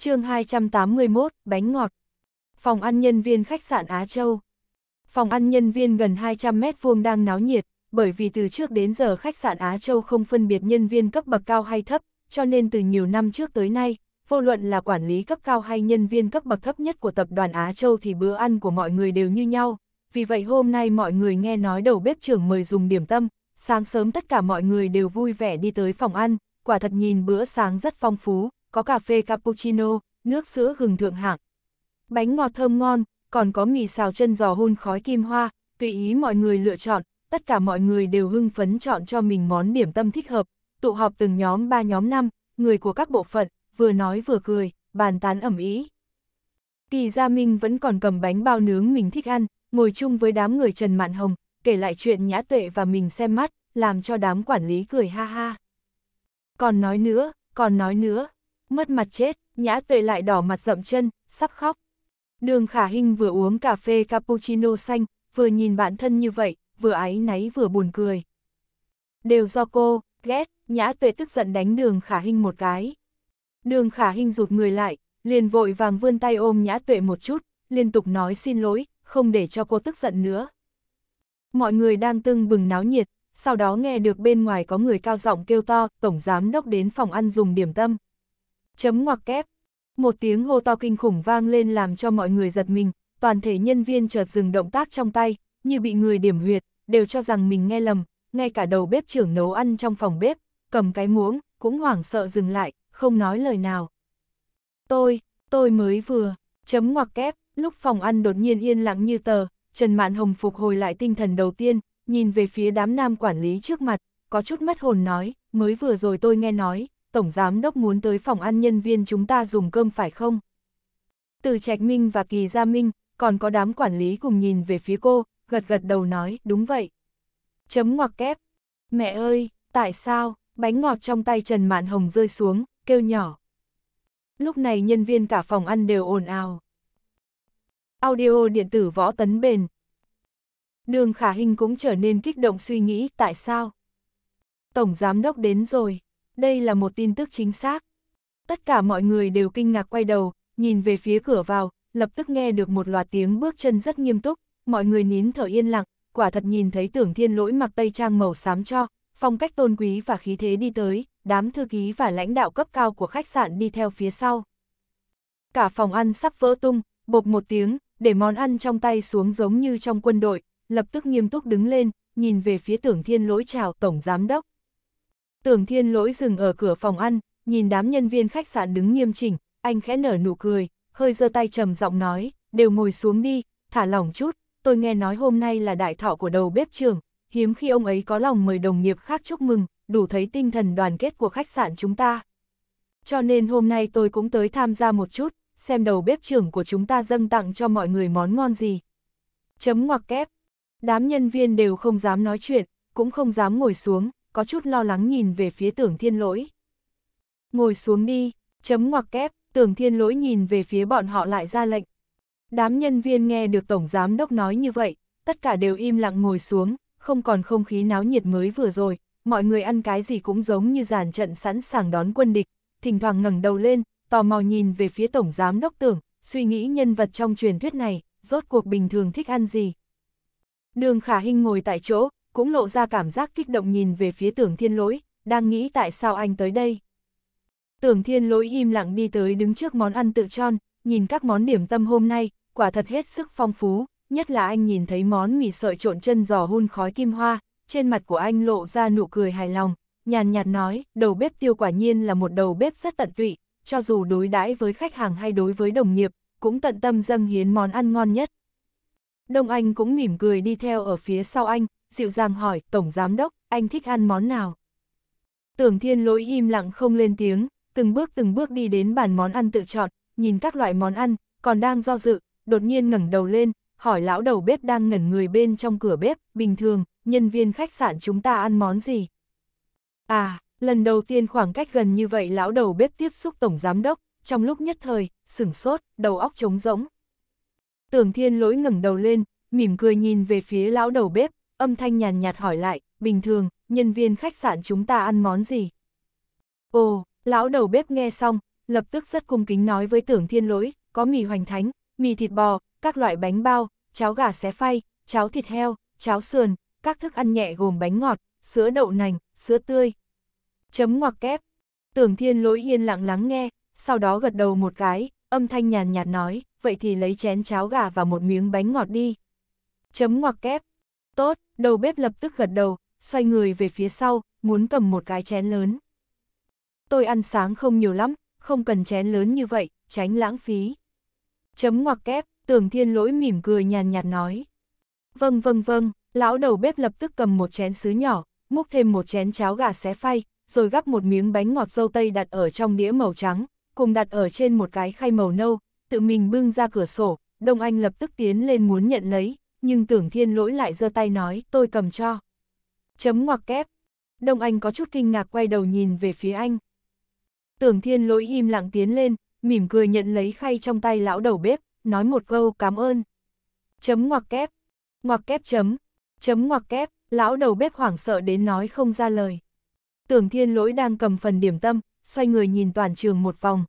chương 281, bánh ngọt. Phòng ăn nhân viên khách sạn Á Châu. Phòng ăn nhân viên gần 200 mét vuông đang náo nhiệt, bởi vì từ trước đến giờ khách sạn Á Châu không phân biệt nhân viên cấp bậc cao hay thấp, cho nên từ nhiều năm trước tới nay, vô luận là quản lý cấp cao hay nhân viên cấp bậc thấp nhất của tập đoàn Á Châu thì bữa ăn của mọi người đều như nhau. Vì vậy hôm nay mọi người nghe nói đầu bếp trưởng mời dùng điểm tâm, sáng sớm tất cả mọi người đều vui vẻ đi tới phòng ăn, quả thật nhìn bữa sáng rất phong phú, có cà phê cappuccino, nước sữa gừng thượng hạng. Bánh ngọt thơm ngon, còn có mì xào chân giò hun khói kim hoa, tùy ý mọi người lựa chọn, tất cả mọi người đều hưng phấn chọn cho mình món điểm tâm thích hợp, tụ họp từng nhóm 3 nhóm 5, người của các bộ phận, vừa nói vừa cười, bàn tán ẩm ý. Kỳ Gia Minh vẫn còn cầm bánh bao nướng mình thích ăn, ngồi chung với đám người Trần Mạn Hồng, kể lại chuyện Nhã Tuệ và mình xem mắt, làm cho đám quản lý cười ha ha. Còn nói nữa, còn nói nữa, mất mặt chết, nhã tuệ lại đỏ mặt rậm chân, sắp khóc. Đường khả hình vừa uống cà phê cappuccino xanh, vừa nhìn bản thân như vậy, vừa áy náy vừa buồn cười. Đều do cô, ghét, nhã tuệ tức giận đánh đường khả hình một cái. Đường khả hình rụt người lại, liền vội vàng vươn tay ôm nhã tuệ một chút, liên tục nói xin lỗi, không để cho cô tức giận nữa. Mọi người đang tưng bừng náo nhiệt, sau đó nghe được bên ngoài có người cao giọng kêu to, tổng giám đốc đến phòng ăn dùng điểm tâm. Chấm ngoặc kép. Một tiếng hô to kinh khủng vang lên làm cho mọi người giật mình, toàn thể nhân viên chợt dừng động tác trong tay, như bị người điểm huyệt, đều cho rằng mình nghe lầm, ngay cả đầu bếp trưởng nấu ăn trong phòng bếp, cầm cái muỗng, cũng hoảng sợ dừng lại, không nói lời nào. Tôi, tôi mới vừa, chấm ngoặc kép, lúc phòng ăn đột nhiên yên lặng như tờ, Trần Mạn Hồng phục hồi lại tinh thần đầu tiên, nhìn về phía đám nam quản lý trước mặt, có chút mất hồn nói, mới vừa rồi tôi nghe nói, Tổng Giám Đốc muốn tới phòng ăn nhân viên chúng ta dùng cơm phải không? Từ Trạch Minh và Kỳ Gia Minh, còn có đám quản lý cùng nhìn về phía cô, gật gật đầu nói, đúng vậy. Chấm ngoặc kép. Mẹ ơi, tại sao, bánh ngọt trong tay Trần Mạn Hồng rơi xuống, kêu nhỏ. Lúc này nhân viên cả phòng ăn đều ồn ào. Audio điện tử võ tấn bền. Đường khả Hinh cũng trở nên kích động suy nghĩ tại sao. Tổng giám đốc đến rồi đây là một tin tức chính xác. Tất cả mọi người đều kinh ngạc quay đầu, nhìn về phía cửa vào, lập tức nghe được một loạt tiếng bước chân rất nghiêm túc, mọi người nín thở yên lặng, quả thật nhìn thấy tưởng thiên lỗi mặc tây trang màu xám cho, phong cách tôn quý và khí thế đi tới, đám thư ký và lãnh đạo cấp cao của khách sạn đi theo phía sau. Cả phòng ăn sắp vỡ tung, bột một tiếng, để món ăn trong tay xuống giống như trong quân đội, lập tức nghiêm túc đứng lên, nhìn về phía tưởng thiên lỗi chào tổng giám đốc, Tưởng thiên lỗi dừng ở cửa phòng ăn, nhìn đám nhân viên khách sạn đứng nghiêm chỉnh, anh khẽ nở nụ cười, hơi giơ tay trầm giọng nói, đều ngồi xuống đi, thả lỏng chút, tôi nghe nói hôm nay là đại thọ của đầu bếp trường, hiếm khi ông ấy có lòng mời đồng nghiệp khác chúc mừng, đủ thấy tinh thần đoàn kết của khách sạn chúng ta. Cho nên hôm nay tôi cũng tới tham gia một chút, xem đầu bếp trưởng của chúng ta dâng tặng cho mọi người món ngon gì. Chấm ngoặc kép. Đám nhân viên đều không dám nói chuyện, cũng không dám ngồi xuống, có chút lo lắng nhìn về phía tưởng thiên lỗi. Ngồi xuống đi, chấm ngoặc kép, tưởng thiên lỗi nhìn về phía bọn họ lại ra lệnh. Đám nhân viên nghe được Tổng Giám Đốc nói như vậy, tất cả đều im lặng ngồi xuống, không còn không khí náo nhiệt mới vừa rồi, mọi người ăn cái gì cũng giống như giàn trận sẵn sàng đón quân địch, thỉnh thoảng ngẩng đầu lên, tò mò nhìn về phía Tổng Giám Đốc tưởng, suy nghĩ nhân vật trong truyền thuyết này, rốt cuộc bình thường thích ăn gì. Đường Khả Hinh ngồi tại chỗ, cũng lộ ra cảm giác kích động nhìn về phía tưởng thiên lỗi, đang nghĩ tại sao anh tới đây. Tưởng thiên lỗi im lặng đi tới đứng trước món ăn tự tròn, nhìn các món điểm tâm hôm nay, quả thật hết sức phong phú, nhất là anh nhìn thấy món mì sợi trộn chân giò hun khói kim hoa, trên mặt của anh lộ ra nụ cười hài lòng, nhàn nhạt nói, đầu bếp tiêu quả nhiên là một đầu bếp rất tận tụy, cho dù đối đãi với khách hàng hay đối với đồng nghiệp, cũng tận tâm dâng hiến món ăn ngon nhất. Đông Anh cũng mỉm cười đi theo ở phía sau anh, dịu dàng hỏi, Tổng Giám Đốc, anh thích ăn món nào? Tưởng thiên lỗi im lặng không lên tiếng, từng bước từng bước đi đến bàn món ăn tự chọn, nhìn các loại món ăn, còn đang do dự, đột nhiên ngẩng đầu lên, hỏi lão đầu bếp đang ngẩn người bên trong cửa bếp, bình thường, nhân viên khách sạn chúng ta ăn món gì? À, lần đầu tiên khoảng cách gần như vậy lão đầu bếp tiếp xúc Tổng Giám Đốc, trong lúc nhất thời, sửng sốt, đầu óc trống rỗng. Tưởng thiên lỗi ngẩng đầu lên, mỉm cười nhìn về phía lão đầu bếp, âm thanh nhàn nhạt hỏi lại, bình thường, nhân viên khách sạn chúng ta ăn món gì? Ồ, lão đầu bếp nghe xong, lập tức rất cung kính nói với tưởng thiên lỗi, có mì hoành thánh, mì thịt bò, các loại bánh bao, cháo gà xé phay, cháo thịt heo, cháo sườn, các thức ăn nhẹ gồm bánh ngọt, sữa đậu nành, sữa tươi. Chấm ngoặc kép. Tưởng thiên lỗi yên lặng lắng nghe, sau đó gật đầu một cái, âm thanh nhàn nhạt nói, vậy thì lấy chén cháo gà và một miếng bánh ngọt đi. Chấm ngoặc kép. Tốt, đầu bếp lập tức gật đầu, xoay người về phía sau, muốn cầm một cái chén lớn. Tôi ăn sáng không nhiều lắm, không cần chén lớn như vậy, tránh lãng phí. Chấm ngoặc kép, tưởng thiên lỗi mỉm cười nhàn nhạt nói. Vâng vâng vâng, lão đầu bếp lập tức cầm một chén sứ nhỏ, múc thêm một chén cháo gà xé phay, rồi gắp một miếng bánh ngọt dâu tây đặt ở trong đĩa màu trắng, cùng đặt ở trên một cái khay màu nâu, tự mình bưng ra cửa sổ, Đông Anh lập tức tiến lên muốn nhận lấy, nhưng tưởng thiên lỗi lại giơ tay nói, tôi cầm cho. Chấm ngoặc kép. Đông Anh có chút kinh ngạc quay đầu nhìn về phía anh. Tưởng thiên lỗi im lặng tiến lên, mỉm cười nhận lấy khay trong tay lão đầu bếp, nói một câu cảm ơn. Chấm ngoặc kép. Ngoặc kép chấm. Chấm ngoặc kép, lão đầu bếp hoảng sợ đến nói không ra lời. Tưởng thiên lỗi đang cầm phần điểm tâm, xoay người nhìn toàn trường một vòng.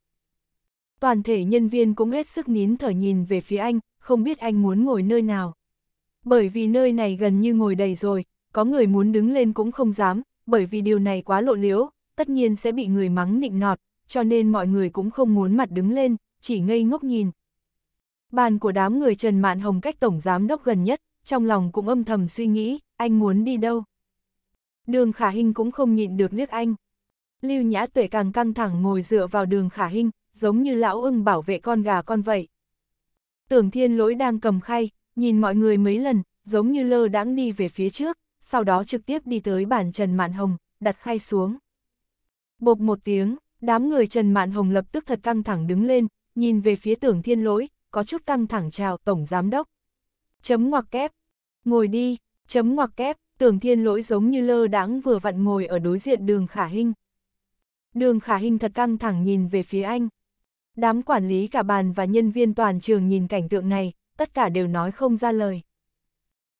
Toàn thể nhân viên cũng hết sức nín thở nhìn về phía anh, không biết anh muốn ngồi nơi nào. Bởi vì nơi này gần như ngồi đầy rồi, có người muốn đứng lên cũng không dám, bởi vì điều này quá lộ liễu, tất nhiên sẽ bị người mắng nịnh nọt, cho nên mọi người cũng không muốn mặt đứng lên, chỉ ngây ngốc nhìn. Bàn của đám người Trần Mạn Hồng cách Tổng Giám Đốc gần nhất, trong lòng cũng âm thầm suy nghĩ, anh muốn đi đâu. Đường Khả Hinh cũng không nhịn được liếc anh. Lưu Nhã Tuệ càng căng thẳng ngồi dựa vào đường Khả Hinh, giống như lão ưng bảo vệ con gà con vậy. Tưởng Thiên Lỗi đang cầm khay, nhìn mọi người mấy lần, giống như lơ đãng đi về phía trước, sau đó trực tiếp đi tới bàn Trần Mạn Hồng, đặt khay xuống. Bộp một tiếng, đám người Trần Mạn Hồng lập tức thật căng thẳng đứng lên, nhìn về phía tưởng thiên lỗi, có chút căng thẳng chào Tổng Giám Đốc. Chấm ngoặc kép, ngồi đi, chấm ngoặc kép, tưởng thiên lỗi giống như lơ đãng vừa vặn ngồi ở đối diện đường khả hình. Đường khả hình thật căng thẳng nhìn về phía anh. Đám quản lý cả bàn và nhân viên toàn trường nhìn cảnh tượng này, tất cả đều nói không ra lời.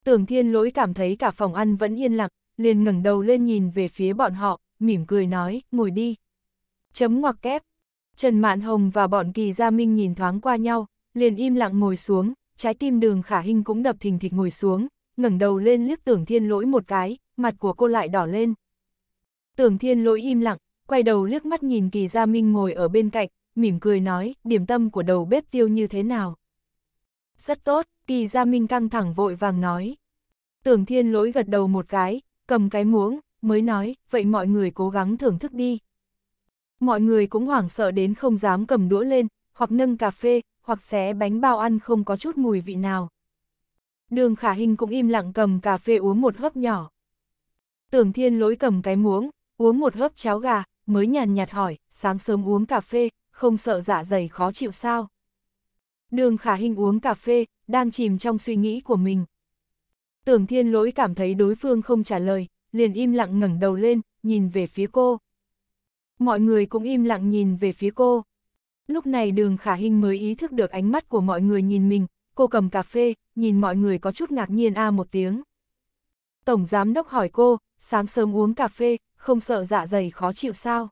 Tưởng thiên lỗi cảm thấy cả phòng ăn vẫn yên lặng, liền ngẩng đầu lên nhìn về phía bọn họ, mỉm cười nói, ngồi đi. Chấm ngoặc kép. Trần Mạn Hồng và bọn Kỳ Gia Minh nhìn thoáng qua nhau, liền im lặng ngồi xuống, trái tim đường khả hình cũng đập thình thịch ngồi xuống, ngẩng đầu lên liếc tưởng thiên lỗi một cái, mặt của cô lại đỏ lên. Tưởng thiên lỗi im lặng, quay đầu liếc mắt nhìn Kỳ Gia Minh ngồi ở bên cạnh, mỉm cười nói, điểm tâm của đầu bếp tiêu như thế nào. Rất tốt, kỳ gia minh căng thẳng vội vàng nói. Tưởng thiên lỗi gật đầu một cái, cầm cái muỗng, mới nói, vậy mọi người cố gắng thưởng thức đi. Mọi người cũng hoảng sợ đến không dám cầm đũa lên, hoặc nâng cà phê, hoặc xé bánh bao ăn không có chút mùi vị nào. Đường khả hình cũng im lặng cầm cà phê uống một hớp nhỏ. Tưởng thiên lỗi cầm cái muỗng, uống một hớp cháo gà, mới nhàn nhạt hỏi, sáng sớm uống cà phê, không sợ dạ dày khó chịu sao. Đường khả hình uống cà phê, đang chìm trong suy nghĩ của mình. Tưởng thiên lỗi cảm thấy đối phương không trả lời, liền im lặng ngẩng đầu lên, nhìn về phía cô. Mọi người cũng im lặng nhìn về phía cô. Lúc này đường khả hình mới ý thức được ánh mắt của mọi người nhìn mình, cô cầm cà phê, nhìn mọi người có chút ngạc nhiên a à một tiếng. Tổng giám đốc hỏi cô, sáng sớm uống cà phê, không sợ dạ dày khó chịu sao?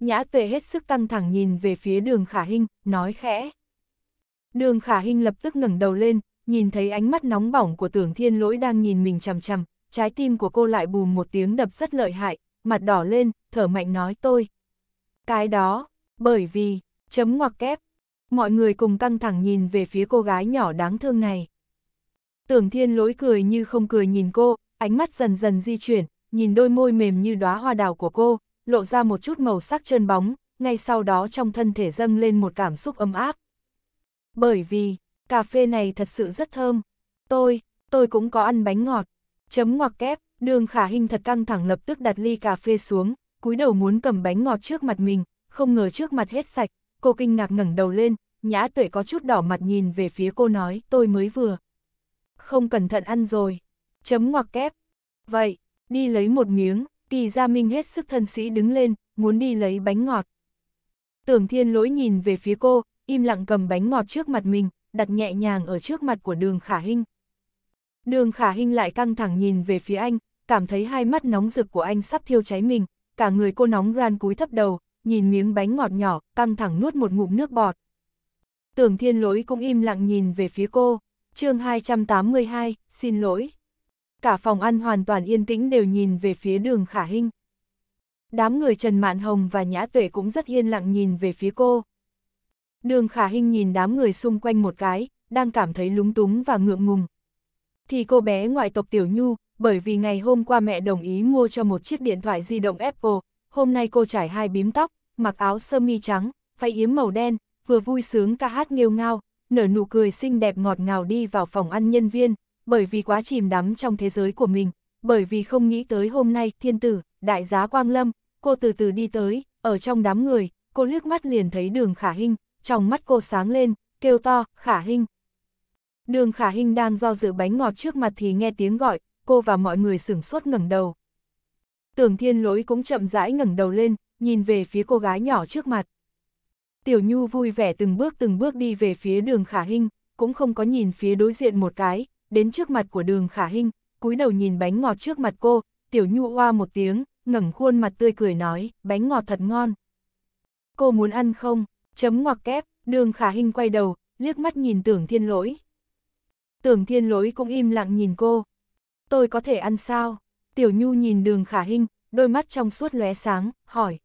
Nhã tuệ hết sức căng thẳng nhìn về phía đường khả hình, nói khẽ. Đường khả hình lập tức ngẩng đầu lên, nhìn thấy ánh mắt nóng bỏng của tưởng thiên lỗi đang nhìn mình chằm chằm, trái tim của cô lại bùm một tiếng đập rất lợi hại, mặt đỏ lên, thở mạnh nói tôi. Cái đó, bởi vì, chấm ngoặc kép, mọi người cùng căng thẳng nhìn về phía cô gái nhỏ đáng thương này. Tưởng thiên lỗi cười như không cười nhìn cô, ánh mắt dần dần di chuyển, nhìn đôi môi mềm như đóa hoa đào của cô, lộ ra một chút màu sắc trơn bóng, ngay sau đó trong thân thể dâng lên một cảm xúc ấm áp, bởi vì, cà phê này thật sự rất thơm. Tôi, tôi cũng có ăn bánh ngọt. Chấm ngoặc kép, đường khả hình thật căng thẳng lập tức đặt ly cà phê xuống, cúi đầu muốn cầm bánh ngọt trước mặt mình, không ngờ trước mặt hết sạch, cô kinh ngạc ngẩng đầu lên, nhã tuệ có chút đỏ mặt nhìn về phía cô nói tôi mới vừa. Không cẩn thận ăn rồi. Chấm ngoặc kép. Vậy, đi lấy một miếng, kỳ gia minh hết sức thân sĩ đứng lên, muốn đi lấy bánh ngọt. Tưởng thiên lỗi nhìn về phía cô, im lặng cầm bánh ngọt trước mặt mình, đặt nhẹ nhàng ở trước mặt của đường khả hinh. Đường khả hinh lại căng thẳng nhìn về phía anh, cảm thấy hai mắt nóng rực của anh sắp thiêu cháy mình, cả người cô nóng ran cúi thấp đầu, nhìn miếng bánh ngọt nhỏ, căng thẳng nuốt một ngụm nước bọt. Tưởng thiên lỗi cũng im lặng nhìn về phía cô, chương 282, xin lỗi. Cả phòng ăn hoàn toàn yên tĩnh đều nhìn về phía đường khả hinh. Đám người Trần Mạn Hồng và Nhã Tuệ cũng rất yên lặng nhìn về phía cô. Đường khả hình nhìn đám người xung quanh một cái, đang cảm thấy lúng túng và ngượng ngùng. Thì cô bé ngoại tộc Tiểu Nhu, bởi vì ngày hôm qua mẹ đồng ý mua cho một chiếc điện thoại di động Apple, hôm nay cô trải hai bím tóc, mặc áo sơ mi trắng, váy yếm màu đen, vừa vui sướng ca hát nghêu ngao, nở nụ cười xinh đẹp ngọt ngào đi vào phòng ăn nhân viên, bởi vì quá chìm đắm trong thế giới của mình, bởi vì không nghĩ tới hôm nay thiên tử, đại giá Quang Lâm, cô từ từ đi tới, ở trong đám người, cô liếc mắt liền thấy đường khả hình, trong mắt cô sáng lên, kêu to, khả hình. Đường khả hình đang do dự bánh ngọt trước mặt thì nghe tiếng gọi, cô và mọi người sửng sốt ngẩng đầu. Tưởng thiên lỗi cũng chậm rãi ngẩng đầu lên, nhìn về phía cô gái nhỏ trước mặt. Tiểu Nhu vui vẻ từng bước từng bước đi về phía đường khả hình, cũng không có nhìn phía đối diện một cái, đến trước mặt của đường khả hình, cúi đầu nhìn bánh ngọt trước mặt cô, Tiểu Nhu oa một tiếng, ngẩng khuôn mặt tươi cười nói, bánh ngọt thật ngon. Cô muốn ăn không? Chấm ngoặc kép, đường khả hình quay đầu, liếc mắt nhìn tưởng thiên lỗi. Tưởng thiên lỗi cũng im lặng nhìn cô. Tôi có thể ăn sao? Tiểu Nhu nhìn đường khả hình, đôi mắt trong suốt lóe sáng, hỏi.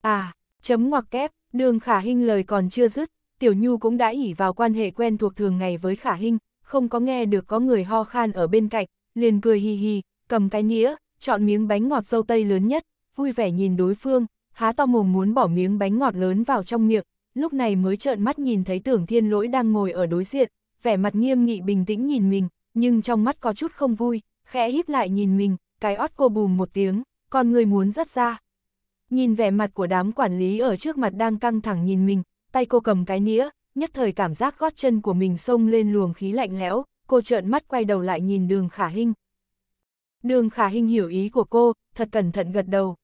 À, chấm ngoặc kép, đường khả hình lời còn chưa dứt, Tiểu Nhu cũng đã ỉ vào quan hệ quen thuộc thường ngày với khả hình, không có nghe được có người ho khan ở bên cạnh, liền cười hì hì, cầm cái nĩa, chọn miếng bánh ngọt dâu tây lớn nhất, vui vẻ nhìn đối phương, há to mồm muốn bỏ miếng bánh ngọt lớn vào trong miệng, lúc này mới trợn mắt nhìn thấy tưởng thiên lỗi đang ngồi ở đối diện, vẻ mặt nghiêm nghị bình tĩnh nhìn mình, nhưng trong mắt có chút không vui, khẽ híp lại nhìn mình, cái ót cô bùm một tiếng, con người muốn rất ra. Nhìn vẻ mặt của đám quản lý ở trước mặt đang căng thẳng nhìn mình, tay cô cầm cái nĩa, nhất thời cảm giác gót chân của mình xông lên luồng khí lạnh lẽo, cô trợn mắt quay đầu lại nhìn đường khả hinh. Đường khả hinh hiểu ý của cô, thật cẩn thận gật đầu.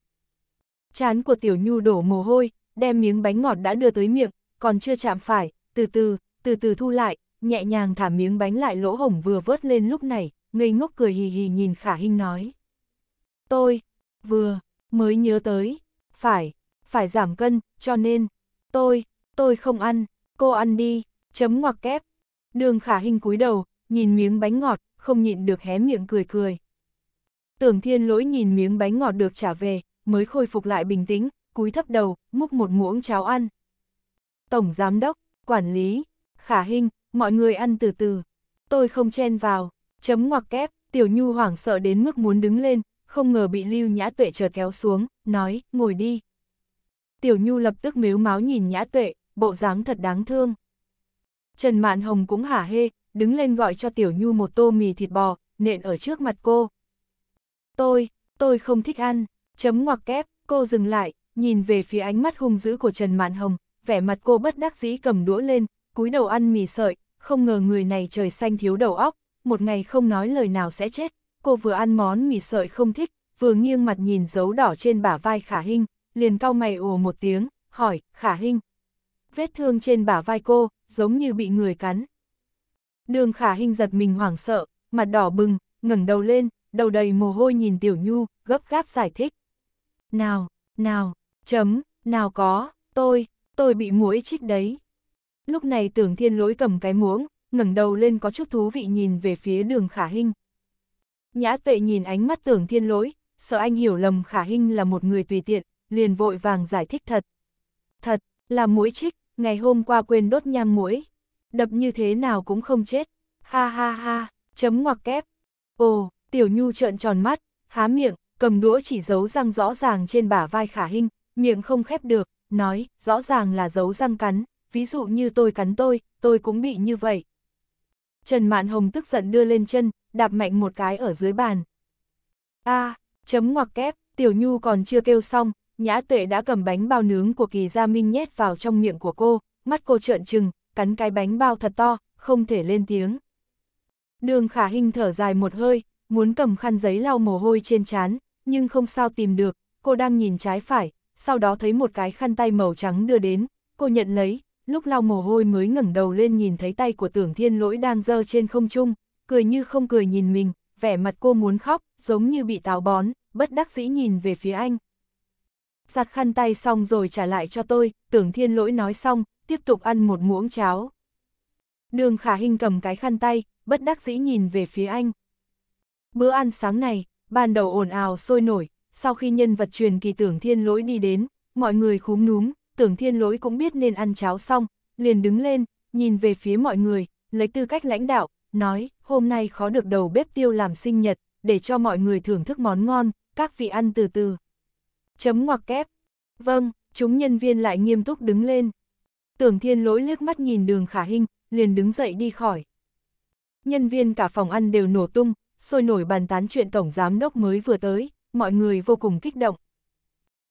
Chán của tiểu nhu đổ mồ hôi, đem miếng bánh ngọt đã đưa tới miệng, còn chưa chạm phải, từ từ, từ từ thu lại, nhẹ nhàng thả miếng bánh lại lỗ hổng vừa vớt lên lúc này, ngây ngốc cười hì hì nhìn khả hình nói. Tôi, vừa, mới nhớ tới, phải, phải giảm cân, cho nên, tôi, tôi không ăn, cô ăn đi, chấm ngoặc kép. Đường khả hình cúi đầu, nhìn miếng bánh ngọt, không nhịn được hé miệng cười cười. Tưởng thiên lỗi nhìn miếng bánh ngọt được trả về, mới khôi phục lại bình tĩnh, cúi thấp đầu, múc một muỗng cháo ăn. Tổng giám đốc, quản lý, khả hình, mọi người ăn từ từ. Tôi không chen vào, chấm ngoặc kép, tiểu nhu hoảng sợ đến mức muốn đứng lên, không ngờ bị lưu nhã tuệ chợt kéo xuống, nói, ngồi đi. Tiểu nhu lập tức mếu máu nhìn nhã tuệ, bộ dáng thật đáng thương. Trần Mạn Hồng cũng hả hê, đứng lên gọi cho Tiểu Nhu một tô mì thịt bò, nện ở trước mặt cô. Tôi, tôi không thích ăn, Chấm ngoặc kép, cô dừng lại, nhìn về phía ánh mắt hung dữ của Trần Mạn Hồng, vẻ mặt cô bất đắc dĩ cầm đũa lên, cúi đầu ăn mì sợi, không ngờ người này trời xanh thiếu đầu óc, một ngày không nói lời nào sẽ chết. Cô vừa ăn món mì sợi không thích, vừa nghiêng mặt nhìn dấu đỏ trên bả vai Khả Hinh, liền cau mày ồ một tiếng, hỏi, Khả Hinh. Vết thương trên bả vai cô, giống như bị người cắn. Đường Khả Hinh giật mình hoảng sợ, mặt đỏ bừng, ngẩng đầu lên, đầu đầy mồ hôi nhìn Tiểu Nhu, gấp gáp giải thích, nào, nào, chấm, nào có, tôi, tôi bị muỗi chích đấy. Lúc này tưởng thiên lỗi cầm cái muỗng, ngẩng đầu lên có chút thú vị nhìn về phía đường khả hinh. Nhã tuệ nhìn ánh mắt tưởng thiên lỗi, sợ anh hiểu lầm khả hinh là một người tùy tiện, liền vội vàng giải thích thật. Thật, là muỗi chích, ngày hôm qua quên đốt nhang muỗi. Đập như thế nào cũng không chết. Ha ha ha, chấm ngoặc kép. Ồ, tiểu nhu trợn tròn mắt, há miệng, cầm đũa chỉ giấu răng rõ ràng trên bả vai khả hình, miệng không khép được, nói, rõ ràng là giấu răng cắn, ví dụ như tôi cắn tôi, tôi cũng bị như vậy. Trần Mạn Hồng tức giận đưa lên chân, đạp mạnh một cái ở dưới bàn. a à, chấm ngoặc kép, Tiểu Nhu còn chưa kêu xong, Nhã Tuệ đã cầm bánh bao nướng của Kỳ Gia Minh nhét vào trong miệng của cô, mắt cô trợn trừng, cắn cái bánh bao thật to, không thể lên tiếng. Đường Khả Hinh thở dài một hơi, muốn cầm khăn giấy lau mồ hôi trên trán, nhưng không sao tìm được, cô đang nhìn trái phải, sau đó thấy một cái khăn tay màu trắng đưa đến, cô nhận lấy, lúc lau mồ hôi mới ngẩng đầu lên nhìn thấy tay của tưởng thiên lỗi đang dơ trên không trung, cười như không cười nhìn mình, vẻ mặt cô muốn khóc, giống như bị táo bón, bất đắc dĩ nhìn về phía anh. Giặt khăn tay xong rồi trả lại cho tôi, tưởng thiên lỗi nói xong, tiếp tục ăn một muỗng cháo. Đường khả hình cầm cái khăn tay, bất đắc dĩ nhìn về phía anh. Bữa ăn sáng này, ban đầu ồn ào sôi nổi, sau khi nhân vật truyền kỳ tưởng thiên lỗi đi đến, mọi người khúm núm, tưởng thiên lỗi cũng biết nên ăn cháo xong, liền đứng lên, nhìn về phía mọi người, lấy tư cách lãnh đạo, nói, hôm nay khó được đầu bếp tiêu làm sinh nhật, để cho mọi người thưởng thức món ngon, các vị ăn từ từ. Chấm ngoặc kép. Vâng, chúng nhân viên lại nghiêm túc đứng lên. Tưởng thiên lỗi liếc mắt nhìn đường khả hình, liền đứng dậy đi khỏi. Nhân viên cả phòng ăn đều nổ tung, sôi nổi bàn tán chuyện tổng giám đốc mới vừa tới, mọi người vô cùng kích động.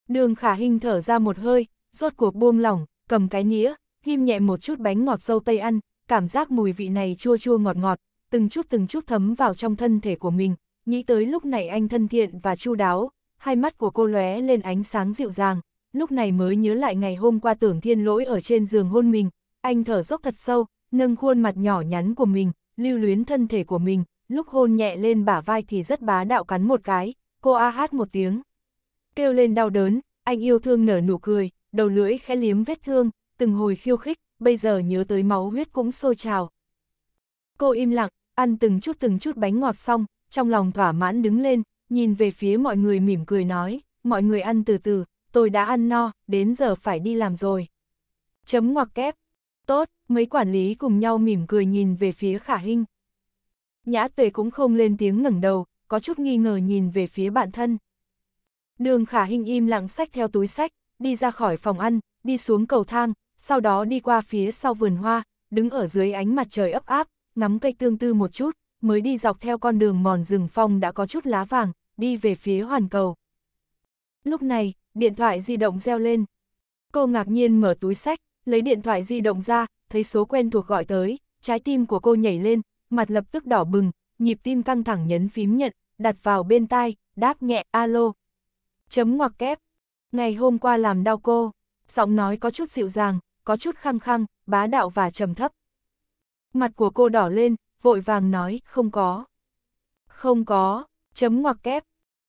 Đường khả hình thở ra một hơi, rốt cuộc buông lỏng, cầm cái nĩa, ghim nhẹ một chút bánh ngọt dâu tây ăn, cảm giác mùi vị này chua chua ngọt ngọt, từng chút từng chút thấm vào trong thân thể của mình, nghĩ tới lúc này anh thân thiện và chu đáo, hai mắt của cô lóe lên ánh sáng dịu dàng, lúc này mới nhớ lại ngày hôm qua tưởng thiên lỗi ở trên giường hôn mình, anh thở dốc thật sâu, nâng khuôn mặt nhỏ nhắn của mình, lưu luyến thân thể của mình, lúc hôn nhẹ lên bả vai thì rất bá đạo cắn một cái, cô a hát một tiếng. Kêu lên đau đớn, anh yêu thương nở nụ cười, đầu lưỡi khẽ liếm vết thương, từng hồi khiêu khích, bây giờ nhớ tới máu huyết cũng sôi trào. Cô im lặng, ăn từng chút từng chút bánh ngọt xong, trong lòng thỏa mãn đứng lên, nhìn về phía mọi người mỉm cười nói, mọi người ăn từ từ, tôi đã ăn no, đến giờ phải đi làm rồi. Chấm ngoặc kép. Tốt, mấy quản lý cùng nhau mỉm cười nhìn về phía khả hình. Nhã tuệ cũng không lên tiếng ngẩng đầu, có chút nghi ngờ nhìn về phía bản thân. Đường khả hình im lặng sách theo túi sách, đi ra khỏi phòng ăn, đi xuống cầu thang, sau đó đi qua phía sau vườn hoa, đứng ở dưới ánh mặt trời ấp áp, ngắm cây tương tư một chút, mới đi dọc theo con đường mòn rừng phong đã có chút lá vàng, đi về phía hoàn cầu. Lúc này, điện thoại di động reo lên. Cô ngạc nhiên mở túi sách, lấy điện thoại di động ra, thấy số quen thuộc gọi tới, trái tim của cô nhảy lên, mặt lập tức đỏ bừng, nhịp tim căng thẳng nhấn phím nhận, đặt vào bên tai, đáp nhẹ alo. Chấm ngoặc kép. Ngày hôm qua làm đau cô, giọng nói có chút dịu dàng, có chút khăng khăng, bá đạo và trầm thấp. Mặt của cô đỏ lên, vội vàng nói, không có. Không có, chấm ngoặc kép.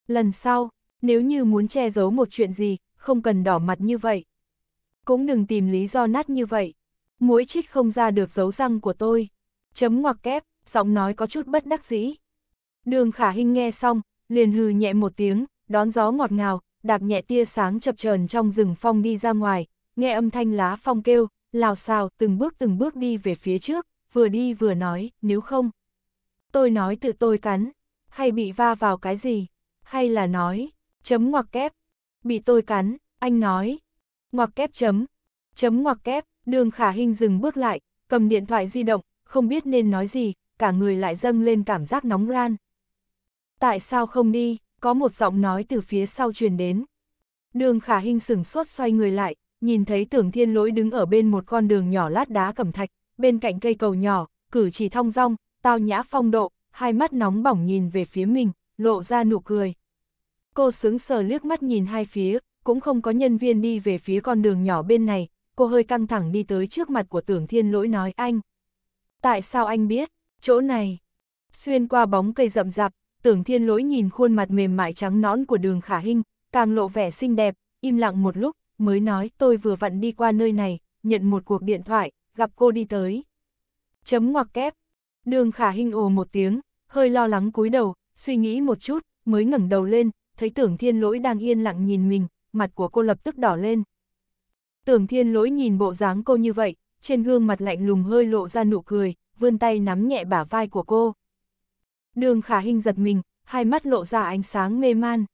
Lần sau, nếu như muốn che giấu một chuyện gì, không cần đỏ mặt như vậy. Cũng đừng tìm lý do nát như vậy. Mũi chích không ra được dấu răng của tôi. Chấm ngoặc kép giọng nói có chút bất đắc dĩ. Đường khả hình nghe xong, liền hừ nhẹ một tiếng, đón gió ngọt ngào, đạp nhẹ tia sáng chập chờn trong rừng phong đi ra ngoài, nghe âm thanh lá phong kêu, lào xào từng bước từng bước đi về phía trước, vừa đi vừa nói, nếu không. Tôi nói tự tôi cắn, hay bị va vào cái gì, hay là nói, chấm ngoặc kép, bị tôi cắn, anh nói, ngoặc kép chấm, chấm ngoặc kép, đường khả hình dừng bước lại, cầm điện thoại di động, không biết nên nói gì, cả người lại dâng lên cảm giác nóng ran. Tại sao không đi, có một giọng nói từ phía sau truyền đến. Đường khả hình sửng sốt xoay người lại, nhìn thấy tưởng thiên lỗi đứng ở bên một con đường nhỏ lát đá cẩm thạch, bên cạnh cây cầu nhỏ, cử chỉ thong dong, tao nhã phong độ, hai mắt nóng bỏng nhìn về phía mình, lộ ra nụ cười. Cô sướng sờ liếc mắt nhìn hai phía, cũng không có nhân viên đi về phía con đường nhỏ bên này, cô hơi căng thẳng đi tới trước mặt của tưởng thiên lỗi nói anh. Tại sao anh biết? Chỗ này, xuyên qua bóng cây rậm rạp, tưởng thiên lỗi nhìn khuôn mặt mềm mại trắng nõn của đường khả hình càng lộ vẻ xinh đẹp, im lặng một lúc, mới nói tôi vừa vặn đi qua nơi này, nhận một cuộc điện thoại, gặp cô đi tới. Chấm ngoặc kép, đường khả hình ồ một tiếng, hơi lo lắng cúi đầu, suy nghĩ một chút, mới ngẩng đầu lên, thấy tưởng thiên lỗi đang yên lặng nhìn mình, mặt của cô lập tức đỏ lên. Tưởng thiên lỗi nhìn bộ dáng cô như vậy, trên gương mặt lạnh lùng hơi lộ ra nụ cười, vươn tay nắm nhẹ bả vai của cô. Đường khả hình giật mình, hai mắt lộ ra ánh sáng mê man.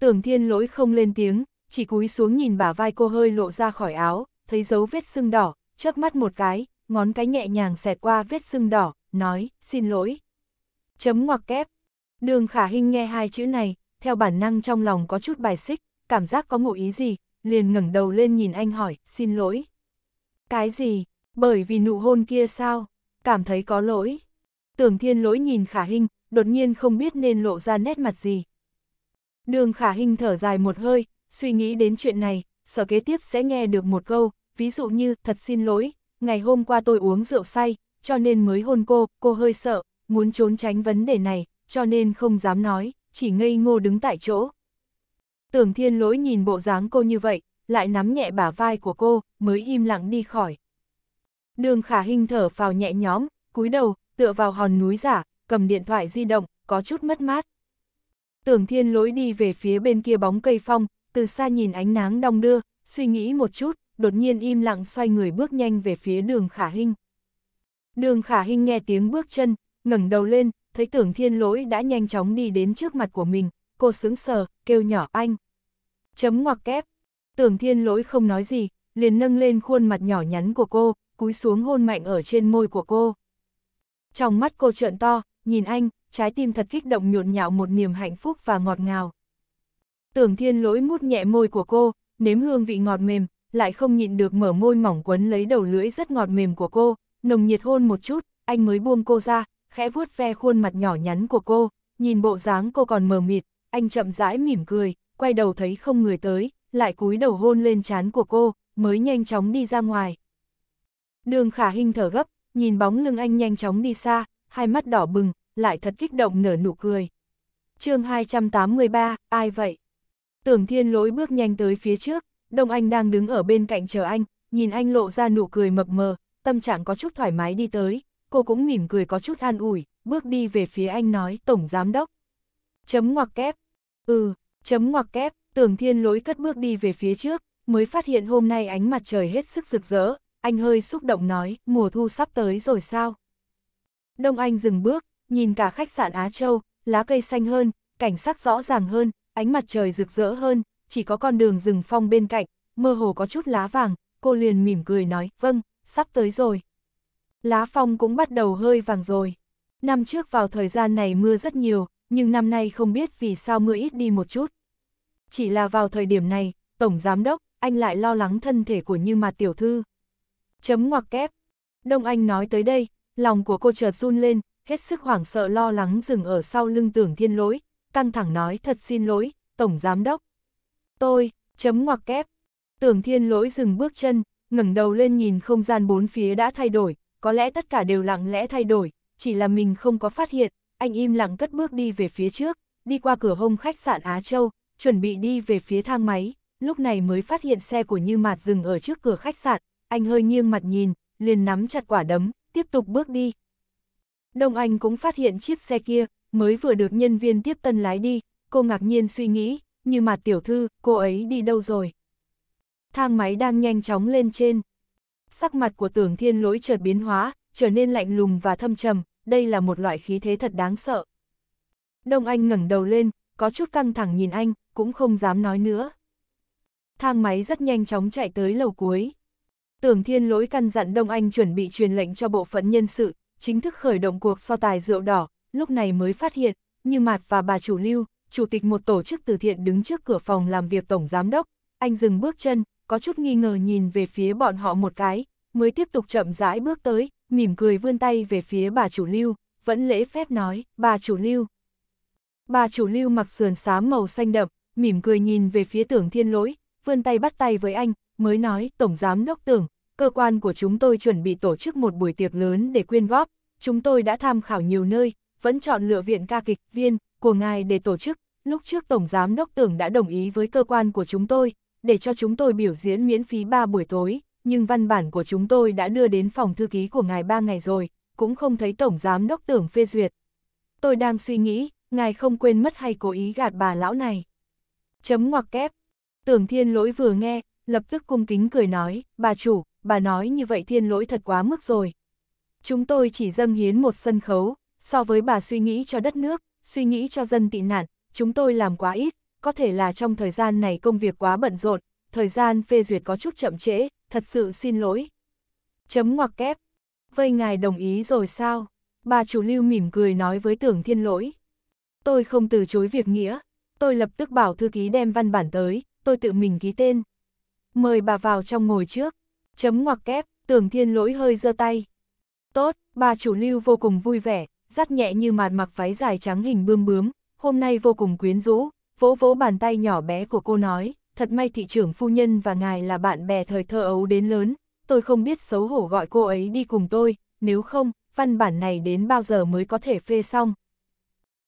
Tưởng thiên lỗi không lên tiếng, chỉ cúi xuống nhìn bả vai cô hơi lộ ra khỏi áo, thấy dấu vết sưng đỏ, chớp mắt một cái, ngón cái nhẹ nhàng xẹt qua vết sưng đỏ, nói, xin lỗi. Chấm ngoặc kép. Đường khả hình nghe hai chữ này, theo bản năng trong lòng có chút bài xích, cảm giác có ngụ ý gì, liền ngẩng đầu lên nhìn anh hỏi, xin lỗi. Cái gì, bởi vì nụ hôn kia sao? cảm thấy có lỗi. Tưởng thiên lỗi nhìn khả hình, đột nhiên không biết nên lộ ra nét mặt gì. Đường khả hình thở dài một hơi, suy nghĩ đến chuyện này, sở kế tiếp sẽ nghe được một câu, ví dụ như, thật xin lỗi, ngày hôm qua tôi uống rượu say, cho nên mới hôn cô, cô hơi sợ, muốn trốn tránh vấn đề này, cho nên không dám nói, chỉ ngây ngô đứng tại chỗ. Tưởng thiên lỗi nhìn bộ dáng cô như vậy, lại nắm nhẹ bả vai của cô, mới im lặng đi khỏi. Đường khả hình thở vào nhẹ nhõm, cúi đầu, tựa vào hòn núi giả, cầm điện thoại di động, có chút mất mát. Tưởng thiên lỗi đi về phía bên kia bóng cây phong, từ xa nhìn ánh nắng đong đưa, suy nghĩ một chút, đột nhiên im lặng xoay người bước nhanh về phía đường khả hình. Đường khả hình nghe tiếng bước chân, ngẩng đầu lên, thấy tưởng thiên lỗi đã nhanh chóng đi đến trước mặt của mình, cô sướng sờ, kêu nhỏ anh. Chấm ngoặc kép, tưởng thiên lỗi không nói gì, liền nâng lên khuôn mặt nhỏ nhắn của cô, cúi xuống hôn mạnh ở trên môi của cô. Trong mắt cô trợn to, nhìn anh, trái tim thật kích động nhộn nhạo một niềm hạnh phúc và ngọt ngào. Tưởng thiên lỗi mút nhẹ môi của cô, nếm hương vị ngọt mềm, lại không nhịn được mở môi mỏng quấn lấy đầu lưỡi rất ngọt mềm của cô, nồng nhiệt hôn một chút, anh mới buông cô ra, khẽ vuốt ve khuôn mặt nhỏ nhắn của cô, nhìn bộ dáng cô còn mờ mịt, anh chậm rãi mỉm cười, quay đầu thấy không người tới, lại cúi đầu hôn lên trán của cô, mới nhanh chóng đi ra ngoài, Đường khả hình thở gấp, nhìn bóng lưng anh nhanh chóng đi xa, hai mắt đỏ bừng, lại thật kích động nở nụ cười. chương 283, ai vậy? Tưởng thiên lỗi bước nhanh tới phía trước, đồng Anh đang đứng ở bên cạnh chờ anh, nhìn anh lộ ra nụ cười mập mờ, tâm trạng có chút thoải mái đi tới, cô cũng mỉm cười có chút an ủi, bước đi về phía anh nói Tổng Giám Đốc. Chấm ngoặc kép. Ừ, chấm ngoặc kép, tưởng thiên lỗi cất bước đi về phía trước, mới phát hiện hôm nay ánh mặt trời hết sức rực rỡ, anh hơi xúc động nói, mùa thu sắp tới rồi sao? Đông Anh dừng bước, nhìn cả khách sạn Á Châu, lá cây xanh hơn, cảnh sắc rõ ràng hơn, ánh mặt trời rực rỡ hơn, chỉ có con đường rừng phong bên cạnh, mơ hồ có chút lá vàng, cô liền mỉm cười nói, vâng, sắp tới rồi. Lá phong cũng bắt đầu hơi vàng rồi. Năm trước vào thời gian này mưa rất nhiều, nhưng năm nay không biết vì sao mưa ít đi một chút. Chỉ là vào thời điểm này, Tổng Giám Đốc, anh lại lo lắng thân thể của Như Mạt Tiểu Thư. Chấm ngoặc kép. Đông Anh nói tới đây, lòng của cô chợt run lên, hết sức hoảng sợ lo lắng dừng ở sau lưng tưởng thiên lỗi, căng thẳng nói thật xin lỗi, Tổng Giám Đốc. Tôi, chấm ngoặc kép. Tưởng thiên lỗi dừng bước chân, ngẩng đầu lên nhìn không gian bốn phía đã thay đổi, có lẽ tất cả đều lặng lẽ thay đổi, chỉ là mình không có phát hiện, anh im lặng cất bước đi về phía trước, đi qua cửa hông khách sạn Á Châu, chuẩn bị đi về phía thang máy, lúc này mới phát hiện xe của Như Mạt dừng ở trước cửa khách sạn, anh hơi nghiêng mặt nhìn, liền nắm chặt quả đấm, tiếp tục bước đi. Đông Anh cũng phát hiện chiếc xe kia, mới vừa được nhân viên tiếp tân lái đi, cô ngạc nhiên suy nghĩ, như mà tiểu thư, cô ấy đi đâu rồi? Thang máy đang nhanh chóng lên trên. Sắc mặt của tưởng thiên lỗi chợt biến hóa, trở nên lạnh lùng và thâm trầm, đây là một loại khí thế thật đáng sợ. Đông Anh ngẩng đầu lên, có chút căng thẳng nhìn anh, cũng không dám nói nữa. Thang máy rất nhanh chóng chạy tới lầu cuối. Tưởng Thiên Lỗi căn dặn Đông Anh chuẩn bị truyền lệnh cho bộ phận nhân sự, chính thức khởi động cuộc so tài rượu đỏ, lúc này mới phát hiện, như Mạt và bà chủ lưu, chủ tịch một tổ chức từ thiện đứng trước cửa phòng làm việc tổng giám đốc, anh dừng bước chân, có chút nghi ngờ nhìn về phía bọn họ một cái, mới tiếp tục chậm rãi bước tới, mỉm cười vươn tay về phía bà chủ lưu, vẫn lễ phép nói, bà chủ lưu. Bà chủ lưu mặc sườn xám màu xanh đậm, mỉm cười nhìn về phía tưởng thiên lỗi, vươn tay bắt tay với anh, mới nói, Tổng Giám Đốc Tưởng, cơ quan của chúng tôi chuẩn bị tổ chức một buổi tiệc lớn để quyên góp, chúng tôi đã tham khảo nhiều nơi, vẫn chọn lựa viện ca kịch viên của ngài để tổ chức, lúc trước Tổng Giám Đốc Tưởng đã đồng ý với cơ quan của chúng tôi, để cho chúng tôi biểu diễn miễn phí 3 buổi tối, nhưng văn bản của chúng tôi đã đưa đến phòng thư ký của ngài 3 ngày rồi, cũng không thấy Tổng Giám Đốc Tưởng phê duyệt. Tôi đang suy nghĩ, ngài không quên mất hay cố ý gạt bà lão này. Chấm ngoặc kép. Tưởng Thiên Lỗi vừa nghe, lập tức cung kính cười nói, bà chủ, bà nói như vậy thiên lỗi thật quá mức rồi. Chúng tôi chỉ dâng hiến một sân khấu, so với bà suy nghĩ cho đất nước, suy nghĩ cho dân tị nạn, chúng tôi làm quá ít, có thể là trong thời gian này công việc quá bận rộn, thời gian phê duyệt có chút chậm trễ, thật sự xin lỗi. Chấm ngoặc kép. Vây ngài đồng ý rồi sao? Bà chủ lưu mỉm cười nói với tưởng thiên lỗi. Tôi không từ chối việc nghĩa, tôi lập tức bảo thư ký đem văn bản tới, tôi tự mình ký tên mời bà vào trong ngồi trước. Chấm ngoặc kép, tưởng thiên lỗi hơi giơ tay. Tốt, bà chủ lưu vô cùng vui vẻ, dắt nhẹ như mạt mặc váy dài trắng hình bươm bướm, hôm nay vô cùng quyến rũ, vỗ vỗ bàn tay nhỏ bé của cô nói, thật may thị trưởng phu nhân và ngài là bạn bè thời thơ ấu đến lớn, tôi không biết xấu hổ gọi cô ấy đi cùng tôi, nếu không, văn bản này đến bao giờ mới có thể phê xong.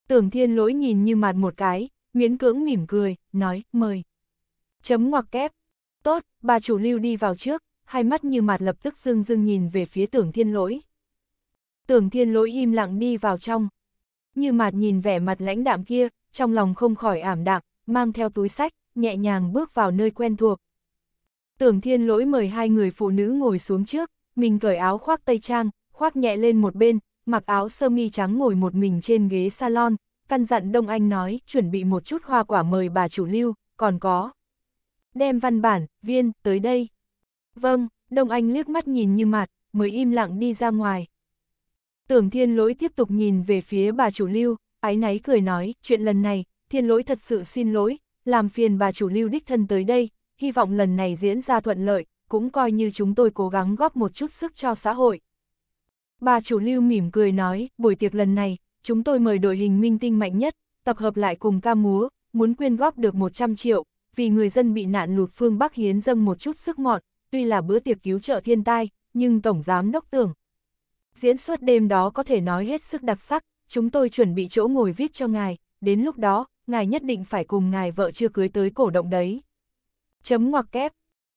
Tưởng thiên lỗi nhìn như mạt một cái, miễn cưỡng mỉm cười, nói, mời. Chấm ngoặc kép, Tốt, bà chủ lưu đi vào trước, hai mắt như mặt lập tức dưng dưng nhìn về phía tưởng thiên lỗi. Tưởng thiên lỗi im lặng đi vào trong. Như mặt nhìn vẻ mặt lãnh đạm kia, trong lòng không khỏi ảm đạm, mang theo túi sách, nhẹ nhàng bước vào nơi quen thuộc. Tưởng thiên lỗi mời hai người phụ nữ ngồi xuống trước, mình cởi áo khoác tây trang, khoác nhẹ lên một bên, mặc áo sơ mi trắng ngồi một mình trên ghế salon, căn dặn Đông Anh nói chuẩn bị một chút hoa quả mời bà chủ lưu, còn có đem văn bản, viên, tới đây. Vâng, Đông Anh liếc mắt nhìn như mặt, mới im lặng đi ra ngoài. Tưởng thiên lỗi tiếp tục nhìn về phía bà chủ lưu, ái náy cười nói, chuyện lần này, thiên lỗi thật sự xin lỗi, làm phiền bà chủ lưu đích thân tới đây, hy vọng lần này diễn ra thuận lợi, cũng coi như chúng tôi cố gắng góp một chút sức cho xã hội. Bà chủ lưu mỉm cười nói, buổi tiệc lần này, chúng tôi mời đội hình minh tinh mạnh nhất, tập hợp lại cùng ca múa, muốn quyên góp được 100 triệu, vì người dân bị nạn lụt phương Bắc hiến dâng một chút sức mọn, tuy là bữa tiệc cứu trợ thiên tai, nhưng Tổng Giám Đốc tưởng. Diễn xuất đêm đó có thể nói hết sức đặc sắc, chúng tôi chuẩn bị chỗ ngồi viết cho ngài, đến lúc đó, ngài nhất định phải cùng ngài vợ chưa cưới tới cổ động đấy. Chấm ngoặc kép,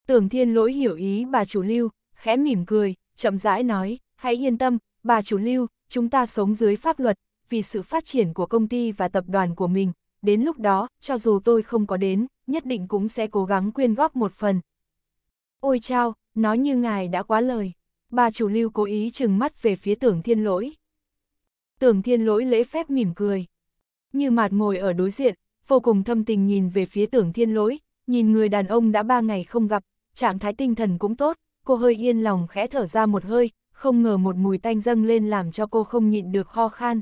tưởng thiên lỗi hiểu ý bà chủ lưu, khẽ mỉm cười, chậm rãi nói, hãy yên tâm, bà chủ lưu, chúng ta sống dưới pháp luật, vì sự phát triển của công ty và tập đoàn của mình, đến lúc đó, cho dù tôi không có đến, nhất định cũng sẽ cố gắng quyên góp một phần. Ôi chao, nói như ngài đã quá lời. Bà chủ lưu cố ý chừng mắt về phía tưởng thiên lỗi. Tưởng thiên lỗi lễ phép mỉm cười. Như mạt ngồi ở đối diện, vô cùng thâm tình nhìn về phía tưởng thiên lỗi, nhìn người đàn ông đã ba ngày không gặp, trạng thái tinh thần cũng tốt, cô hơi yên lòng khẽ thở ra một hơi, không ngờ một mùi tanh dâng lên làm cho cô không nhịn được ho khan.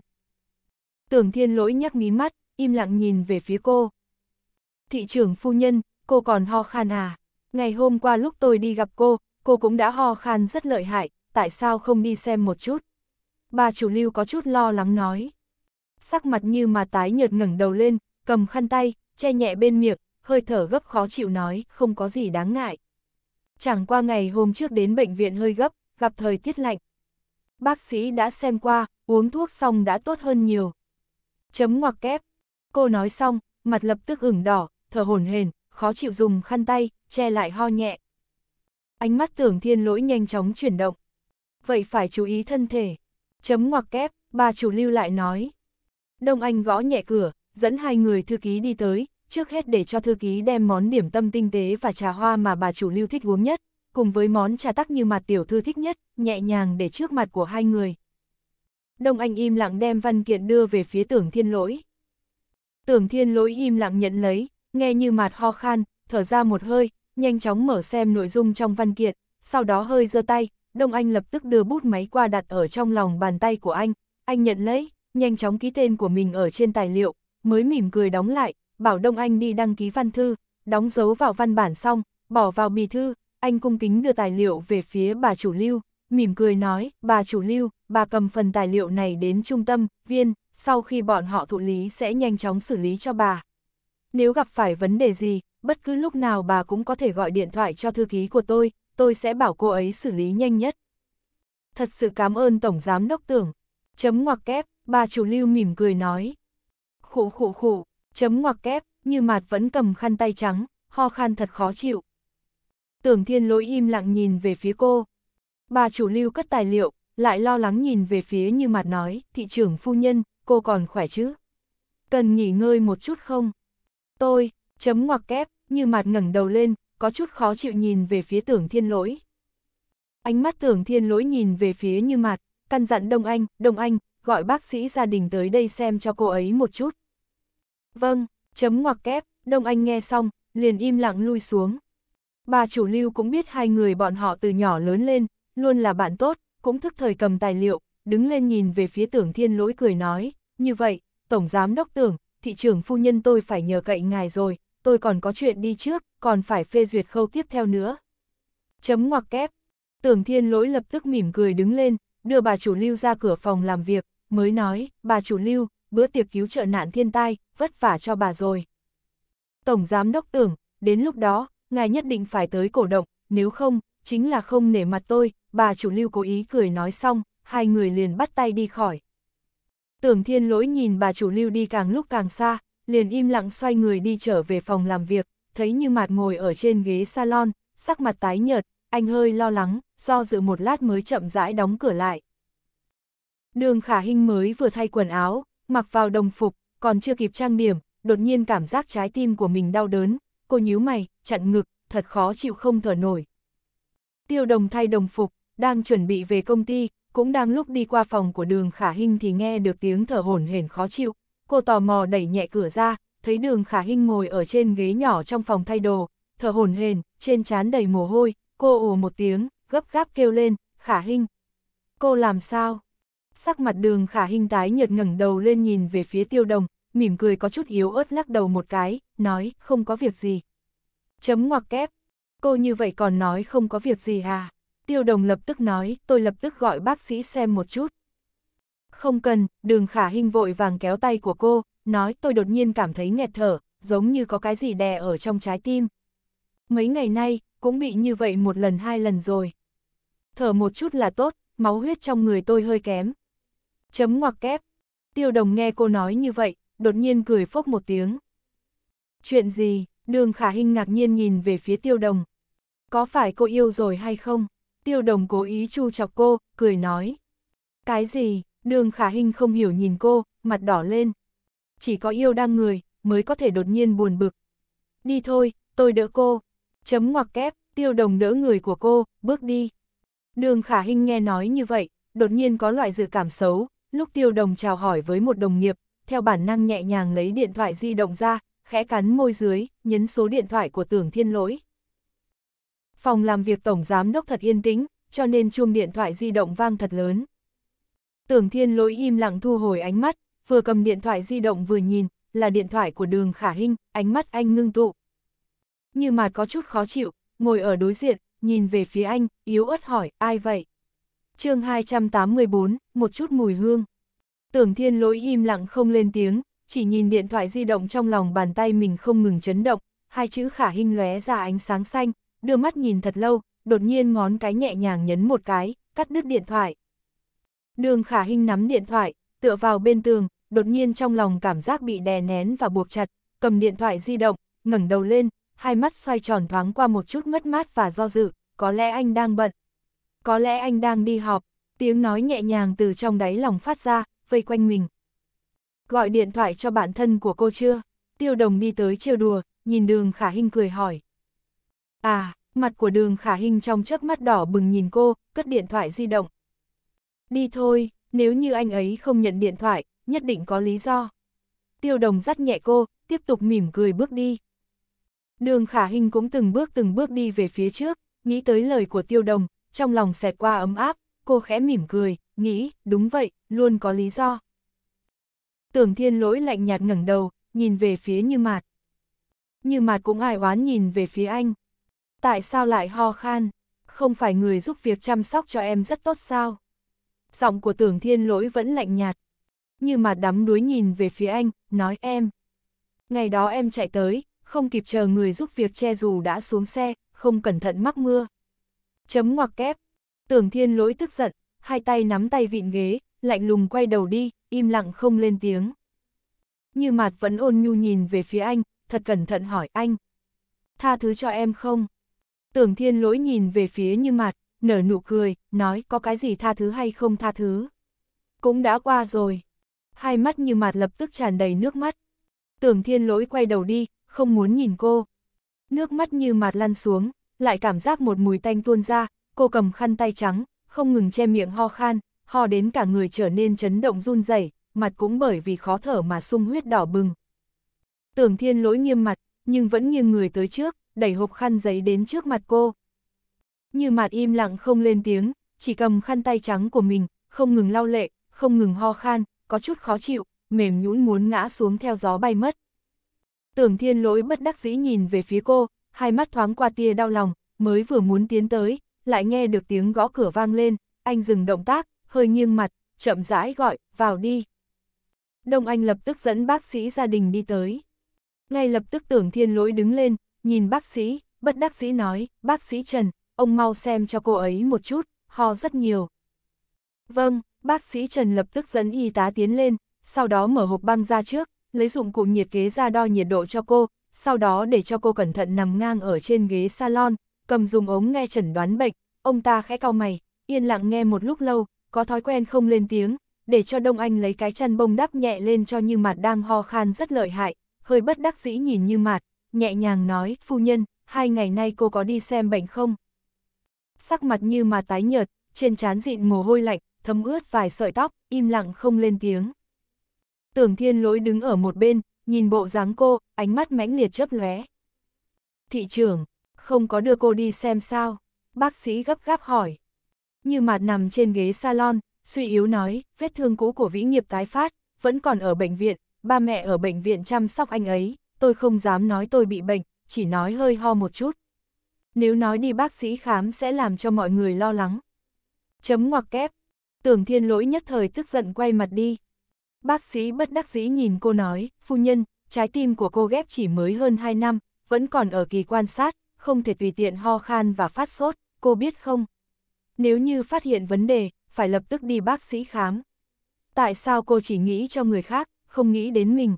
Tưởng thiên lỗi nhắc mí mắt, im lặng nhìn về phía cô, thị trưởng phu nhân, cô còn ho khan à? Ngày hôm qua lúc tôi đi gặp cô, cô cũng đã ho khan rất lợi hại, tại sao không đi xem một chút? Bà chủ lưu có chút lo lắng nói. Sắc mặt như mà tái nhợt ngẩng đầu lên, cầm khăn tay, che nhẹ bên miệng, hơi thở gấp khó chịu nói, không có gì đáng ngại. Chẳng qua ngày hôm trước đến bệnh viện hơi gấp, gặp thời tiết lạnh. Bác sĩ đã xem qua, uống thuốc xong đã tốt hơn nhiều. Chấm ngoặc kép. Cô nói xong, mặt lập tức ửng đỏ, thở hổn hển, khó chịu dùng khăn tay, che lại ho nhẹ. Ánh mắt tưởng thiên lỗi nhanh chóng chuyển động. Vậy phải chú ý thân thể. Chấm ngoặc kép, bà chủ lưu lại nói. Đông Anh gõ nhẹ cửa, dẫn hai người thư ký đi tới, trước hết để cho thư ký đem món điểm tâm tinh tế và trà hoa mà bà chủ lưu thích uống nhất, cùng với món trà tắc như mặt tiểu thư thích nhất, nhẹ nhàng để trước mặt của hai người. Đông Anh im lặng đem văn kiện đưa về phía tưởng thiên lỗi. Tưởng thiên lỗi im lặng nhận lấy, nghe như mạt ho khan, thở ra một hơi, nhanh chóng mở xem nội dung trong văn kiện, sau đó hơi giơ tay, Đông Anh lập tức đưa bút máy qua đặt ở trong lòng bàn tay của anh, anh nhận lấy, nhanh chóng ký tên của mình ở trên tài liệu, mới mỉm cười đóng lại, bảo Đông Anh đi đăng ký văn thư, đóng dấu vào văn bản xong, bỏ vào bì thư, anh cung kính đưa tài liệu về phía bà chủ lưu, mỉm cười nói, bà chủ lưu, bà cầm phần tài liệu này đến trung tâm, viên, sau khi bọn họ thụ lý sẽ nhanh chóng xử lý cho bà. Nếu gặp phải vấn đề gì, bất cứ lúc nào bà cũng có thể gọi điện thoại cho thư ký của tôi, tôi sẽ bảo cô ấy xử lý nhanh nhất. Thật sự cảm ơn Tổng Giám Đốc Tưởng. Chấm ngoặc kép, bà chủ lưu mỉm cười nói. Khụ khụ khụ, chấm ngoặc kép, như mạt vẫn cầm khăn tay trắng, ho khan thật khó chịu. Tưởng thiên lỗi im lặng nhìn về phía cô. Bà chủ lưu cất tài liệu, lại lo lắng nhìn về phía như mặt nói, thị trưởng phu nhân, cô còn khỏe chứ? Cần nghỉ ngơi một chút không? Tôi, chấm ngoặc kép, như mặt ngẩng đầu lên, có chút khó chịu nhìn về phía tưởng thiên lỗi. Ánh mắt tưởng thiên lỗi nhìn về phía như mặt, căn dặn Đông Anh, Đông Anh, gọi bác sĩ gia đình tới đây xem cho cô ấy một chút. Vâng, chấm ngoặc kép, Đông Anh nghe xong, liền im lặng lui xuống. Bà chủ lưu cũng biết hai người bọn họ từ nhỏ lớn lên, luôn là bạn tốt, cũng thức thời cầm tài liệu, đứng lên nhìn về phía tưởng thiên lỗi cười nói, như vậy, Tổng Giám Đốc Tưởng, thị trưởng phu nhân tôi phải nhờ cậy ngài rồi, tôi còn có chuyện đi trước, còn phải phê duyệt khâu tiếp theo nữa. Chấm ngoặc kép. Tưởng thiên lỗi lập tức mỉm cười đứng lên, đưa bà chủ lưu ra cửa phòng làm việc, mới nói, bà chủ lưu, bữa tiệc cứu trợ nạn thiên tai, vất vả cho bà rồi. Tổng giám đốc tưởng, đến lúc đó, ngài nhất định phải tới cổ động, nếu không, chính là không nể mặt tôi, bà chủ lưu cố ý cười nói xong, hai người liền bắt tay đi khỏi. Tưởng thiên lỗi nhìn bà chủ lưu đi càng lúc càng xa, liền im lặng xoay người đi trở về phòng làm việc, thấy như mặt ngồi ở trên ghế salon, sắc mặt tái nhợt, anh hơi lo lắng, do dự một lát mới chậm rãi đóng cửa lại. Đường khả hinh mới vừa thay quần áo, mặc vào đồng phục, còn chưa kịp trang điểm, đột nhiên cảm giác trái tim của mình đau đớn, cô nhíu mày, chặn ngực, thật khó chịu không thở nổi. Tiêu đồng thay đồng phục, đang chuẩn bị về công ty, cũng đang lúc đi qua phòng của đường khả hinh thì nghe được tiếng thở hổn hển khó chịu, cô tò mò đẩy nhẹ cửa ra, thấy đường khả hinh ngồi ở trên ghế nhỏ trong phòng thay đồ, thở hổn hển, trên trán đầy mồ hôi, cô ồ một tiếng, gấp gáp kêu lên, khả hinh. Cô làm sao? Sắc mặt đường khả hinh tái nhợt ngẩng đầu lên nhìn về phía tiêu đồng, mỉm cười có chút yếu ớt lắc đầu một cái, nói không có việc gì. Chấm ngoặc kép, cô như vậy còn nói không có việc gì à? Tiêu đồng lập tức nói, tôi lập tức gọi bác sĩ xem một chút. Không cần, đường khả hình vội vàng kéo tay của cô, nói tôi đột nhiên cảm thấy nghẹt thở, giống như có cái gì đè ở trong trái tim. Mấy ngày nay, cũng bị như vậy một lần hai lần rồi. Thở một chút là tốt, máu huyết trong người tôi hơi kém. Chấm ngoặc kép. Tiêu đồng nghe cô nói như vậy, đột nhiên cười phốc một tiếng. Chuyện gì, đường khả hình ngạc nhiên nhìn về phía tiêu đồng. Có phải cô yêu rồi hay không? tiêu đồng cố ý chu chọc cô, cười nói. Cái gì, đường khả hình không hiểu nhìn cô, mặt đỏ lên. Chỉ có yêu đang người, mới có thể đột nhiên buồn bực. Đi thôi, tôi đỡ cô. Chấm ngoặc kép, tiêu đồng đỡ người của cô, bước đi. Đường khả hình nghe nói như vậy, đột nhiên có loại dự cảm xấu, lúc tiêu đồng chào hỏi với một đồng nghiệp, theo bản năng nhẹ nhàng lấy điện thoại di động ra, khẽ cắn môi dưới, nhấn số điện thoại của tưởng thiên lỗi. Phòng làm việc tổng giám đốc thật yên tĩnh, cho nên chuông điện thoại di động vang thật lớn. Tưởng thiên lỗi im lặng thu hồi ánh mắt, vừa cầm điện thoại di động vừa nhìn, là điện thoại của đường khả hinh, ánh mắt anh ngưng tụ. Như mà có chút khó chịu, ngồi ở đối diện, nhìn về phía anh, yếu ớt hỏi, ai vậy? chương 284, một chút mùi hương. Tưởng thiên lỗi im lặng không lên tiếng, chỉ nhìn điện thoại di động trong lòng bàn tay mình không ngừng chấn động, hai chữ khả hinh lóe ra ánh sáng xanh, đưa mắt nhìn thật lâu, đột nhiên ngón cái nhẹ nhàng nhấn một cái, cắt đứt điện thoại. Đường khả hình nắm điện thoại, tựa vào bên tường, đột nhiên trong lòng cảm giác bị đè nén và buộc chặt, cầm điện thoại di động, ngẩng đầu lên, hai mắt xoay tròn thoáng qua một chút mất mát và do dự, có lẽ anh đang bận. Có lẽ anh đang đi họp, tiếng nói nhẹ nhàng từ trong đáy lòng phát ra, vây quanh mình. Gọi điện thoại cho bản thân của cô chưa? Tiêu đồng đi tới trêu đùa, nhìn đường khả hình cười hỏi. À, mặt của đường khả hình trong chớp mắt đỏ bừng nhìn cô, cất điện thoại di động. Đi thôi, nếu như anh ấy không nhận điện thoại, nhất định có lý do. Tiêu đồng dắt nhẹ cô, tiếp tục mỉm cười bước đi. Đường khả hình cũng từng bước từng bước đi về phía trước, nghĩ tới lời của tiêu đồng, trong lòng xẹt qua ấm áp, cô khẽ mỉm cười, nghĩ, đúng vậy, luôn có lý do. Tưởng thiên lỗi lạnh nhạt ngẩng đầu, nhìn về phía như mạt. Như mạt cũng ai oán nhìn về phía anh. Tại sao lại ho khan? Không phải người giúp việc chăm sóc cho em rất tốt sao? Giọng của tưởng thiên lỗi vẫn lạnh nhạt. Như mà đắm đuối nhìn về phía anh, nói em. Ngày đó em chạy tới, không kịp chờ người giúp việc che dù đã xuống xe, không cẩn thận mắc mưa. Chấm ngoặc kép. Tưởng thiên lỗi tức giận, hai tay nắm tay vịn ghế, lạnh lùng quay đầu đi, im lặng không lên tiếng. Như mặt vẫn ôn nhu nhìn về phía anh, thật cẩn thận hỏi anh. Tha thứ cho em không? Tưởng thiên lỗi nhìn về phía như mặt, nở nụ cười, nói có cái gì tha thứ hay không tha thứ. Cũng đã qua rồi. Hai mắt như mặt lập tức tràn đầy nước mắt. Tưởng thiên lỗi quay đầu đi, không muốn nhìn cô. Nước mắt như mặt lăn xuống, lại cảm giác một mùi tanh tuôn ra, cô cầm khăn tay trắng, không ngừng che miệng ho khan, ho đến cả người trở nên chấn động run rẩy, mặt cũng bởi vì khó thở mà sung huyết đỏ bừng. Tưởng thiên lỗi nghiêm mặt, nhưng vẫn nghiêng người tới trước, đẩy hộp khăn giấy đến trước mặt cô. Như mặt im lặng không lên tiếng, chỉ cầm khăn tay trắng của mình, không ngừng lau lệ, không ngừng ho khan, có chút khó chịu, mềm nhũn muốn ngã xuống theo gió bay mất. Tưởng thiên lỗi bất đắc dĩ nhìn về phía cô, hai mắt thoáng qua tia đau lòng, mới vừa muốn tiến tới, lại nghe được tiếng gõ cửa vang lên, anh dừng động tác, hơi nghiêng mặt, chậm rãi gọi, vào đi. Đông Anh lập tức dẫn bác sĩ gia đình đi tới. Ngay lập tức tưởng thiên lỗi đứng lên, nhìn bác sĩ, bất đắc sĩ nói, bác sĩ Trần, ông mau xem cho cô ấy một chút, ho rất nhiều. Vâng, bác sĩ Trần lập tức dẫn y tá tiến lên, sau đó mở hộp băng ra trước, lấy dụng cụ nhiệt kế ra đo nhiệt độ cho cô, sau đó để cho cô cẩn thận nằm ngang ở trên ghế salon, cầm dùng ống nghe chẩn đoán bệnh, ông ta khẽ cau mày, yên lặng nghe một lúc lâu, có thói quen không lên tiếng, để cho Đông Anh lấy cái chăn bông đắp nhẹ lên cho Như Mạt đang ho khan rất lợi hại, hơi bất đắc dĩ nhìn Như Mạt, nhẹ nhàng nói, phu nhân, hai ngày nay cô có đi xem bệnh không? Sắc mặt như mà tái nhợt, trên trán dịn mồ hôi lạnh, thấm ướt vài sợi tóc, im lặng không lên tiếng. Tưởng thiên lỗi đứng ở một bên, nhìn bộ dáng cô, ánh mắt mãnh liệt chớp lóe. Thị trưởng, không có đưa cô đi xem sao? Bác sĩ gấp gáp hỏi. Như mặt nằm trên ghế salon, suy yếu nói, vết thương cũ của vĩ nghiệp tái phát, vẫn còn ở bệnh viện, ba mẹ ở bệnh viện chăm sóc anh ấy, tôi không dám nói tôi bị bệnh, chỉ nói hơi ho một chút. Nếu nói đi bác sĩ khám sẽ làm cho mọi người lo lắng. Chấm ngoặc kép. Tưởng thiên lỗi nhất thời tức giận quay mặt đi. Bác sĩ bất đắc dĩ nhìn cô nói, phu nhân, trái tim của cô ghép chỉ mới hơn 2 năm, vẫn còn ở kỳ quan sát, không thể tùy tiện ho khan và phát sốt, cô biết không? Nếu như phát hiện vấn đề, phải lập tức đi bác sĩ khám. Tại sao cô chỉ nghĩ cho người khác, không nghĩ đến mình?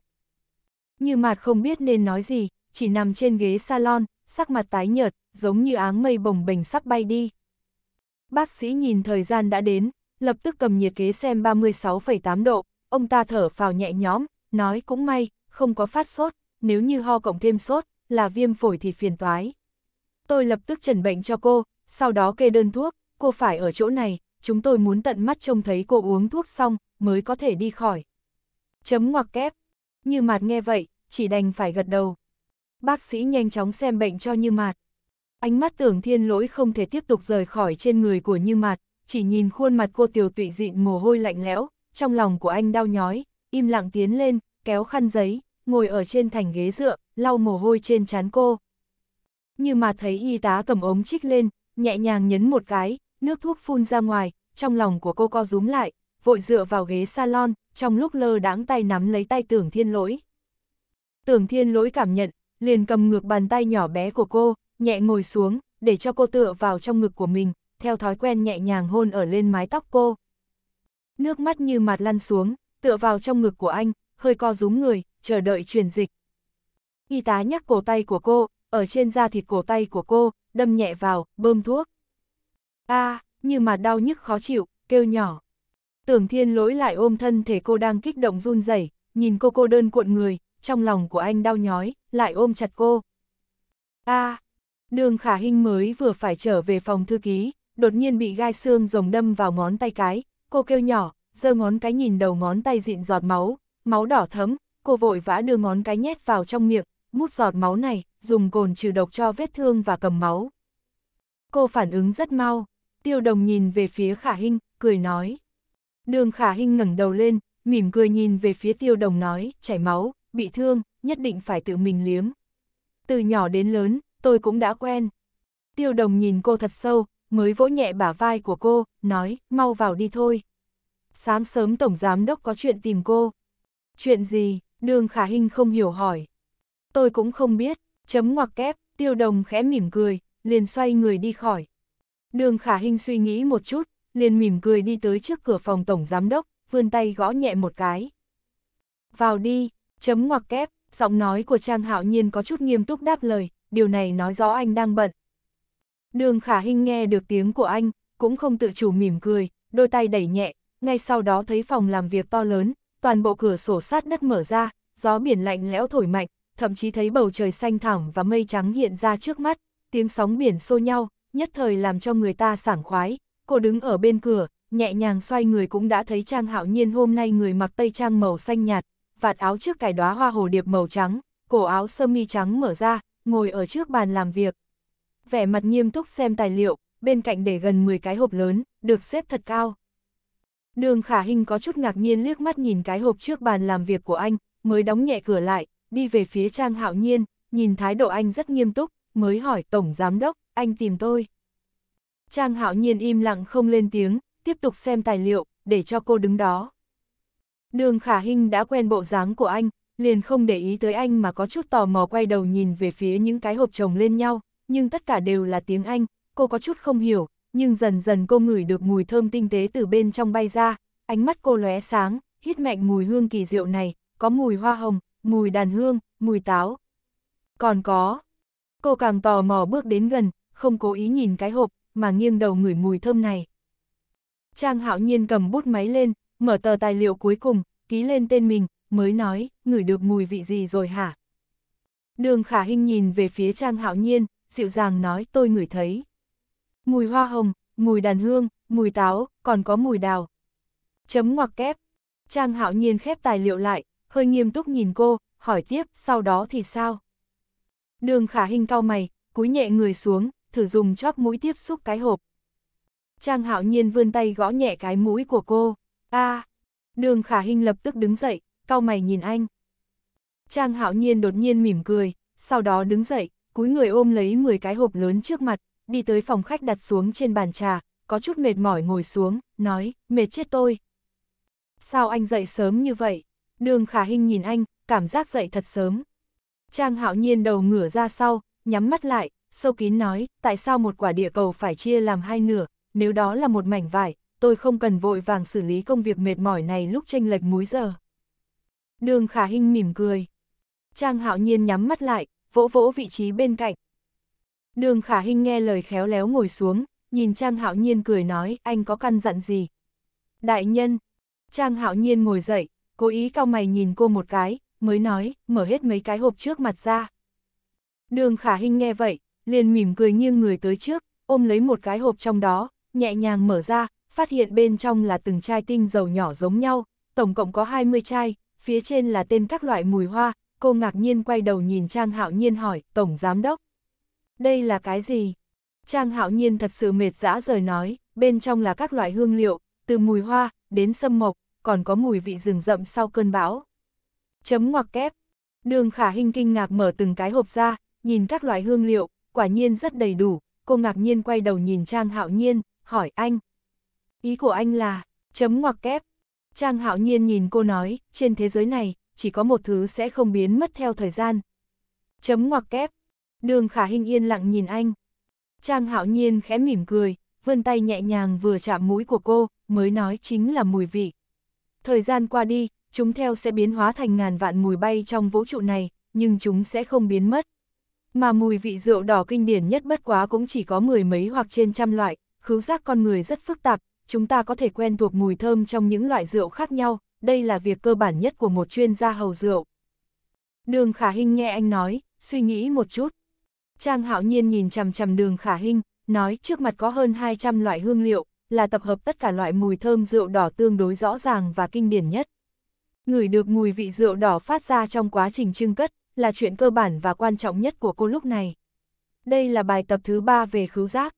Như mạt không biết nên nói gì, chỉ nằm trên ghế salon, sắc mặt tái nhợt, giống như áng mây bồng bềnh sắp bay đi. Bác sĩ nhìn thời gian đã đến, lập tức cầm nhiệt kế xem 36,8 độ, ông ta thở phào nhẹ nhõm, nói cũng may, không có phát sốt, nếu như ho cộng thêm sốt, là viêm phổi thì phiền toái. Tôi lập tức chẩn bệnh cho cô, sau đó kê đơn thuốc, cô phải ở chỗ này, chúng tôi muốn tận mắt trông thấy cô uống thuốc xong, mới có thể đi khỏi. Chấm ngoặc kép, như Mạt nghe vậy, chỉ đành phải gật đầu. Bác sĩ nhanh chóng xem bệnh cho Như Mạt. Ánh mắt tưởng thiên lỗi không thể tiếp tục rời khỏi trên người của Như Mạt, chỉ nhìn khuôn mặt cô tiểu tụy dịn mồ hôi lạnh lẽo, trong lòng của anh đau nhói, im lặng tiến lên, kéo khăn giấy, ngồi ở trên thành ghế dựa, lau mồ hôi trên trán cô. Như mà thấy y tá cầm ống chích lên, nhẹ nhàng nhấn một cái, nước thuốc phun ra ngoài, trong lòng của cô co rúm lại, vội dựa vào ghế salon, trong lúc lơ đáng tay nắm lấy tay tưởng thiên lỗi. Tưởng thiên lỗi cảm nhận, liền cầm ngược bàn tay nhỏ bé của cô, nhẹ ngồi xuống, để cho cô tựa vào trong ngực của mình, theo thói quen nhẹ nhàng hôn ở lên mái tóc cô. Nước mắt như mạt lăn xuống, tựa vào trong ngực của anh, hơi co rúm người, chờ đợi truyền dịch. Y tá nhắc cổ tay của cô, ở trên da thịt cổ tay của cô, đâm nhẹ vào, bơm thuốc. a à, như mà đau nhức khó chịu, kêu nhỏ. Tưởng thiên lỗi lại ôm thân thể cô đang kích động run rẩy nhìn cô cô đơn cuộn người, trong lòng của anh đau nhói, lại ôm chặt cô. a à, đường khả hình mới vừa phải trở về phòng thư ký, đột nhiên bị gai xương rồng đâm vào ngón tay cái, cô kêu nhỏ, giơ ngón cái nhìn đầu ngón tay dịn giọt máu, máu đỏ thấm, cô vội vã đưa ngón cái nhét vào trong miệng, mút giọt máu này, dùng cồn trừ độc cho vết thương và cầm máu. Cô phản ứng rất mau, tiêu đồng nhìn về phía khả hình, cười nói. Đường khả hình ngẩng đầu lên, mỉm cười nhìn về phía tiêu đồng nói, chảy máu, bị thương, nhất định phải tự mình liếm. Từ nhỏ đến lớn, tôi cũng đã quen. Tiêu đồng nhìn cô thật sâu, mới vỗ nhẹ bả vai của cô, nói, mau vào đi thôi. Sáng sớm Tổng Giám Đốc có chuyện tìm cô. Chuyện gì, đường khả hình không hiểu hỏi. Tôi cũng không biết, chấm ngoặc kép, tiêu đồng khẽ mỉm cười, liền xoay người đi khỏi. Đường khả hình suy nghĩ một chút, liền mỉm cười đi tới trước cửa phòng tổng giám đốc, vươn tay gõ nhẹ một cái. Vào đi, chấm ngoặc kép, giọng nói của Trang Hạo Nhiên có chút nghiêm túc đáp lời, điều này nói rõ anh đang bận. Đường Khả Hinh nghe được tiếng của anh, cũng không tự chủ mỉm cười, đôi tay đẩy nhẹ, ngay sau đó thấy phòng làm việc to lớn, toàn bộ cửa sổ sát đất mở ra, gió biển lạnh lẽo thổi mạnh, thậm chí thấy bầu trời xanh thẳm và mây trắng hiện ra trước mắt, tiếng sóng biển xô nhau, nhất thời làm cho người ta sảng khoái, cô đứng ở bên cửa, nhẹ nhàng xoay người cũng đã thấy Trang Hạo Nhiên hôm nay người mặc tây trang màu xanh nhạt, vạt áo trước cài đóa hoa hồ điệp màu trắng, cổ áo sơ mi trắng mở ra, ngồi ở trước bàn làm việc. Vẻ mặt nghiêm túc xem tài liệu, bên cạnh để gần 10 cái hộp lớn, được xếp thật cao. Đường Khả Hinh có chút ngạc nhiên liếc mắt nhìn cái hộp trước bàn làm việc của anh, mới đóng nhẹ cửa lại, đi về phía Trang Hạo Nhiên, nhìn thái độ anh rất nghiêm túc, mới hỏi Tổng Giám Đốc, anh tìm tôi. Trang hạo nhiên im lặng không lên tiếng, tiếp tục xem tài liệu, để cho cô đứng đó. Đường khả Hinh đã quen bộ dáng của anh, liền không để ý tới anh mà có chút tò mò quay đầu nhìn về phía những cái hộp chồng lên nhau, nhưng tất cả đều là tiếng Anh, cô có chút không hiểu, nhưng dần dần cô ngửi được mùi thơm tinh tế từ bên trong bay ra, ánh mắt cô lóe sáng, hít mạnh mùi hương kỳ diệu này, có mùi hoa hồng, mùi đàn hương, mùi táo. Còn có, cô càng tò mò bước đến gần, không cố ý nhìn cái hộp, mà nghiêng đầu ngửi mùi thơm này. Trang hạo nhiên cầm bút máy lên, mở tờ tài liệu cuối cùng, ký lên tên mình, mới nói, ngửi được mùi vị gì rồi hả? Đường khả hình nhìn về phía trang hạo nhiên, dịu dàng nói tôi ngửi thấy. Mùi hoa hồng, mùi đàn hương, mùi táo, còn có mùi đào. Chấm ngoặc kép. Trang hạo nhiên khép tài liệu lại, hơi nghiêm túc nhìn cô, hỏi tiếp, sau đó thì sao? Đường khả hình cau mày, cúi nhẹ người xuống, thử dùng chóp mũi tiếp xúc cái hộp. Trang hạo nhiên vươn tay gõ nhẹ cái mũi của cô. a à, đường khả Hinh lập tức đứng dậy, cau mày nhìn anh. Trang hạo nhiên đột nhiên mỉm cười, sau đó đứng dậy, cúi người ôm lấy 10 cái hộp lớn trước mặt, đi tới phòng khách đặt xuống trên bàn trà, có chút mệt mỏi ngồi xuống, nói, mệt chết tôi. Sao anh dậy sớm như vậy? Đường khả Hinh nhìn anh, cảm giác dậy thật sớm. Trang hạo nhiên đầu ngửa ra sau, nhắm mắt lại, sâu kín nói, tại sao một quả địa cầu phải chia làm hai nửa, nếu đó là một mảnh vải, tôi không cần vội vàng xử lý công việc mệt mỏi này lúc tranh lệch múi giờ. Đường khả hinh mỉm cười. Trang hạo nhiên nhắm mắt lại, vỗ vỗ vị trí bên cạnh. Đường khả hinh nghe lời khéo léo ngồi xuống, nhìn Trang hạo nhiên cười nói, anh có căn dặn gì? Đại nhân, Trang hạo nhiên ngồi dậy, cố ý cao mày nhìn cô một cái, mới nói, mở hết mấy cái hộp trước mặt ra. Đường khả hinh nghe vậy, liền mỉm cười nghiêng người tới trước, ôm lấy một cái hộp trong đó, nhẹ nhàng mở ra, phát hiện bên trong là từng chai tinh dầu nhỏ giống nhau, tổng cộng có 20 chai, phía trên là tên các loại mùi hoa, cô ngạc nhiên quay đầu nhìn Trang Hạo Nhiên hỏi, Tổng Giám Đốc, đây là cái gì? Trang Hạo Nhiên thật sự mệt dã rời nói, bên trong là các loại hương liệu, từ mùi hoa, đến sâm mộc, còn có mùi vị rừng rậm sau cơn bão. Chấm ngoặc kép. Đường Khả hình kinh ngạc mở từng cái hộp ra, nhìn các loại hương liệu, quả nhiên rất đầy đủ, cô ngạc nhiên quay đầu nhìn Trang Hạo Nhiên, hỏi anh. Ý của anh là, chấm ngoặc kép. Trang Hạo Nhiên nhìn cô nói, trên thế giới này, chỉ có một thứ sẽ không biến mất theo thời gian. Chấm ngoặc kép. Đường Khả Hinh yên lặng nhìn anh. Trang Hạo Nhiên khẽ mỉm cười, vươn tay nhẹ nhàng vừa chạm mũi của cô, mới nói chính là mùi vị. Thời gian qua đi, chúng theo sẽ biến hóa thành ngàn vạn mùi bay trong vũ trụ này, nhưng chúng sẽ không biến mất. Mà mùi vị rượu đỏ kinh điển nhất bất quá cũng chỉ có mười mấy hoặc trên trăm loại, khứu giác con người rất phức tạp, chúng ta có thể quen thuộc mùi thơm trong những loại rượu khác nhau, đây là việc cơ bản nhất của một chuyên gia hầu rượu. Đường Khả Hinh nghe anh nói, suy nghĩ một chút. Trang hạo nhiên nhìn chằm chằm đường Khả Hinh, nói trước mặt có hơn 200 loại hương liệu, là tập hợp tất cả loại mùi thơm rượu đỏ tương đối rõ ràng và kinh điển nhất. Ngửi được mùi vị rượu đỏ phát ra trong quá trình trưng cất, là chuyện cơ bản và quan trọng nhất của cô lúc này. Đây là bài tập thứ ba về khứu giác.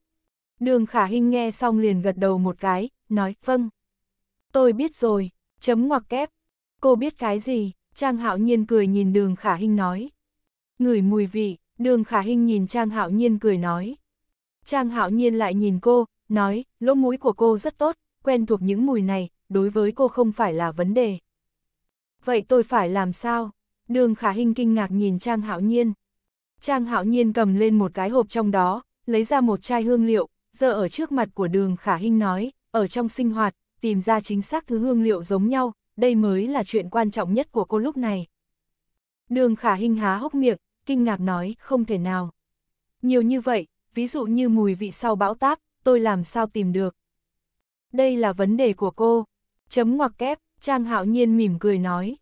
Đường Khả Hinh nghe xong liền gật đầu một cái, nói, vâng. Tôi biết rồi, chấm ngoặc kép. Cô biết cái gì? Trang Hạo Nhiên cười nhìn Đường Khả Hinh nói. Ngửi mùi vị, Đường Khả Hinh nhìn Trang Hạo Nhiên cười nói. Trang Hạo Nhiên lại nhìn cô, nói, lỗ mũi của cô rất tốt, quen thuộc những mùi này, đối với cô không phải là vấn đề. Vậy tôi phải làm sao? Đường khả hình kinh ngạc nhìn Trang Hạo Nhiên. Trang Hạo Nhiên cầm lên một cái hộp trong đó, lấy ra một chai hương liệu, giờ ở trước mặt của đường khả hình nói, ở trong sinh hoạt, tìm ra chính xác thứ hương liệu giống nhau, đây mới là chuyện quan trọng nhất của cô lúc này. Đường khả hình há hốc miệng, kinh ngạc nói, không thể nào. Nhiều như vậy, ví dụ như mùi vị sau bão táp, tôi làm sao tìm được. Đây là vấn đề của cô. Chấm ngoặc kép, Trang Hạo Nhiên mỉm cười nói.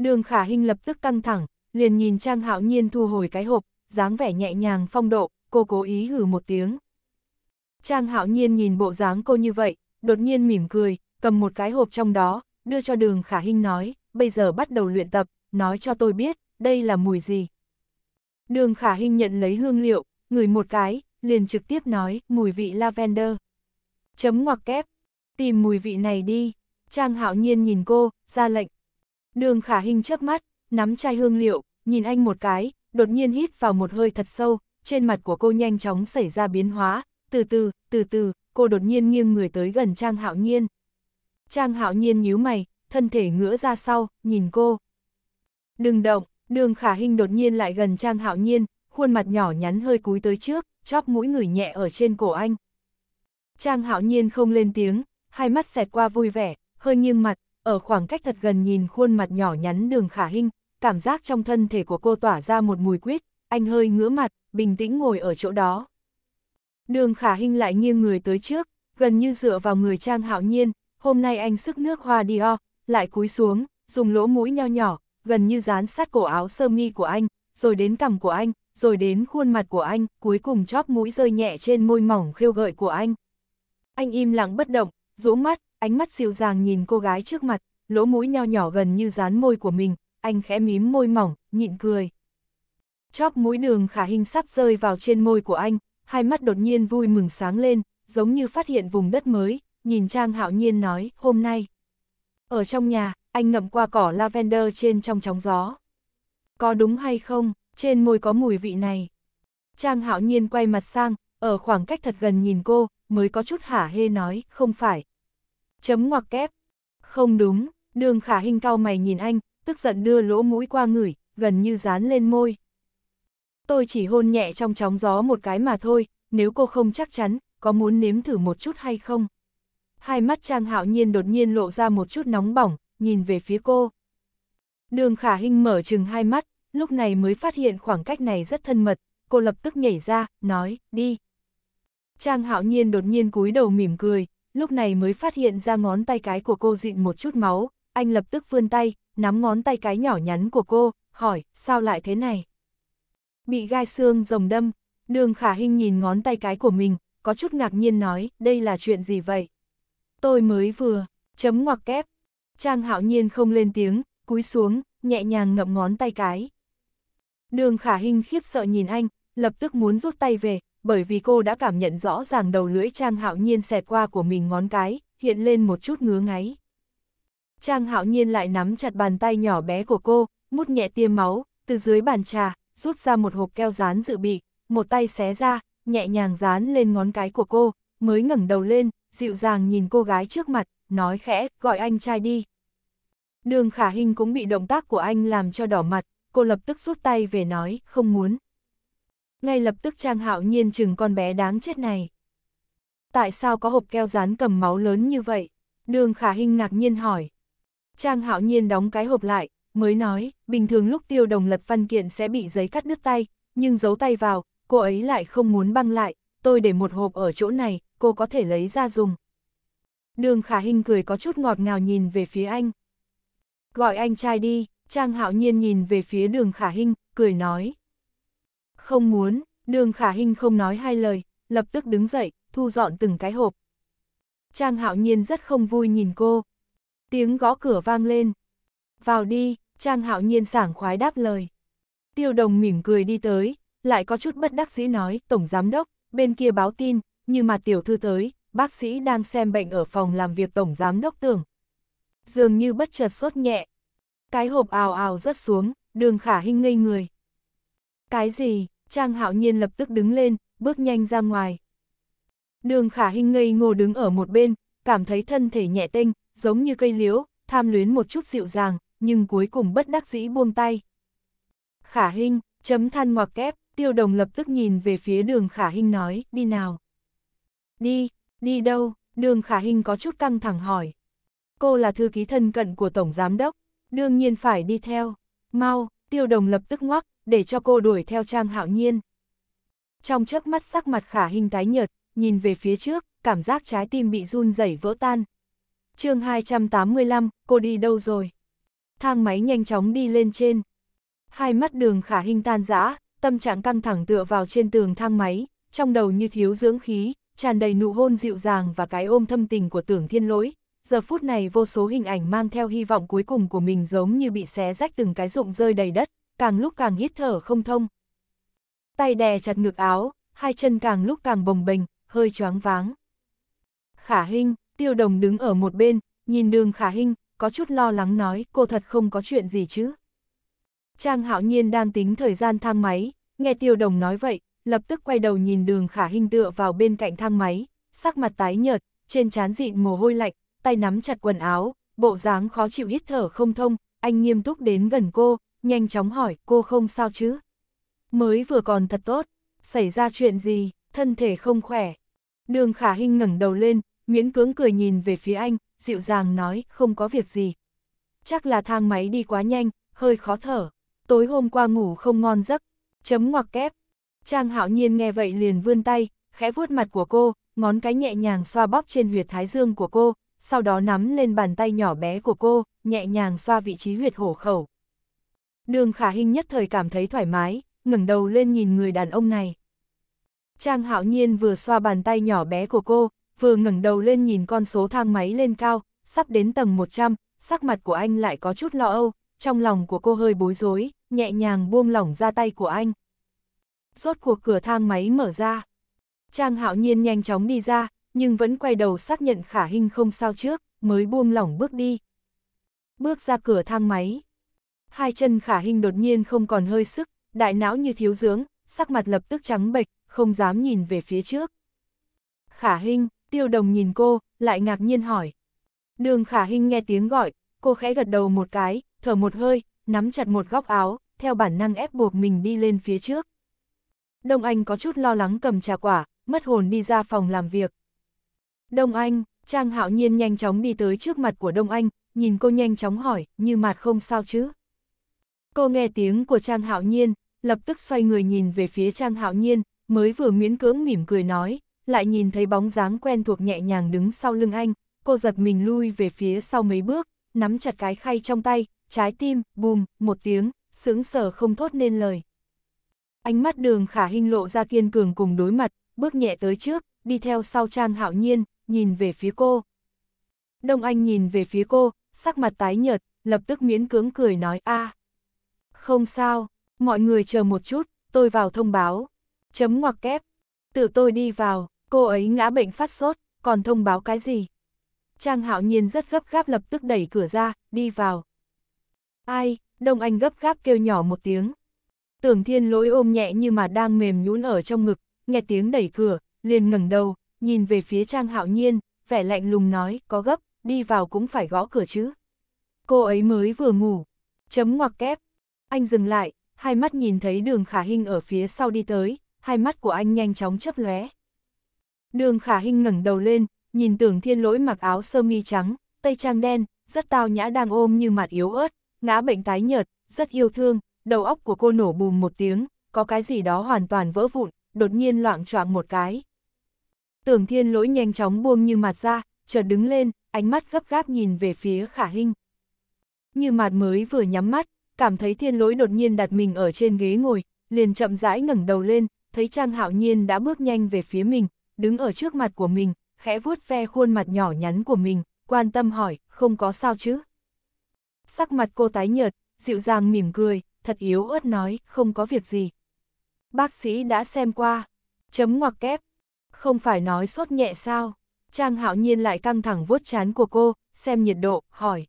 Đường khả hình lập tức căng thẳng, liền nhìn Trang Hạo Nhiên thu hồi cái hộp, dáng vẻ nhẹ nhàng phong độ, cô cố ý hử một tiếng. Trang Hạo Nhiên nhìn bộ dáng cô như vậy, đột nhiên mỉm cười, cầm một cái hộp trong đó, đưa cho đường khả hình nói, bây giờ bắt đầu luyện tập, nói cho tôi biết, đây là mùi gì. Đường khả hình nhận lấy hương liệu, ngửi một cái, liền trực tiếp nói, mùi vị lavender. Chấm ngoặc kép, tìm mùi vị này đi. Trang hạo nhiên nhìn cô, ra lệnh, Đường khả hình chớp mắt, nắm chai hương liệu, nhìn anh một cái, đột nhiên hít vào một hơi thật sâu, trên mặt của cô nhanh chóng xảy ra biến hóa, từ từ, từ từ, cô đột nhiên nghiêng người tới gần Trang Hạo Nhiên. Trang Hạo Nhiên nhíu mày, thân thể ngửa ra sau, nhìn cô. Đừng động, đường khả hình đột nhiên lại gần Trang Hạo Nhiên, khuôn mặt nhỏ nhắn hơi cúi tới trước, chóp mũi người nhẹ ở trên cổ anh. Trang Hạo Nhiên không lên tiếng, hai mắt xẹt qua vui vẻ, hơi nghiêng mặt, ở khoảng cách thật gần nhìn khuôn mặt nhỏ nhắn đường khả hinh, cảm giác trong thân thể của cô tỏa ra một mùi quyết anh hơi ngửa mặt, bình tĩnh ngồi ở chỗ đó. Đường khả hinh lại nghiêng người tới trước, gần như dựa vào người trang hạo nhiên, hôm nay anh sức nước hoa đi Dior, lại cúi xuống, dùng lỗ mũi nho nhỏ, gần như dán sát cổ áo sơ mi của anh, rồi đến cằm của anh, rồi đến khuôn mặt của anh, cuối cùng chóp mũi rơi nhẹ trên môi mỏng khêu gợi của anh. Anh im lặng bất động, rũ mắt, ánh mắt siêu dàng nhìn cô gái trước mặt, lỗ mũi nho nhỏ gần như dán môi của mình, anh khẽ mím môi mỏng, nhịn cười. Chóp mũi đường khả hình sắp rơi vào trên môi của anh, hai mắt đột nhiên vui mừng sáng lên, giống như phát hiện vùng đất mới, nhìn Trang hạo nhiên nói, hôm nay. Ở trong nhà, anh ngậm qua cỏ lavender trên trong chóng gió. Có đúng hay không, trên môi có mùi vị này. Trang hạo nhiên quay mặt sang, ở khoảng cách thật gần nhìn cô, mới có chút hả hê nói, không phải, chấm ngoặc kép. Không đúng, đường khả hình cao mày nhìn anh, tức giận đưa lỗ mũi qua ngửi, gần như dán lên môi. Tôi chỉ hôn nhẹ trong chóng gió một cái mà thôi, nếu cô không chắc chắn, có muốn nếm thử một chút hay không? Hai mắt Trang Hạo Nhiên đột nhiên lộ ra một chút nóng bỏng, nhìn về phía cô. Đường khả hình mở chừng hai mắt, lúc này mới phát hiện khoảng cách này rất thân mật, cô lập tức nhảy ra, nói, đi. Trang Hạo Nhiên đột nhiên cúi đầu mỉm cười, lúc này mới phát hiện ra ngón tay cái của cô dịn một chút máu, anh lập tức vươn tay, nắm ngón tay cái nhỏ nhắn của cô, hỏi, sao lại thế này? Bị gai xương rồng đâm, đường khả hình nhìn ngón tay cái của mình, có chút ngạc nhiên nói, đây là chuyện gì vậy? Tôi mới vừa, chấm ngoặc kép. Trang hạo nhiên không lên tiếng, cúi xuống, nhẹ nhàng ngậm ngón tay cái. Đường khả hình khiếp sợ nhìn anh, lập tức muốn rút tay về, bởi vì cô đã cảm nhận rõ ràng đầu lưỡi Trang Hạo Nhiên xẹt qua của mình ngón cái, hiện lên một chút ngứa ngáy. Trang Hạo Nhiên lại nắm chặt bàn tay nhỏ bé của cô, mút nhẹ tia máu, từ dưới bàn trà, rút ra một hộp keo dán dự bị, một tay xé ra, nhẹ nhàng dán lên ngón cái của cô, mới ngẩng đầu lên, dịu dàng nhìn cô gái trước mặt, nói khẽ, gọi anh trai đi. Đường khả hình cũng bị động tác của anh làm cho đỏ mặt, cô lập tức rút tay về nói, không muốn ngay lập tức Trang Hạo Nhiên chừng con bé đáng chết này. Tại sao có hộp keo dán cầm máu lớn như vậy? Đường Khả Hinh ngạc nhiên hỏi. Trang Hạo Nhiên đóng cái hộp lại, mới nói, bình thường lúc tiêu đồng lật văn kiện sẽ bị giấy cắt đứt tay, nhưng giấu tay vào, cô ấy lại không muốn băng lại, tôi để một hộp ở chỗ này, cô có thể lấy ra dùng. Đường Khả Hinh cười có chút ngọt ngào nhìn về phía anh. Gọi anh trai đi, Trang Hạo Nhiên nhìn về phía đường Khả Hinh, cười nói. Không muốn, đường khả hình không nói hai lời, lập tức đứng dậy, thu dọn từng cái hộp. Trang hạo nhiên rất không vui nhìn cô. Tiếng gõ cửa vang lên. Vào đi, Trang hạo nhiên sảng khoái đáp lời. Tiêu đồng mỉm cười đi tới, lại có chút bất đắc dĩ nói, Tổng Giám Đốc, bên kia báo tin, như mà tiểu thư tới, bác sĩ đang xem bệnh ở phòng làm việc Tổng Giám Đốc tưởng. Dường như bất chợt sốt nhẹ. Cái hộp ào ào rớt xuống, đường khả hình ngây người. Cái gì, Trang Hạo Nhiên lập tức đứng lên, bước nhanh ra ngoài. Đường Khả Hinh ngây ngô đứng ở một bên, cảm thấy thân thể nhẹ tênh, giống như cây liễu, tham luyến một chút dịu dàng, nhưng cuối cùng bất đắc dĩ buông tay. Khả Hinh, chấm than ngoặc kép, tiêu đồng lập tức nhìn về phía đường Khả Hinh nói, đi nào. Đi, đi đâu, đường Khả Hinh có chút căng thẳng hỏi. Cô là thư ký thân cận của Tổng Giám Đốc, đương nhiên phải đi theo. Mau, tiêu đồng lập tức ngoắc, để cho cô đuổi theo Trang Hạo Nhiên. Trong chớp mắt sắc mặt khả hình tái nhợt, nhìn về phía trước, cảm giác trái tim bị run rẩy vỡ tan. chương 285, cô đi đâu rồi? Thang máy nhanh chóng đi lên trên. Hai mắt đường khả hình tan rã, tâm trạng căng thẳng tựa vào trên tường thang máy, trong đầu như thiếu dưỡng khí, tràn đầy nụ hôn dịu dàng và cái ôm thâm tình của tưởng thiên lỗi. Giờ phút này vô số hình ảnh mang theo hy vọng cuối cùng của mình giống như bị xé rách từng cái rụng rơi đầy đất, càng lúc càng hít thở không thông. Tay đè chặt ngực áo, hai chân càng lúc càng bồng bềnh, hơi choáng váng. Khả Hinh, Tiêu Đồng đứng ở một bên, nhìn đường Khả Hinh, có chút lo lắng nói cô thật không có chuyện gì chứ. Trang Hạo Nhiên đang tính thời gian thang máy, nghe Tiêu Đồng nói vậy, lập tức quay đầu nhìn đường Khả Hinh tựa vào bên cạnh thang máy, sắc mặt tái nhợt, trên trán dịn mồ hôi lạnh, tay nắm chặt quần áo, bộ dáng khó chịu hít thở không thông, anh nghiêm túc đến gần cô, nhanh chóng hỏi cô không sao chứ. Mới vừa còn thật tốt, xảy ra chuyện gì, thân thể không khỏe. Đường khả hình ngẩng đầu lên, miễn cưỡng cười nhìn về phía anh, dịu dàng nói không có việc gì. Chắc là thang máy đi quá nhanh, hơi khó thở, tối hôm qua ngủ không ngon giấc, chấm ngoặc kép. Trang hạo nhiên nghe vậy liền vươn tay, khẽ vuốt mặt của cô, ngón cái nhẹ nhàng xoa bóp trên huyệt thái dương của cô, sau đó nắm lên bàn tay nhỏ bé của cô, nhẹ nhàng xoa vị trí huyệt hổ khẩu. Đường khả hình nhất thời cảm thấy thoải mái, ngẩng đầu lên nhìn người đàn ông này. Trang hạo nhiên vừa xoa bàn tay nhỏ bé của cô, vừa ngẩng đầu lên nhìn con số thang máy lên cao, sắp đến tầng 100, sắc mặt của anh lại có chút lo âu, trong lòng của cô hơi bối rối, nhẹ nhàng buông lỏng ra tay của anh. Rốt cuộc cửa thang máy mở ra. Trang hạo nhiên nhanh chóng đi ra, nhưng vẫn quay đầu xác nhận khả hình không sao trước, mới buông lỏng bước đi. Bước ra cửa thang máy hai chân khả hình đột nhiên không còn hơi sức, đại não như thiếu dưỡng, sắc mặt lập tức trắng bệch, không dám nhìn về phía trước. Khả hình, tiêu đồng nhìn cô, lại ngạc nhiên hỏi. Đường khả hình nghe tiếng gọi, cô khẽ gật đầu một cái, thở một hơi, nắm chặt một góc áo, theo bản năng ép buộc mình đi lên phía trước. Đông Anh có chút lo lắng cầm trà quả, mất hồn đi ra phòng làm việc. Đông Anh, Trang Hạo Nhiên nhanh chóng đi tới trước mặt của Đông Anh, nhìn cô nhanh chóng hỏi, như mặt không sao chứ? Cô nghe tiếng của Trang Hạo Nhiên, lập tức xoay người nhìn về phía Trang Hạo Nhiên, mới vừa miễn cưỡng mỉm cười nói, lại nhìn thấy bóng dáng quen thuộc nhẹ nhàng đứng sau lưng anh, cô giật mình lui về phía sau mấy bước, nắm chặt cái khay trong tay, trái tim, bùm, một tiếng, sững sờ không thốt nên lời. Ánh mắt đường khả hình lộ ra kiên cường cùng đối mặt, bước nhẹ tới trước, đi theo sau Trang Hạo Nhiên, nhìn về phía cô. Đông Anh nhìn về phía cô, sắc mặt tái nhợt, lập tức miễn cưỡng cười nói a à, không sao, mọi người chờ một chút, tôi vào thông báo. Chấm ngoặc kép. Tự tôi đi vào, cô ấy ngã bệnh phát sốt, còn thông báo cái gì? Trang hạo nhiên rất gấp gáp lập tức đẩy cửa ra, đi vào. Ai, Đông Anh gấp gáp kêu nhỏ một tiếng. Tưởng thiên lỗi ôm nhẹ như mà đang mềm nhũn ở trong ngực, nghe tiếng đẩy cửa, liền ngẩng đầu, nhìn về phía Trang hạo nhiên, vẻ lạnh lùng nói, có gấp, đi vào cũng phải gõ cửa chứ. Cô ấy mới vừa ngủ. Chấm ngoặc kép, anh dừng lại, hai mắt nhìn thấy đường khả hình ở phía sau đi tới, hai mắt của anh nhanh chóng chấp lóe. Đường khả hình ngẩng đầu lên, nhìn tưởng thiên lỗi mặc áo sơ mi trắng, tây trang đen, rất tao nhã đang ôm như mặt yếu ớt, ngã bệnh tái nhợt, rất yêu thương, đầu óc của cô nổ bùm một tiếng, có cái gì đó hoàn toàn vỡ vụn, đột nhiên loạn choạng một cái. Tưởng thiên lỗi nhanh chóng buông như mặt ra, chợt đứng lên, ánh mắt gấp gáp nhìn về phía khả hình. Như mặt mới vừa nhắm mắt, cảm thấy thiên lỗi đột nhiên đặt mình ở trên ghế ngồi, liền chậm rãi ngẩng đầu lên, thấy Trang Hạo Nhiên đã bước nhanh về phía mình, đứng ở trước mặt của mình, khẽ vuốt ve khuôn mặt nhỏ nhắn của mình, quan tâm hỏi, không có sao chứ? Sắc mặt cô tái nhợt, dịu dàng mỉm cười, thật yếu ớt nói, không có việc gì. Bác sĩ đã xem qua, chấm ngoặc kép, không phải nói sốt nhẹ sao? Trang Hạo Nhiên lại căng thẳng vuốt chán của cô, xem nhiệt độ, hỏi.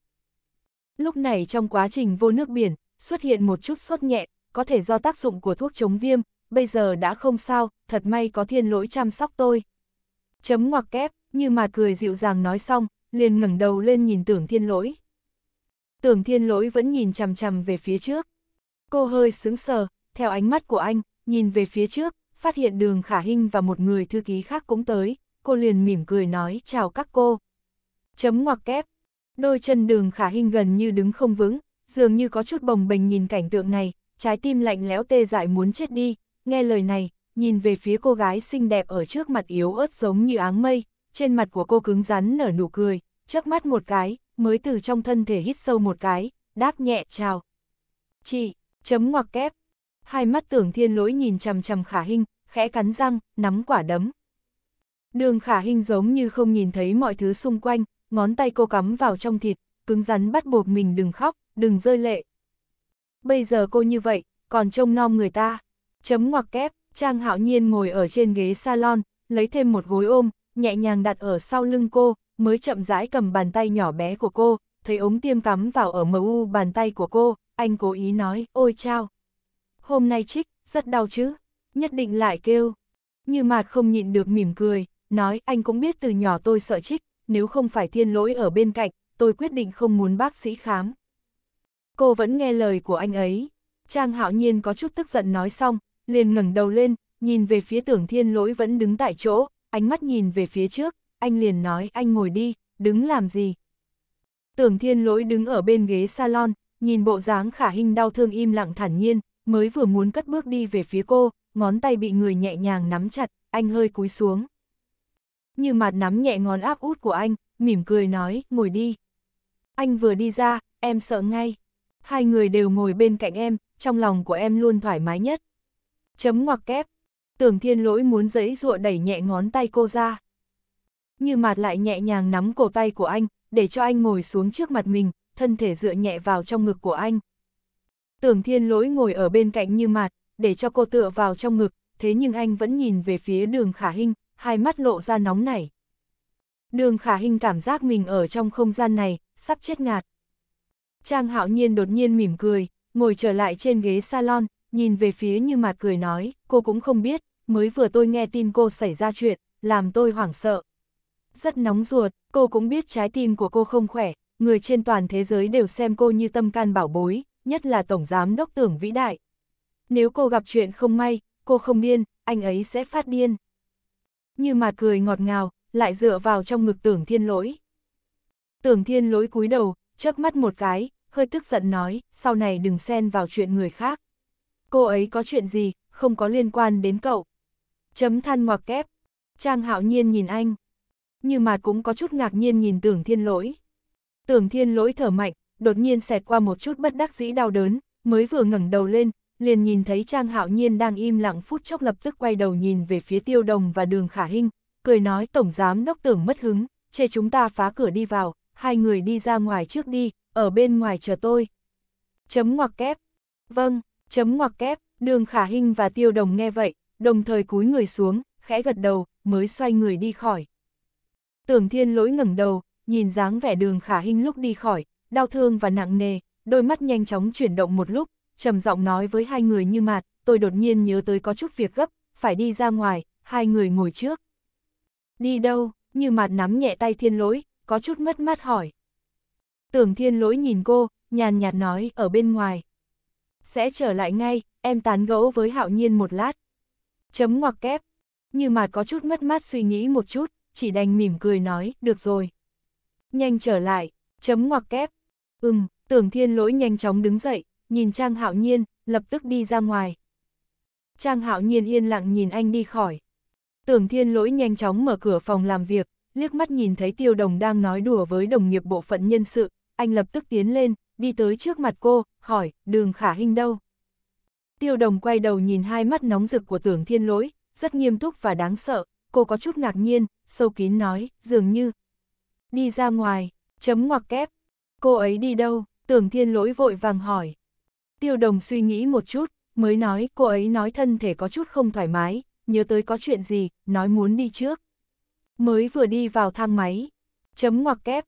Lúc này trong quá trình vô nước biển, xuất hiện một chút sốt nhẹ, có thể do tác dụng của thuốc chống viêm, bây giờ đã không sao, thật may có thiên lỗi chăm sóc tôi. Chấm ngoặc kép, như mà cười dịu dàng nói xong, liền ngẩng đầu lên nhìn tưởng thiên lỗi. Tưởng thiên lỗi vẫn nhìn chằm chằm về phía trước. Cô hơi sững sờ, theo ánh mắt của anh, nhìn về phía trước, phát hiện đường khả hình và một người thư ký khác cũng tới, cô liền mỉm cười nói chào các cô. Chấm ngoặc kép, đôi chân đường khả hình gần như đứng không vững, dường như có chút bồng bềnh nhìn cảnh tượng này, trái tim lạnh lẽo tê dại muốn chết đi, nghe lời này, nhìn về phía cô gái xinh đẹp ở trước mặt yếu ớt giống như áng mây, trên mặt của cô cứng rắn nở nụ cười, chớp mắt một cái, mới từ trong thân thể hít sâu một cái, đáp nhẹ chào. Chị, chấm ngoặc kép. Hai mắt tưởng thiên lỗi nhìn chầm chầm khả hình, khẽ cắn răng, nắm quả đấm. Đường khả hình giống như không nhìn thấy mọi thứ xung quanh, ngón tay cô cắm vào trong thịt, cứng rắn bắt buộc mình đừng khóc, đừng rơi lệ. Bây giờ cô như vậy, còn trông nom người ta. Chấm ngoặc kép, Trang Hạo Nhiên ngồi ở trên ghế salon, lấy thêm một gối ôm, nhẹ nhàng đặt ở sau lưng cô, mới chậm rãi cầm bàn tay nhỏ bé của cô, thấy ống tiêm cắm vào ở mờ u bàn tay của cô, anh cố ý nói, ôi chao. Hôm nay trích, rất đau chứ, nhất định lại kêu. Như mạt không nhịn được mỉm cười, nói anh cũng biết từ nhỏ tôi sợ trích, nếu không phải thiên lỗi ở bên cạnh, tôi quyết định không muốn bác sĩ khám cô vẫn nghe lời của anh ấy. Trang hạo nhiên có chút tức giận nói xong, liền ngẩng đầu lên, nhìn về phía tưởng thiên lỗi vẫn đứng tại chỗ, ánh mắt nhìn về phía trước, anh liền nói anh ngồi đi, đứng làm gì. Tưởng thiên lỗi đứng ở bên ghế salon, nhìn bộ dáng khả hình đau thương im lặng thản nhiên, mới vừa muốn cất bước đi về phía cô, ngón tay bị người nhẹ nhàng nắm chặt, anh hơi cúi xuống. Như mặt nắm nhẹ ngón áp út của anh, mỉm cười nói, ngồi đi. Anh vừa đi ra, em sợ ngay. Hai người đều ngồi bên cạnh em, trong lòng của em luôn thoải mái nhất. Chấm ngoặc kép. Tưởng thiên lỗi muốn giấy rụa đẩy nhẹ ngón tay cô ra. Như mạt lại nhẹ nhàng nắm cổ tay của anh, để cho anh ngồi xuống trước mặt mình, thân thể dựa nhẹ vào trong ngực của anh. Tưởng thiên lỗi ngồi ở bên cạnh như mạt để cho cô tựa vào trong ngực, thế nhưng anh vẫn nhìn về phía đường khả hình, hai mắt lộ ra nóng nảy. Đường khả hình cảm giác mình ở trong không gian này, sắp chết ngạt. Trang hạo nhiên đột nhiên mỉm cười, ngồi trở lại trên ghế salon, nhìn về phía như mặt cười nói, cô cũng không biết, mới vừa tôi nghe tin cô xảy ra chuyện, làm tôi hoảng sợ. Rất nóng ruột, cô cũng biết trái tim của cô không khỏe, người trên toàn thế giới đều xem cô như tâm can bảo bối, nhất là Tổng Giám Đốc Tưởng Vĩ Đại. Nếu cô gặp chuyện không may, cô không điên, anh ấy sẽ phát điên. Như mặt cười ngọt ngào, lại dựa vào trong ngực Tưởng Thiên Lỗi. Tưởng Thiên Lỗi cúi đầu, chớp mắt một cái, hơi tức giận nói, sau này đừng xen vào chuyện người khác. Cô ấy có chuyện gì, không có liên quan đến cậu. Chấm than ngoặc kép. Trang hạo nhiên nhìn anh. Như mặt cũng có chút ngạc nhiên nhìn tưởng thiên lỗi. Tưởng thiên lỗi thở mạnh, đột nhiên xẹt qua một chút bất đắc dĩ đau đớn, mới vừa ngẩng đầu lên, liền nhìn thấy Trang Hạo Nhiên đang im lặng phút chốc lập tức quay đầu nhìn về phía Tiêu Đồng và Đường Khả Hinh, cười nói Tổng Giám Đốc tưởng mất hứng, chê chúng ta phá cửa đi vào, hai người đi ra ngoài trước đi, ở bên ngoài chờ tôi. Chấm ngoặc kép. Vâng, chấm ngoặc kép, đường khả hình và tiêu đồng nghe vậy, đồng thời cúi người xuống, khẽ gật đầu, mới xoay người đi khỏi. Tưởng thiên lỗi ngẩng đầu, nhìn dáng vẻ đường khả hình lúc đi khỏi, đau thương và nặng nề, đôi mắt nhanh chóng chuyển động một lúc, trầm giọng nói với hai người như mạt, tôi đột nhiên nhớ tới có chút việc gấp, phải đi ra ngoài, hai người ngồi trước. Đi đâu, như mạt nắm nhẹ tay thiên lỗi, có chút mất mát hỏi. Tưởng thiên lỗi nhìn cô, nhàn nhạt nói ở bên ngoài. Sẽ trở lại ngay, em tán gẫu với hạo nhiên một lát. Chấm ngoặc kép, như mặt có chút mất mát suy nghĩ một chút, chỉ đành mỉm cười nói, được rồi. Nhanh trở lại, chấm ngoặc kép. Ừm, tưởng thiên lỗi nhanh chóng đứng dậy, nhìn Trang hạo nhiên, lập tức đi ra ngoài. Trang hạo nhiên yên lặng nhìn anh đi khỏi. Tưởng thiên lỗi nhanh chóng mở cửa phòng làm việc, liếc mắt nhìn thấy tiêu đồng đang nói đùa với đồng nghiệp bộ phận nhân sự, anh lập tức tiến lên, đi tới trước mặt cô, hỏi, đường khả hình đâu? Tiêu đồng quay đầu nhìn hai mắt nóng rực của tưởng thiên lỗi, rất nghiêm túc và đáng sợ, cô có chút ngạc nhiên, sâu kín nói, dường như. Đi ra ngoài, chấm ngoặc kép. Cô ấy đi đâu? Tưởng thiên lỗi vội vàng hỏi. Tiêu đồng suy nghĩ một chút, mới nói cô ấy nói thân thể có chút không thoải mái, nhớ tới có chuyện gì, nói muốn đi trước mới vừa đi vào thang máy. Chấm ngoặc kép,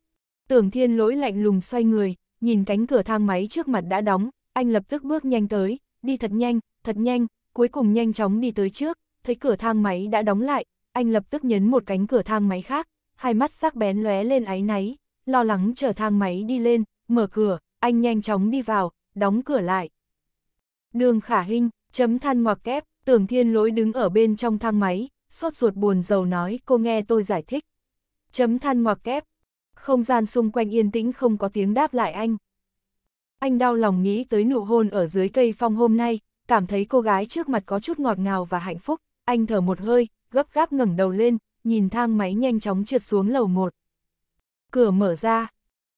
tưởng thiên lỗi lạnh lùng xoay người, nhìn cánh cửa thang máy trước mặt đã đóng, anh lập tức bước nhanh tới, đi thật nhanh, thật nhanh, cuối cùng nhanh chóng đi tới trước, thấy cửa thang máy đã đóng lại, anh lập tức nhấn một cánh cửa thang máy khác, hai mắt sắc bén lóe lên áy náy, lo lắng chờ thang máy đi lên, mở cửa, anh nhanh chóng đi vào, đóng cửa lại. Đường khả hình, chấm than ngoặc kép, tưởng thiên lỗi đứng ở bên trong thang máy, sốt ruột buồn rầu nói cô nghe tôi giải thích. Chấm than ngoặc kép, không gian xung quanh yên tĩnh không có tiếng đáp lại anh. Anh đau lòng nghĩ tới nụ hôn ở dưới cây phong hôm nay, cảm thấy cô gái trước mặt có chút ngọt ngào và hạnh phúc, anh thở một hơi, gấp gáp ngẩng đầu lên, nhìn thang máy nhanh chóng trượt xuống lầu một. Cửa mở ra,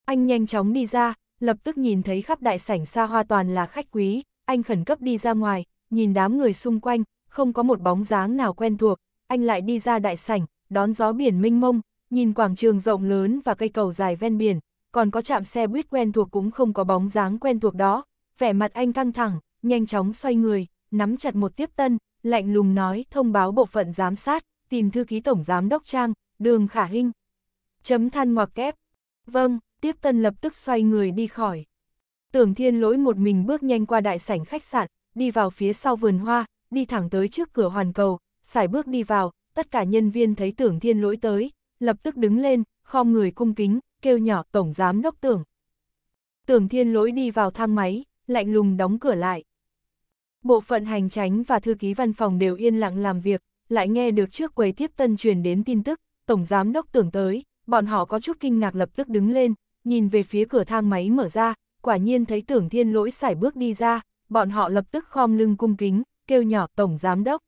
anh nhanh chóng đi ra, lập tức nhìn thấy khắp đại sảnh xa hoa toàn là khách quý, anh khẩn cấp đi ra ngoài, nhìn đám người xung quanh, không có một bóng dáng nào quen thuộc, anh lại đi ra đại sảnh, đón gió biển minh mông, nhìn quảng trường rộng lớn và cây cầu dài ven biển, còn có trạm xe buýt quen thuộc cũng không có bóng dáng quen thuộc đó, vẻ mặt anh căng thẳng, nhanh chóng xoay người, nắm chặt một tiếp tân, lạnh lùng nói thông báo bộ phận giám sát, tìm thư ký tổng giám đốc Trang, đường khả Hinh. Chấm than ngoặc kép. Vâng, tiếp tân lập tức xoay người đi khỏi. Tưởng thiên lỗi một mình bước nhanh qua đại sảnh khách sạn, đi vào phía sau vườn hoa, đi thẳng tới trước cửa hoàn cầu, xài bước đi vào, tất cả nhân viên thấy tưởng thiên lỗi tới, lập tức đứng lên, khom người cung kính, kêu nhỏ tổng giám đốc tưởng. Tưởng thiên lỗi đi vào thang máy, lạnh lùng đóng cửa lại. Bộ phận hành tránh và thư ký văn phòng đều yên lặng làm việc, lại nghe được trước quầy tiếp tân truyền đến tin tức, tổng giám đốc tưởng tới, bọn họ có chút kinh ngạc lập tức đứng lên, nhìn về phía cửa thang máy mở ra, quả nhiên thấy tưởng thiên lỗi xảy bước đi ra, bọn họ lập tức khom lưng cung kính, kêu nhỏ tổng giám đốc.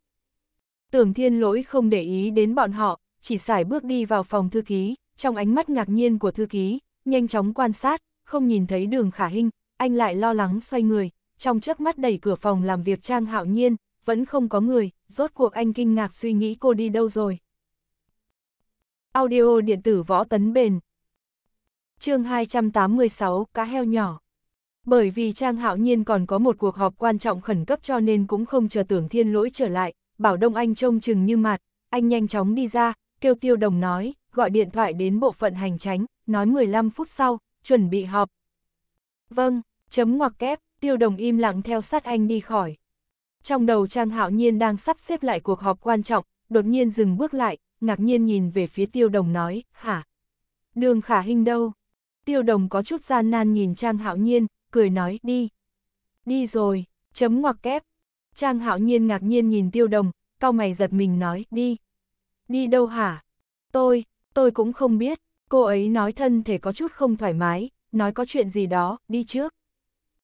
Tưởng thiên lỗi không để ý đến bọn họ, chỉ xài bước đi vào phòng thư ký, trong ánh mắt ngạc nhiên của thư ký, nhanh chóng quan sát, không nhìn thấy đường khả hình, anh lại lo lắng xoay người, trong chớp mắt đẩy cửa phòng làm việc trang hạo nhiên, vẫn không có người, rốt cuộc anh kinh ngạc suy nghĩ cô đi đâu rồi. Audio điện tử võ tấn bền chương 286 cá heo nhỏ Bởi vì Trang Hạo Nhiên còn có một cuộc họp quan trọng khẩn cấp cho nên cũng không chờ tưởng thiên lỗi trở lại, Bảo Đông Anh trông chừng như mặt, anh nhanh chóng đi ra, kêu Tiêu Đồng nói, gọi điện thoại đến bộ phận hành tránh, nói 15 phút sau, chuẩn bị họp. Vâng, chấm ngoặc kép, Tiêu Đồng im lặng theo sát anh đi khỏi. Trong đầu Trang Hạo Nhiên đang sắp xếp lại cuộc họp quan trọng, đột nhiên dừng bước lại, ngạc nhiên nhìn về phía Tiêu Đồng nói, hả? Đường khả hình đâu? Tiêu Đồng có chút gian nan nhìn Trang Hạo Nhiên, cười nói, đi. Đi rồi, chấm ngoặc kép, Trang hạo nhiên ngạc nhiên nhìn tiêu đồng, cau mày giật mình nói, đi. Đi đâu hả? Tôi, tôi cũng không biết, cô ấy nói thân thể có chút không thoải mái, nói có chuyện gì đó, đi trước.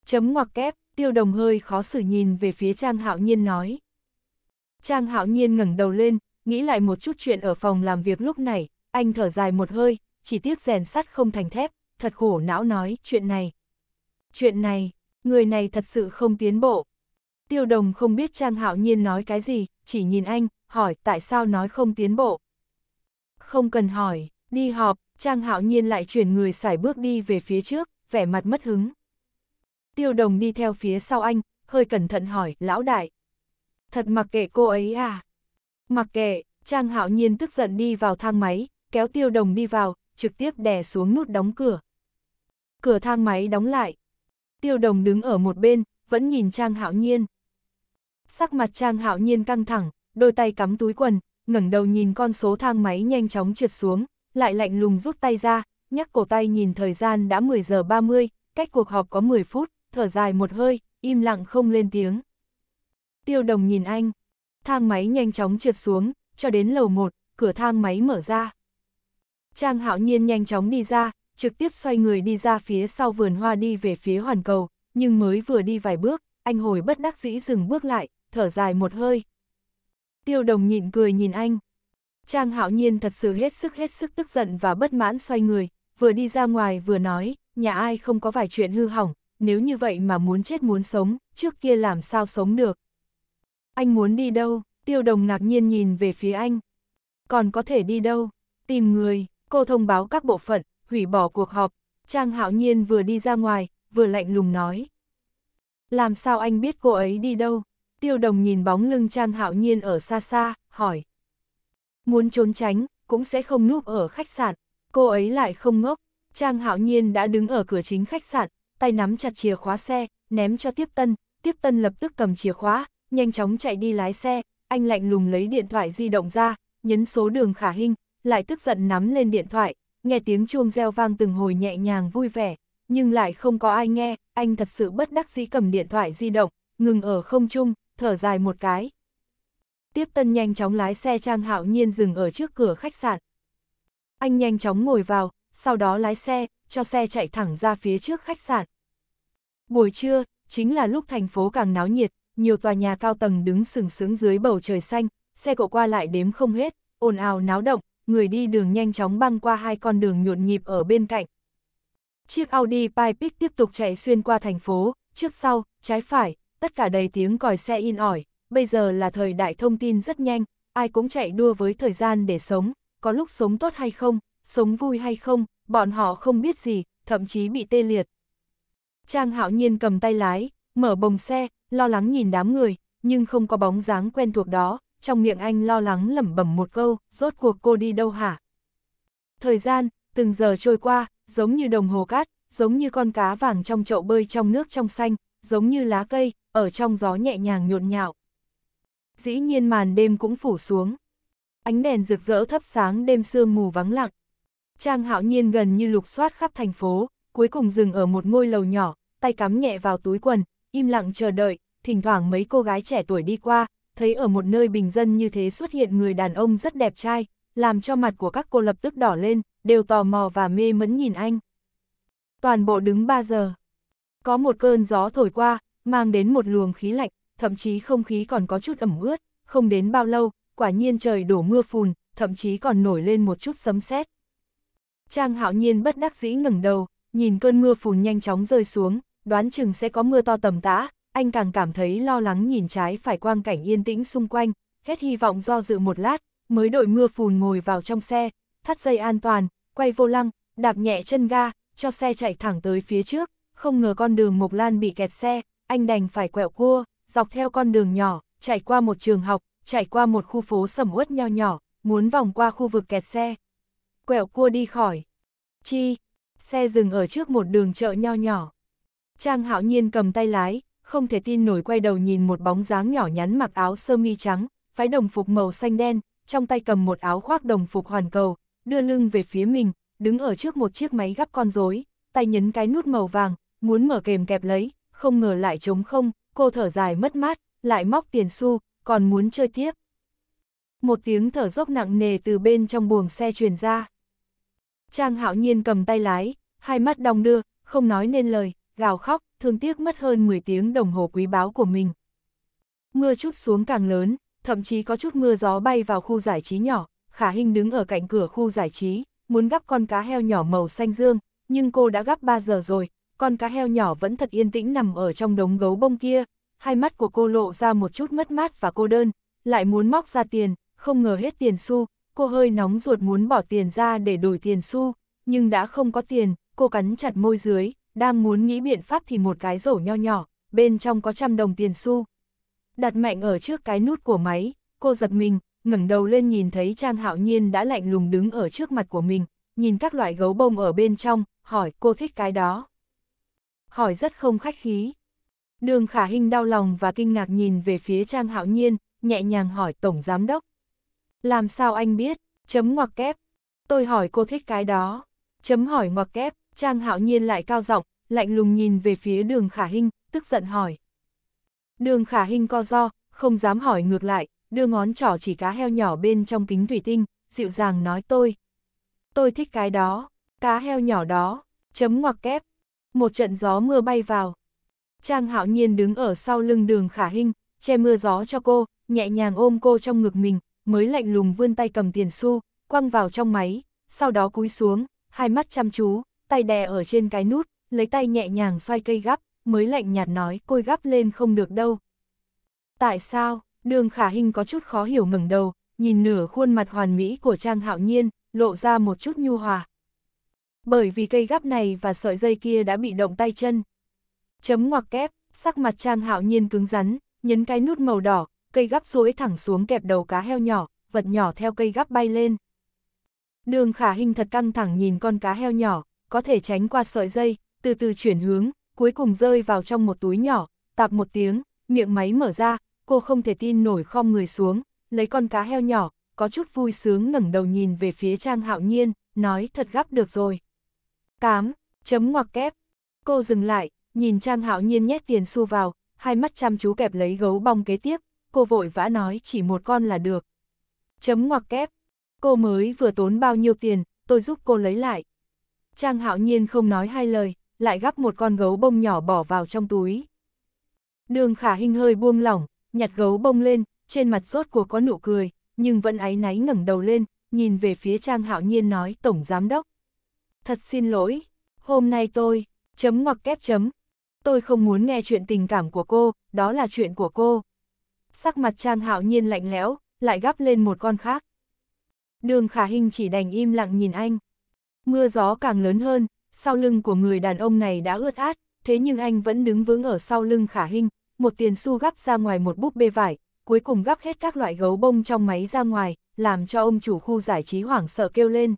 Chấm ngoặc kép, tiêu đồng hơi khó xử nhìn về phía Trang hạo nhiên nói. Trang hạo nhiên ngẩng đầu lên, nghĩ lại một chút chuyện ở phòng làm việc lúc này, anh thở dài một hơi, chỉ tiếc rèn sắt không thành thép, thật khổ não nói chuyện này. Chuyện này, người này thật sự không tiến bộ, Tiêu đồng không biết Trang Hạo Nhiên nói cái gì, chỉ nhìn anh, hỏi tại sao nói không tiến bộ. Không cần hỏi, đi họp, Trang Hạo Nhiên lại chuyển người xài bước đi về phía trước, vẻ mặt mất hứng. Tiêu đồng đi theo phía sau anh, hơi cẩn thận hỏi, lão đại. Thật mặc kệ cô ấy à? Mặc kệ, Trang Hạo Nhiên tức giận đi vào thang máy, kéo tiêu đồng đi vào, trực tiếp đè xuống nút đóng cửa. Cửa thang máy đóng lại. Tiêu đồng đứng ở một bên, vẫn nhìn Trang Hạo Nhiên. Sắc mặt Trang Hạo Nhiên căng thẳng, đôi tay cắm túi quần, ngẩng đầu nhìn con số thang máy nhanh chóng trượt xuống, lại lạnh lùng rút tay ra, nhắc cổ tay nhìn thời gian đã 10 giờ 30, cách cuộc họp có 10 phút, thở dài một hơi, im lặng không lên tiếng. Tiêu đồng nhìn anh, thang máy nhanh chóng trượt xuống, cho đến lầu 1, cửa thang máy mở ra. Trang hạo nhiên nhanh chóng đi ra, trực tiếp xoay người đi ra phía sau vườn hoa đi về phía hoàn cầu, nhưng mới vừa đi vài bước, anh hồi bất đắc dĩ dừng bước lại, thở dài một hơi. Tiêu đồng nhịn cười nhìn anh. Trang hạo nhiên thật sự hết sức hết sức tức giận và bất mãn xoay người, vừa đi ra ngoài vừa nói, nhà ai không có vài chuyện hư hỏng, nếu như vậy mà muốn chết muốn sống, trước kia làm sao sống được. Anh muốn đi đâu? Tiêu đồng ngạc nhiên nhìn về phía anh. Còn có thể đi đâu? Tìm người, cô thông báo các bộ phận, hủy bỏ cuộc họp. Trang hạo nhiên vừa đi ra ngoài, vừa lạnh lùng nói. Làm sao anh biết cô ấy đi đâu? Tiêu đồng nhìn bóng lưng Trang Hạo Nhiên ở xa xa, hỏi. Muốn trốn tránh, cũng sẽ không núp ở khách sạn. Cô ấy lại không ngốc. Trang Hạo Nhiên đã đứng ở cửa chính khách sạn, tay nắm chặt chìa khóa xe, ném cho Tiếp Tân. Tiếp Tân lập tức cầm chìa khóa, nhanh chóng chạy đi lái xe. Anh lạnh lùng lấy điện thoại di động ra, nhấn số đường khả hình, lại tức giận nắm lên điện thoại, nghe tiếng chuông reo vang từng hồi nhẹ nhàng vui vẻ, nhưng lại không có ai nghe, anh thật sự bất đắc dĩ cầm điện thoại di động, ngừng ở không trung, thở dài một cái. Tiếp tân nhanh chóng lái xe Trang Hạo Nhiên dừng ở trước cửa khách sạn. Anh nhanh chóng ngồi vào, sau đó lái xe, cho xe chạy thẳng ra phía trước khách sạn. Buổi trưa, chính là lúc thành phố càng náo nhiệt, nhiều tòa nhà cao tầng đứng sừng sững dưới bầu trời xanh, xe cộ qua lại đếm không hết, ồn ào náo động, người đi đường nhanh chóng băng qua hai con đường nhộn nhịp ở bên cạnh, Chiếc Audi Pipic tiếp tục chạy xuyên qua thành phố, trước sau, trái phải, tất cả đầy tiếng còi xe in ỏi, bây giờ là thời đại thông tin rất nhanh, ai cũng chạy đua với thời gian để sống, có lúc sống tốt hay không, sống vui hay không, bọn họ không biết gì, thậm chí bị tê liệt. Trang hạo nhiên cầm tay lái, mở bồng xe, lo lắng nhìn đám người, nhưng không có bóng dáng quen thuộc đó, trong miệng anh lo lắng lẩm bẩm một câu, rốt cuộc cô đi đâu hả? Thời gian, từng giờ trôi qua, giống như đồng hồ cát, giống như con cá vàng trong chậu bơi trong nước trong xanh, giống như lá cây, ở trong gió nhẹ nhàng nhộn nhạo. Dĩ nhiên màn đêm cũng phủ xuống. Ánh đèn rực rỡ thấp sáng đêm sương mù vắng lặng. Trang hạo nhiên gần như lục soát khắp thành phố, cuối cùng dừng ở một ngôi lầu nhỏ, tay cắm nhẹ vào túi quần, im lặng chờ đợi, thỉnh thoảng mấy cô gái trẻ tuổi đi qua, thấy ở một nơi bình dân như thế xuất hiện người đàn ông rất đẹp trai, làm cho mặt của các cô lập tức đỏ lên, đều tò mò và mê mẫn nhìn anh. Toàn bộ đứng 3 giờ. Có một cơn gió thổi qua, mang đến một luồng khí lạnh, thậm chí không khí còn có chút ẩm ướt, không đến bao lâu, quả nhiên trời đổ mưa phùn, thậm chí còn nổi lên một chút sấm sét. Trang hạo nhiên bất đắc dĩ ngẩng đầu, nhìn cơn mưa phùn nhanh chóng rơi xuống, đoán chừng sẽ có mưa to tầm tã, anh càng cảm thấy lo lắng nhìn trái phải quang cảnh yên tĩnh xung quanh, hết hy vọng do dự một lát, mới đội mưa phùn ngồi vào trong xe, thắt dây an toàn, quay vô lăng, đạp nhẹ chân ga, cho xe chạy thẳng tới phía trước, không ngờ con đường Mộc Lan bị kẹt xe, anh đành phải quẹo cua, dọc theo con đường nhỏ, chạy qua một trường học, chạy qua một khu phố sầm uất nho nhỏ, muốn vòng qua khu vực kẹt xe. Quẹo cua đi khỏi. Chi, xe dừng ở trước một đường chợ nho nhỏ. Trang hạo nhiên cầm tay lái, không thể tin nổi quay đầu nhìn một bóng dáng nhỏ nhắn mặc áo sơ mi trắng, váy đồng phục màu xanh đen, trong tay cầm một áo khoác đồng phục hoàn cầu, đưa lưng về phía mình, đứng ở trước một chiếc máy gắp con rối, tay nhấn cái nút màu vàng, muốn mở kềm kẹp lấy, không ngờ lại trống không, cô thở dài mất mát, lại móc tiền xu, còn muốn chơi tiếp. Một tiếng thở dốc nặng nề từ bên trong buồng xe truyền ra. Trang hạo nhiên cầm tay lái, hai mắt đong đưa, không nói nên lời, gào khóc, thương tiếc mất hơn 10 tiếng đồng hồ quý báu của mình. Mưa chút xuống càng lớn, thậm chí có chút mưa gió bay vào khu giải trí nhỏ, Khả Hinh đứng ở cạnh cửa khu giải trí, muốn gắp con cá heo nhỏ màu xanh dương, nhưng cô đã gắp 3 giờ rồi, con cá heo nhỏ vẫn thật yên tĩnh nằm ở trong đống gấu bông kia, hai mắt của cô lộ ra một chút mất mát và cô đơn, lại muốn móc ra tiền, không ngờ hết tiền xu, cô hơi nóng ruột muốn bỏ tiền ra để đổi tiền xu, nhưng đã không có tiền, cô cắn chặt môi dưới, đang muốn nghĩ biện pháp thì một cái rổ nho nhỏ, bên trong có trăm đồng tiền xu. Đặt mạnh ở trước cái nút của máy, cô giật mình, ngẩng đầu lên nhìn thấy Trang Hạo Nhiên đã lạnh lùng đứng ở trước mặt của mình, nhìn các loại gấu bông ở bên trong, hỏi cô thích cái đó. Hỏi rất không khách khí. Đường khả Hinh đau lòng và kinh ngạc nhìn về phía Trang Hạo Nhiên, nhẹ nhàng hỏi Tổng Giám Đốc. Làm sao anh biết, chấm ngoặc kép. Tôi hỏi cô thích cái đó, chấm hỏi ngoặc kép, Trang Hạo Nhiên lại cao giọng lạnh lùng nhìn về phía đường khả Hinh, tức giận hỏi. Đường khả Hinh co do, không dám hỏi ngược lại, đưa ngón trỏ chỉ cá heo nhỏ bên trong kính thủy tinh, dịu dàng nói tôi. Tôi thích cái đó, cá heo nhỏ đó, chấm ngoặc kép. Một trận gió mưa bay vào. Trang hạo nhiên đứng ở sau lưng đường khả hình, che mưa gió cho cô, nhẹ nhàng ôm cô trong ngực mình, mới lạnh lùng vươn tay cầm tiền xu, quăng vào trong máy, sau đó cúi xuống, hai mắt chăm chú, tay đè ở trên cái nút, lấy tay nhẹ nhàng xoay cây gắp, mới lạnh nhạt nói, côi gắp lên không được đâu. Tại sao? Đường khả hình có chút khó hiểu ngẩng đầu, nhìn nửa khuôn mặt hoàn mỹ của Trang Hạo Nhiên, lộ ra một chút nhu hòa. Bởi vì cây gắp này và sợi dây kia đã bị động tay chân. Chấm ngoặc kép, sắc mặt Trang Hạo Nhiên cứng rắn, nhấn cái nút màu đỏ, cây gắp duỗi thẳng xuống kẹp đầu cá heo nhỏ, vật nhỏ theo cây gắp bay lên. Đường khả hình thật căng thẳng nhìn con cá heo nhỏ, có thể tránh qua sợi dây, từ từ chuyển hướng, cuối cùng rơi vào trong một túi nhỏ, tạp một tiếng, miệng máy mở ra, cô không thể tin nổi khom người xuống, lấy con cá heo nhỏ, có chút vui sướng ngẩng đầu nhìn về phía Trang Hạo Nhiên, nói thật gấp được rồi. Cám, chấm ngoặc kép. Cô dừng lại, nhìn Trang Hạo Nhiên nhét tiền xu vào, hai mắt chăm chú kẹp lấy gấu bong kế tiếp, cô vội vã nói chỉ một con là được. Chấm ngoặc kép. Cô mới vừa tốn bao nhiêu tiền, tôi giúp cô lấy lại. Trang Hạo Nhiên không nói hai lời, lại gấp một con gấu bông nhỏ bỏ vào trong túi. Đường Khả Hinh hơi buông lỏng, nhặt gấu bông lên, trên mặt rốt của có nụ cười, nhưng vẫn áy náy ngẩng đầu lên, nhìn về phía Trang Hạo Nhiên nói Tổng Giám Đốc. Thật xin lỗi, hôm nay tôi, chấm ngoặc kép chấm. Tôi không muốn nghe chuyện tình cảm của cô, đó là chuyện của cô. Sắc mặt Trang Hạo Nhiên lạnh lẽo, lại gắp lên một con khác. Đường Khả Hinh chỉ đành im lặng nhìn anh. Mưa gió càng lớn hơn, sau lưng của người đàn ông này đã ướt át, thế nhưng anh vẫn đứng vững ở sau lưng Khả Hinh, một tiền xu gắp ra ngoài một búp bê vải, cuối cùng gắp hết các loại gấu bông trong máy ra ngoài, làm cho ông chủ khu giải trí hoảng sợ kêu lên.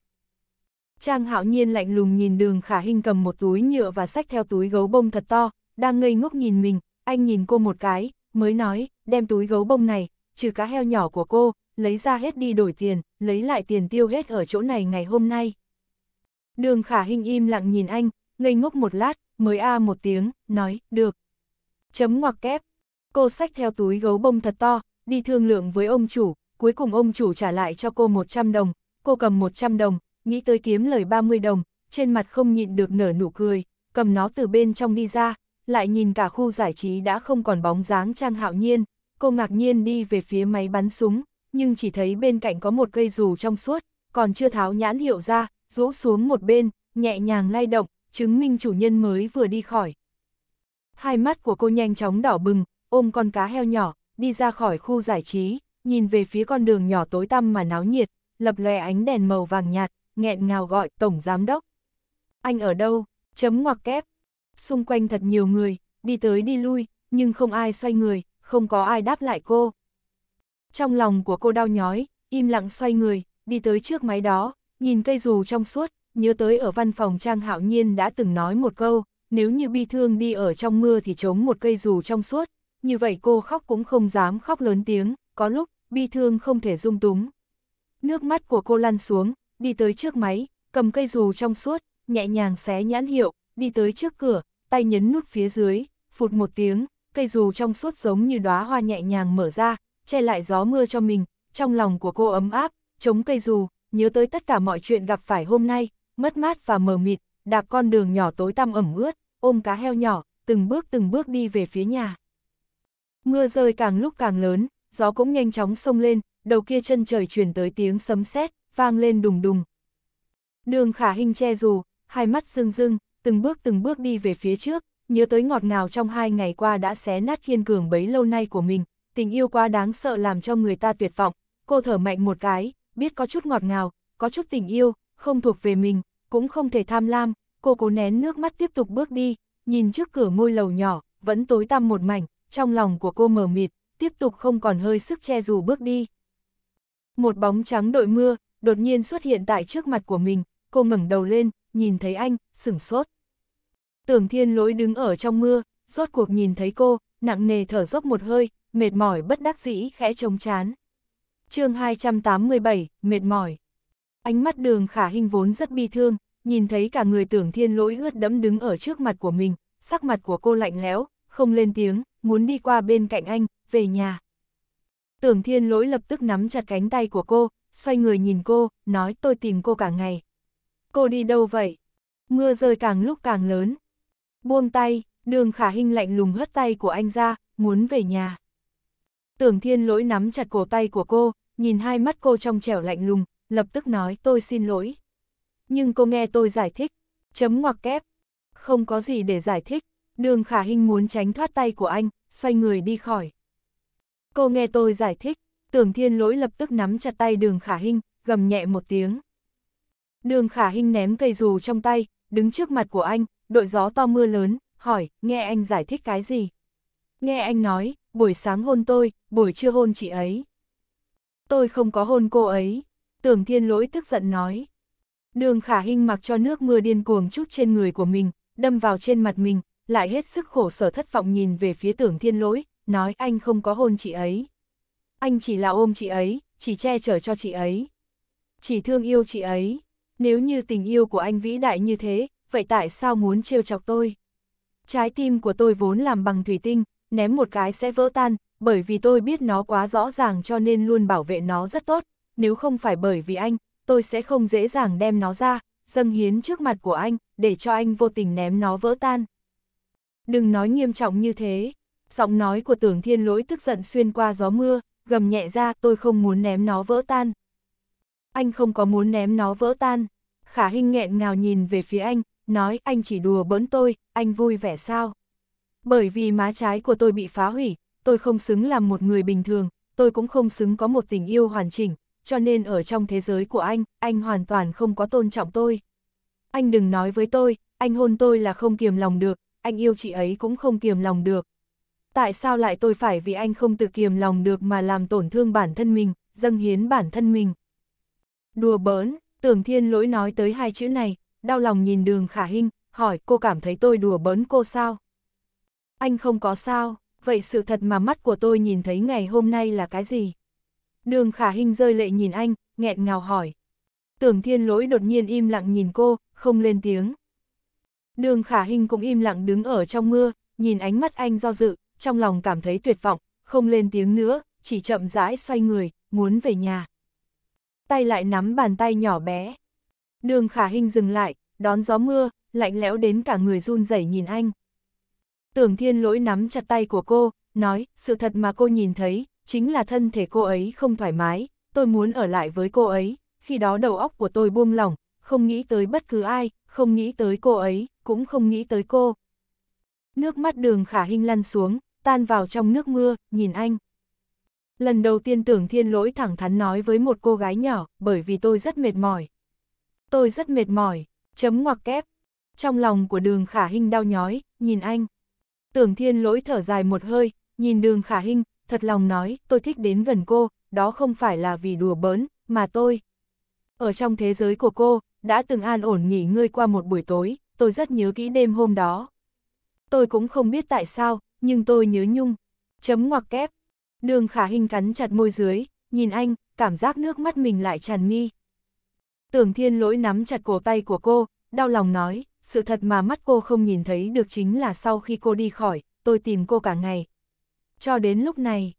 Trang hạo nhiên lạnh lùng nhìn đường khả hình cầm một túi nhựa và xách theo túi gấu bông thật to, đang ngây ngốc nhìn mình, anh nhìn cô một cái, mới nói, đem túi gấu bông này, trừ cá heo nhỏ của cô, lấy ra hết đi đổi tiền, lấy lại tiền tiêu hết ở chỗ này ngày hôm nay. Đường khả hình im lặng nhìn anh, ngây ngốc một lát, mới a một tiếng, nói, được. Chấm ngoặc kép. Cô xách theo túi gấu bông thật to, đi thương lượng với ông chủ, cuối cùng ông chủ trả lại cho cô 100 đồng, cô cầm 100 đồng, nghĩ tới kiếm lời 30 đồng, trên mặt không nhịn được nở nụ cười, cầm nó từ bên trong đi ra, lại nhìn cả khu giải trí đã không còn bóng dáng Trang Hạo Nhiên, cô ngạc nhiên đi về phía máy bắn súng, nhưng chỉ thấy bên cạnh có một cây dù trong suốt, còn chưa tháo nhãn hiệu ra, rũ xuống một bên, nhẹ nhàng lay động, chứng minh chủ nhân mới vừa đi khỏi hai mắt của cô nhanh chóng đỏ bừng, ôm con cá heo nhỏ, đi ra khỏi khu giải trí, nhìn về phía con đường nhỏ tối tăm mà náo nhiệt, lập lòe ánh đèn màu vàng nhạt, nghẹn ngào gọi Tổng Giám Đốc. Anh ở đâu? Chấm ngoặc kép. Xung quanh thật nhiều người, đi tới đi lui, nhưng không ai xoay người, không có ai đáp lại cô. Trong lòng của cô đau nhói, im lặng xoay người, đi tới trước máy đó, nhìn cây dù trong suốt, nhớ tới ở văn phòng Trang Hạo Nhiên đã từng nói một câu, nếu như bi thương đi ở trong mưa thì chống một cây dù trong suốt, như vậy cô khóc cũng không dám khóc lớn tiếng, có lúc, bi thương không thể dung túng. Nước mắt của cô lăn xuống, đi tới trước máy, cầm cây dù trong suốt, nhẹ nhàng xé nhãn hiệu, đi tới trước cửa, tay nhấn nút phía dưới, phụt một tiếng, cây dù trong suốt giống như đóa hoa nhẹ nhàng mở ra, che lại gió mưa cho mình, trong lòng của cô ấm áp, chống cây dù, nhớ tới tất cả mọi chuyện gặp phải hôm nay, mất mát và mờ mịt, đạp con đường nhỏ tối tăm ẩm ướt, ôm cá heo nhỏ, từng bước từng bước đi về phía nhà. Mưa rơi càng lúc càng lớn, gió cũng nhanh chóng sông lên, đầu kia chân trời truyền tới tiếng sấm sét, vang lên đùng đùng. Đường khả hình che dù, hai mắt rưng rưng, từng bước từng bước đi về phía trước, nhớ tới ngọt ngào trong hai ngày qua đã xé nát kiên cường bấy lâu nay của mình, tình yêu quá đáng sợ làm cho người ta tuyệt vọng, cô thở mạnh một cái, biết có chút ngọt ngào, có chút tình yêu, không thuộc về mình, cũng không thể tham lam, cô cố nén nước mắt tiếp tục bước đi, nhìn trước cửa ngôi lầu nhỏ, vẫn tối tăm một mảnh, trong lòng của cô mờ mịt, tiếp tục không còn hơi sức che dù bước đi. Một bóng trắng đội mưa, đột nhiên xuất hiện tại trước mặt của mình, cô ngẩng đầu lên, nhìn thấy anh, sửng sốt. Tưởng thiên lỗi đứng ở trong mưa, rốt cuộc nhìn thấy cô, nặng nề thở dốc một hơi, mệt mỏi bất đắc dĩ khẽ trông chán. chương 287, mệt mỏi. Ánh mắt đường khả hình vốn rất bi thương, nhìn thấy cả người tưởng thiên lỗi ướt đẫm đứng ở trước mặt của mình, sắc mặt của cô lạnh lẽo, không lên tiếng, muốn đi qua bên cạnh anh, về nhà. Tưởng thiên lỗi lập tức nắm chặt cánh tay của cô, xoay người nhìn cô, nói tôi tìm cô cả ngày. Cô đi đâu vậy? Mưa rơi càng lúc càng lớn. Buông tay, đường khả hình lạnh lùng hất tay của anh ra, muốn về nhà. Tưởng thiên lỗi nắm chặt cổ tay của cô, nhìn hai mắt cô trong trẻo lạnh lùng, lập tức nói tôi xin lỗi nhưng cô nghe tôi giải thích. Chấm ngoặc kép. Không có gì để giải thích. Đường khả hình muốn tránh thoát tay của anh, xoay người đi khỏi. Cô nghe tôi giải thích, tưởng thiên lỗi lập tức nắm chặt tay đường khả hình, gầm nhẹ một tiếng. Đường khả hình ném cây dù trong tay, đứng trước mặt của anh, đội gió to mưa lớn, hỏi, nghe anh giải thích cái gì? Nghe anh nói, buổi sáng hôn tôi, buổi trưa hôn chị ấy. Tôi không có hôn cô ấy. Tưởng thiên lỗi tức giận nói. Đường khả hình mặc cho nước mưa điên cuồng chút trên người của mình, đâm vào trên mặt mình, lại hết sức khổ sở thất vọng nhìn về phía tưởng thiên lỗi, nói anh không có hôn chị ấy. Anh chỉ là ôm chị ấy, chỉ che chở cho chị ấy. Chỉ thương yêu chị ấy. Nếu như tình yêu của anh vĩ đại như thế, vậy tại sao muốn trêu chọc tôi? Trái tim của tôi vốn làm bằng thủy tinh, ném một cái sẽ vỡ tan, bởi vì tôi biết nó quá rõ ràng cho nên luôn bảo vệ nó rất tốt. Nếu không phải bởi vì anh, tôi sẽ không dễ dàng đem nó ra, dâng hiến trước mặt của anh, để cho anh vô tình ném nó vỡ tan. Đừng nói nghiêm trọng như thế. Giọng nói của tưởng thiên lỗi tức giận xuyên qua gió mưa, gầm nhẹ ra tôi không muốn ném nó vỡ tan. Anh không có muốn ném nó vỡ tan. Khả Hinh nghẹn ngào nhìn về phía anh, nói anh chỉ đùa bỡn tôi, anh vui vẻ sao? Bởi vì má trái của tôi bị phá hủy, tôi không xứng làm một người bình thường, tôi cũng không xứng có một tình yêu hoàn chỉnh, cho nên ở trong thế giới của anh, anh hoàn toàn không có tôn trọng tôi. Anh đừng nói với tôi, anh hôn tôi là không kiềm lòng được, anh yêu chị ấy cũng không kiềm lòng được. Tại sao lại tôi phải vì anh không tự kiềm lòng được mà làm tổn thương bản thân mình, dâng hiến bản thân mình? Đùa bỡn, tưởng thiên lỗi nói tới hai chữ này, đau lòng nhìn đường khả hình, hỏi cô cảm thấy tôi đùa bỡn cô sao? Anh không có sao, vậy sự thật mà mắt của tôi nhìn thấy ngày hôm nay là cái gì? Đường khả hình rơi lệ nhìn anh, nghẹn ngào hỏi. Tưởng thiên lỗi đột nhiên im lặng nhìn cô, không lên tiếng. Đường khả hình cũng im lặng đứng ở trong mưa, nhìn ánh mắt anh do dự, trong lòng cảm thấy tuyệt vọng, không lên tiếng nữa, chỉ chậm rãi xoay người, muốn về nhà. Tay lại nắm bàn tay nhỏ bé. Đường khả hình dừng lại, đón gió mưa, lạnh lẽo đến cả người run rẩy nhìn anh. Tưởng thiên lỗi nắm chặt tay của cô, nói, sự thật mà cô nhìn thấy, chính là thân thể cô ấy không thoải mái, tôi muốn ở lại với cô ấy, khi đó đầu óc của tôi buông lỏng, không nghĩ tới bất cứ ai, không nghĩ tới cô ấy, cũng không nghĩ tới cô. Nước mắt đường khả hình lăn xuống, tan vào trong nước mưa, nhìn anh. Lần đầu tiên tưởng thiên lỗi thẳng thắn nói với một cô gái nhỏ, bởi vì tôi rất mệt mỏi. Tôi rất mệt mỏi, chấm ngoặc kép. Trong lòng của đường khả hình đau nhói, nhìn anh. Tưởng thiên lỗi thở dài một hơi, nhìn đường khả hình, thật lòng nói, tôi thích đến gần cô, đó không phải là vì đùa bỡn, mà tôi. Ở trong thế giới của cô, đã từng an ổn nghỉ ngơi qua một buổi tối, tôi rất nhớ kỹ đêm hôm đó. Tôi cũng không biết tại sao, nhưng tôi nhớ nhung. Chấm ngoặc kép. Đường khả hình cắn chặt môi dưới, nhìn anh, cảm giác nước mắt mình lại tràn mi. Tưởng thiên lỗi nắm chặt cổ tay của cô, đau lòng nói, sự thật mà mắt cô không nhìn thấy được chính là sau khi cô đi khỏi, tôi tìm cô cả ngày, cho đến lúc này.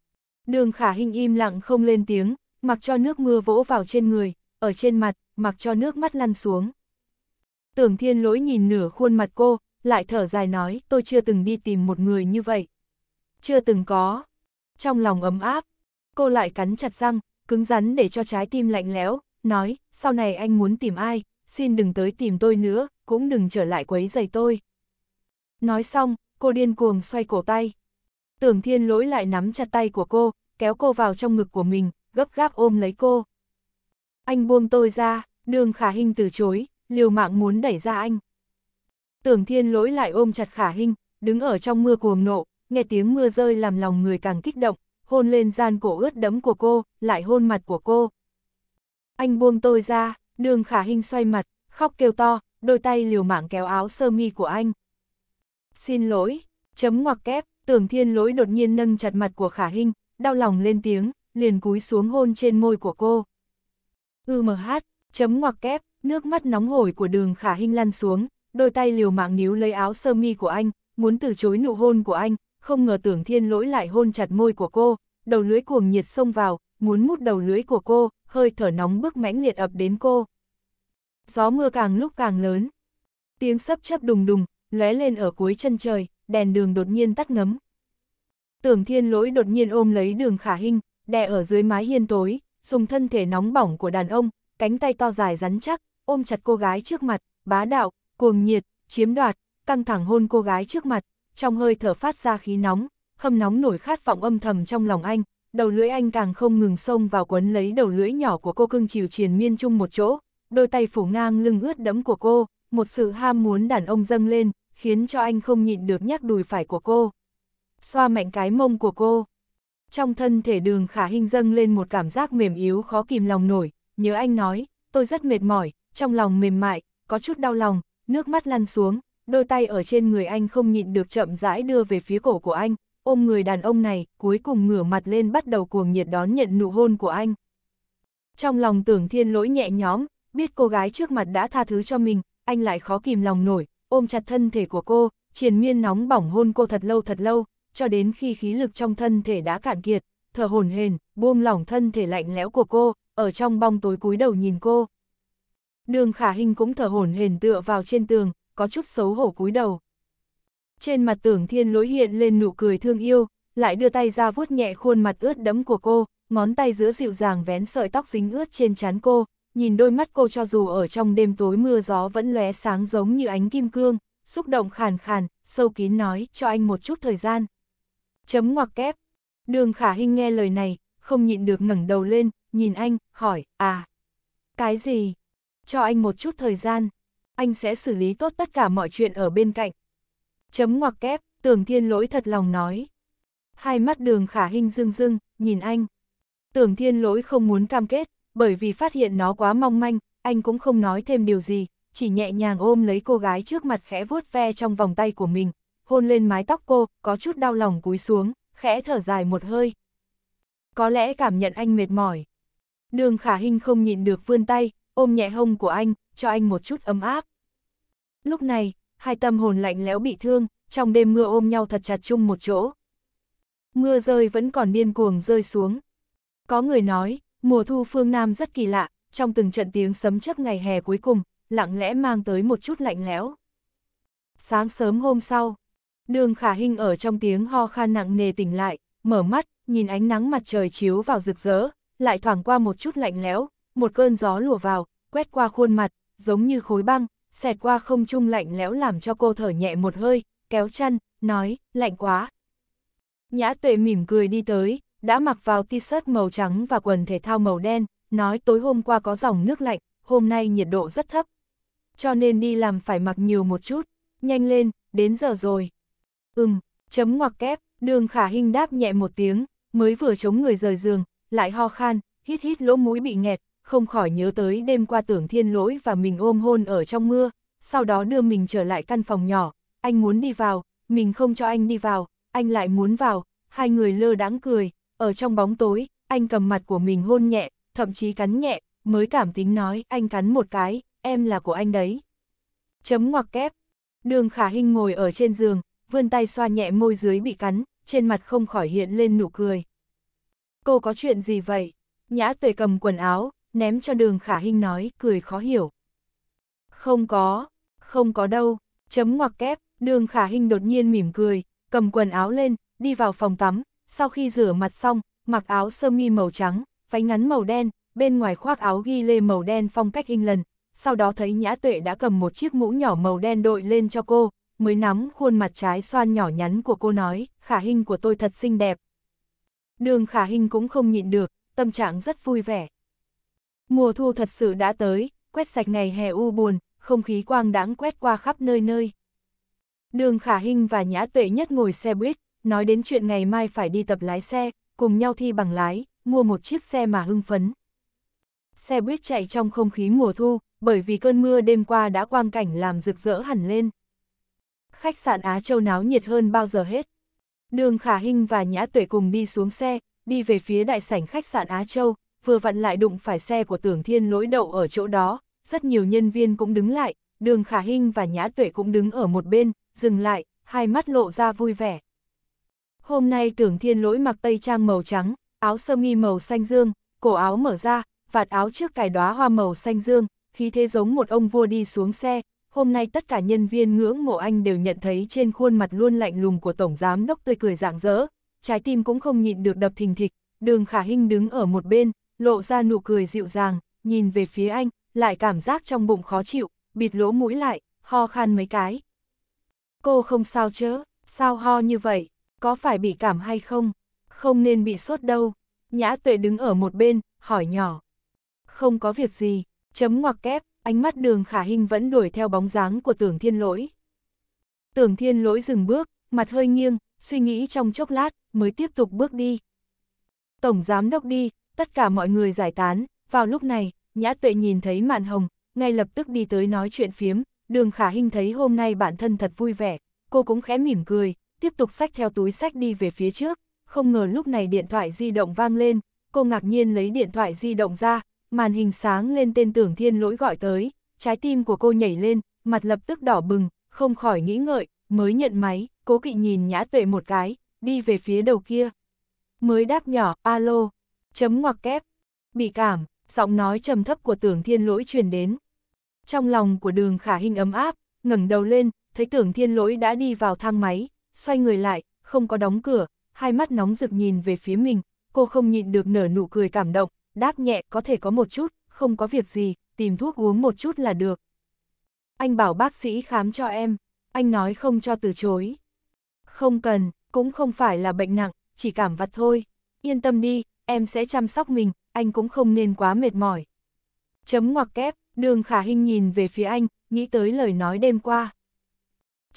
Đường khả hình im lặng không lên tiếng, mặc cho nước mưa vỗ vào trên người, ở trên mặt, mặc cho nước mắt lăn xuống. Tưởng thiên lỗi nhìn nửa khuôn mặt cô, lại thở dài nói tôi chưa từng đi tìm một người như vậy. Chưa từng có. Trong lòng ấm áp, cô lại cắn chặt răng, cứng rắn để cho trái tim lạnh lẽo, nói, sau này anh muốn tìm ai, xin đừng tới tìm tôi nữa, cũng đừng trở lại quấy giày tôi. Nói xong, cô điên cuồng xoay cổ tay. Tưởng thiên lỗi lại nắm chặt tay của cô, kéo cô vào trong ngực của mình, gấp gáp ôm lấy cô. Anh buông tôi ra, đường khả hình từ chối, liều mạng muốn đẩy ra anh. Tưởng thiên lỗi lại ôm chặt khả hình, đứng ở trong mưa cuồng nộ, nghe tiếng mưa rơi làm lòng người càng kích động, hôn lên gian cổ ướt đẫm của cô, lại hôn mặt của cô. Anh buông tôi ra, đường khả hình xoay mặt, khóc kêu to, đôi tay liều mạng kéo áo sơ mi của anh. Xin lỗi, chấm ngoặc kép, Tưởng thiên lỗi đột nhiên nâng chặt mặt của khả hình, đau lòng lên tiếng, liền cúi xuống hôn trên môi của cô. Ư mờ hát, chấm ngoặc kép, nước mắt nóng hổi của đường khả hình lăn xuống, đôi tay liều mạng níu lấy áo sơ mi của anh, muốn từ chối nụ hôn của anh, không ngờ tưởng thiên lỗi lại hôn chặt môi của cô, đầu lưỡi cuồng nhiệt xông vào, muốn mút đầu lưỡi của cô, hơi thở nóng bức mãnh liệt ập đến cô. Gió mưa càng lúc càng lớn, tiếng sấp chấp đùng đùng, lóe lên ở cuối chân trời, đèn đường đột nhiên tắt ngấm. Tưởng thiên lỗi đột nhiên ôm lấy đường khả hình, đè ở dưới mái hiên tối, dùng thân thể nóng bỏng của đàn ông, cánh tay to dài rắn chắc, ôm chặt cô gái trước mặt, bá đạo, cuồng nhiệt, chiếm đoạt, căng thẳng hôn cô gái trước mặt, trong hơi thở phát ra khí nóng, hâm nóng nổi khát vọng âm thầm trong lòng anh, đầu lưỡi anh càng không ngừng xông vào quấn lấy đầu lưỡi nhỏ của cô cưng chiều triền miên chung một chỗ, đôi tay phủ ngang lưng ướt đẫm của cô, một sự ham muốn đàn ông dâng lên, khiến cho anh không nhịn được nhắc đùi phải của cô. Xoa mạnh cái mông của cô. Trong thân thể đường khả hình dâng lên một cảm giác mềm yếu khó kìm lòng nổi, nhớ anh nói, tôi rất mệt mỏi, trong lòng mềm mại, có chút đau lòng, nước mắt lăn xuống, đôi tay ở trên người anh không nhịn được chậm rãi đưa về phía cổ của anh, ôm người đàn ông này, cuối cùng ngửa mặt lên bắt đầu cuồng nhiệt đón nhận nụ hôn của anh. Trong lòng tưởng thiên lỗi nhẹ nhóm, biết cô gái trước mặt đã tha thứ cho mình, anh lại khó kìm lòng nổi, ôm chặt thân thể của cô, triền miên nóng bỏng hôn cô thật lâu thật lâu, cho đến khi khí lực trong thân thể đã cạn kiệt, thở hồn hền, buông lỏng thân thể lạnh lẽo của cô, ở trong bong tối cúi đầu nhìn cô. Đường khả hình cũng thở hồn hền tựa vào trên tường, có chút xấu hổ cúi đầu. Trên mặt tường thiên lỗi hiện lên nụ cười thương yêu, lại đưa tay ra vuốt nhẹ khuôn mặt ướt đẫm của cô, ngón tay giữa dịu dàng vén sợi tóc dính ướt trên trán cô, nhìn đôi mắt cô cho dù ở trong đêm tối mưa gió vẫn lóe sáng giống như ánh kim cương, xúc động khàn khàn, sâu kín nói cho anh một chút thời gian. Chấm ngoặc kép. Đường khả hình nghe lời này, không nhịn được ngẩng đầu lên, nhìn anh, hỏi, à, cái gì? Cho anh một chút thời gian, anh sẽ xử lý tốt tất cả mọi chuyện ở bên cạnh. Chấm ngoặc kép, tưởng thiên lỗi thật lòng nói. Hai mắt đường khả hình rưng rưng, nhìn anh. Tưởng thiên lỗi không muốn cam kết, bởi vì phát hiện nó quá mong manh, anh cũng không nói thêm điều gì, chỉ nhẹ nhàng ôm lấy cô gái trước mặt khẽ vuốt ve trong vòng tay của mình, hôn lên mái tóc cô, có chút đau lòng cúi xuống, khẽ thở dài một hơi. Có lẽ cảm nhận anh mệt mỏi. Đường khả hình không nhịn được vươn tay, ôm nhẹ hông của anh, cho anh một chút ấm áp. Lúc này, hai tâm hồn lạnh lẽo bị thương, trong đêm mưa ôm nhau thật chặt chung một chỗ. Mưa rơi vẫn còn điên cuồng rơi xuống. Có người nói, Mùa thu phương Nam rất kỳ lạ, trong từng trận tiếng sấm chớp ngày hè cuối cùng, lặng lẽ mang tới một chút lạnh lẽo. Sáng sớm hôm sau, đường khả hình ở trong tiếng ho khan nặng nề tỉnh lại, mở mắt, nhìn ánh nắng mặt trời chiếu vào rực rỡ, lại thoảng qua một chút lạnh lẽo, một cơn gió lùa vào, quét qua khuôn mặt, giống như khối băng, xẹt qua không trung lạnh lẽo làm cho cô thở nhẹ một hơi, kéo chăn, nói, lạnh quá. Nhã tuệ mỉm cười đi tới, đã mặc vào t-shirt màu trắng và quần thể thao màu đen, nói tối hôm qua có dòng nước lạnh, hôm nay nhiệt độ rất thấp. Cho nên đi làm phải mặc nhiều một chút, nhanh lên, đến giờ rồi. Ừm, chấm ngoặc kép, đường khả hình đáp nhẹ một tiếng, mới vừa chống người rời giường, lại ho khan, hít hít lỗ mũi bị nghẹt, không khỏi nhớ tới đêm qua tưởng thiên lỗi và mình ôm hôn ở trong mưa, sau đó đưa mình trở lại căn phòng nhỏ, anh muốn đi vào, mình không cho anh đi vào, anh lại muốn vào, hai người lơ đãng cười, ở trong bóng tối, anh cầm mặt của mình hôn nhẹ, thậm chí cắn nhẹ, mới cảm tính nói, anh cắn một cái, em là của anh đấy. Chấm ngoặc kép. Đường khả hình ngồi ở trên giường, vươn tay xoa nhẹ môi dưới bị cắn, trên mặt không khỏi hiện lên nụ cười. Cô có chuyện gì vậy? Nhã tuệ cầm quần áo, ném cho đường khả hình nói, cười khó hiểu. Không có, không có đâu, chấm ngoặc kép, đường khả hình đột nhiên mỉm cười, cầm quần áo lên, đi vào phòng tắm, sau khi rửa mặt xong, mặc áo sơ mi màu trắng, váy ngắn màu đen, bên ngoài khoác áo ghi lê màu đen phong cách England, sau đó thấy Nhã Tuệ đã cầm một chiếc mũ nhỏ màu đen đội lên cho cô, mới nắm khuôn mặt trái xoan nhỏ nhắn của cô nói, khả hình của tôi thật xinh đẹp. Đường khả hình cũng không nhịn được, tâm trạng rất vui vẻ. Mùa thu thật sự đã tới, quét sạch ngày hè u buồn, không khí quang đãng quét qua khắp nơi nơi. Đường khả hình và Nhã Tuệ nhất ngồi xe buýt, nói đến chuyện ngày mai phải đi tập lái xe, cùng nhau thi bằng lái, mua một chiếc xe mà hưng phấn. Xe buýt chạy trong không khí mùa thu, bởi vì cơn mưa đêm qua đã quang cảnh làm rực rỡ hẳn lên. Khách sạn Á Châu náo nhiệt hơn bao giờ hết. Đường Khả Hinh và Nhã Tuệ cùng đi xuống xe, đi về phía đại sảnh khách sạn Á Châu, vừa vặn lại đụng phải xe của Tưởng Thiên lỗi đậu ở chỗ đó, rất nhiều nhân viên cũng đứng lại, Đường Khả Hinh và Nhã Tuệ cũng đứng ở một bên, dừng lại, hai mắt lộ ra vui vẻ. Hôm nay tưởng thiên lỗi mặc tây trang màu trắng, áo sơ mi màu xanh dương, cổ áo mở ra, vạt áo trước cài đóa hoa màu xanh dương, khí thế giống một ông vua đi xuống xe. Hôm nay tất cả nhân viên ngưỡng mộ anh đều nhận thấy trên khuôn mặt luôn lạnh lùng của Tổng Giám Đốc tươi cười rạng rỡ, trái tim cũng không nhịn được đập thình thịch, đường khả hinh đứng ở một bên, lộ ra nụ cười dịu dàng, nhìn về phía anh, lại cảm giác trong bụng khó chịu, bịt lỗ mũi lại, ho khan mấy cái. Cô không sao chứ, sao ho như vậy? Có phải bị cảm hay không? Không nên bị sốt đâu. Nhã tuệ đứng ở một bên, hỏi nhỏ. Không có việc gì, chấm ngoặc kép, ánh mắt đường khả hình vẫn đuổi theo bóng dáng của tưởng thiên lỗi. Tưởng thiên lỗi dừng bước, mặt hơi nghiêng, suy nghĩ trong chốc lát, mới tiếp tục bước đi. Tổng giám đốc đi, tất cả mọi người giải tán, vào lúc này, nhã tuệ nhìn thấy mạn hồng, ngay lập tức đi tới nói chuyện phiếm, đường khả hình thấy hôm nay bản thân thật vui vẻ, cô cũng khẽ mỉm cười, tiếp tục sách theo túi sách đi về phía trước, không ngờ lúc này điện thoại di động vang lên, cô ngạc nhiên lấy điện thoại di động ra, màn hình sáng lên tên tưởng thiên lỗi gọi tới, trái tim của cô nhảy lên, mặt lập tức đỏ bừng, không khỏi nghĩ ngợi, mới nhận máy, cố kỵ nhìn nhã tuệ một cái, đi về phía đầu kia. Mới đáp nhỏ, alo, chấm ngoặc kép, bị cảm, giọng nói trầm thấp của tưởng thiên lỗi truyền đến. Trong lòng của đường khả hình ấm áp, ngẩng đầu lên, thấy tưởng thiên lỗi đã đi vào thang máy, xoay người lại, không có đóng cửa, hai mắt nóng rực nhìn về phía mình, cô không nhịn được nở nụ cười cảm động, đáp nhẹ có thể có một chút, không có việc gì, tìm thuốc uống một chút là được. Anh bảo bác sĩ khám cho em, anh nói không cho từ chối. Không cần, cũng không phải là bệnh nặng, chỉ cảm vặt thôi. Yên tâm đi, em sẽ chăm sóc mình, anh cũng không nên quá mệt mỏi. Chấm ngoặc kép, đường khả hình nhìn về phía anh, nghĩ tới lời nói đêm qua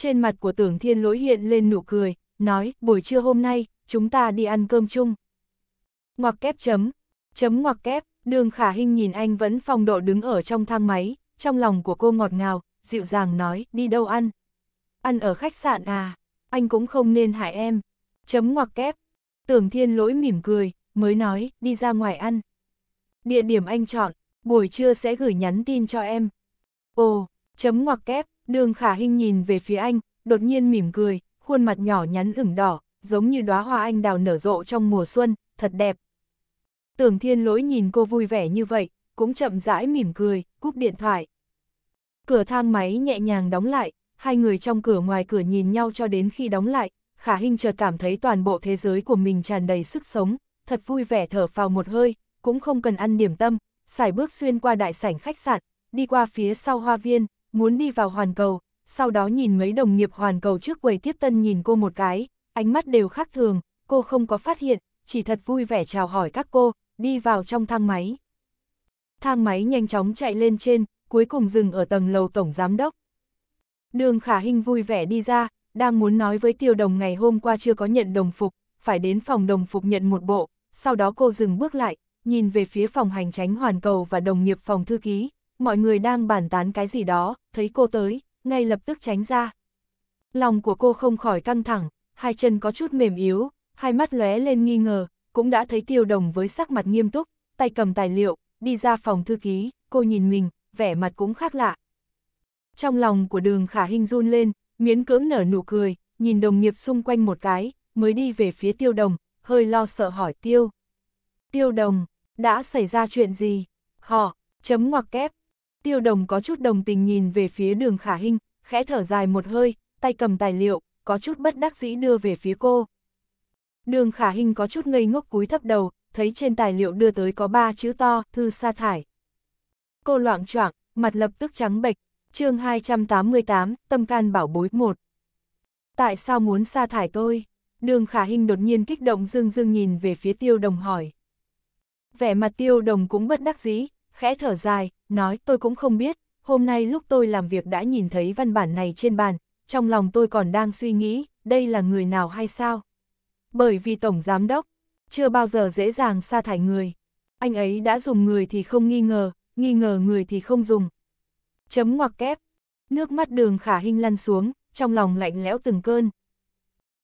trên mặt của tưởng thiên lỗi hiện lên nụ cười, nói, buổi trưa hôm nay, chúng ta đi ăn cơm chung. Ngoặc kép chấm, chấm ngoặc kép, đường khả hình nhìn anh vẫn phong độ đứng ở trong thang máy, trong lòng của cô ngọt ngào, dịu dàng nói, đi đâu ăn? Ăn ở khách sạn à, anh cũng không nên hại em. Chấm ngoặc kép, tưởng thiên lỗi mỉm cười, mới nói, đi ra ngoài ăn. Địa điểm anh chọn, buổi trưa sẽ gửi nhắn tin cho em. Ồ, chấm ngoặc kép, Đường khả hình nhìn về phía anh, đột nhiên mỉm cười, khuôn mặt nhỏ nhắn ửng đỏ, giống như đóa hoa anh đào nở rộ trong mùa xuân, thật đẹp. Tưởng thiên lỗi nhìn cô vui vẻ như vậy, cũng chậm rãi mỉm cười, cúp điện thoại. Cửa thang máy nhẹ nhàng đóng lại, hai người trong cửa ngoài cửa nhìn nhau cho đến khi đóng lại, khả hình chợt cảm thấy toàn bộ thế giới của mình tràn đầy sức sống, thật vui vẻ thở phào một hơi, cũng không cần ăn điểm tâm, xài bước xuyên qua đại sảnh khách sạn, đi qua phía sau hoa viên, muốn đi vào hoàn cầu, sau đó nhìn mấy đồng nghiệp hoàn cầu trước quầy tiếp tân nhìn cô một cái, ánh mắt đều khác thường, cô không có phát hiện, chỉ thật vui vẻ chào hỏi các cô, đi vào trong thang máy. Thang máy nhanh chóng chạy lên trên, cuối cùng dừng ở tầng lầu tổng giám đốc. Đường Khả hình vui vẻ đi ra, đang muốn nói với tiêu đồng ngày hôm qua chưa có nhận đồng phục, phải đến phòng đồng phục nhận một bộ, sau đó cô dừng bước lại, nhìn về phía phòng hành tránh hoàn cầu và đồng nghiệp phòng thư ký, mọi người đang bàn tán cái gì đó, thấy cô tới, ngay lập tức tránh ra. Lòng của cô không khỏi căng thẳng, hai chân có chút mềm yếu, hai mắt lóe lên nghi ngờ, cũng đã thấy tiêu đồng với sắc mặt nghiêm túc, tay cầm tài liệu, đi ra phòng thư ký, cô nhìn mình, vẻ mặt cũng khác lạ. Trong lòng của đường khả hình run lên, miến cưỡng nở nụ cười, nhìn đồng nghiệp xung quanh một cái, mới đi về phía tiêu đồng, hơi lo sợ hỏi tiêu. Tiêu đồng, đã xảy ra chuyện gì? Họ, chấm ngoặc kép, Tiêu đồng có chút đồng tình nhìn về phía đường khả hình, khẽ thở dài một hơi, tay cầm tài liệu, có chút bất đắc dĩ đưa về phía cô. Đường khả hình có chút ngây ngốc cúi thấp đầu, thấy trên tài liệu đưa tới có ba chữ to, thư sa thải. Cô loạn choạng, mặt lập tức trắng bệch, chương 288, tâm can bảo bối một. Tại sao muốn sa thải tôi? Đường khả hình đột nhiên kích động dương dương nhìn về phía tiêu đồng hỏi. Vẻ mặt tiêu đồng cũng bất đắc dĩ, khẽ thở dài, nói tôi cũng không biết, hôm nay lúc tôi làm việc đã nhìn thấy văn bản này trên bàn, trong lòng tôi còn đang suy nghĩ, đây là người nào hay sao? Bởi vì Tổng Giám Đốc, chưa bao giờ dễ dàng sa thải người. Anh ấy đã dùng người thì không nghi ngờ, nghi ngờ người thì không dùng. Chấm ngoặc kép. Nước mắt đường khả hình lăn xuống, trong lòng lạnh lẽo từng cơn.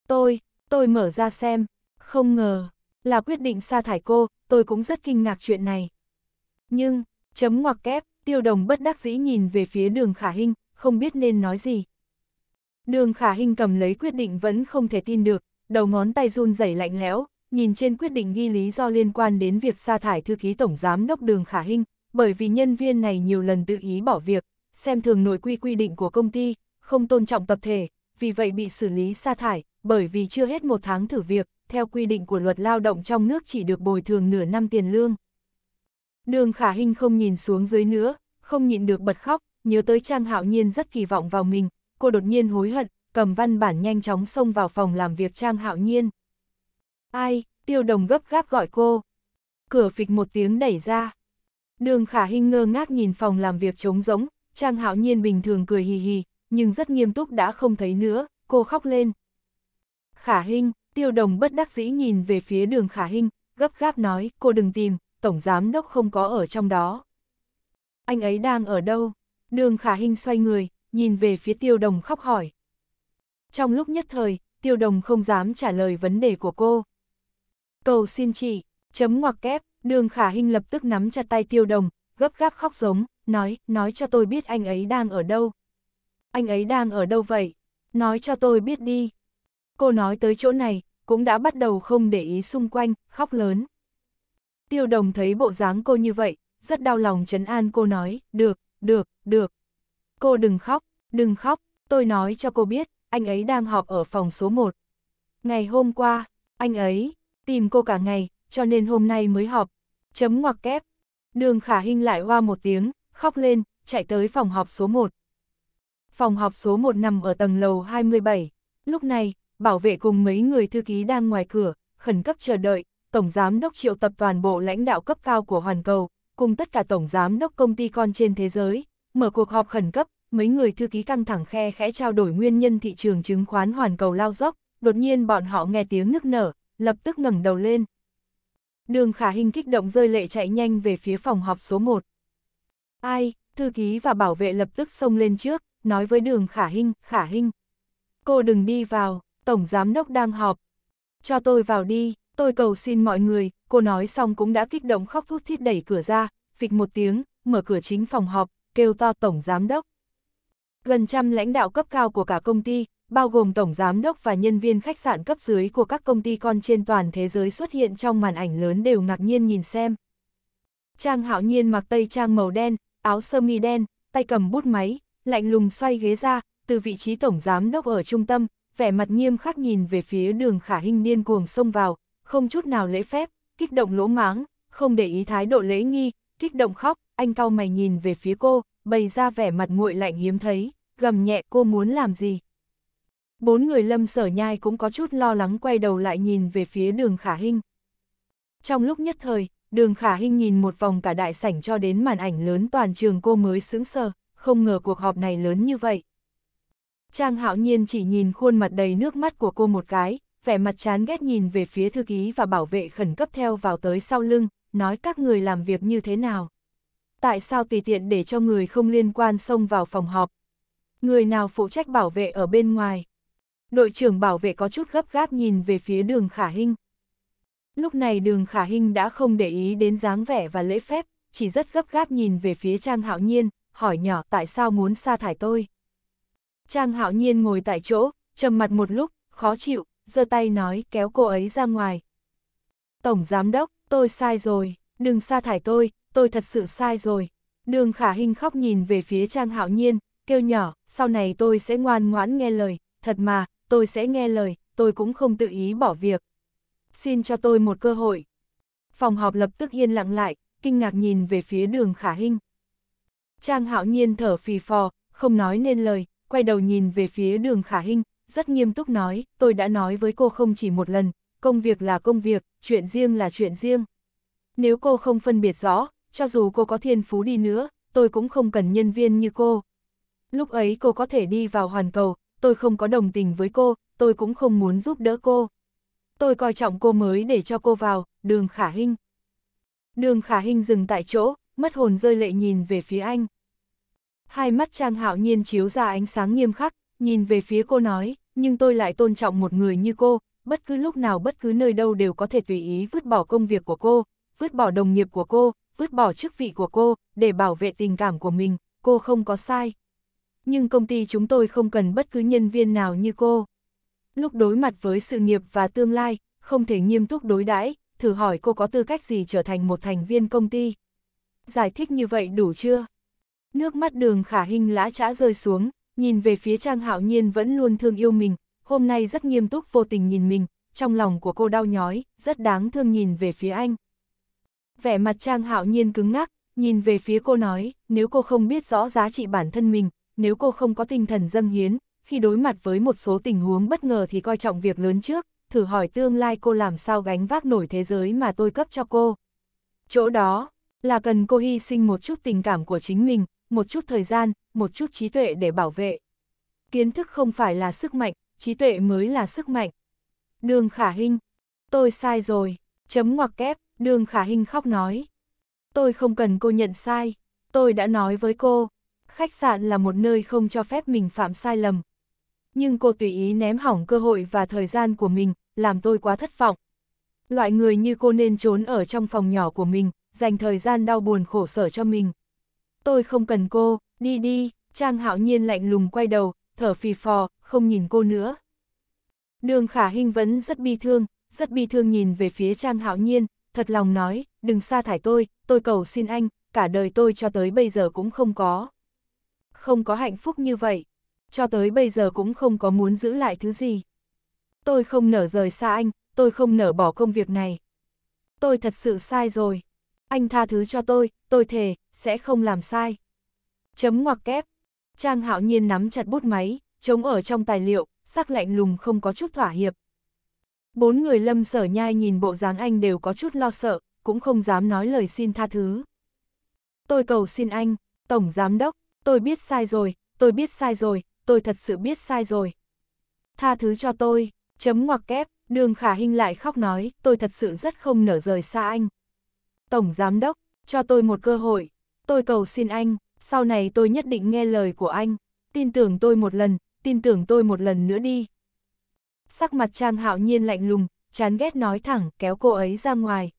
Tôi, tôi mở ra xem, không ngờ, là quyết định sa thải cô, tôi cũng rất kinh ngạc chuyện này. Nhưng, chấm ngoặc kép, tiêu đồng bất đắc dĩ nhìn về phía đường khả hình, không biết nên nói gì. Đường khả hình cầm lấy quyết định vẫn không thể tin được, đầu ngón tay run rẩy lạnh lẽo, nhìn trên quyết định ghi lý do liên quan đến việc sa thải thư ký tổng giám đốc đường khả hình, bởi vì nhân viên này nhiều lần tự ý bỏ việc, xem thường nội quy quy định của công ty, không tôn trọng tập thể, vì vậy bị xử lý sa thải, bởi vì chưa hết một tháng thử việc, theo quy định của luật lao động trong nước chỉ được bồi thường nửa năm tiền lương. Đường khả hình không nhìn xuống dưới nữa, không nhịn được bật khóc, nhớ tới Trang Hạo Nhiên rất kỳ vọng vào mình, cô đột nhiên hối hận, cầm văn bản nhanh chóng xông vào phòng làm việc Trang Hạo Nhiên. Ai, tiêu đồng gấp gáp gọi cô. Cửa phịch một tiếng đẩy ra. Đường khả hình ngơ ngác nhìn phòng làm việc trống rỗng, Trang Hạo Nhiên bình thường cười hì hì, nhưng rất nghiêm túc đã không thấy nữa, cô khóc lên. Khả hình, tiêu đồng bất đắc dĩ nhìn về phía đường khả hình, gấp gáp nói, cô đừng tìm, Tổng Giám Đốc không có ở trong đó. Anh ấy đang ở đâu? Đường Khả Hinh xoay người, nhìn về phía Tiêu Đồng khóc hỏi. Trong lúc nhất thời, Tiêu Đồng không dám trả lời vấn đề của cô. Cầu xin chị, chấm ngoặc kép, Đường Khả Hinh lập tức nắm chặt tay Tiêu Đồng, gấp gáp khóc giống, nói, nói cho tôi biết anh ấy đang ở đâu. Anh ấy đang ở đâu vậy? Nói cho tôi biết đi. Cô nói tới chỗ này, cũng đã bắt đầu không để ý xung quanh, khóc lớn. Tiêu đồng thấy bộ dáng cô như vậy, rất đau lòng chấn an cô nói, được, được, được. Cô đừng khóc, đừng khóc, tôi nói cho cô biết, anh ấy đang họp ở phòng số 1. Ngày hôm qua, anh ấy tìm cô cả ngày, cho nên hôm nay mới họp. Chấm ngoặc kép. Đường khả hình lại hoa một tiếng, khóc lên, chạy tới phòng họp số 1. Phòng họp số 1 nằm ở tầng lầu 27. Lúc này, bảo vệ cùng mấy người thư ký đang ngoài cửa, khẩn cấp chờ đợi, Tổng Giám đốc triệu tập toàn bộ lãnh đạo cấp cao của Hoàn Cầu, cùng tất cả Tổng Giám đốc công ty con trên thế giới, mở cuộc họp khẩn cấp, mấy người thư ký căng thẳng khe khẽ trao đổi nguyên nhân thị trường chứng khoán Hoàn Cầu lao dốc, đột nhiên bọn họ nghe tiếng nức nở, lập tức ngẩng đầu lên. Đường khả hình kích động rơi lệ chạy nhanh về phía phòng họp số 1. Ai, thư ký và bảo vệ lập tức xông lên trước, nói với đường khả hình, khả hình. Cô đừng đi vào, tổng giám đốc đang họp. Cho tôi vào đi, tôi cầu xin mọi người, cô nói xong cũng đã kích động khóc thút thít đẩy cửa ra, phịch một tiếng, mở cửa chính phòng họp, kêu to tổng giám đốc. Gần trăm lãnh đạo cấp cao của cả công ty, bao gồm tổng giám đốc và nhân viên khách sạn cấp dưới của các công ty con trên toàn thế giới xuất hiện trong màn ảnh lớn đều ngạc nhiên nhìn xem. Trang hạo nhiên mặc tây trang màu đen, áo sơ mi đen, tay cầm bút máy, lạnh lùng xoay ghế ra, từ vị trí tổng giám đốc ở trung tâm, vẻ mặt nghiêm khắc nhìn về phía đường khả hình điên cuồng xông vào, không chút nào lễ phép, kích động lỗ máng, không để ý thái độ lễ nghi, kích động khóc, anh cau mày nhìn về phía cô, bày ra vẻ mặt nguội lạnh hiếm thấy, gầm nhẹ cô muốn làm gì. Bốn người lâm sở nhai cũng có chút lo lắng quay đầu lại nhìn về phía đường khả hinh. Trong lúc nhất thời, đường khả hinh nhìn một vòng cả đại sảnh cho đến màn ảnh lớn toàn trường cô mới sững sờ, không ngờ cuộc họp này lớn như vậy. Trang hạo nhiên chỉ nhìn khuôn mặt đầy nước mắt của cô một cái, vẻ mặt chán ghét nhìn về phía thư ký và bảo vệ khẩn cấp theo vào tới sau lưng, nói các người làm việc như thế nào. Tại sao tùy tiện để cho người không liên quan xông vào phòng họp? Người nào phụ trách bảo vệ ở bên ngoài? Đội trưởng bảo vệ có chút gấp gáp nhìn về phía đường khả hinh. Lúc này đường khả hinh đã không để ý đến dáng vẻ và lễ phép, chỉ rất gấp gáp nhìn về phía Trang Hạo Nhiên, hỏi nhỏ tại sao muốn sa thải tôi. Trang Hạo Nhiên ngồi tại chỗ, trầm mặt một lúc, khó chịu, giơ tay nói kéo cô ấy ra ngoài. Tổng Giám Đốc, tôi sai rồi, đừng sa thải tôi, tôi thật sự sai rồi. Đường khả hình khóc nhìn về phía Trang Hạo Nhiên, kêu nhỏ, sau này tôi sẽ ngoan ngoãn nghe lời, thật mà, tôi sẽ nghe lời, tôi cũng không tự ý bỏ việc. Xin cho tôi một cơ hội. Phòng họp lập tức yên lặng lại, kinh ngạc nhìn về phía đường khả hình. Trang Hạo Nhiên thở phì phò, không nói nên lời, quay đầu nhìn về phía đường khả hình, rất nghiêm túc nói, tôi đã nói với cô không chỉ một lần, công việc là công việc, chuyện riêng là chuyện riêng. Nếu cô không phân biệt rõ, cho dù cô có thiên phú đi nữa, tôi cũng không cần nhân viên như cô. Lúc ấy cô có thể đi vào hoàn cầu, tôi không có đồng tình với cô, tôi cũng không muốn giúp đỡ cô. Tôi coi trọng cô mới để cho cô vào, đường khả hình. Đường khả hình dừng tại chỗ, mất hồn rơi lệ nhìn về phía anh. Hai mắt Trang Hạo Nhiên chiếu ra ánh sáng nghiêm khắc, nhìn về phía cô nói, nhưng tôi lại tôn trọng một người như cô, bất cứ lúc nào bất cứ nơi đâu đều có thể tùy ý vứt bỏ công việc của cô, vứt bỏ đồng nghiệp của cô, vứt bỏ chức vị của cô, để bảo vệ tình cảm của mình, cô không có sai. Nhưng công ty chúng tôi không cần bất cứ nhân viên nào như cô. Lúc đối mặt với sự nghiệp và tương lai, không thể nghiêm túc đối đãi, thử hỏi cô có tư cách gì trở thành một thành viên công ty. Giải thích như vậy đủ chưa? Nước mắt đường khả hình lã trã rơi xuống, nhìn về phía Trang Hạo Nhiên vẫn luôn thương yêu mình, hôm nay rất nghiêm túc vô tình nhìn mình, trong lòng của cô đau nhói, rất đáng thương nhìn về phía anh. Vẻ mặt Trang Hạo Nhiên cứng ngắc, nhìn về phía cô nói, nếu cô không biết rõ giá trị bản thân mình, nếu cô không có tinh thần dâng hiến, khi đối mặt với một số tình huống bất ngờ thì coi trọng việc lớn trước, thử hỏi tương lai cô làm sao gánh vác nổi thế giới mà tôi cấp cho cô. Chỗ đó, là cần cô hy sinh một chút tình cảm của chính mình, một chút thời gian, một chút trí tuệ để bảo vệ. Kiến thức không phải là sức mạnh, trí tuệ mới là sức mạnh. Đường Khả Hinh, tôi sai rồi, chấm ngoặc kép, đường Khả Hinh khóc nói. Tôi không cần cô nhận sai, tôi đã nói với cô, khách sạn là một nơi không cho phép mình phạm sai lầm. Nhưng cô tùy ý ném hỏng cơ hội và thời gian của mình, làm tôi quá thất vọng. Loại người như cô nên trốn ở trong phòng nhỏ của mình, dành thời gian đau buồn khổ sở cho mình tôi không cần cô, đi đi, Trang Hạo Nhiên lạnh lùng quay đầu, thở phì phò, không nhìn cô nữa. Đường Khả Hinh vẫn rất bi thương, rất bi thương nhìn về phía Trang Hạo Nhiên, thật lòng nói, đừng sa thải tôi, tôi cầu xin anh, cả đời tôi cho tới bây giờ cũng không có. Không có hạnh phúc như vậy, cho tới bây giờ cũng không có muốn giữ lại thứ gì. Tôi không nở rời xa anh, tôi không nở bỏ công việc này. Tôi thật sự sai rồi anh tha thứ cho tôi, tôi thề, sẽ không làm sai. Chấm ngoặc kép. Trang hạo nhiên nắm chặt bút máy, chống ở trong tài liệu, sắc lạnh lùng không có chút thỏa hiệp. Bốn người lâm sở nhai nhìn bộ dáng anh đều có chút lo sợ, cũng không dám nói lời xin tha thứ. Tôi cầu xin anh, Tổng Giám Đốc, tôi biết sai rồi, tôi biết sai rồi, tôi thật sự biết sai rồi. Tha thứ cho tôi, chấm ngoặc kép, đường khả hình lại khóc nói, tôi thật sự rất không nở rời xa anh. Tổng Giám Đốc, cho tôi một cơ hội, tôi cầu xin anh, sau này tôi nhất định nghe lời của anh, tin tưởng tôi một lần, tin tưởng tôi một lần nữa đi. Sắc mặt Trang Hạo Nhiên lạnh lùng, chán ghét nói thẳng kéo cô ấy ra ngoài.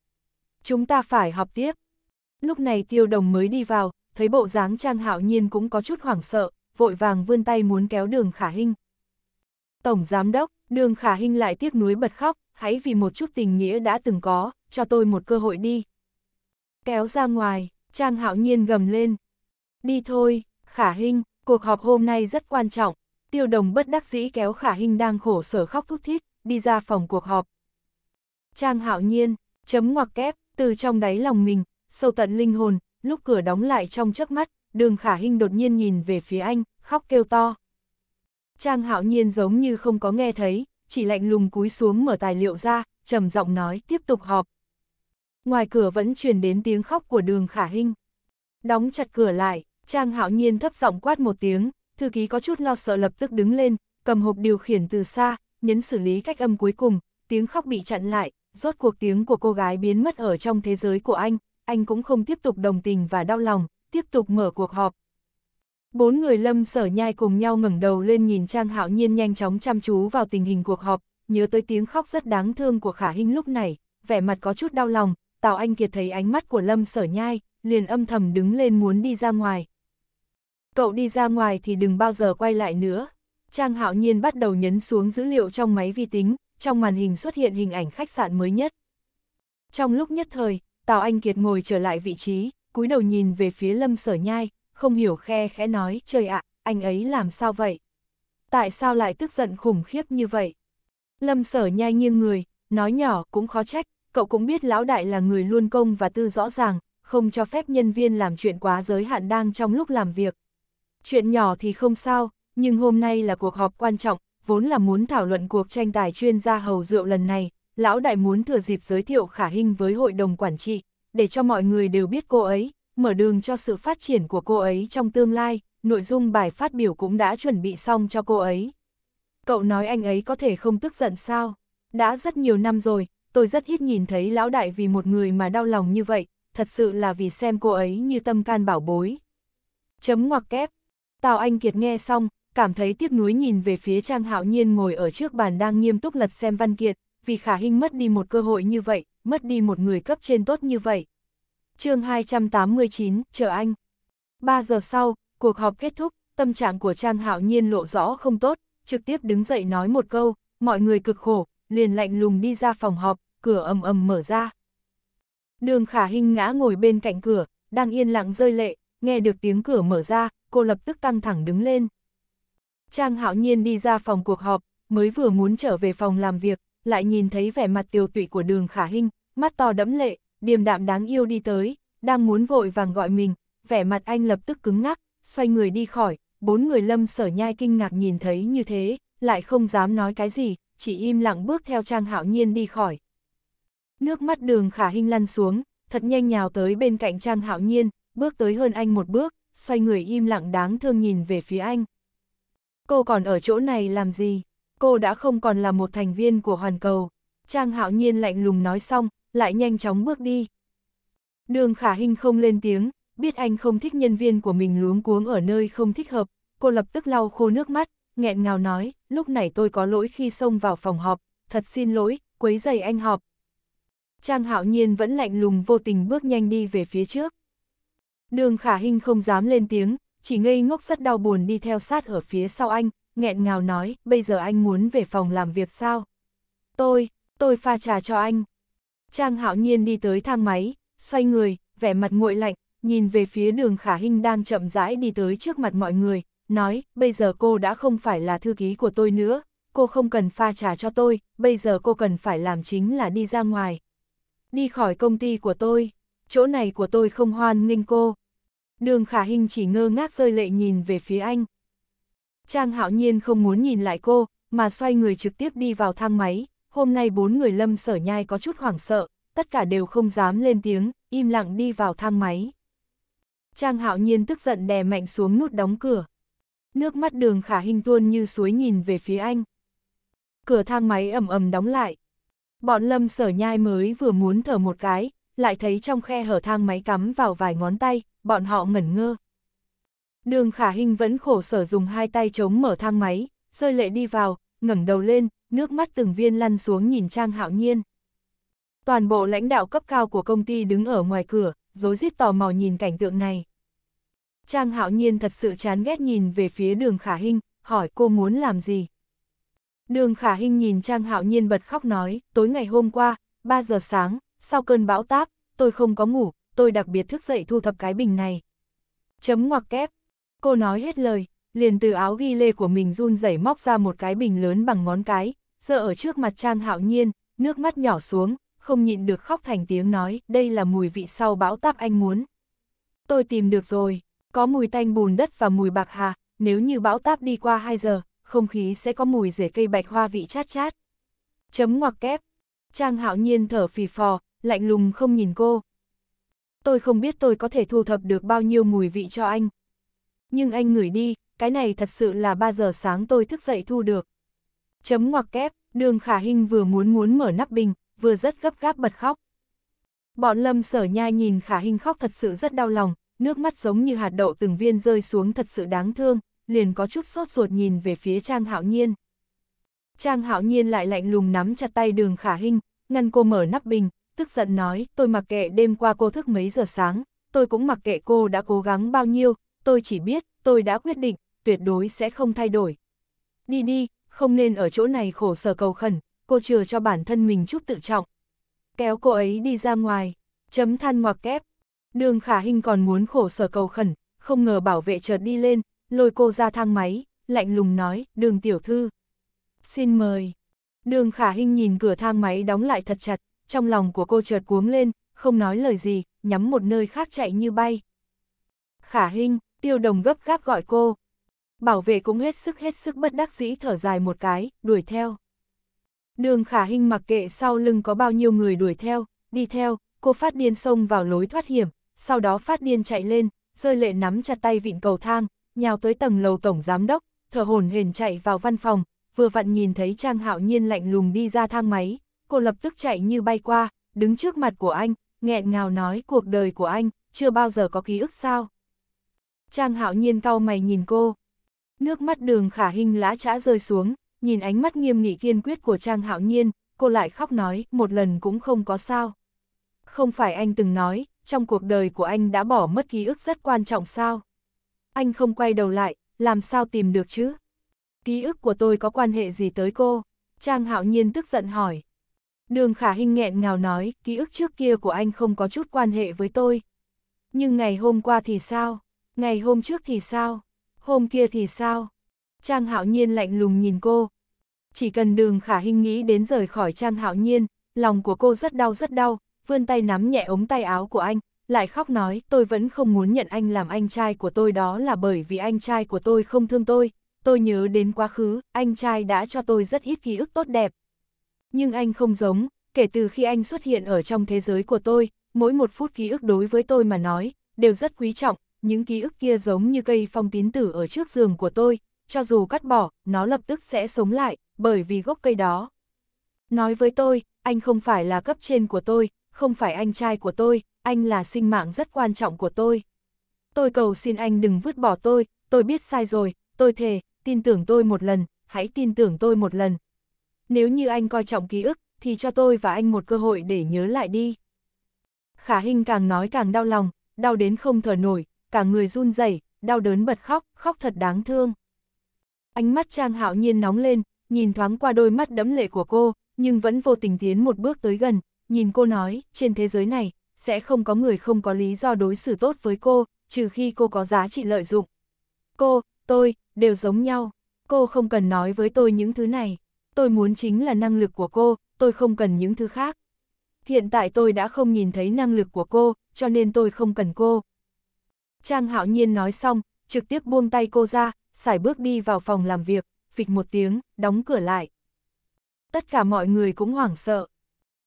Chúng ta phải họp tiếp. Lúc này tiêu đồng mới đi vào, thấy bộ dáng Trang Hạo Nhiên cũng có chút hoảng sợ, vội vàng vươn tay muốn kéo đường khả hinh. Tổng Giám Đốc, đường khả hinh lại tiếc nuối bật khóc, hãy vì một chút tình nghĩa đã từng có, cho tôi một cơ hội đi kéo ra ngoài, Trang Hạo Nhiên gầm lên. Đi thôi, Khả Hinh, cuộc họp hôm nay rất quan trọng. Tiêu đồng bất đắc dĩ kéo Khả Hinh đang khổ sở khóc thút thít, đi ra phòng cuộc họp. Trang Hạo Nhiên, chấm ngoặc kép, từ trong đáy lòng mình, sâu tận linh hồn, lúc cửa đóng lại trong trước mắt, đường Khả Hinh đột nhiên nhìn về phía anh, khóc kêu to. Trang Hạo Nhiên giống như không có nghe thấy, chỉ lạnh lùng cúi xuống mở tài liệu ra, trầm giọng nói tiếp tục họp ngoài cửa vẫn truyền đến tiếng khóc của đường khả hinh. Đóng chặt cửa lại, Trang hạo nhiên thấp giọng quát một tiếng, thư ký có chút lo sợ lập tức đứng lên, cầm hộp điều khiển từ xa, nhấn xử lý cách âm cuối cùng, tiếng khóc bị chặn lại, rốt cuộc tiếng của cô gái biến mất ở trong thế giới của anh, anh cũng không tiếp tục đồng tình và đau lòng, tiếp tục mở cuộc họp. Bốn người lâm sở nhai cùng nhau ngẩng đầu lên nhìn Trang Hạo Nhiên nhanh chóng chăm chú vào tình hình cuộc họp, nhớ tới tiếng khóc rất đáng thương của Khả Hinh lúc này, vẻ mặt có chút đau lòng, Tào Anh Kiệt thấy ánh mắt của Lâm Sở Nhai, liền âm thầm đứng lên muốn đi ra ngoài. Cậu đi ra ngoài thì đừng bao giờ quay lại nữa. Trang Hạo Nhiên bắt đầu nhấn xuống dữ liệu trong máy vi tính, trong màn hình xuất hiện hình ảnh khách sạn mới nhất. Trong lúc nhất thời, Tào Anh Kiệt ngồi trở lại vị trí, cúi đầu nhìn về phía Lâm Sở Nhai, không hiểu khe khẽ nói, trời ạ, anh ấy làm sao vậy? Tại sao lại tức giận khủng khiếp như vậy? Lâm Sở Nhai nghiêng người, nói nhỏ cũng khó trách, cậu cũng biết lão đại là người luôn công và tư rõ ràng, không cho phép nhân viên làm chuyện quá giới hạn đang trong lúc làm việc. Chuyện nhỏ thì không sao, nhưng hôm nay là cuộc họp quan trọng, vốn là muốn thảo luận cuộc tranh tài chuyên gia hầu rượu lần này, lão đại muốn thừa dịp giới thiệu khả hình với hội đồng quản trị, để cho mọi người đều biết cô ấy, mở đường cho sự phát triển của cô ấy trong tương lai, nội dung bài phát biểu cũng đã chuẩn bị xong cho cô ấy. Cậu nói anh ấy có thể không tức giận sao? Đã rất nhiều năm rồi, tôi rất ít nhìn thấy lão đại vì một người mà đau lòng như vậy, thật sự là vì xem cô ấy như tâm can bảo bối. Chấm ngoặc kép. Tào Anh Kiệt nghe xong, cảm thấy tiếc nuối nhìn về phía Trang Hạo Nhiên ngồi ở trước bàn đang nghiêm túc lật xem văn kiệt, vì khả hình mất đi một cơ hội như vậy, mất đi một người cấp trên tốt như vậy. chương 289, chờ anh. 3 giờ sau, cuộc họp kết thúc, tâm trạng của Trang Hạo Nhiên lộ rõ không tốt, trực tiếp đứng dậy nói một câu, mọi người cực khổ, liền lạnh lùng đi ra phòng họp, cửa ầm ầm mở ra. Đường khả hình ngã ngồi bên cạnh cửa, đang yên lặng rơi lệ, nghe được tiếng cửa mở ra, cô lập tức căng thẳng đứng lên. Trang hạo nhiên đi ra phòng cuộc họp, mới vừa muốn trở về phòng làm việc, lại nhìn thấy vẻ mặt tiêu tụy của đường khả hình, mắt to đẫm lệ, điềm đạm đáng yêu đi tới, đang muốn vội vàng gọi mình, vẻ mặt anh lập tức cứng ngắc, xoay người đi khỏi, bốn người lâm sở nhai kinh ngạc nhìn thấy như thế, lại không dám nói cái gì, chỉ im lặng bước theo Trang Hạo Nhiên đi khỏi. Nước mắt đường khả hình lăn xuống, thật nhanh nhào tới bên cạnh Trang Hạo Nhiên, bước tới hơn anh một bước, xoay người im lặng đáng thương nhìn về phía anh. Cô còn ở chỗ này làm gì? Cô đã không còn là một thành viên của Hoàn Cầu. Trang Hạo Nhiên lạnh lùng nói xong, lại nhanh chóng bước đi. Đường khả hình không lên tiếng, biết anh không thích nhân viên của mình luống cuống ở nơi không thích hợp, cô lập tức lau khô nước mắt, nghẹn ngào nói, lúc này tôi có lỗi khi xông vào phòng họp, thật xin lỗi, quấy giày anh họp, Trang hạo nhiên vẫn lạnh lùng vô tình bước nhanh đi về phía trước. Đường khả Hinh không dám lên tiếng, chỉ ngây ngốc rất đau buồn đi theo sát ở phía sau anh, nghẹn ngào nói, bây giờ anh muốn về phòng làm việc sao? Tôi, tôi pha trà cho anh. Trang hạo nhiên đi tới thang máy, xoay người, vẻ mặt nguội lạnh, nhìn về phía đường khả Hinh đang chậm rãi đi tới trước mặt mọi người, nói, bây giờ cô đã không phải là thư ký của tôi nữa, cô không cần pha trà cho tôi, bây giờ cô cần phải làm chính là đi ra ngoài. Đi khỏi công ty của tôi, chỗ này của tôi không hoan nghênh cô. Đường khả Hinh chỉ ngơ ngác rơi lệ nhìn về phía anh. Trang hạo nhiên không muốn nhìn lại cô, mà xoay người trực tiếp đi vào thang máy. Hôm nay bốn người lâm sở nhai có chút hoảng sợ, tất cả đều không dám lên tiếng, im lặng đi vào thang máy. Trang hạo nhiên tức giận đè mạnh xuống nút đóng cửa. Nước mắt đường khả Hinh tuôn như suối nhìn về phía anh. Cửa thang máy ầm ầm đóng lại, Bọn lâm sở nhai mới vừa muốn thở một cái, lại thấy trong khe hở thang máy cắm vào vài ngón tay, bọn họ ngẩn ngơ. Đường khả hình vẫn khổ sở dùng hai tay chống mở thang máy, rơi lệ đi vào, ngẩng đầu lên, nước mắt từng viên lăn xuống nhìn Trang Hạo Nhiên. Toàn bộ lãnh đạo cấp cao của công ty đứng ở ngoài cửa, dối rít tò mò nhìn cảnh tượng này. Trang Hạo Nhiên thật sự chán ghét nhìn về phía đường khả hình, hỏi cô muốn làm gì. Đường khả Hinh nhìn Trang Hạo Nhiên bật khóc nói, tối ngày hôm qua, 3 giờ sáng, sau cơn bão táp, tôi không có ngủ, tôi đặc biệt thức dậy thu thập cái bình này. Chấm ngoặc kép. Cô nói hết lời, liền từ áo ghi lê của mình run rẩy móc ra một cái bình lớn bằng ngón cái, giờ ở trước mặt Trang Hạo Nhiên, nước mắt nhỏ xuống, không nhịn được khóc thành tiếng nói, đây là mùi vị sau bão táp anh muốn. Tôi tìm được rồi, có mùi tanh bùn đất và mùi bạc hà, nếu như bão táp đi qua 2 giờ, không khí sẽ có mùi rễ cây bạch hoa vị chát chát. Chấm ngoặc kép. Trang hạo nhiên thở phì phò, lạnh lùng không nhìn cô. Tôi không biết tôi có thể thu thập được bao nhiêu mùi vị cho anh. Nhưng anh ngửi đi, cái này thật sự là 3 giờ sáng tôi thức dậy thu được. Chấm ngoặc kép, đường khả hình vừa muốn muốn mở nắp bình, vừa rất gấp gáp bật khóc. Bọn lâm sở nhai nhìn khả hình khóc thật sự rất đau lòng, nước mắt giống như hạt đậu từng viên rơi xuống thật sự đáng thương, liền có chút sốt ruột nhìn về phía Trang Hạo Nhiên. Trang Hạo Nhiên lại lạnh lùng nắm chặt tay đường khả Hinh, ngăn cô mở nắp bình, tức giận nói, tôi mặc kệ đêm qua cô thức mấy giờ sáng, tôi cũng mặc kệ cô đã cố gắng bao nhiêu, tôi chỉ biết, tôi đã quyết định, tuyệt đối sẽ không thay đổi. Đi đi, không nên ở chỗ này khổ sở cầu khẩn, cô chừa cho bản thân mình chút tự trọng. Kéo cô ấy đi ra ngoài, chấm than ngoặc kép. Đường khả Hinh còn muốn khổ sở cầu khẩn, không ngờ bảo vệ chợt đi lên, lôi cô ra thang máy, lạnh lùng nói, đường tiểu thư. Xin mời. Đường khả hình nhìn cửa thang máy đóng lại thật chặt, trong lòng của cô chợt cuống lên, không nói lời gì, nhắm một nơi khác chạy như bay. Khả hình, tiêu đồng gấp gáp gọi cô. Bảo vệ cũng hết sức hết sức bất đắc dĩ thở dài một cái, đuổi theo. Đường khả hình mặc kệ sau lưng có bao nhiêu người đuổi theo, đi theo, cô phát điên xông vào lối thoát hiểm, sau đó phát điên chạy lên, rơi lệ nắm chặt tay vịn cầu thang, nhào tới tầng lầu tổng giám đốc, thở hồn hển chạy vào văn phòng, vừa vặn nhìn thấy Trang Hạo Nhiên lạnh lùng đi ra thang máy, cô lập tức chạy như bay qua, đứng trước mặt của anh, nghẹn ngào nói cuộc đời của anh, chưa bao giờ có ký ức sao. Trang Hạo Nhiên cau mày nhìn cô, nước mắt đường khả hình lá trã rơi xuống, nhìn ánh mắt nghiêm nghị kiên quyết của Trang Hạo Nhiên, cô lại khóc nói, một lần cũng không có sao. Không phải anh từng nói, trong cuộc đời của anh đã bỏ mất ký ức rất quan trọng sao? anh không quay đầu lại, làm sao tìm được chứ? Ký ức của tôi có quan hệ gì tới cô? Trang hạo nhiên tức giận hỏi. Đường khả hình nghẹn ngào nói, ký ức trước kia của anh không có chút quan hệ với tôi. Nhưng ngày hôm qua thì sao? Ngày hôm trước thì sao? Hôm kia thì sao? Trang hạo nhiên lạnh lùng nhìn cô. Chỉ cần đường khả hình nghĩ đến rời khỏi Trang hạo nhiên, lòng của cô rất đau rất đau, vươn tay nắm nhẹ ống tay áo của anh, lại khóc nói tôi vẫn không muốn nhận anh làm anh trai của tôi đó là bởi vì anh trai của tôi không thương tôi, tôi nhớ đến quá khứ, anh trai đã cho tôi rất ít ký ức tốt đẹp. Nhưng anh không giống, kể từ khi anh xuất hiện ở trong thế giới của tôi, mỗi một phút ký ức đối với tôi mà nói, đều rất quý trọng, những ký ức kia giống như cây phong tín tử ở trước giường của tôi, cho dù cắt bỏ, nó lập tức sẽ sống lại, bởi vì gốc cây đó. Nói với tôi, anh không phải là cấp trên của tôi, không phải anh trai của tôi, anh là sinh mạng rất quan trọng của tôi. Tôi cầu xin anh đừng vứt bỏ tôi, tôi biết sai rồi, tôi thề, tin tưởng tôi một lần, hãy tin tưởng tôi một lần. Nếu như anh coi trọng ký ức, thì cho tôi và anh một cơ hội để nhớ lại đi. Khả Hinh càng nói càng đau lòng, đau đến không thở nổi, cả người run rẩy, đau đớn bật khóc, khóc thật đáng thương. Ánh mắt Trang Hạo Nhiên nóng lên, nhìn thoáng qua đôi mắt đẫm lệ của cô, nhưng vẫn vô tình tiến một bước tới gần, nhìn cô nói, trên thế giới này, sẽ không có người không có lý do đối xử tốt với cô, trừ khi cô có giá trị lợi dụng. Cô, tôi, đều giống nhau, cô không cần nói với tôi những thứ này, tôi muốn chính là năng lực của cô, tôi không cần những thứ khác. Hiện tại tôi đã không nhìn thấy năng lực của cô, cho nên tôi không cần cô. Trang hạo nhiên nói xong, trực tiếp buông tay cô ra, xài bước đi vào phòng làm việc, phịch một tiếng, đóng cửa lại. Tất cả mọi người cũng hoảng sợ,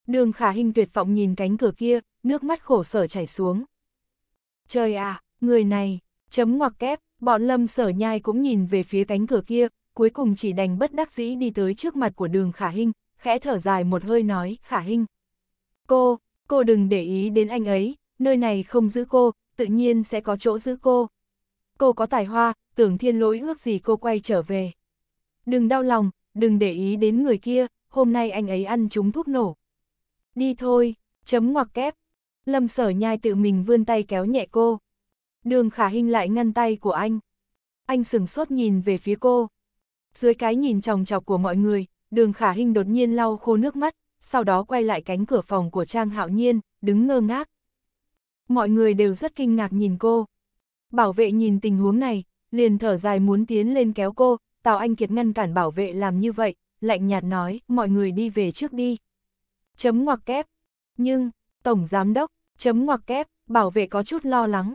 Đường khả hình tuyệt vọng nhìn cánh cửa kia, nước mắt khổ sở chảy xuống. Trời à, người này, chấm ngoặc kép, bọn lâm sở nhai cũng nhìn về phía cánh cửa kia, cuối cùng chỉ đành bất đắc dĩ đi tới trước mặt của đường khả hình, khẽ thở dài một hơi nói, khả hình. Cô, cô đừng để ý đến anh ấy, nơi này không giữ cô, tự nhiên sẽ có chỗ giữ cô. Cô có tài hoa, tưởng thiên lỗi ước gì cô quay trở về. Đừng đau lòng, đừng để ý đến người kia, hôm nay anh ấy ăn trúng thuốc nổ, Đi thôi, chấm ngoặc kép. Lâm sở nhai tự mình vươn tay kéo nhẹ cô. Đường khả hình lại ngăn tay của anh. Anh sửng sốt nhìn về phía cô. Dưới cái nhìn tròng trọc của mọi người, đường khả hình đột nhiên lau khô nước mắt, sau đó quay lại cánh cửa phòng của Trang Hạo Nhiên, đứng ngơ ngác. Mọi người đều rất kinh ngạc nhìn cô. Bảo vệ nhìn tình huống này, liền thở dài muốn tiến lên kéo cô, Tào Anh Kiệt ngăn cản bảo vệ làm như vậy, lạnh nhạt nói, mọi người đi về trước đi chấm ngoặc kép. Nhưng, Tổng Giám Đốc, chấm ngoặc kép, bảo vệ có chút lo lắng.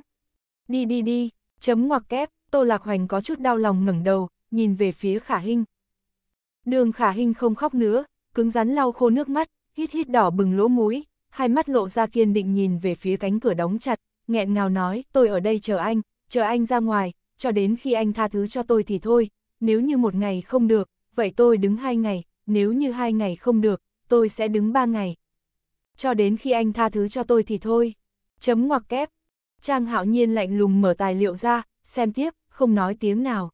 Đi đi đi, chấm ngoặc kép, Tô Lạc Hoành có chút đau lòng ngẩng đầu, nhìn về phía Khả Hinh. Đường Khả Hinh không khóc nữa, cứng rắn lau khô nước mắt, hít hít đỏ bừng lỗ mũi, hai mắt lộ ra kiên định nhìn về phía cánh cửa đóng chặt, nghẹn ngào nói, tôi ở đây chờ anh, chờ anh ra ngoài, cho đến khi anh tha thứ cho tôi thì thôi, nếu như một ngày không được, vậy tôi đứng hai ngày, nếu như hai ngày không được, tôi sẽ đứng ba ngày. Cho đến khi anh tha thứ cho tôi thì thôi. Chấm ngoặc kép. Trang hạo nhiên lạnh lùng mở tài liệu ra, xem tiếp, không nói tiếng nào.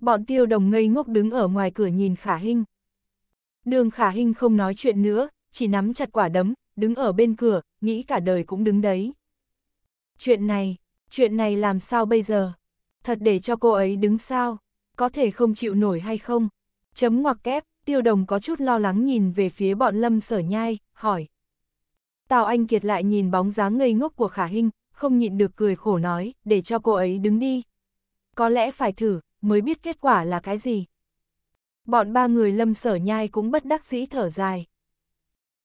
Bọn tiêu đồng ngây ngốc đứng ở ngoài cửa nhìn khả hình. Đường khả hình không nói chuyện nữa, chỉ nắm chặt quả đấm, đứng ở bên cửa, nghĩ cả đời cũng đứng đấy. Chuyện này, chuyện này làm sao bây giờ? Thật để cho cô ấy đứng sao? Có thể không chịu nổi hay không? Chấm ngoặc kép, tiêu đồng có chút lo lắng nhìn về phía bọn lâm sở nhai, hỏi. Tào Anh Kiệt lại nhìn bóng dáng ngây ngốc của Khả Hinh, không nhịn được cười khổ nói, để cho cô ấy đứng đi. Có lẽ phải thử, mới biết kết quả là cái gì. Bọn ba người lâm sở nhai cũng bất đắc dĩ thở dài.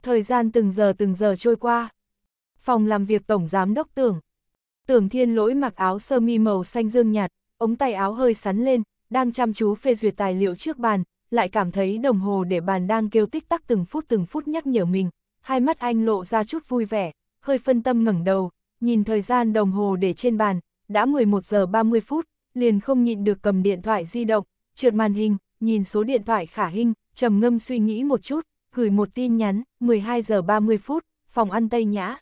Thời gian từng giờ từng giờ trôi qua. Phòng làm việc Tổng Giám Đốc Tưởng. Tưởng Thiên Lỗi mặc áo sơ mi màu xanh dương nhạt, ống tay áo hơi sắn lên, đang chăm chú phê duyệt tài liệu trước bàn, lại cảm thấy đồng hồ để bàn đang kêu tích tắc từng phút từng phút nhắc nhở mình, hai mắt anh lộ ra chút vui vẻ, hơi phân tâm ngẩng đầu, nhìn thời gian đồng hồ để trên bàn, đã 11 giờ 30 phút, liền không nhịn được cầm điện thoại di động, trượt màn hình, nhìn số điện thoại khả hình, trầm ngâm suy nghĩ một chút, gửi một tin nhắn, 12 giờ 30 phút, phòng ăn Tây Nhã.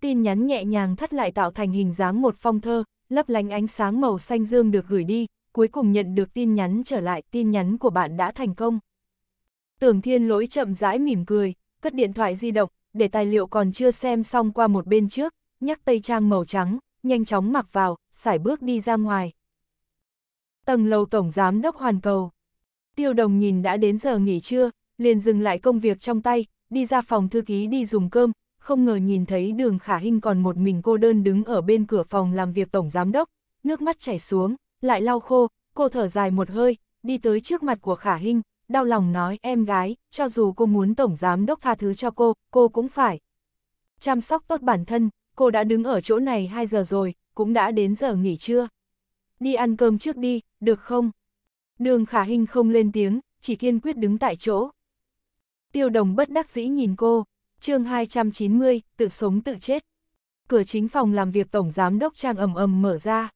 Tin nhắn nhẹ nhàng thắt lại tạo thành hình dáng một phong thơ, lấp lánh ánh sáng màu xanh dương được gửi đi, cuối cùng nhận được tin nhắn trở lại, tin nhắn của bạn đã thành công. Tưởng thiên lỗi chậm rãi mỉm cười, cất điện thoại di động, để tài liệu còn chưa xem xong qua một bên trước, nhắc tay trang màu trắng, nhanh chóng mặc vào, xải bước đi ra ngoài. Tầng lầu Tổng Giám đốc Hoàn Cầu Tiêu đồng nhìn đã đến giờ nghỉ trưa, liền dừng lại công việc trong tay, đi ra phòng thư ký đi dùng cơm, không ngờ nhìn thấy đường khả hình còn một mình cô đơn đứng ở bên cửa phòng làm việc Tổng Giám đốc, nước mắt chảy xuống, lại lau khô, cô thở dài một hơi, đi tới trước mặt của Khả Hinh, đau lòng nói em gái, cho dù cô muốn Tổng Giám Đốc tha thứ cho cô, cô cũng phải. Chăm sóc tốt bản thân, cô đã đứng ở chỗ này 2 giờ rồi, cũng đã đến giờ nghỉ trưa. Đi ăn cơm trước đi, được không? Đường Khả Hinh không lên tiếng, chỉ kiên quyết đứng tại chỗ. Tiêu đồng bất đắc dĩ nhìn cô, chương 290, tự sống tự chết. Cửa chính phòng làm việc Tổng Giám Đốc Trang ầm ầm mở ra.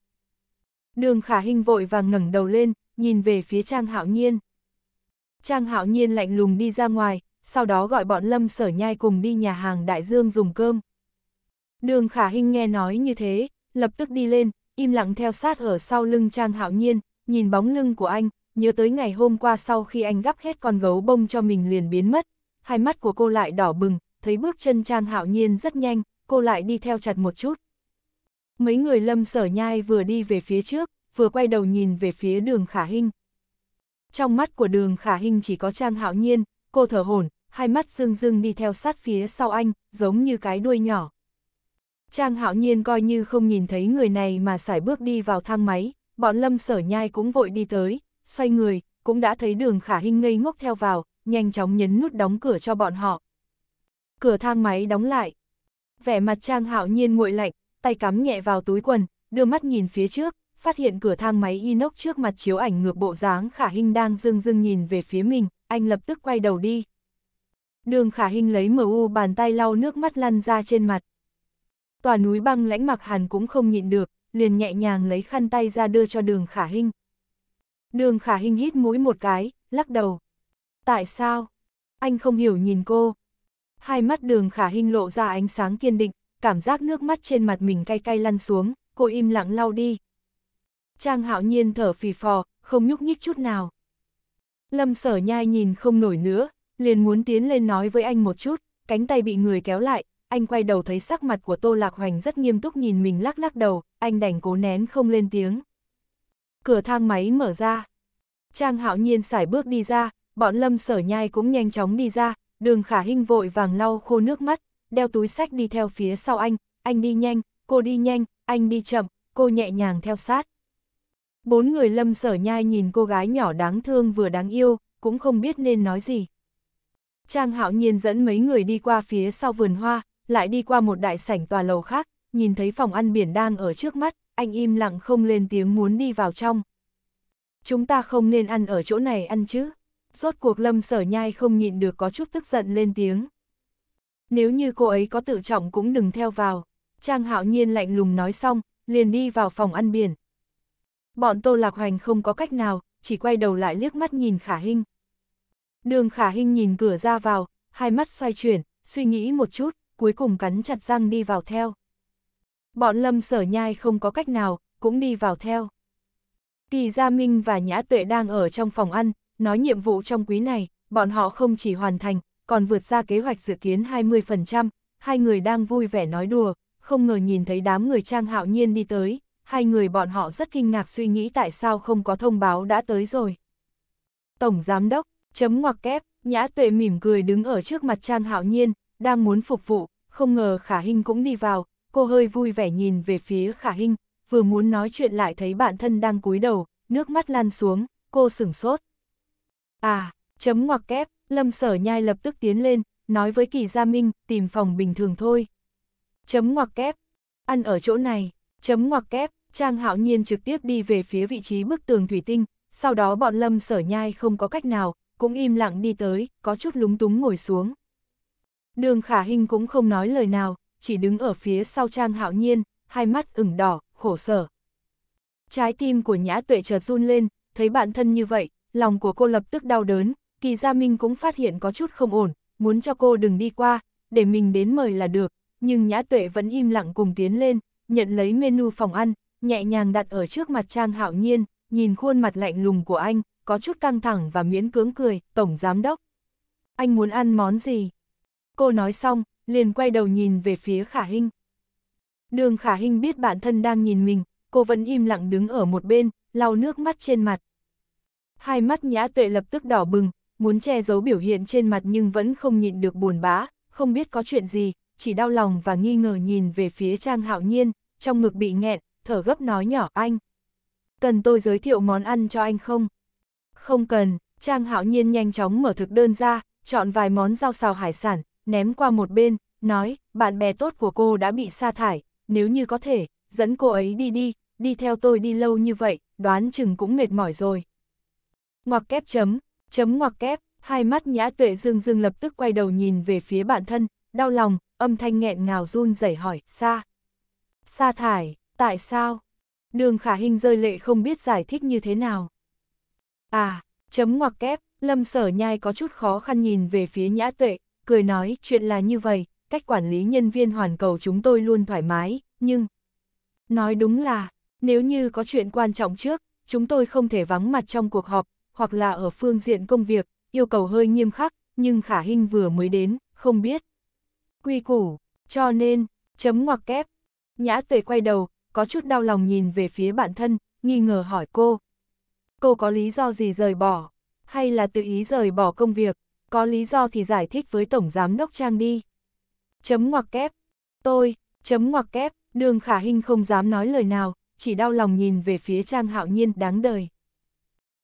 Đường khả hình vội vàng ngẩng đầu lên, nhìn về phía Trang Hạo Nhiên. Trang Hạo Nhiên lạnh lùng đi ra ngoài, sau đó gọi bọn Lâm Sở Nhai cùng đi nhà hàng Đại Dương dùng cơm. Đường khả hình nghe nói như thế, lập tức đi lên, im lặng theo sát ở sau lưng Trang Hạo Nhiên, nhìn bóng lưng của anh, nhớ tới ngày hôm qua sau khi anh gắp hết con gấu bông cho mình liền biến mất. Hai mắt của cô lại đỏ bừng, thấy bước chân Trang Hạo Nhiên rất nhanh, cô lại đi theo chặt một chút. Mấy người lâm sở nhai vừa đi về phía trước, vừa quay đầu nhìn về phía đường khả hình. Trong mắt của đường khả hình chỉ có trang hạo nhiên, cô thở hổn, hai mắt dương dương đi theo sát phía sau anh, giống như cái đuôi nhỏ. Trang hạo nhiên coi như không nhìn thấy người này mà sải bước đi vào thang máy, bọn lâm sở nhai cũng vội đi tới, xoay người, cũng đã thấy đường khả hình ngây ngốc theo vào, nhanh chóng nhấn nút đóng cửa cho bọn họ. Cửa thang máy đóng lại. Vẻ mặt Trang hạo nhiên nguội lạnh, tay cắm nhẹ vào túi quần, đưa mắt nhìn phía trước, phát hiện cửa thang máy inox trước mặt chiếu ảnh ngược bộ dáng khả hình đang dưng dưng nhìn về phía mình, anh lập tức quay đầu đi. Đường khả hình lấy u bàn tay lau nước mắt lăn ra trên mặt. Tòa núi băng lãnh mặc hàn cũng không nhịn được, liền nhẹ nhàng lấy khăn tay ra đưa cho đường khả hình. Đường khả hình hít mũi một cái, lắc đầu. Tại sao? Anh không hiểu nhìn cô. Hai mắt đường khả hình lộ ra ánh sáng kiên định, cảm giác nước mắt trên mặt mình cay cay lăn xuống, cô im lặng lau đi. Trang hạo nhiên thở phì phò, không nhúc nhích chút nào. Lâm sở nhai nhìn không nổi nữa, liền muốn tiến lên nói với anh một chút, cánh tay bị người kéo lại, anh quay đầu thấy sắc mặt của Tô Lạc Hoành rất nghiêm túc nhìn mình lắc lắc đầu, anh đành cố nén không lên tiếng. Cửa thang máy mở ra. Trang hạo nhiên xài bước đi ra, bọn lâm sở nhai cũng nhanh chóng đi ra, đường khả hinh vội vàng lau khô nước mắt, đeo túi sách đi theo phía sau anh, anh đi nhanh, cô đi nhanh, anh đi chậm, cô nhẹ nhàng theo sát. Bốn người lâm sở nhai nhìn cô gái nhỏ đáng thương vừa đáng yêu, cũng không biết nên nói gì. Trang hạo nhiên dẫn mấy người đi qua phía sau vườn hoa, lại đi qua một đại sảnh tòa lầu khác, nhìn thấy phòng ăn biển đang ở trước mắt, anh im lặng không lên tiếng muốn đi vào trong. Chúng ta không nên ăn ở chỗ này ăn chứ. Rốt cuộc lâm sở nhai không nhịn được có chút tức giận lên tiếng nếu như cô ấy có tự trọng cũng đừng theo vào. Trang hạo nhiên lạnh lùng nói xong, liền đi vào phòng ăn biển. Bọn Tô Lạc Hoành không có cách nào, chỉ quay đầu lại liếc mắt nhìn Khả Hinh. Đường Khả Hinh nhìn cửa ra vào, hai mắt xoay chuyển, suy nghĩ một chút, cuối cùng cắn chặt răng đi vào theo. Bọn Lâm Sở Nhai không có cách nào, cũng đi vào theo. Kỳ Gia Minh và Nhã Tuệ đang ở trong phòng ăn, nói nhiệm vụ trong quý này, bọn họ không chỉ hoàn thành, còn vượt ra kế hoạch dự kiến 20%, hai người đang vui vẻ nói đùa, không ngờ nhìn thấy đám người Trang Hạo Nhiên đi tới, hai người bọn họ rất kinh ngạc suy nghĩ tại sao không có thông báo đã tới rồi. Tổng Giám Đốc, chấm ngoặc kép, Nhã Tuệ mỉm cười đứng ở trước mặt Trang Hạo Nhiên, đang muốn phục vụ, không ngờ Khả hình cũng đi vào, cô hơi vui vẻ nhìn về phía Khả hình vừa muốn nói chuyện lại thấy bạn thân đang cúi đầu, nước mắt lan xuống, cô sửng sốt. À, chấm ngoặc kép, Lâm sở nhai lập tức tiến lên, nói với kỳ gia minh, tìm phòng bình thường thôi. Chấm ngoặc kép, ăn ở chỗ này, chấm ngoặc kép, Trang hạo nhiên trực tiếp đi về phía vị trí bức tường thủy tinh, sau đó bọn lâm sở nhai không có cách nào, cũng im lặng đi tới, có chút lúng túng ngồi xuống. Đường khả hình cũng không nói lời nào, chỉ đứng ở phía sau Trang hạo nhiên, hai mắt ửng đỏ, khổ sở. Trái tim của nhã tuệ chợt run lên, thấy bạn thân như vậy, lòng của cô lập tức đau đớn, Kỳ Gia Minh cũng phát hiện có chút không ổn, muốn cho cô đừng đi qua, để mình đến mời là được, nhưng Nhã Tuệ vẫn im lặng cùng tiến lên, nhận lấy menu phòng ăn, nhẹ nhàng đặt ở trước mặt Trang Hạo Nhiên, nhìn khuôn mặt lạnh lùng của anh, có chút căng thẳng và miễn cưỡng cười, "Tổng giám đốc, anh muốn ăn món gì?" Cô nói xong, liền quay đầu nhìn về phía Khả Hinh. Đường Khả Hinh biết bản thân đang nhìn mình, cô vẫn im lặng đứng ở một bên, lau nước mắt trên mặt. Hai mắt Nhã Tuệ lập tức đỏ bừng, muốn che giấu biểu hiện trên mặt nhưng vẫn không nhịn được buồn bã, không biết có chuyện gì, chỉ đau lòng và nghi ngờ nhìn về phía Trang Hạo Nhiên, trong ngực bị nghẹn, thở gấp nói nhỏ anh. Cần tôi giới thiệu món ăn cho anh không? Không cần, Trang Hạo Nhiên nhanh chóng mở thực đơn ra, chọn vài món rau xào hải sản, ném qua một bên, nói, bạn bè tốt của cô đã bị sa thải, nếu như có thể, dẫn cô ấy đi đi, đi theo tôi đi lâu như vậy, đoán chừng cũng mệt mỏi rồi. Ngoặc kép chấm, Chấm ngoặc kép, hai mắt nhã tuệ dương dương lập tức quay đầu nhìn về phía bản thân, đau lòng, âm thanh nghẹn ngào run rẩy hỏi, xa. Sa thải, tại sao? Đường khả hình rơi lệ không biết giải thích như thế nào. À, chấm ngoặc kép, lâm sở nhai có chút khó khăn nhìn về phía nhã tuệ, cười nói chuyện là như vậy, cách quản lý nhân viên hoàn cầu chúng tôi luôn thoải mái, nhưng... Nói đúng là, nếu như có chuyện quan trọng trước, chúng tôi không thể vắng mặt trong cuộc họp, hoặc là ở phương diện công việc, yêu cầu hơi nghiêm khắc, nhưng khả hình vừa mới đến, không biết. Quy củ, cho nên, chấm ngoặc kép. Nhã tuệ quay đầu, có chút đau lòng nhìn về phía bản thân, nghi ngờ hỏi cô. Cô có lý do gì rời bỏ, hay là tự ý rời bỏ công việc, có lý do thì giải thích với Tổng Giám Đốc Trang đi. Chấm ngoặc kép, tôi, chấm ngoặc kép, đường khả hình không dám nói lời nào, chỉ đau lòng nhìn về phía Trang Hạo Nhiên đáng đời.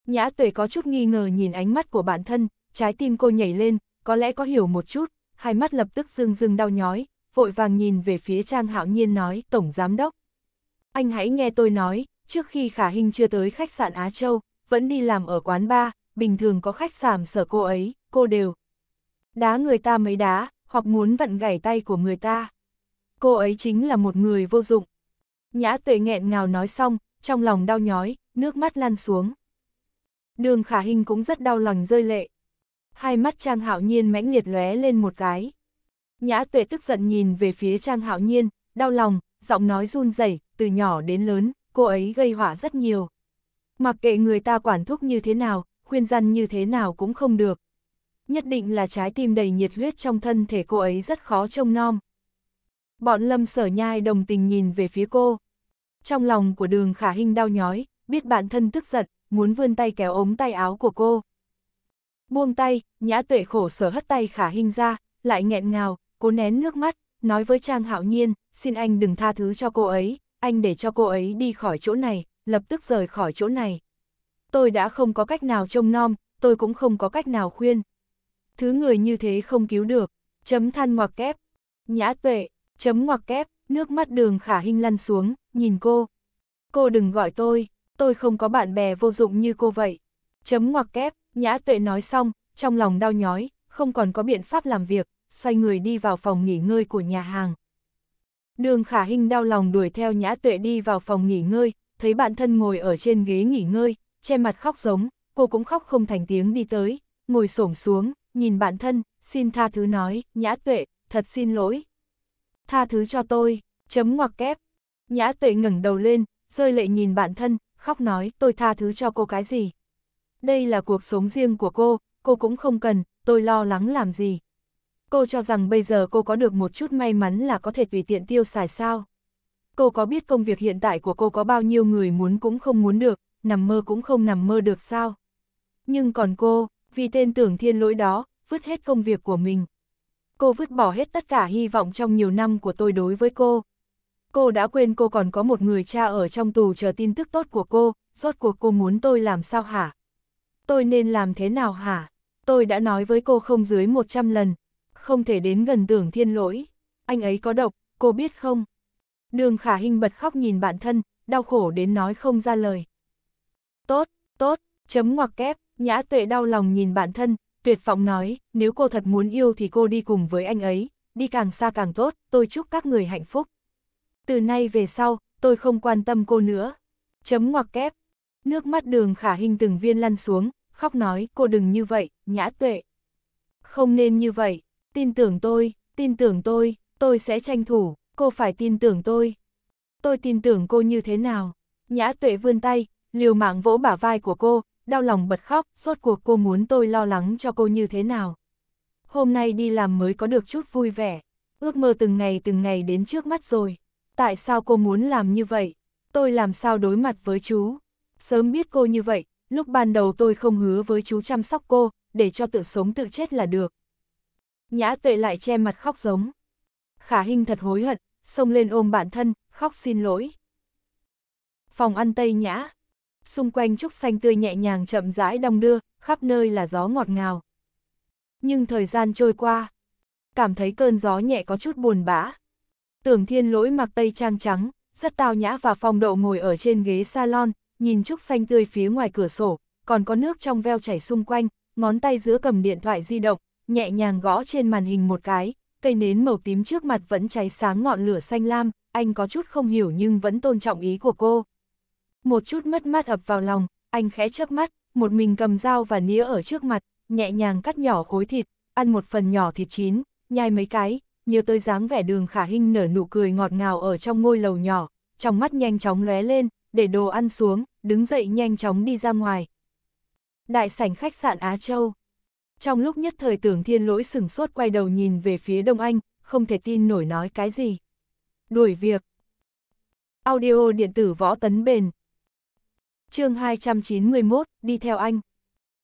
Nhã tuệ có chút nghi ngờ nhìn ánh mắt của bản thân, trái tim cô nhảy lên, có lẽ có hiểu một chút, hai mắt lập tức rưng rưng đau nhói, vội vàng nhìn về phía Trang Hạo Nhiên nói, Tổng Giám Đốc. Anh hãy nghe tôi nói, trước khi Khả Hinh chưa tới khách sạn Á Châu, vẫn đi làm ở quán bar, bình thường có khách sàm sở cô ấy, cô đều. Đá người ta mấy đá, hoặc muốn vặn gãy tay của người ta. Cô ấy chính là một người vô dụng. Nhã tuệ nghẹn ngào nói xong, trong lòng đau nhói, nước mắt lan xuống. Đường khả hình cũng rất đau lòng rơi lệ. Hai mắt Trang Hạo Nhiên mãnh liệt lóe lên một cái. Nhã tuệ tức giận nhìn về phía Trang Hạo Nhiên, đau lòng, giọng nói run rẩy từ nhỏ đến lớn, cô ấy gây hỏa rất nhiều. Mặc kệ người ta quản thúc như thế nào, khuyên răn như thế nào cũng không được. Nhất định là trái tim đầy nhiệt huyết trong thân thể cô ấy rất khó trông nom. Bọn lâm sở nhai đồng tình nhìn về phía cô. Trong lòng của đường khả hình đau nhói, biết bản thân tức giận, muốn vươn tay kéo ống tay áo của cô. Buông tay, nhã tuệ khổ sở hất tay khả hình ra, lại nghẹn ngào, cố nén nước mắt, nói với Trang Hạo Nhiên, xin anh đừng tha thứ cho cô ấy, anh để cho cô ấy đi khỏi chỗ này, lập tức rời khỏi chỗ này. Tôi đã không có cách nào trông nom, tôi cũng không có cách nào khuyên. Thứ người như thế không cứu được, chấm than ngoặc kép, nhã tuệ, chấm ngoặc kép, nước mắt đường khả hình lăn xuống, nhìn cô. Cô đừng gọi tôi, tôi không có bạn bè vô dụng như cô vậy. Chấm ngoặc kép, nhã tuệ nói xong, trong lòng đau nhói, không còn có biện pháp làm việc, xoay người đi vào phòng nghỉ ngơi của nhà hàng. Đường khả hình đau lòng đuổi theo nhã tuệ đi vào phòng nghỉ ngơi, thấy bạn thân ngồi ở trên ghế nghỉ ngơi, che mặt khóc giống, cô cũng khóc không thành tiếng đi tới, ngồi xổm xuống, nhìn bạn thân, xin tha thứ nói, nhã tuệ, thật xin lỗi. Tha thứ cho tôi, chấm ngoặc kép. Nhã tuệ ngẩng đầu lên, rơi lệ nhìn bạn thân, khóc nói tôi tha thứ cho cô cái gì. Đây là cuộc sống riêng của cô, cô cũng không cần, tôi lo lắng làm gì. Cô cho rằng bây giờ cô có được một chút may mắn là có thể tùy tiện tiêu xài sao. Cô có biết công việc hiện tại của cô có bao nhiêu người muốn cũng không muốn được, nằm mơ cũng không nằm mơ được sao. Nhưng còn cô, vì tên tưởng thiên lỗi đó, vứt hết công việc của mình. Cô vứt bỏ hết tất cả hy vọng trong nhiều năm của tôi đối với cô. Cô đã quên cô còn có một người cha ở trong tù chờ tin tức tốt của cô, rốt cuộc cô muốn tôi làm sao hả? Tôi nên làm thế nào hả? Tôi đã nói với cô không dưới 100 lần, không thể đến gần tưởng thiên lỗi. Anh ấy có độc, cô biết không? Đường khả hình bật khóc nhìn bản thân, đau khổ đến nói không ra lời. Tốt, tốt, chấm ngoặc kép, nhã tuệ đau lòng nhìn bản thân, tuyệt vọng nói, nếu cô thật muốn yêu thì cô đi cùng với anh ấy, đi càng xa càng tốt, tôi chúc các người hạnh phúc. Từ nay về sau, tôi không quan tâm cô nữa. Chấm ngoặc kép. Nước mắt đường khả hình từng viên lăn xuống, khóc nói cô đừng như vậy, nhã tuệ. Không nên như vậy, tin tưởng tôi, tin tưởng tôi, tôi sẽ tranh thủ, cô phải tin tưởng tôi. Tôi tin tưởng cô như thế nào? Nhã tuệ vươn tay, liều mạng vỗ bả vai của cô, đau lòng bật khóc, rốt cuộc cô muốn tôi lo lắng cho cô như thế nào. Hôm nay đi làm mới có được chút vui vẻ, ước mơ từng ngày từng ngày đến trước mắt rồi. Tại sao cô muốn làm như vậy? Tôi làm sao đối mặt với chú? Sớm biết cô như vậy, lúc ban đầu tôi không hứa với chú chăm sóc cô, để cho tự sống tự chết là được. Nhã tuệ lại che mặt khóc giống. Khả Hinh thật hối hận, xông lên ôm bản thân, khóc xin lỗi. Phòng ăn tây nhã, xung quanh trúc xanh tươi nhẹ nhàng chậm rãi đong đưa, khắp nơi là gió ngọt ngào. Nhưng thời gian trôi qua, cảm thấy cơn gió nhẹ có chút buồn bã, Tưởng thiên lỗi mặc tây trang trắng, rất tao nhã và phong độ ngồi ở trên ghế salon, nhìn trúc xanh tươi phía ngoài cửa sổ, còn có nước trong veo chảy xung quanh, ngón tay giữa cầm điện thoại di động, nhẹ nhàng gõ trên màn hình một cái, cây nến màu tím trước mặt vẫn cháy sáng ngọn lửa xanh lam, anh có chút không hiểu nhưng vẫn tôn trọng ý của cô. Một chút mất mát ập vào lòng, anh khẽ chớp mắt, một mình cầm dao và nĩa ở trước mặt, nhẹ nhàng cắt nhỏ khối thịt, ăn một phần nhỏ thịt chín, nhai mấy cái, nhớ tới dáng vẻ đường khả hình nở nụ cười ngọt ngào ở trong ngôi lầu nhỏ, trong mắt nhanh chóng lóe lên, để đồ ăn xuống, đứng dậy nhanh chóng đi ra ngoài. Đại sảnh khách sạn Á Châu Trong lúc nhất thời tưởng thiên lỗi sừng sốt quay đầu nhìn về phía Đông Anh, không thể tin nổi nói cái gì. Đuổi việc Audio điện tử võ tấn bền chương 291, đi theo anh.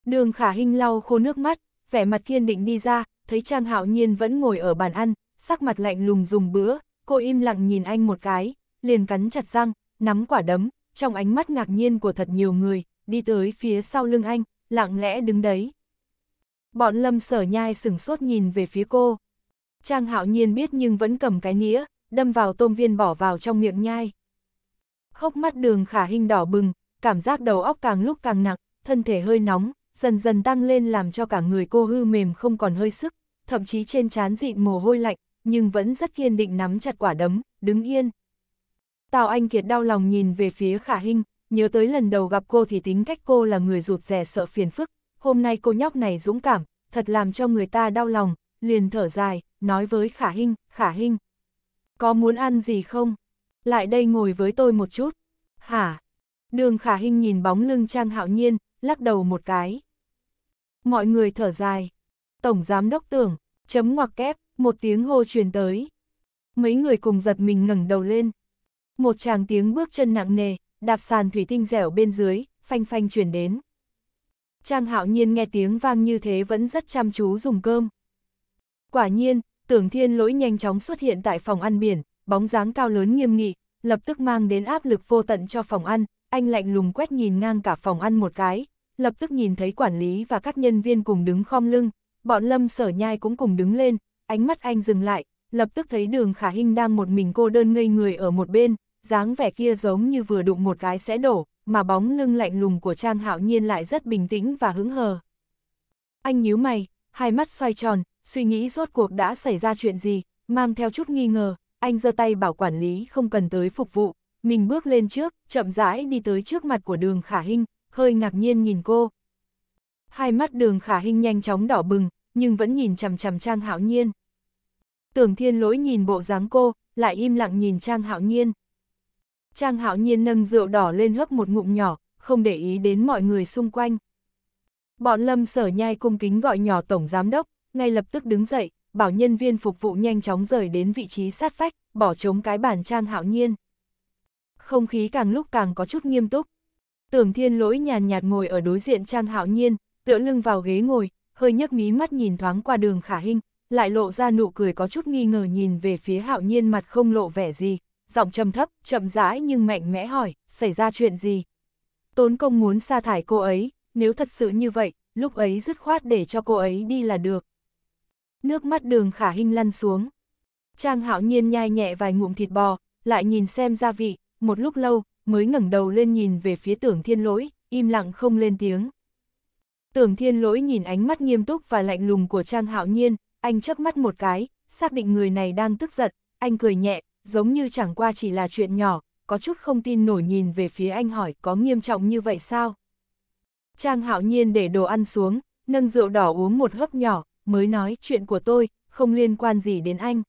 Đường khả hình lau khô nước mắt, vẻ mặt kiên định đi ra, thấy Trang Hạo Nhiên vẫn ngồi ở bàn ăn, sắc mặt lạnh lùng dùng bữa, cô im lặng nhìn anh một cái, liền cắn chặt răng, nắm quả đấm, trong ánh mắt ngạc nhiên của thật nhiều người, đi tới phía sau lưng anh, lặng lẽ đứng đấy. Bọn lâm sở nhai sừng sốt nhìn về phía cô. Trang hạo nhiên biết nhưng vẫn cầm cái nĩa, đâm vào tôm viên bỏ vào trong miệng nhai. Hốc mắt đường khả hình đỏ bừng, cảm giác đầu óc càng lúc càng nặng, thân thể hơi nóng, dần dần tăng lên làm cho cả người cô hư mềm không còn hơi sức, thậm chí trên trán dịn mồ hôi lạnh, nhưng vẫn rất kiên định nắm chặt quả đấm, đứng yên. Tào Anh Kiệt đau lòng nhìn về phía Khả Hinh, nhớ tới lần đầu gặp cô thì tính cách cô là người rụt rè sợ phiền phức, hôm nay cô nhóc này dũng cảm, thật làm cho người ta đau lòng, liền thở dài, nói với Khả Hinh, Khả Hinh, có muốn ăn gì không? Lại đây ngồi với tôi một chút. Hả? Đường Khả Hinh nhìn bóng lưng Trang Hạo Nhiên, lắc đầu một cái. Mọi người thở dài. Tổng Giám Đốc tưởng, chấm ngoặc kép, một tiếng hô truyền tới. Mấy người cùng giật mình ngẩng đầu lên. Một chàng tiếng bước chân nặng nề, đạp sàn thủy tinh dẻo bên dưới, phanh phanh truyền đến. Trang hạo nhiên nghe tiếng vang như thế vẫn rất chăm chú dùng cơm. Quả nhiên, tưởng thiên lỗi nhanh chóng xuất hiện tại phòng ăn biển, bóng dáng cao lớn nghiêm nghị, lập tức mang đến áp lực vô tận cho phòng ăn, anh lạnh lùng quét nhìn ngang cả phòng ăn một cái, lập tức nhìn thấy quản lý và các nhân viên cùng đứng khom lưng, bọn lâm sở nhai cũng cùng đứng lên, ánh mắt anh dừng lại, lập tức thấy đường khả hình đang một mình cô đơn ngây người ở một bên, dáng vẻ kia giống như vừa đụng một cái sẽ đổ, mà bóng lưng lạnh lùng của Trang Hạo Nhiên lại rất bình tĩnh và hứng hờ. Anh nhíu mày, hai mắt xoay tròn, suy nghĩ rốt cuộc đã xảy ra chuyện gì, mang theo chút nghi ngờ, anh giơ tay bảo quản lý không cần tới phục vụ, mình bước lên trước, chậm rãi đi tới trước mặt của đường khả hình, hơi ngạc nhiên nhìn cô. Hai mắt đường khả hình nhanh chóng đỏ bừng, nhưng vẫn nhìn chằm chằm Trang Hạo Nhiên. Tưởng thiên lỗi nhìn bộ dáng cô, lại im lặng nhìn Trang Hạo Nhiên. Trang Hạo Nhiên nâng rượu đỏ lên hấp một ngụm nhỏ, không để ý đến mọi người xung quanh. Bọn lâm sở nhai cung kính gọi nhỏ tổng giám đốc, ngay lập tức đứng dậy, bảo nhân viên phục vụ nhanh chóng rời đến vị trí sát phách bỏ trống cái bàn Trang Hạo Nhiên. Không khí càng lúc càng có chút nghiêm túc. Tưởng thiên lỗi nhàn nhạt ngồi ở đối diện Trang Hạo Nhiên, tựa lưng vào ghế ngồi, hơi nhấc mí mắt nhìn thoáng qua đường khả hình, lại lộ ra nụ cười có chút nghi ngờ nhìn về phía hạo nhiên mặt không lộ vẻ gì, giọng trầm thấp, chậm rãi nhưng mạnh mẽ hỏi, xảy ra chuyện gì? Tốn công muốn sa thải cô ấy, nếu thật sự như vậy, lúc ấy dứt khoát để cho cô ấy đi là được. Nước mắt đường khả hình lăn xuống. Trang hạo nhiên nhai nhẹ vài ngụm thịt bò, lại nhìn xem gia vị, một lúc lâu, mới ngẩng đầu lên nhìn về phía tưởng thiên lỗi, im lặng không lên tiếng. Tưởng thiên lỗi nhìn ánh mắt nghiêm túc và lạnh lùng của Trang hạo nhiên, anh chớp mắt một cái, xác định người này đang tức giận, anh cười nhẹ, giống như chẳng qua chỉ là chuyện nhỏ, có chút không tin nổi nhìn về phía anh hỏi có nghiêm trọng như vậy sao? Trang hạo nhiên để đồ ăn xuống, nâng rượu đỏ uống một hớp nhỏ, mới nói chuyện của tôi, không liên quan gì đến anh.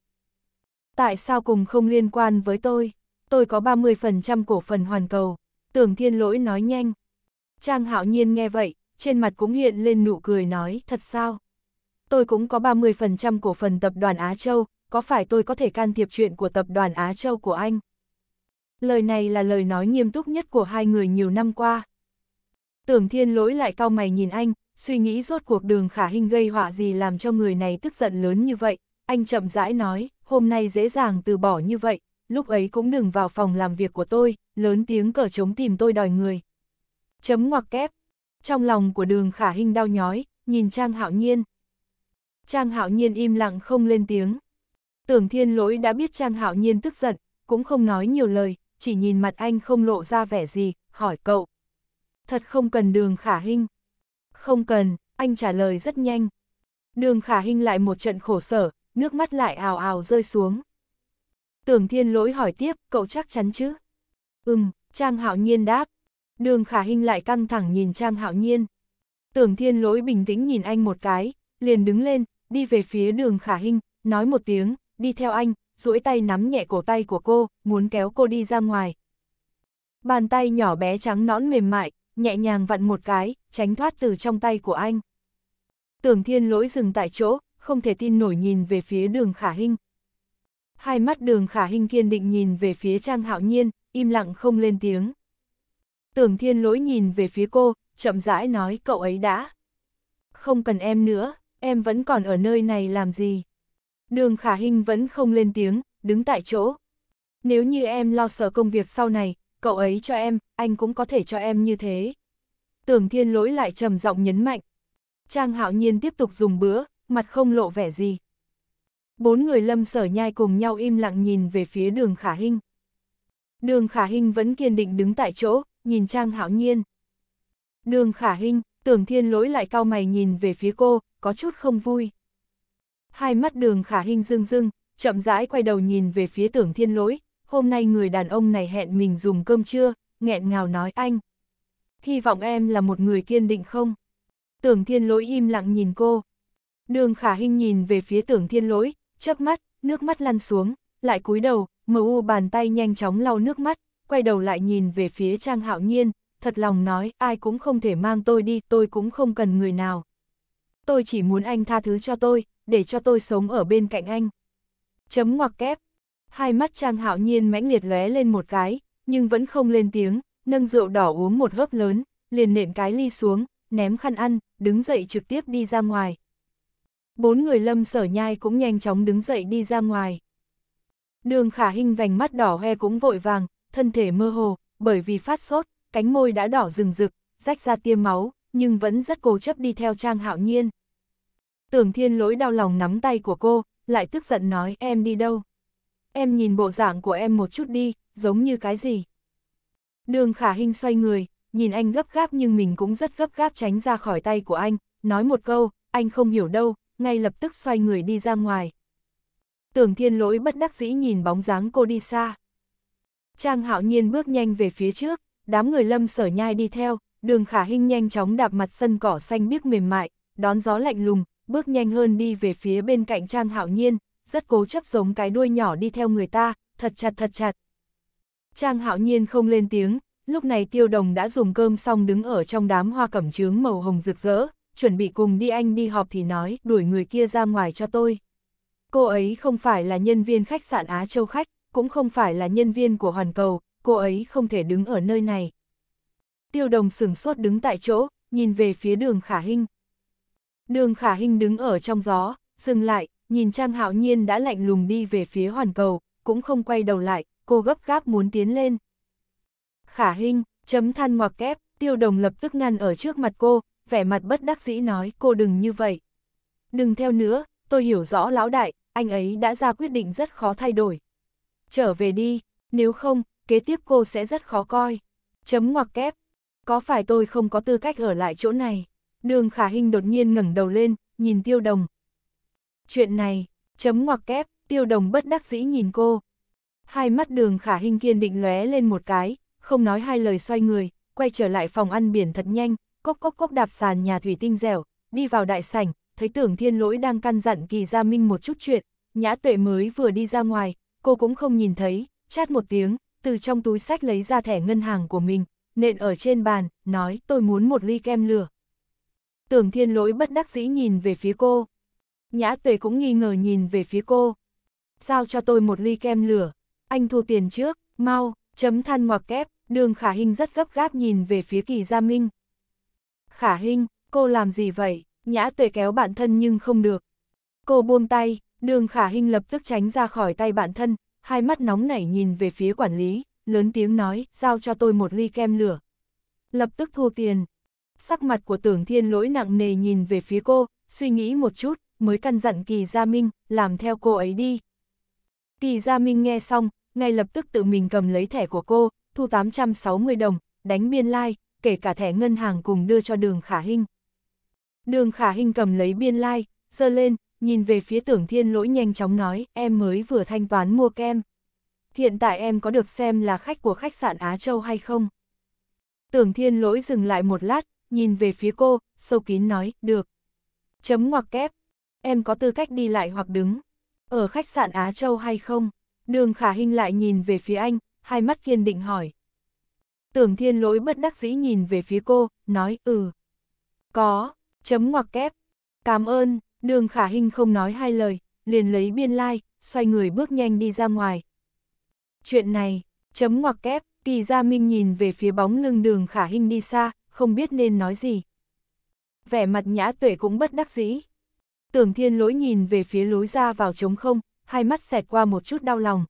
Tại sao cùng không liên quan với tôi? Tôi có 30% cổ phần hoàn cầu. Tưởng thiên lỗi nói nhanh. Trang hạo nhiên nghe vậy, trên mặt cũng hiện lên nụ cười nói thật sao? tôi cũng có 30% cổ phần tập đoàn Á Châu, có phải tôi có thể can thiệp chuyện của tập đoàn Á Châu của anh? Lời này là lời nói nghiêm túc nhất của hai người nhiều năm qua. Tưởng thiên lỗi lại cao mày nhìn anh, suy nghĩ rốt cuộc đường khả hình gây họa gì làm cho người này tức giận lớn như vậy. Anh chậm rãi nói, hôm nay dễ dàng từ bỏ như vậy, lúc ấy cũng đừng vào phòng làm việc của tôi, lớn tiếng cờ chống tìm tôi đòi người. Chấm ngoặc kép. Trong lòng của đường khả hình đau nhói, nhìn Trang hạo nhiên, Trang Hạo Nhiên im lặng không lên tiếng. Tưởng Thiên Lỗi đã biết Trang Hạo Nhiên tức giận, cũng không nói nhiều lời, chỉ nhìn mặt anh không lộ ra vẻ gì, hỏi cậu. Thật không cần đường khả hình. Không cần, anh trả lời rất nhanh. Đường khả hình lại một trận khổ sở, nước mắt lại ào ào rơi xuống. Tưởng Thiên Lỗi hỏi tiếp, cậu chắc chắn chứ? Ừm, Trang Hạo Nhiên đáp. Đường khả hình lại căng thẳng nhìn Trang Hạo Nhiên. Tưởng Thiên Lỗi bình tĩnh nhìn anh một cái, liền đứng lên, đi về phía đường khả hình, nói một tiếng, đi theo anh, duỗi tay nắm nhẹ cổ tay của cô, muốn kéo cô đi ra ngoài. Bàn tay nhỏ bé trắng nõn mềm mại, nhẹ nhàng vặn một cái, tránh thoát từ trong tay của anh. Tưởng thiên lỗi dừng tại chỗ, không thể tin nổi nhìn về phía đường khả hình. Hai mắt đường khả hình kiên định nhìn về phía trang hạo nhiên, im lặng không lên tiếng. Tưởng thiên lỗi nhìn về phía cô, chậm rãi nói cậu ấy đã. Không cần em nữa em vẫn còn ở nơi này làm gì? Đường khả hình vẫn không lên tiếng, đứng tại chỗ. Nếu như em lo sợ công việc sau này, cậu ấy cho em, anh cũng có thể cho em như thế. Tưởng thiên lỗi lại trầm giọng nhấn mạnh. Trang hạo nhiên tiếp tục dùng bữa, mặt không lộ vẻ gì. Bốn người lâm sở nhai cùng nhau im lặng nhìn về phía đường khả hình. Đường khả hình vẫn kiên định đứng tại chỗ, nhìn Trang hạo nhiên. Đường khả hình, tưởng thiên lỗi lại cao mày nhìn về phía cô, có chút không vui. Hai mắt đường khả hình rưng rưng, chậm rãi quay đầu nhìn về phía tưởng thiên lỗi, hôm nay người đàn ông này hẹn mình dùng cơm trưa, nghẹn ngào nói anh. Hy vọng em là một người kiên định không? Tưởng thiên lỗi im lặng nhìn cô. Đường khả hình nhìn về phía tưởng thiên lỗi, chớp mắt, nước mắt lăn xuống, lại cúi đầu, mu bàn tay nhanh chóng lau nước mắt, quay đầu lại nhìn về phía Trang Hạo Nhiên, thật lòng nói, ai cũng không thể mang tôi đi, tôi cũng không cần người nào. Tôi chỉ muốn anh tha thứ cho tôi, để cho tôi sống ở bên cạnh anh. Chấm ngoặc kép. Hai mắt Trang Hạo Nhiên mãnh liệt lóe lên một cái, nhưng vẫn không lên tiếng, nâng rượu đỏ uống một hớp lớn, liền nện cái ly xuống, ném khăn ăn, đứng dậy trực tiếp đi ra ngoài. Bốn người lâm sở nhai cũng nhanh chóng đứng dậy đi ra ngoài. Đường khả hình vành mắt đỏ hoe cũng vội vàng, thân thể mơ hồ, bởi vì phát sốt, cánh môi đã đỏ rừng rực, rách ra tiêm máu, nhưng vẫn rất cố chấp đi theo Trang Hạo Nhiên. Tưởng Thiên Lỗi đau lòng nắm tay của cô, lại tức giận nói em đi đâu. Em nhìn bộ dạng của em một chút đi, giống như cái gì. Đường Khả Hinh xoay người, nhìn anh gấp gáp nhưng mình cũng rất gấp gáp tránh ra khỏi tay của anh, nói một câu, anh không hiểu đâu, ngay lập tức xoay người đi ra ngoài. Tưởng Thiên Lỗi bất đắc dĩ nhìn bóng dáng cô đi xa. Trang Hạo Nhiên bước nhanh về phía trước, đám người lâm sở nhai đi theo, đường khả hinh nhanh chóng đạp mặt sân cỏ xanh biếc mềm mại, đón gió lạnh lùng, bước nhanh hơn đi về phía bên cạnh trang hạo nhiên, rất cố chấp giống cái đuôi nhỏ đi theo người ta, thật chặt thật chặt. Trang hạo nhiên không lên tiếng, lúc này tiêu đồng đã dùng cơm xong đứng ở trong đám hoa cẩm trướng màu hồng rực rỡ, chuẩn bị cùng đi anh đi họp thì nói đuổi người kia ra ngoài cho tôi. Cô ấy không phải là nhân viên khách sạn Á Châu Khách, cũng không phải là nhân viên của Hoàn Cầu, cô ấy không thể đứng ở nơi này. Tiêu đồng sửng sốt đứng tại chỗ, nhìn về phía đường khả hình. Đường khả hình đứng ở trong gió, dừng lại, nhìn Trang Hạo Nhiên đã lạnh lùng đi về phía hoàn cầu, cũng không quay đầu lại, cô gấp gáp muốn tiến lên. Khả hình chấm than ngoặc kép, tiêu đồng lập tức ngăn ở trước mặt cô, vẻ mặt bất đắc dĩ nói cô đừng như vậy. Đừng theo nữa, tôi hiểu rõ lão đại, anh ấy đã ra quyết định rất khó thay đổi. Trở về đi, nếu không, kế tiếp cô sẽ rất khó coi. Chấm ngoặc kép, có phải tôi không có tư cách ở lại chỗ này? Đường khả hình đột nhiên ngẩng đầu lên, nhìn tiêu đồng. Chuyện này, chấm ngoặc kép, tiêu đồng bất đắc dĩ nhìn cô. Hai mắt đường khả hình kiên định lóe lên một cái, không nói hai lời xoay người, quay trở lại phòng ăn biển thật nhanh, cốc cốc cốc đạp sàn nhà thủy tinh dẻo, đi vào đại sảnh, thấy tưởng thiên lỗi đang căn dặn kỳ gia minh một chút chuyện, nhã tuệ mới vừa đi ra ngoài, cô cũng không nhìn thấy, chát một tiếng, từ trong túi sách lấy ra thẻ ngân hàng của mình, nện ở trên bàn, nói tôi muốn một ly kem lửa. Tưởng thiên lỗi bất đắc dĩ nhìn về phía cô. Nhã tuệ cũng nghi ngờ nhìn về phía cô. Sao cho tôi một ly kem lửa? Anh thu tiền trước, mau, chấm than ngoặc kép, đường khả hình rất gấp gáp nhìn về phía kỳ gia minh. Khả hình, cô làm gì vậy? Nhã tuệ kéo bản thân nhưng không được. Cô buông tay, đường khả hình lập tức tránh ra khỏi tay bản thân, hai mắt nóng nảy nhìn về phía quản lý, lớn tiếng nói, giao cho tôi một ly kem lửa. Lập tức thu tiền. Sắc mặt của tưởng thiên lỗi nặng nề nhìn về phía cô, suy nghĩ một chút, mới căn dặn Kỳ Gia Minh, làm theo cô ấy đi. Kỳ Gia Minh nghe xong, ngay lập tức tự mình cầm lấy thẻ của cô, thu 860 đồng, đánh biên lai, like, kể cả thẻ ngân hàng cùng đưa cho đường khả hình. Đường khả hình cầm lấy biên lai, like, dơ lên, nhìn về phía tưởng thiên lỗi nhanh chóng nói, em mới vừa thanh toán mua kem. Hiện tại em có được xem là khách của khách sạn Á Châu hay không? Tưởng thiên lỗi dừng lại một lát, nhìn về phía cô, sâu kín nói, được. Chấm ngoặc kép, em có tư cách đi lại hoặc đứng, ở khách sạn Á Châu hay không? Đường khả hình lại nhìn về phía anh, hai mắt kiên định hỏi. Tưởng thiên lỗi bất đắc dĩ nhìn về phía cô, nói, ừ. Có, chấm ngoặc kép, cảm ơn, Đường khả hình không nói hai lời, liền lấy biên lai, like, xoay người bước nhanh đi ra ngoài. Chuyện này, chấm ngoặc kép, kỳ gia minh nhìn về phía bóng lưng đường khả hình đi xa, không biết nên nói gì. Vẻ mặt nhã tuệ cũng bất đắc dĩ. Tưởng thiên lỗi nhìn về phía lối ra vào trống không, hai mắt xẹt qua một chút đau lòng.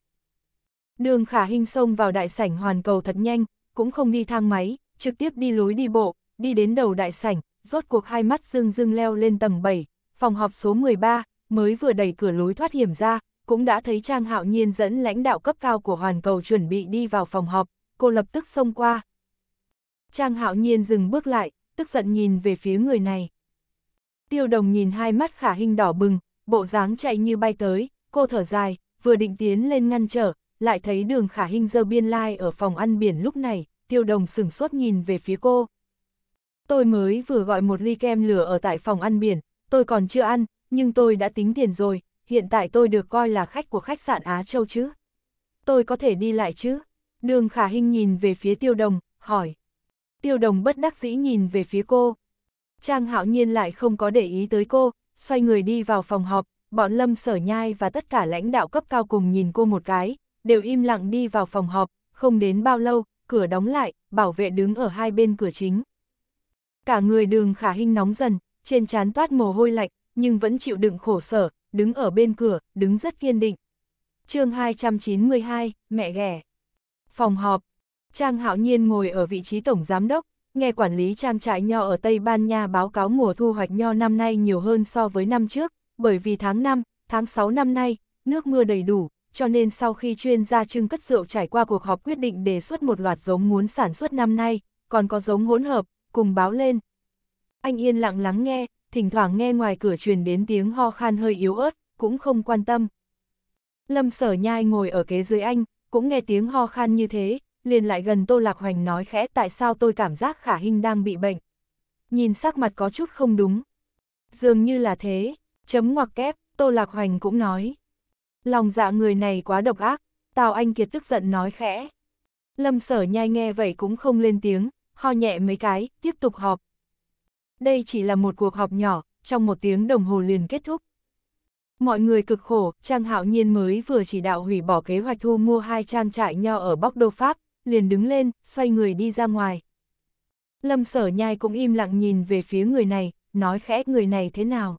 Đường khả hình xông vào đại sảnh hoàn cầu thật nhanh, cũng không đi thang máy, trực tiếp đi lối đi bộ, đi đến đầu đại sảnh, rốt cuộc hai mắt dưng dưng leo lên tầng 7, phòng họp số 13, mới vừa đẩy cửa lối thoát hiểm ra, cũng đã thấy Trang Hạo Nhiên dẫn lãnh đạo cấp cao của Hoàn Cầu chuẩn bị đi vào phòng họp, cô lập tức xông qua. Trang Hạo Nhiên dừng bước lại, tức giận nhìn về phía người này. Tiêu đồng nhìn hai mắt khả hình đỏ bừng, bộ dáng chạy như bay tới, cô thở dài, vừa định tiến lên ngăn trở, lại thấy đường khả hình dơ biên lai ở phòng ăn biển lúc này, tiêu đồng sửng sốt nhìn về phía cô. Tôi mới vừa gọi một ly kem lửa ở tại phòng ăn biển, tôi còn chưa ăn, nhưng tôi đã tính tiền rồi, hiện tại tôi được coi là khách của khách sạn Á Châu chứ. Tôi có thể đi lại chứ? Đường Khả Hinh nhìn về phía Tiêu Đồng, hỏi. Tiêu Đồng bất đắc dĩ nhìn về phía cô. Trang Hạo Nhiên lại không có để ý tới cô, xoay người đi vào phòng họp, bọn Lâm Sở Nhai và tất cả lãnh đạo cấp cao cùng nhìn cô một cái, đều im lặng đi vào phòng họp, không đến bao lâu, cửa đóng lại, bảo vệ đứng ở hai bên cửa chính. Cả người đường khả Hinh nóng dần, trên trán toát mồ hôi lạnh, nhưng vẫn chịu đựng khổ sở, đứng ở bên cửa, đứng rất kiên định. chương 292, mẹ ghẻ. Phòng họp, Trang Hạo Nhiên ngồi ở vị trí tổng giám đốc, nghe quản lý trang trại nho ở Tây Ban Nha báo cáo mùa thu hoạch nho năm nay nhiều hơn so với năm trước, bởi vì tháng 5, tháng 6 năm nay, nước mưa đầy đủ, cho nên sau khi chuyên gia trưng cất rượu trải qua cuộc họp quyết định đề xuất một loạt giống muốn sản xuất năm nay, còn có giống hỗn hợp, cùng báo lên, anh yên lặng lắng nghe, thỉnh thoảng nghe ngoài cửa truyền đến tiếng ho khan hơi yếu ớt, cũng không quan tâm. Lâm sở nhai ngồi ở kế dưới anh, cũng nghe tiếng ho khan như thế, liền lại gần Tô Lạc Hoành nói khẽ tại sao tôi cảm giác khả hình đang bị bệnh. Nhìn sắc mặt có chút không đúng. Dường như là thế, chấm ngoặc kép, Tô Lạc Hoành cũng nói. Lòng dạ người này quá độc ác, Tào Anh Kiệt tức giận nói khẽ. Lâm sở nhai nghe vậy cũng không lên tiếng, ho nhẹ mấy cái, tiếp tục họp đây chỉ là một cuộc họp nhỏ, trong một tiếng đồng hồ liền kết thúc. Mọi người cực khổ, Trang Hạo Nhiên mới vừa chỉ đạo hủy bỏ kế hoạch thu mua hai trang trại nho ở Bắc Đô Pháp, liền đứng lên, xoay người đi ra ngoài. Lâm sở nhai cũng im lặng nhìn về phía người này, nói khẽ người này thế nào.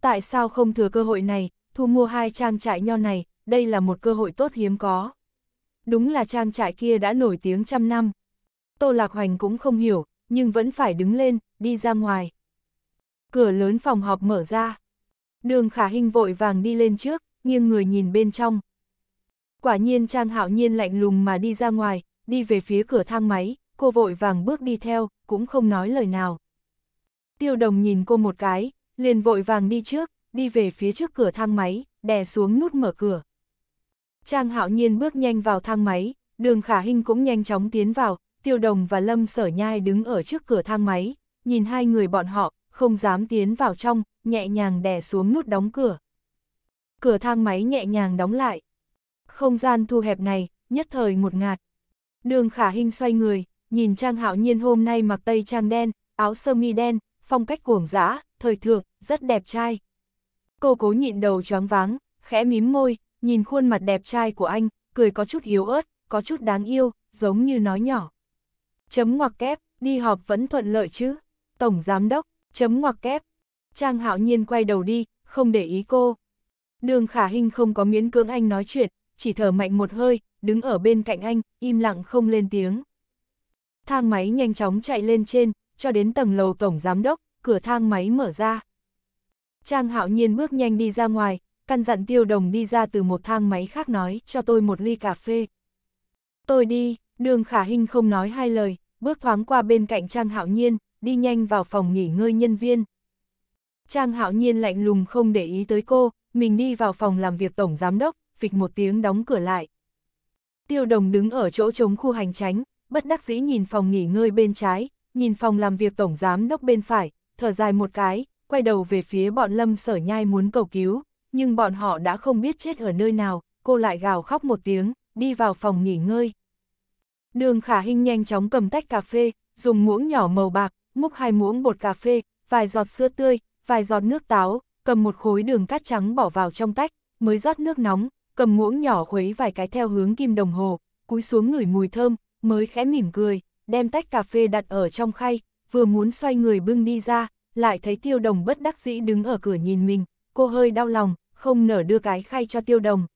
Tại sao không thừa cơ hội này, thu mua hai trang trại nho này, đây là một cơ hội tốt hiếm có. Đúng là trang trại kia đã nổi tiếng trăm năm. Tô Lạc Hoành cũng không hiểu, nhưng vẫn phải đứng lên, đi ra ngoài. Cửa lớn phòng họp mở ra. Đường khả hình vội vàng đi lên trước, nghiêng người nhìn bên trong. Quả nhiên Trang Hạo Nhiên lạnh lùng mà đi ra ngoài, đi về phía cửa thang máy, cô vội vàng bước đi theo, cũng không nói lời nào. Tiêu đồng nhìn cô một cái, liền vội vàng đi trước, đi về phía trước cửa thang máy, đè xuống nút mở cửa. Trang hạo nhiên bước nhanh vào thang máy, đường khả hình cũng nhanh chóng tiến vào, Tiêu Đồng và Lâm Sở Nhai đứng ở trước cửa thang máy, nhìn hai người bọn họ, không dám tiến vào trong, nhẹ nhàng đè xuống nút đóng cửa. Cửa thang máy nhẹ nhàng đóng lại. Không gian thu hẹp này, nhất thời một ngạt. Đường khả hình xoay người, nhìn Trang Hạo Nhiên hôm nay mặc tây trang đen, áo sơ mi đen, phong cách cuồng dã, thời thượng, rất đẹp trai. Cô cố nhịn đầu choáng váng, khẽ mím môi, nhìn khuôn mặt đẹp trai của anh, cười có chút yếu ớt, có chút đáng yêu, giống như nói nhỏ chấm ngoặc kép, đi họp vẫn thuận lợi chứ. Tổng giám đốc, chấm ngoặc kép. Trang hạo nhiên quay đầu đi, không để ý cô. Đường khả hình không có miễn cưỡng anh nói chuyện, chỉ thở mạnh một hơi, đứng ở bên cạnh anh, im lặng không lên tiếng. Thang máy nhanh chóng chạy lên trên, cho đến tầng lầu tổng giám đốc, cửa thang máy mở ra. Trang hạo nhiên bước nhanh đi ra ngoài, căn dặn tiêu đồng đi ra từ một thang máy khác nói, cho tôi một ly cà phê. Tôi đi, đường khả hình không nói hai lời, bước thoáng qua bên cạnh Trang Hạo Nhiên, đi nhanh vào phòng nghỉ ngơi nhân viên. Trang Hạo Nhiên lạnh lùng không để ý tới cô, mình đi vào phòng làm việc tổng giám đốc, phịch một tiếng đóng cửa lại. Tiêu Đồng đứng ở chỗ trống khu hành tránh, bất đắc dĩ nhìn phòng nghỉ ngơi bên trái, nhìn phòng làm việc tổng giám đốc bên phải, thở dài một cái, quay đầu về phía bọn Lâm Sở Nhai muốn cầu cứu, nhưng bọn họ đã không biết chết ở nơi nào, cô lại gào khóc một tiếng, đi vào phòng nghỉ ngơi. Đường khả hình nhanh chóng cầm tách cà phê, dùng muỗng nhỏ màu bạc, múc hai muỗng bột cà phê, vài giọt sữa tươi, vài giọt nước táo, cầm một khối đường cát trắng bỏ vào trong tách, mới rót nước nóng, cầm muỗng nhỏ khuấy vài cái theo hướng kim đồng hồ, cúi xuống ngửi mùi thơm, mới khẽ mỉm cười, đem tách cà phê đặt ở trong khay, vừa muốn xoay người bưng đi ra, lại thấy tiêu đồng bất đắc dĩ đứng ở cửa nhìn mình, cô hơi đau lòng, không nở đưa cái khay cho tiêu đồng.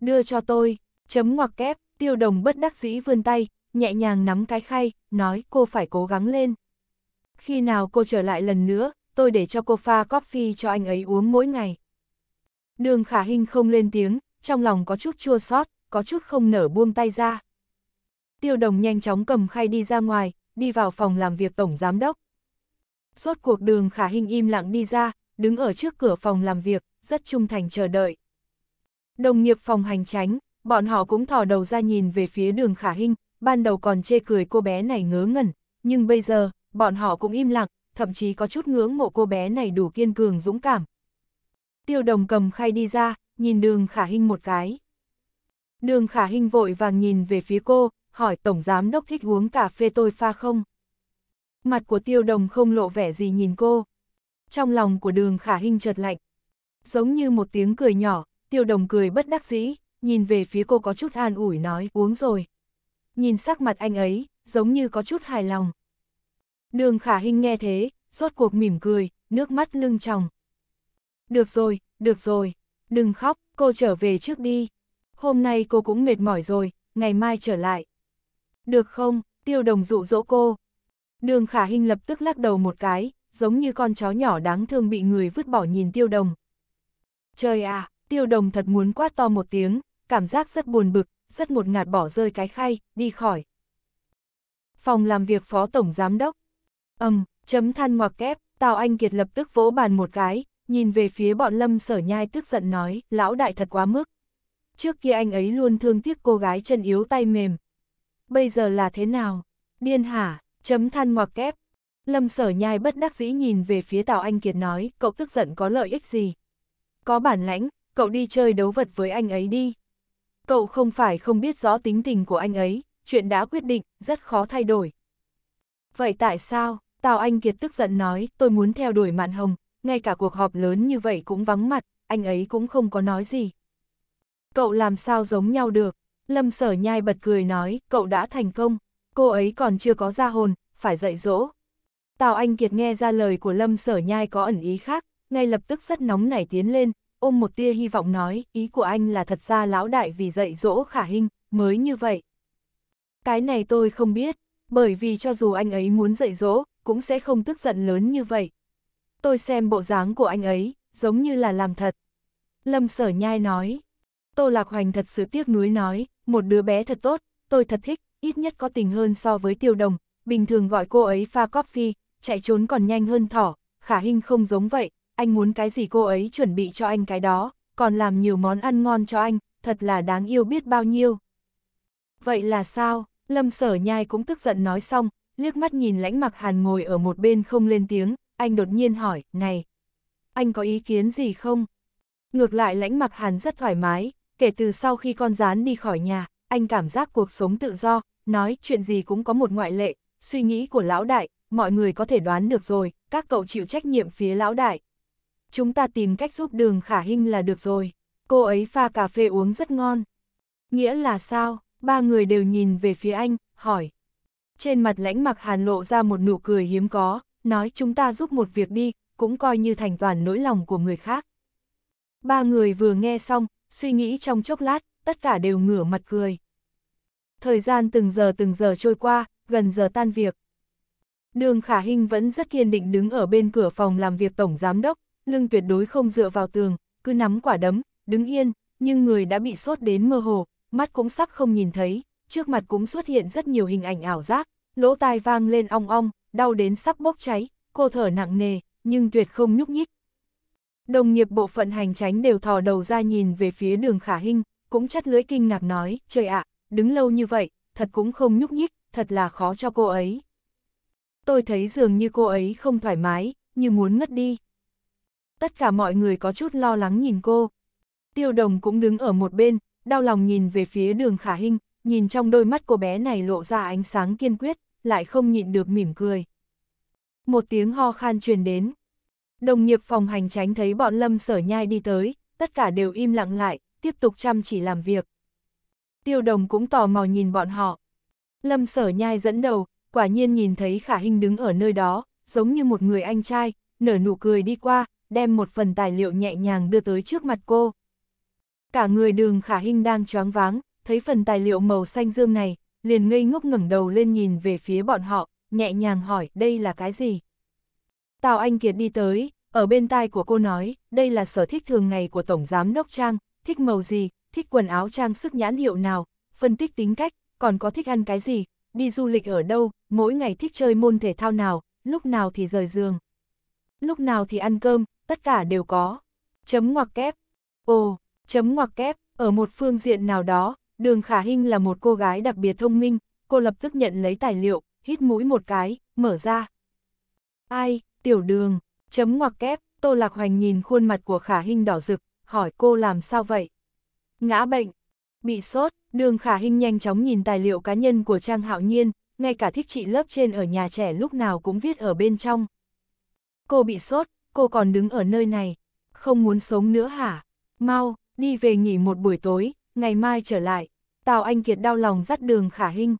Đưa cho tôi, chấm ngoặc kép, tiêu đồng bất đắc dĩ vươn tay, nhẹ nhàng nắm cái khay, nói cô phải cố gắng lên. Khi nào cô trở lại lần nữa, tôi để cho cô pha coffee cho anh ấy uống mỗi ngày. Đường khả hình không lên tiếng, trong lòng có chút chua xót, có chút không nở buông tay ra. Tiêu đồng nhanh chóng cầm khay đi ra ngoài, đi vào phòng làm việc tổng giám đốc. Suốt cuộc đường khả hình im lặng đi ra, đứng ở trước cửa phòng làm việc, rất trung thành chờ đợi. Đồng nghiệp phòng hành tránh, Bọn họ cũng thò đầu ra nhìn về phía đường khả hình, ban đầu còn chê cười cô bé này ngớ ngẩn, nhưng bây giờ, bọn họ cũng im lặng, thậm chí có chút ngưỡng mộ cô bé này đủ kiên cường dũng cảm. Tiêu đồng cầm khay đi ra, nhìn đường khả hình một cái. Đường khả hình vội vàng nhìn về phía cô, hỏi Tổng Giám Đốc thích uống cà phê tôi pha không? Mặt của tiêu đồng không lộ vẻ gì nhìn cô. Trong lòng của đường khả hình chợt lạnh. Giống như một tiếng cười nhỏ, tiêu đồng cười bất đắc dĩ, nhìn về phía cô có chút an ủi nói uống rồi. Nhìn sắc mặt anh ấy, giống như có chút hài lòng. Đường khả hình nghe thế, rốt cuộc mỉm cười, nước mắt lưng tròng. Được rồi, được rồi, đừng khóc, cô trở về trước đi. Hôm nay cô cũng mệt mỏi rồi, ngày mai trở lại. Được không, tiêu đồng dụ dỗ cô. Đường khả hình lập tức lắc đầu một cái, giống như con chó nhỏ đáng thương bị người vứt bỏ nhìn tiêu đồng. Trời à, Tiêu đồng thật muốn quát to một tiếng, cảm giác rất buồn bực, rất một ngạt bỏ rơi cái khay, đi khỏi. Phòng làm việc phó tổng giám đốc. Ầm, um, chấm than ngoặc kép, Tào Anh Kiệt lập tức vỗ bàn một cái, nhìn về phía bọn Lâm Sở Nhai tức giận nói, lão đại thật quá mức. Trước kia anh ấy luôn thương tiếc cô gái chân yếu tay mềm. Bây giờ là thế nào? Điên hả? Chấm than ngoặc kép. Lâm Sở Nhai bất đắc dĩ nhìn về phía Tào Anh Kiệt nói, cậu tức giận có lợi ích gì? Có bản lãnh, cậu đi chơi đấu vật với anh ấy đi. Cậu không phải không biết rõ tính tình của anh ấy, chuyện đã quyết định, rất khó thay đổi. Vậy tại sao? Tào Anh Kiệt tức giận nói, tôi muốn theo đuổi Mạn Hồng, ngay cả cuộc họp lớn như vậy cũng vắng mặt, anh ấy cũng không có nói gì. Cậu làm sao giống nhau được? Lâm Sở Nhai bật cười nói, cậu đã thành công, cô ấy còn chưa có ra hồn, phải dạy dỗ. Tào Anh Kiệt nghe ra lời của Lâm Sở Nhai có ẩn ý khác, ngay lập tức rất nóng nảy tiến lên, ôm một tia hy vọng nói, ý của anh là thật ra lão đại vì dạy dỗ khả hình, mới như vậy. Cái này tôi không biết, bởi vì cho dù anh ấy muốn dạy dỗ, cũng sẽ không tức giận lớn như vậy. Tôi xem bộ dáng của anh ấy, giống như là làm thật. Lâm sở nhai nói, Tô Lạc Hoành thật sự tiếc nuối nói, một đứa bé thật tốt, tôi thật thích, ít nhất có tình hơn so với tiêu đồng, bình thường gọi cô ấy pha coffee, chạy trốn còn nhanh hơn thỏ, khả hình không giống vậy, anh muốn cái gì cô ấy chuẩn bị cho anh cái đó, còn làm nhiều món ăn ngon cho anh, thật là đáng yêu biết bao nhiêu. Vậy là sao? Lâm sở nhai cũng tức giận nói xong, liếc mắt nhìn lãnh mặc hàn ngồi ở một bên không lên tiếng, anh đột nhiên hỏi, này, anh có ý kiến gì không? Ngược lại lãnh mặc hàn rất thoải mái, kể từ sau khi con rán đi khỏi nhà, anh cảm giác cuộc sống tự do, nói chuyện gì cũng có một ngoại lệ, suy nghĩ của lão đại, mọi người có thể đoán được rồi, các cậu chịu trách nhiệm phía lão đại chúng ta tìm cách giúp đường khả hinh là được rồi, cô ấy pha cà phê uống rất ngon. Nghĩa là sao, ba người đều nhìn về phía anh, hỏi. Trên mặt lãnh mặc hàn lộ ra một nụ cười hiếm có, nói chúng ta giúp một việc đi, cũng coi như thành toàn nỗi lòng của người khác. Ba người vừa nghe xong, suy nghĩ trong chốc lát, tất cả đều ngửa mặt cười. Thời gian từng giờ từng giờ trôi qua, gần giờ tan việc. Đường Khả Hinh vẫn rất kiên định đứng ở bên cửa phòng làm việc tổng giám đốc, lưng tuyệt đối không dựa vào tường, cứ nắm quả đấm, đứng yên, nhưng người đã bị sốt đến mơ hồ, mắt cũng sắp không nhìn thấy, trước mặt cũng xuất hiện rất nhiều hình ảnh ảo giác, lỗ tai vang lên ong ong, đau đến sắp bốc cháy, cô thở nặng nề, nhưng tuyệt không nhúc nhích. Đồng nghiệp bộ phận hành tránh đều thò đầu ra nhìn về phía đường khả hình, cũng chắt lưỡi kinh ngạc nói, trời ạ, đứng lâu như vậy, thật cũng không nhúc nhích, thật là khó cho cô ấy. Tôi thấy dường như cô ấy không thoải mái, như muốn ngất đi, tất cả mọi người có chút lo lắng nhìn cô. Tiêu đồng cũng đứng ở một bên, đau lòng nhìn về phía đường khả hình, nhìn trong đôi mắt cô bé này lộ ra ánh sáng kiên quyết, lại không nhịn được mỉm cười. Một tiếng ho khan truyền đến. Đồng nghiệp phòng hành tránh thấy bọn lâm sở nhai đi tới, tất cả đều im lặng lại, tiếp tục chăm chỉ làm việc. Tiêu đồng cũng tò mò nhìn bọn họ. Lâm sở nhai dẫn đầu, quả nhiên nhìn thấy khả hình đứng ở nơi đó, giống như một người anh trai, nở nụ cười đi qua, đem một phần tài liệu nhẹ nhàng đưa tới trước mặt cô. Cả người đường khả hình đang choáng váng, thấy phần tài liệu màu xanh dương này, liền ngây ngốc ngẩng đầu lên nhìn về phía bọn họ, nhẹ nhàng hỏi đây là cái gì. Tào Anh Kiệt đi tới, ở bên tai của cô nói, đây là sở thích thường ngày của Tổng Giám Đốc Trang, thích màu gì, thích quần áo trang sức nhãn hiệu nào, phân tích tính cách, còn có thích ăn cái gì, đi du lịch ở đâu, mỗi ngày thích chơi môn thể thao nào, lúc nào thì rời giường. Lúc nào thì ăn cơm, tất cả đều có. Chấm ngoặc kép. Ồ, chấm ngoặc kép, ở một phương diện nào đó, đường khả hinh là một cô gái đặc biệt thông minh, cô lập tức nhận lấy tài liệu, hít mũi một cái, mở ra. Ai, tiểu đường, chấm ngoặc kép, tô lạc hoành nhìn khuôn mặt của khả hinh đỏ rực, hỏi cô làm sao vậy? Ngã bệnh, bị sốt, đường khả hinh nhanh chóng nhìn tài liệu cá nhân của Trang Hạo Nhiên, ngay cả thích trị lớp trên ở nhà trẻ lúc nào cũng viết ở bên trong. Cô bị sốt, cô còn đứng ở nơi này, không muốn sống nữa hả? Mau, đi về nghỉ một buổi tối, ngày mai trở lại. Tào Anh Kiệt đau lòng dắt đường khả hình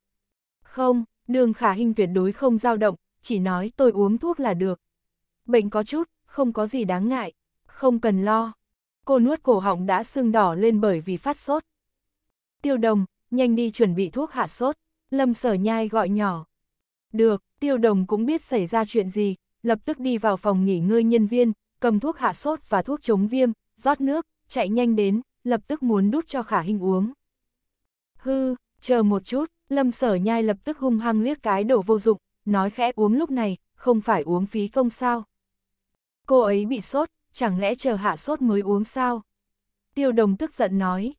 Không, đường khả hình tuyệt đối không dao động, chỉ nói tôi uống thuốc là được. Bệnh có chút, không có gì đáng ngại, không cần lo. Cô nuốt cổ họng đã sưng đỏ lên bởi vì phát sốt. Tiêu đồng, nhanh đi chuẩn bị thuốc hạ sốt. Lâm sở nhai gọi nhỏ. Được, tiêu đồng cũng biết xảy ra chuyện gì, lập tức đi vào phòng nghỉ ngơi nhân viên, cầm thuốc hạ sốt và thuốc chống viêm, rót nước, chạy nhanh đến, lập tức muốn đút cho khả hình uống. Hư, chờ một chút, lâm sở nhai lập tức hung hăng liếc cái đổ vô dụng, nói khẽ uống lúc này, không phải uống phí công sao. Cô ấy bị sốt, chẳng lẽ chờ hạ sốt mới uống sao? Tiêu đồng tức giận nói.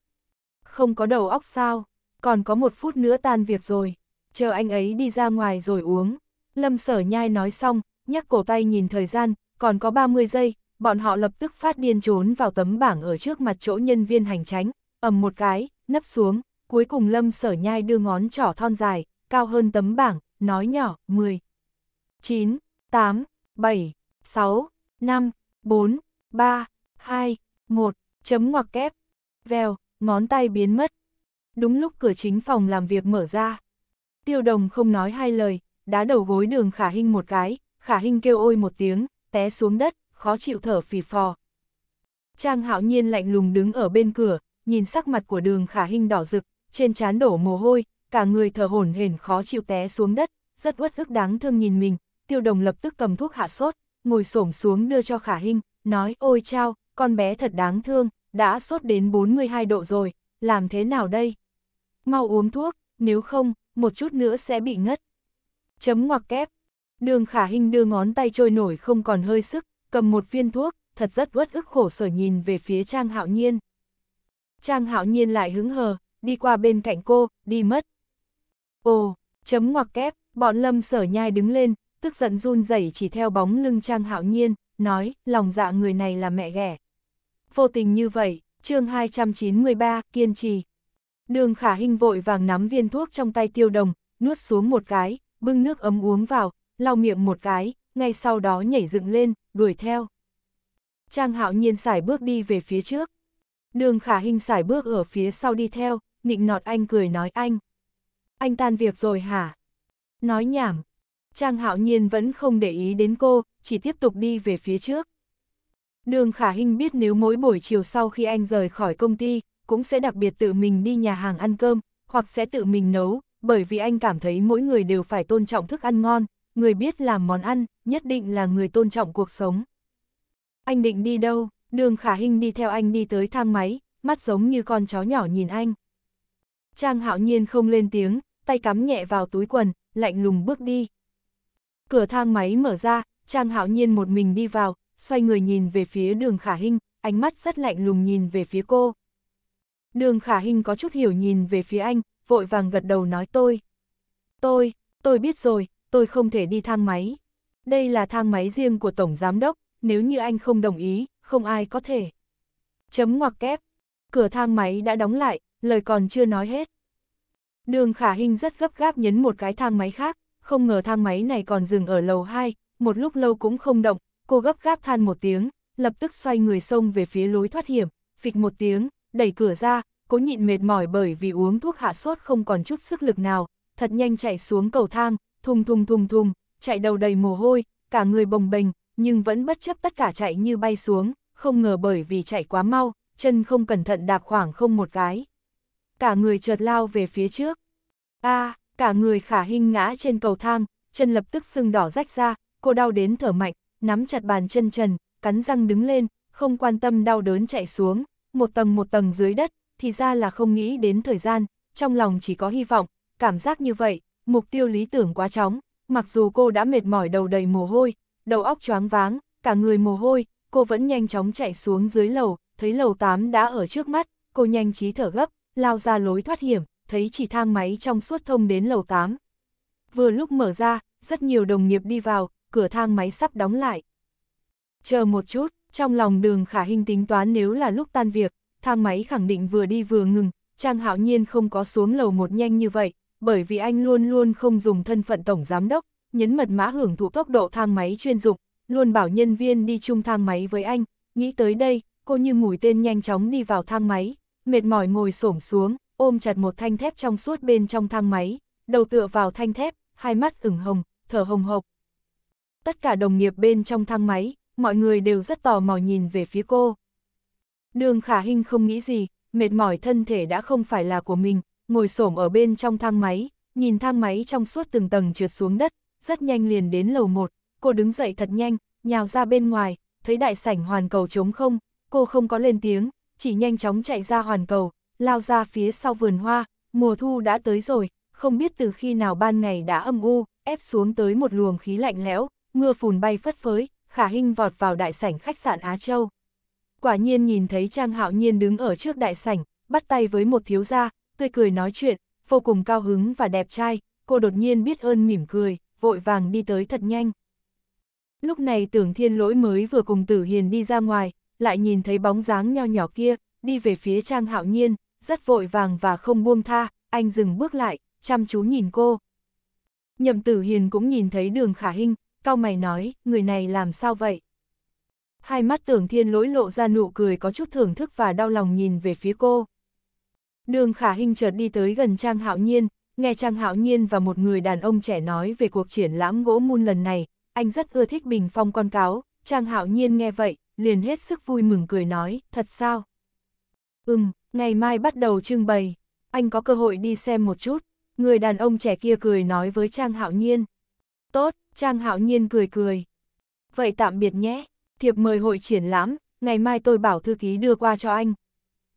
Không có đầu óc sao, còn có một phút nữa tan việc rồi, chờ anh ấy đi ra ngoài rồi uống. Lâm sở nhai nói xong, nhắc cổ tay nhìn thời gian, còn có 30 giây, bọn họ lập tức phát điên trốn vào tấm bảng ở trước mặt chỗ nhân viên hành tránh, ầm một cái, nấp xuống, cuối cùng lâm sở nhai đưa ngón trỏ thon dài, cao hơn tấm bảng, nói nhỏ, 10, 9, 8, 7, 6, 5, 4, 3, 2, 1, chấm ngoặc kép, vèo, ngón tay biến mất. Đúng lúc cửa chính phòng làm việc mở ra, tiêu đồng không nói hai lời, đá đầu gối đường khả hình một cái, khả hình kêu ôi một tiếng, té xuống đất, khó chịu thở phì phò. Trang hạo nhiên lạnh lùng đứng ở bên cửa, nhìn sắc mặt của đường khả hình đỏ rực, trên trán đổ mồ hôi, cả người thở hổn hển khó chịu té xuống đất, rất uất ức đáng thương nhìn mình, tiêu đồng lập tức cầm thuốc hạ sốt, ngồi xổm xuống đưa cho khả hình, nói ôi chao, con bé thật đáng thương, đã sốt đến 42 độ rồi, làm thế nào đây? Mau uống thuốc, nếu không, một chút nữa sẽ bị ngất. Chấm ngoặc kép, Đường khả hình đưa ngón tay trôi nổi không còn hơi sức, cầm một viên thuốc, thật rất uất ức khổ sở nhìn về phía Trang Hạo Nhiên. Trang Hạo Nhiên lại hứng hờ, đi qua bên cạnh cô, đi mất. Ồ, chấm ngoặc kép, bọn lâm sở nhai đứng lên, tức giận run rẩy chỉ theo bóng lưng Trang Hạo Nhiên, nói, lòng dạ người này là mẹ ghẻ. Vô tình như vậy, chương 293, kiên trì. Đường khả hình vội vàng nắm viên thuốc trong tay tiêu đồng, nuốt xuống một cái, bưng nước ấm uống vào, lau miệng một cái, ngay sau đó nhảy dựng lên, đuổi theo. Trang hạo nhiên xài bước đi về phía trước. Đường khả hình xài bước ở phía sau đi theo, nịnh nọt anh cười nói anh. Anh tan việc rồi hả? Nói nhảm. Trang hạo nhiên vẫn không để ý đến cô, chỉ tiếp tục đi về phía trước. Đường khả hình biết nếu mỗi buổi chiều sau khi anh rời khỏi công ty, cũng sẽ đặc biệt tự mình đi nhà hàng ăn cơm, hoặc sẽ tự mình nấu, bởi vì anh cảm thấy mỗi người đều phải tôn trọng thức ăn ngon, người biết làm món ăn, nhất định là người tôn trọng cuộc sống. Anh định đi đâu? Đường Khả Hinh đi theo anh đi tới thang máy, mắt giống như con chó nhỏ nhìn anh. Trang hạo nhiên không lên tiếng, tay cắm nhẹ vào túi quần, lạnh lùng bước đi. Cửa thang máy mở ra, Trang hạo nhiên một mình đi vào, xoay người nhìn về phía đường Khả Hinh, ánh mắt rất lạnh lùng nhìn về phía cô. Đường Khả Hinh có chút hiểu nhìn về phía anh, vội vàng gật đầu nói tôi. Tôi, tôi biết rồi, tôi không thể đi thang máy. Đây là thang máy riêng của Tổng Giám Đốc, nếu như anh không đồng ý, không ai có thể. Chấm ngoặc kép, cửa thang máy đã đóng lại, lời còn chưa nói hết. Đường khả hình rất gấp gáp nhấn một cái thang máy khác, không ngờ thang máy này còn dừng ở lầu 2, một lúc lâu cũng không động, cô gấp gáp than một tiếng, lập tức xoay người xông về phía lối thoát hiểm, phịch một tiếng, đẩy cửa ra, cố nhịn mệt mỏi bởi vì uống thuốc hạ sốt không còn chút sức lực nào, thật nhanh chạy xuống cầu thang, thùng thùng thùng thùng, chạy đầu đầy mồ hôi, cả người bồng bềnh, nhưng vẫn bất chấp tất cả chạy như bay xuống, không ngờ bởi vì chạy quá mau, chân không cẩn thận đạp khoảng không một cái. Cả người chợt lao về phía trước. a cả người khả hình ngã trên cầu thang, chân lập tức sưng đỏ rách ra, cô đau đến thở mạnh, nắm chặt bàn chân trần, cắn răng đứng lên, không quan tâm đau đớn chạy xuống, một tầng một tầng dưới đất, thì ra là không nghĩ đến thời gian, trong lòng chỉ có hy vọng, cảm giác như vậy, mục tiêu lý tưởng quá chóng, mặc dù cô đã mệt mỏi đầu đầy mồ hôi, đầu óc choáng váng, cả người mồ hôi, cô vẫn nhanh chóng chạy xuống dưới lầu, thấy lầu 8 đã ở trước mắt, cô nhanh trí thở gấp, lao ra lối thoát hiểm, thấy chỉ thang máy trong suốt thông đến lầu 8. Vừa lúc mở ra, rất nhiều đồng nghiệp đi vào, cửa thang máy sắp đóng lại. Chờ một chút, trong lòng đường khả hình tính toán nếu là lúc tan việc, thang máy khẳng định vừa đi vừa ngừng, Trang Hạo Nhiên không có xuống lầu một nhanh như vậy, bởi vì anh luôn luôn không dùng thân phận tổng giám đốc, nhấn mật mã hưởng thụ tốc độ thang máy chuyên dụng, luôn bảo nhân viên đi chung thang máy với anh, nghĩ tới đây, cô như mũi tên nhanh chóng đi vào thang máy, mệt mỏi ngồi xổm xuống, ôm chặt một thanh thép trong suốt bên trong thang máy, đầu tựa vào thanh thép, hai mắt ửng hồng, thở hồng hộc. Tất cả đồng nghiệp bên trong thang máy, mọi người đều rất tò mò nhìn về phía cô. Đường Khả hình không nghĩ gì, mệt mỏi thân thể đã không phải là của mình, ngồi xổm ở bên trong thang máy, nhìn thang máy trong suốt từng tầng trượt xuống đất, rất nhanh liền đến lầu 1, cô đứng dậy thật nhanh, nhào ra bên ngoài, thấy đại sảnh hoàn cầu trống không, cô không có lên tiếng, chỉ nhanh chóng chạy ra hoàn cầu, lao ra phía sau vườn hoa, mùa thu đã tới rồi, không biết từ khi nào ban ngày đã âm u, ép xuống tới một luồng khí lạnh lẽo, mưa phùn bay phất phới, khả hình vọt vào đại sảnh khách sạn Á Châu. Quả nhiên nhìn thấy Trang Hạo Nhiên đứng ở trước đại sảnh, bắt tay với một thiếu gia, tươi cười nói chuyện, vô cùng cao hứng và đẹp trai, cô đột nhiên biết ơn mỉm cười, vội vàng đi tới thật nhanh. Lúc này tưởng thiên lỗi mới vừa cùng tử hiền đi ra ngoài, lại nhìn thấy bóng dáng nho nhỏ kia, đi về phía trang hạo nhiên, rất vội vàng và không buông tha, anh dừng bước lại, chăm chú nhìn cô. Nhậm tử hiền cũng nhìn thấy đường khả hình, cao mày nói, người này làm sao vậy? Hai mắt tưởng thiên lỗi lộ ra nụ cười có chút thưởng thức và đau lòng nhìn về phía cô. Đường khả hình chợt đi tới gần Trang Hạo Nhiên, nghe Trang Hạo Nhiên và một người đàn ông trẻ nói về cuộc triển lãm gỗ mun lần này, anh rất ưa thích bình phong con cáo, Trang Hạo Nhiên nghe vậy, liền hết sức vui mừng cười nói, thật sao? Ừm, ngày mai bắt đầu trưng bày, anh có cơ hội đi xem một chút, người đàn ông trẻ kia cười nói với Trang Hạo Nhiên. Tốt, Trang Hạo Nhiên cười cười. Vậy tạm biệt nhé, thiệp mời hội triển lãm, ngày mai tôi bảo thư ký đưa qua cho anh.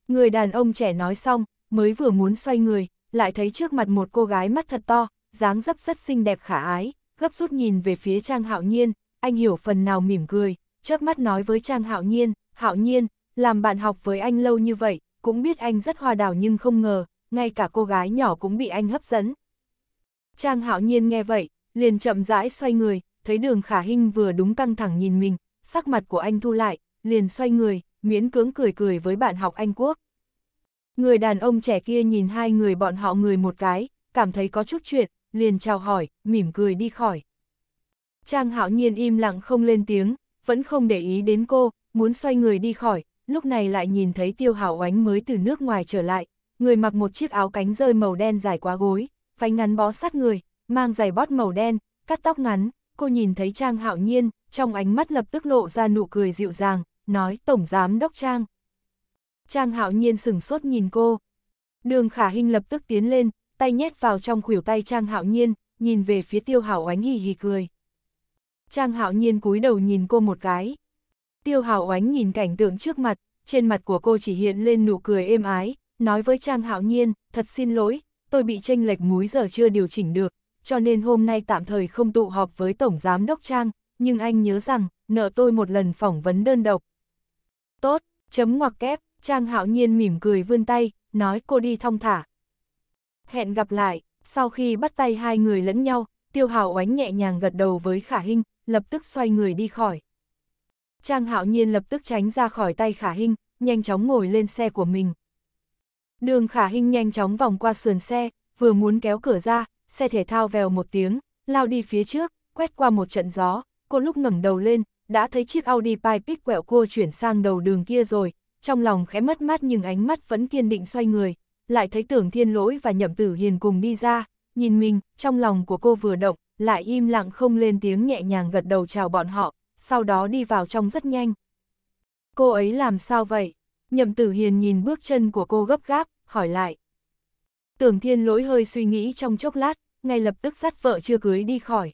Người đàn ông trẻ nói xong, mới vừa muốn xoay người, lại thấy trước mặt một cô gái mắt thật to, dáng dấp rất xinh đẹp khả ái, gấp rút nhìn về phía Trang Hạo Nhiên, anh hiểu phần nào mỉm cười, chớp mắt nói với Trang Hạo Nhiên, Hạo Nhiên, làm bạn học với anh lâu như vậy, cũng biết anh rất hoa đào nhưng không ngờ, ngay cả cô gái nhỏ cũng bị anh hấp dẫn. Trang Hạo Nhiên nghe vậy, liền chậm rãi xoay người, thấy đường khả hinh vừa đúng căng thẳng nhìn mình, sắc mặt của anh thu lại, liền xoay người, miễn cưỡng cười cười với bạn học Anh Quốc. Người đàn ông trẻ kia nhìn hai người bọn họ người một cái, cảm thấy có chút chuyện, liền chào hỏi, mỉm cười đi khỏi. Trang hạo nhiên im lặng không lên tiếng, vẫn không để ý đến cô, muốn xoay người đi khỏi, lúc này lại nhìn thấy tiêu Hạo oánh mới từ nước ngoài trở lại, người mặc một chiếc áo cánh rơi màu đen dài quá gối, váy ngắn bó sát người, mang giày bót màu đen, cắt tóc ngắn, cô nhìn thấy Trang hạo nhiên, trong ánh mắt lập tức lộ ra nụ cười dịu dàng, nói Tổng Giám Đốc Trang. Trang hạo nhiên sửng sốt nhìn cô. Đường khả Hinh lập tức tiến lên, tay nhét vào trong khuỷu tay Trang hạo nhiên, nhìn về phía tiêu hảo oánh hì hì cười. Trang hạo nhiên cúi đầu nhìn cô một cái. Tiêu hảo oánh nhìn cảnh tượng trước mặt, trên mặt của cô chỉ hiện lên nụ cười êm ái, nói với Trang hạo nhiên, thật xin lỗi, tôi bị tranh lệch múi giờ chưa điều chỉnh được, cho nên hôm nay tạm thời không tụ họp với Tổng Giám Đốc Trang, nhưng anh nhớ rằng, nợ tôi một lần phỏng vấn đơn độc. Tốt, chấm ngoặc kép, Trang hạo nhiên mỉm cười vươn tay, nói cô đi thong thả. Hẹn gặp lại, sau khi bắt tay hai người lẫn nhau, tiêu hào oánh nhẹ nhàng gật đầu với khả Hinh, lập tức xoay người đi khỏi. Trang hạo nhiên lập tức tránh ra khỏi tay khả Hinh, nhanh chóng ngồi lên xe của mình. Đường khả Hinh nhanh chóng vòng qua sườn xe, vừa muốn kéo cửa ra, xe thể thao vèo một tiếng, lao đi phía trước, quét qua một trận gió, cô lúc ngẩng đầu lên, đã thấy chiếc Audi Pi Pick quẹo cua chuyển sang đầu đường kia rồi, trong lòng khẽ mất mát nhưng ánh mắt vẫn kiên định xoay người, lại thấy tưởng thiên lỗi và nhậm tử hiền cùng đi ra, nhìn mình, trong lòng của cô vừa động, lại im lặng không lên tiếng nhẹ nhàng gật đầu chào bọn họ, sau đó đi vào trong rất nhanh. Cô ấy làm sao vậy? Nhậm tử hiền nhìn bước chân của cô gấp gáp, hỏi lại. Tưởng thiên lỗi hơi suy nghĩ trong chốc lát, ngay lập tức dắt vợ chưa cưới đi khỏi.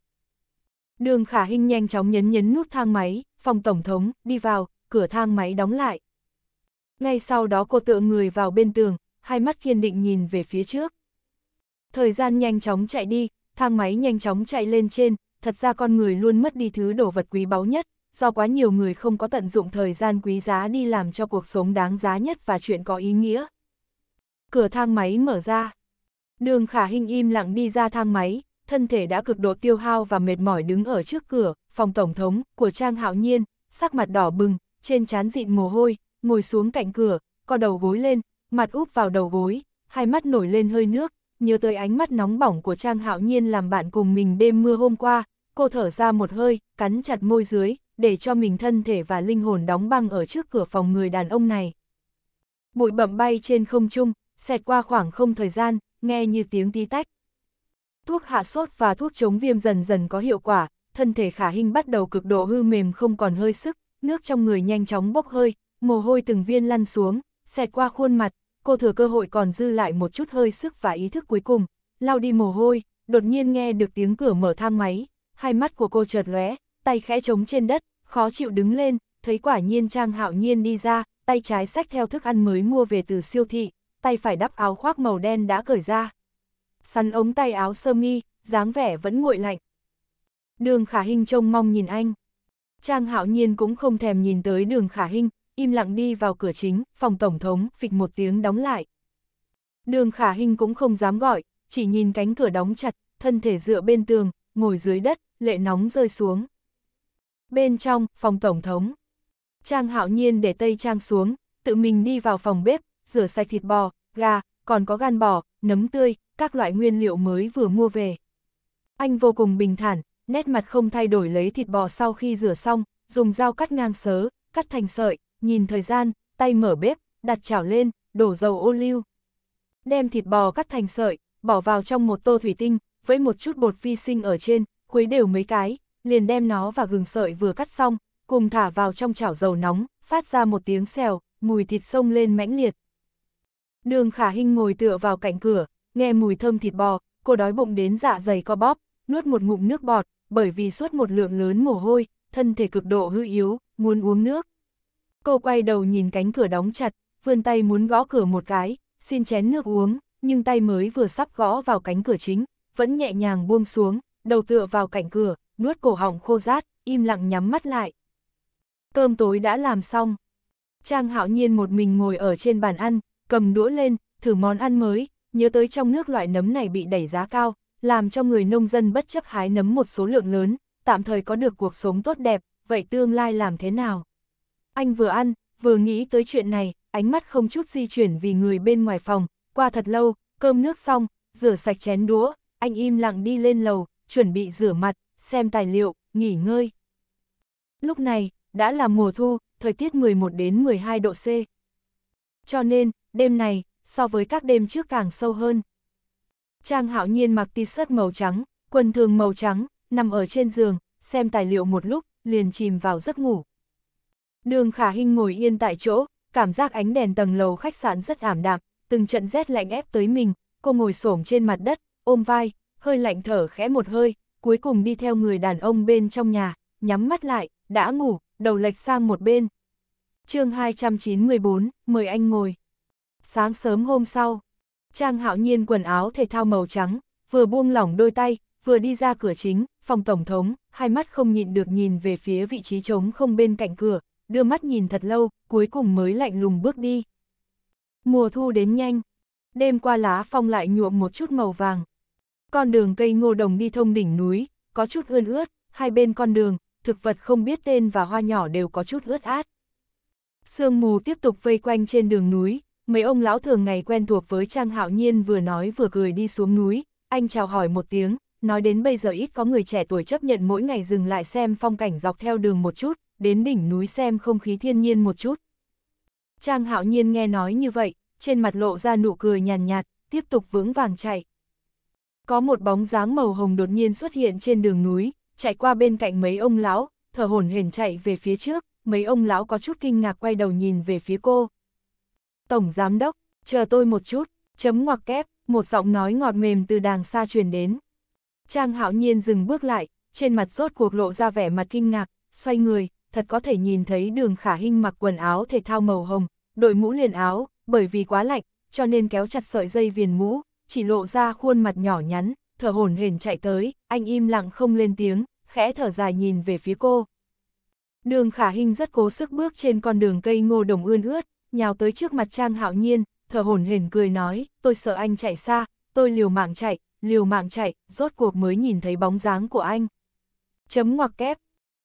Đường khả hình nhanh chóng nhấn nhấn nút thang máy, phòng tổng thống, đi vào, cửa thang máy đóng lại. Ngay sau đó cô tựa người vào bên tường, hai mắt kiên định nhìn về phía trước. Thời gian nhanh chóng chạy đi, thang máy nhanh chóng chạy lên trên, thật ra con người luôn mất đi thứ đồ vật quý báu nhất, do quá nhiều người không có tận dụng thời gian quý giá đi làm cho cuộc sống đáng giá nhất và chuyện có ý nghĩa. Cửa thang máy mở ra. Đường khả hình im lặng đi ra thang máy, thân thể đã cực độ tiêu hao và mệt mỏi đứng ở trước cửa, phòng tổng thống, của Trang Hạo Nhiên, sắc mặt đỏ bừng, trên trán dịn mồ hôi, ngồi xuống cạnh cửa, co đầu gối lên, mặt úp vào đầu gối, hai mắt nổi lên hơi nước, nhớ tới ánh mắt nóng bỏng của Trang Hạo Nhiên làm bạn cùng mình đêm mưa hôm qua, cô thở ra một hơi, cắn chặt môi dưới, để cho mình thân thể và linh hồn đóng băng ở trước cửa phòng người đàn ông này. Bụi bậm bay trên không trung, xẹt qua khoảng không thời gian, nghe như tiếng tí tách. Thuốc hạ sốt và thuốc chống viêm dần dần có hiệu quả, thân thể khả hình bắt đầu cực độ hư mềm không còn hơi sức, nước trong người nhanh chóng bốc hơi, mồ hôi từng viên lăn xuống, xẹt qua khuôn mặt, cô thừa cơ hội còn dư lại một chút hơi sức và ý thức cuối cùng, lau đi mồ hôi, đột nhiên nghe được tiếng cửa mở thang máy, hai mắt của cô chợt lóe, tay khẽ chống trên đất, khó chịu đứng lên, thấy quả nhiên Trang Hạo Nhiên đi ra, tay trái xách theo thức ăn mới mua về từ siêu thị, tay phải đắp áo khoác màu đen đã cởi ra. Sắn ống tay áo sơ mi, dáng vẻ vẫn nguội lạnh. Đường Khả Hinh trông mong nhìn anh. Trang Hạo Nhiên cũng không thèm nhìn tới Đường Khả Hinh, im lặng đi vào cửa chính, phòng tổng thống, phịch một tiếng đóng lại. Đường khả hình cũng không dám gọi, chỉ nhìn cánh cửa đóng chặt, thân thể dựa bên tường, ngồi dưới đất, lệ nóng rơi xuống. Bên trong, phòng tổng thống, Trang hạo nhiên để tây trang xuống, tự mình đi vào phòng bếp, rửa sạch thịt bò, gà, còn có gan bò, nấm tươi, các loại nguyên liệu mới vừa mua về. Anh vô cùng bình thản, nét mặt không thay đổi lấy thịt bò sau khi rửa xong, dùng dao cắt ngang sớ, cắt thành sợi, nhìn thời gian, tay mở bếp, đặt chảo lên, đổ dầu ô liu. Đem thịt bò cắt thành sợi, bỏ vào trong một tô thủy tinh, với một chút bột phi sinh ở trên, khuấy đều mấy cái, liền đem nó và gừng sợi vừa cắt xong, cùng thả vào trong chảo dầu nóng, phát ra một tiếng xèo, mùi thịt sông lên mãnh liệt. Đường khả hinh ngồi tựa vào cạnh cửa, nghe mùi thơm thịt bò, cô đói bụng đến dạ dày co bóp, nuốt một ngụm nước bọt, bởi vì suốt một lượng lớn mồ hôi, thân thể cực độ hư yếu, muốn uống nước. Cô quay đầu nhìn cánh cửa đóng chặt, vươn tay muốn gõ cửa một cái, xin chén nước uống, nhưng tay mới vừa sắp gõ vào cánh cửa chính, vẫn nhẹ nhàng buông xuống, đầu tựa vào cạnh cửa, nuốt cổ họng khô rát, im lặng nhắm mắt lại. Cơm tối đã làm xong. Trang hạo nhiên một mình ngồi ở trên bàn ăn, cầm đũa lên, thử món ăn mới, nhớ tới trong nước loại nấm này bị đẩy giá cao, làm cho người nông dân bất chấp hái nấm một số lượng lớn, tạm thời có được cuộc sống tốt đẹp, vậy tương lai làm thế nào? Anh vừa ăn, vừa nghĩ tới chuyện này, ánh mắt không chút di chuyển vì người bên ngoài phòng, qua thật lâu, cơm nước xong, rửa sạch chén đũa, anh im lặng đi lên lầu, chuẩn bị rửa mặt, xem tài liệu, nghỉ ngơi. Lúc này, đã là mùa thu, thời tiết 11 đến 12 độ C. Cho nên, đêm này, so với các đêm trước càng sâu hơn. Trang hạo nhiên mặc t-shirt màu trắng, quần thường màu trắng, nằm ở trên giường, xem tài liệu một lúc, liền chìm vào giấc ngủ. Đường khả Hinh ngồi yên tại chỗ, cảm giác ánh đèn tầng lầu khách sạn rất ảm đạm, từng trận rét lạnh ép tới mình, cô ngồi xổm trên mặt đất, ôm vai, hơi lạnh thở khẽ một hơi, cuối cùng đi theo người đàn ông bên trong nhà, nhắm mắt lại, đã ngủ, đầu lệch sang một bên. chương 294, mời anh ngồi. Sáng sớm hôm sau, Trang hạo nhiên quần áo thể thao màu trắng, vừa buông lỏng đôi tay, vừa đi ra cửa chính, phòng tổng thống, hai mắt không nhịn được nhìn về phía vị trí trống không bên cạnh cửa, đưa mắt nhìn thật lâu, cuối cùng mới lạnh lùng bước đi. Mùa thu đến nhanh, đêm qua lá phong lại nhuộm một chút màu vàng. Con đường cây ngô đồng đi thông đỉnh núi, có chút ươn ướt, hai bên con đường, thực vật không biết tên và hoa nhỏ đều có chút ướt át. Sương mù tiếp tục vây quanh trên đường núi, mấy ông lão thường ngày quen thuộc với Trang Hạo Nhiên vừa nói vừa cười đi xuống núi, anh chào hỏi một tiếng, nói đến bây giờ ít có người trẻ tuổi chấp nhận mỗi ngày dừng lại xem phong cảnh dọc theo đường một chút, đến đỉnh núi xem không khí thiên nhiên một chút. Trang hạo nhiên nghe nói như vậy, trên mặt lộ ra nụ cười nhàn nhạt, nhạt, tiếp tục vững vàng chạy. Có một bóng dáng màu hồng đột nhiên xuất hiện trên đường núi, chạy qua bên cạnh mấy ông lão, thở hổn hển chạy về phía trước, mấy ông lão có chút kinh ngạc quay đầu nhìn về phía cô. Tổng giám đốc, chờ tôi một chút, chấm ngoặc kép, một giọng nói ngọt mềm từ đàng xa truyền đến. Trang hạo nhiên dừng bước lại, trên mặt rốt cuộc lộ ra vẻ mặt kinh ngạc, xoay người, thật có thể nhìn thấy đường khả hinh mặc quần áo thể thao màu hồng, đội mũ liền áo, bởi vì quá lạnh, cho nên kéo chặt sợi dây viền mũ, chỉ lộ ra khuôn mặt nhỏ nhắn, thở hổn hển chạy tới, anh im lặng không lên tiếng, khẽ thở dài nhìn về phía cô. Đường khả hình rất cố sức bước trên con đường cây ngô đồng ươn ướt, nhào tới trước mặt Trang hạo nhiên, thở hổn hển cười nói, tôi sợ anh chạy xa, tôi liều mạng chạy, liều mạng chạy, rốt cuộc mới nhìn thấy bóng dáng của anh. Chấm ngoặc kép,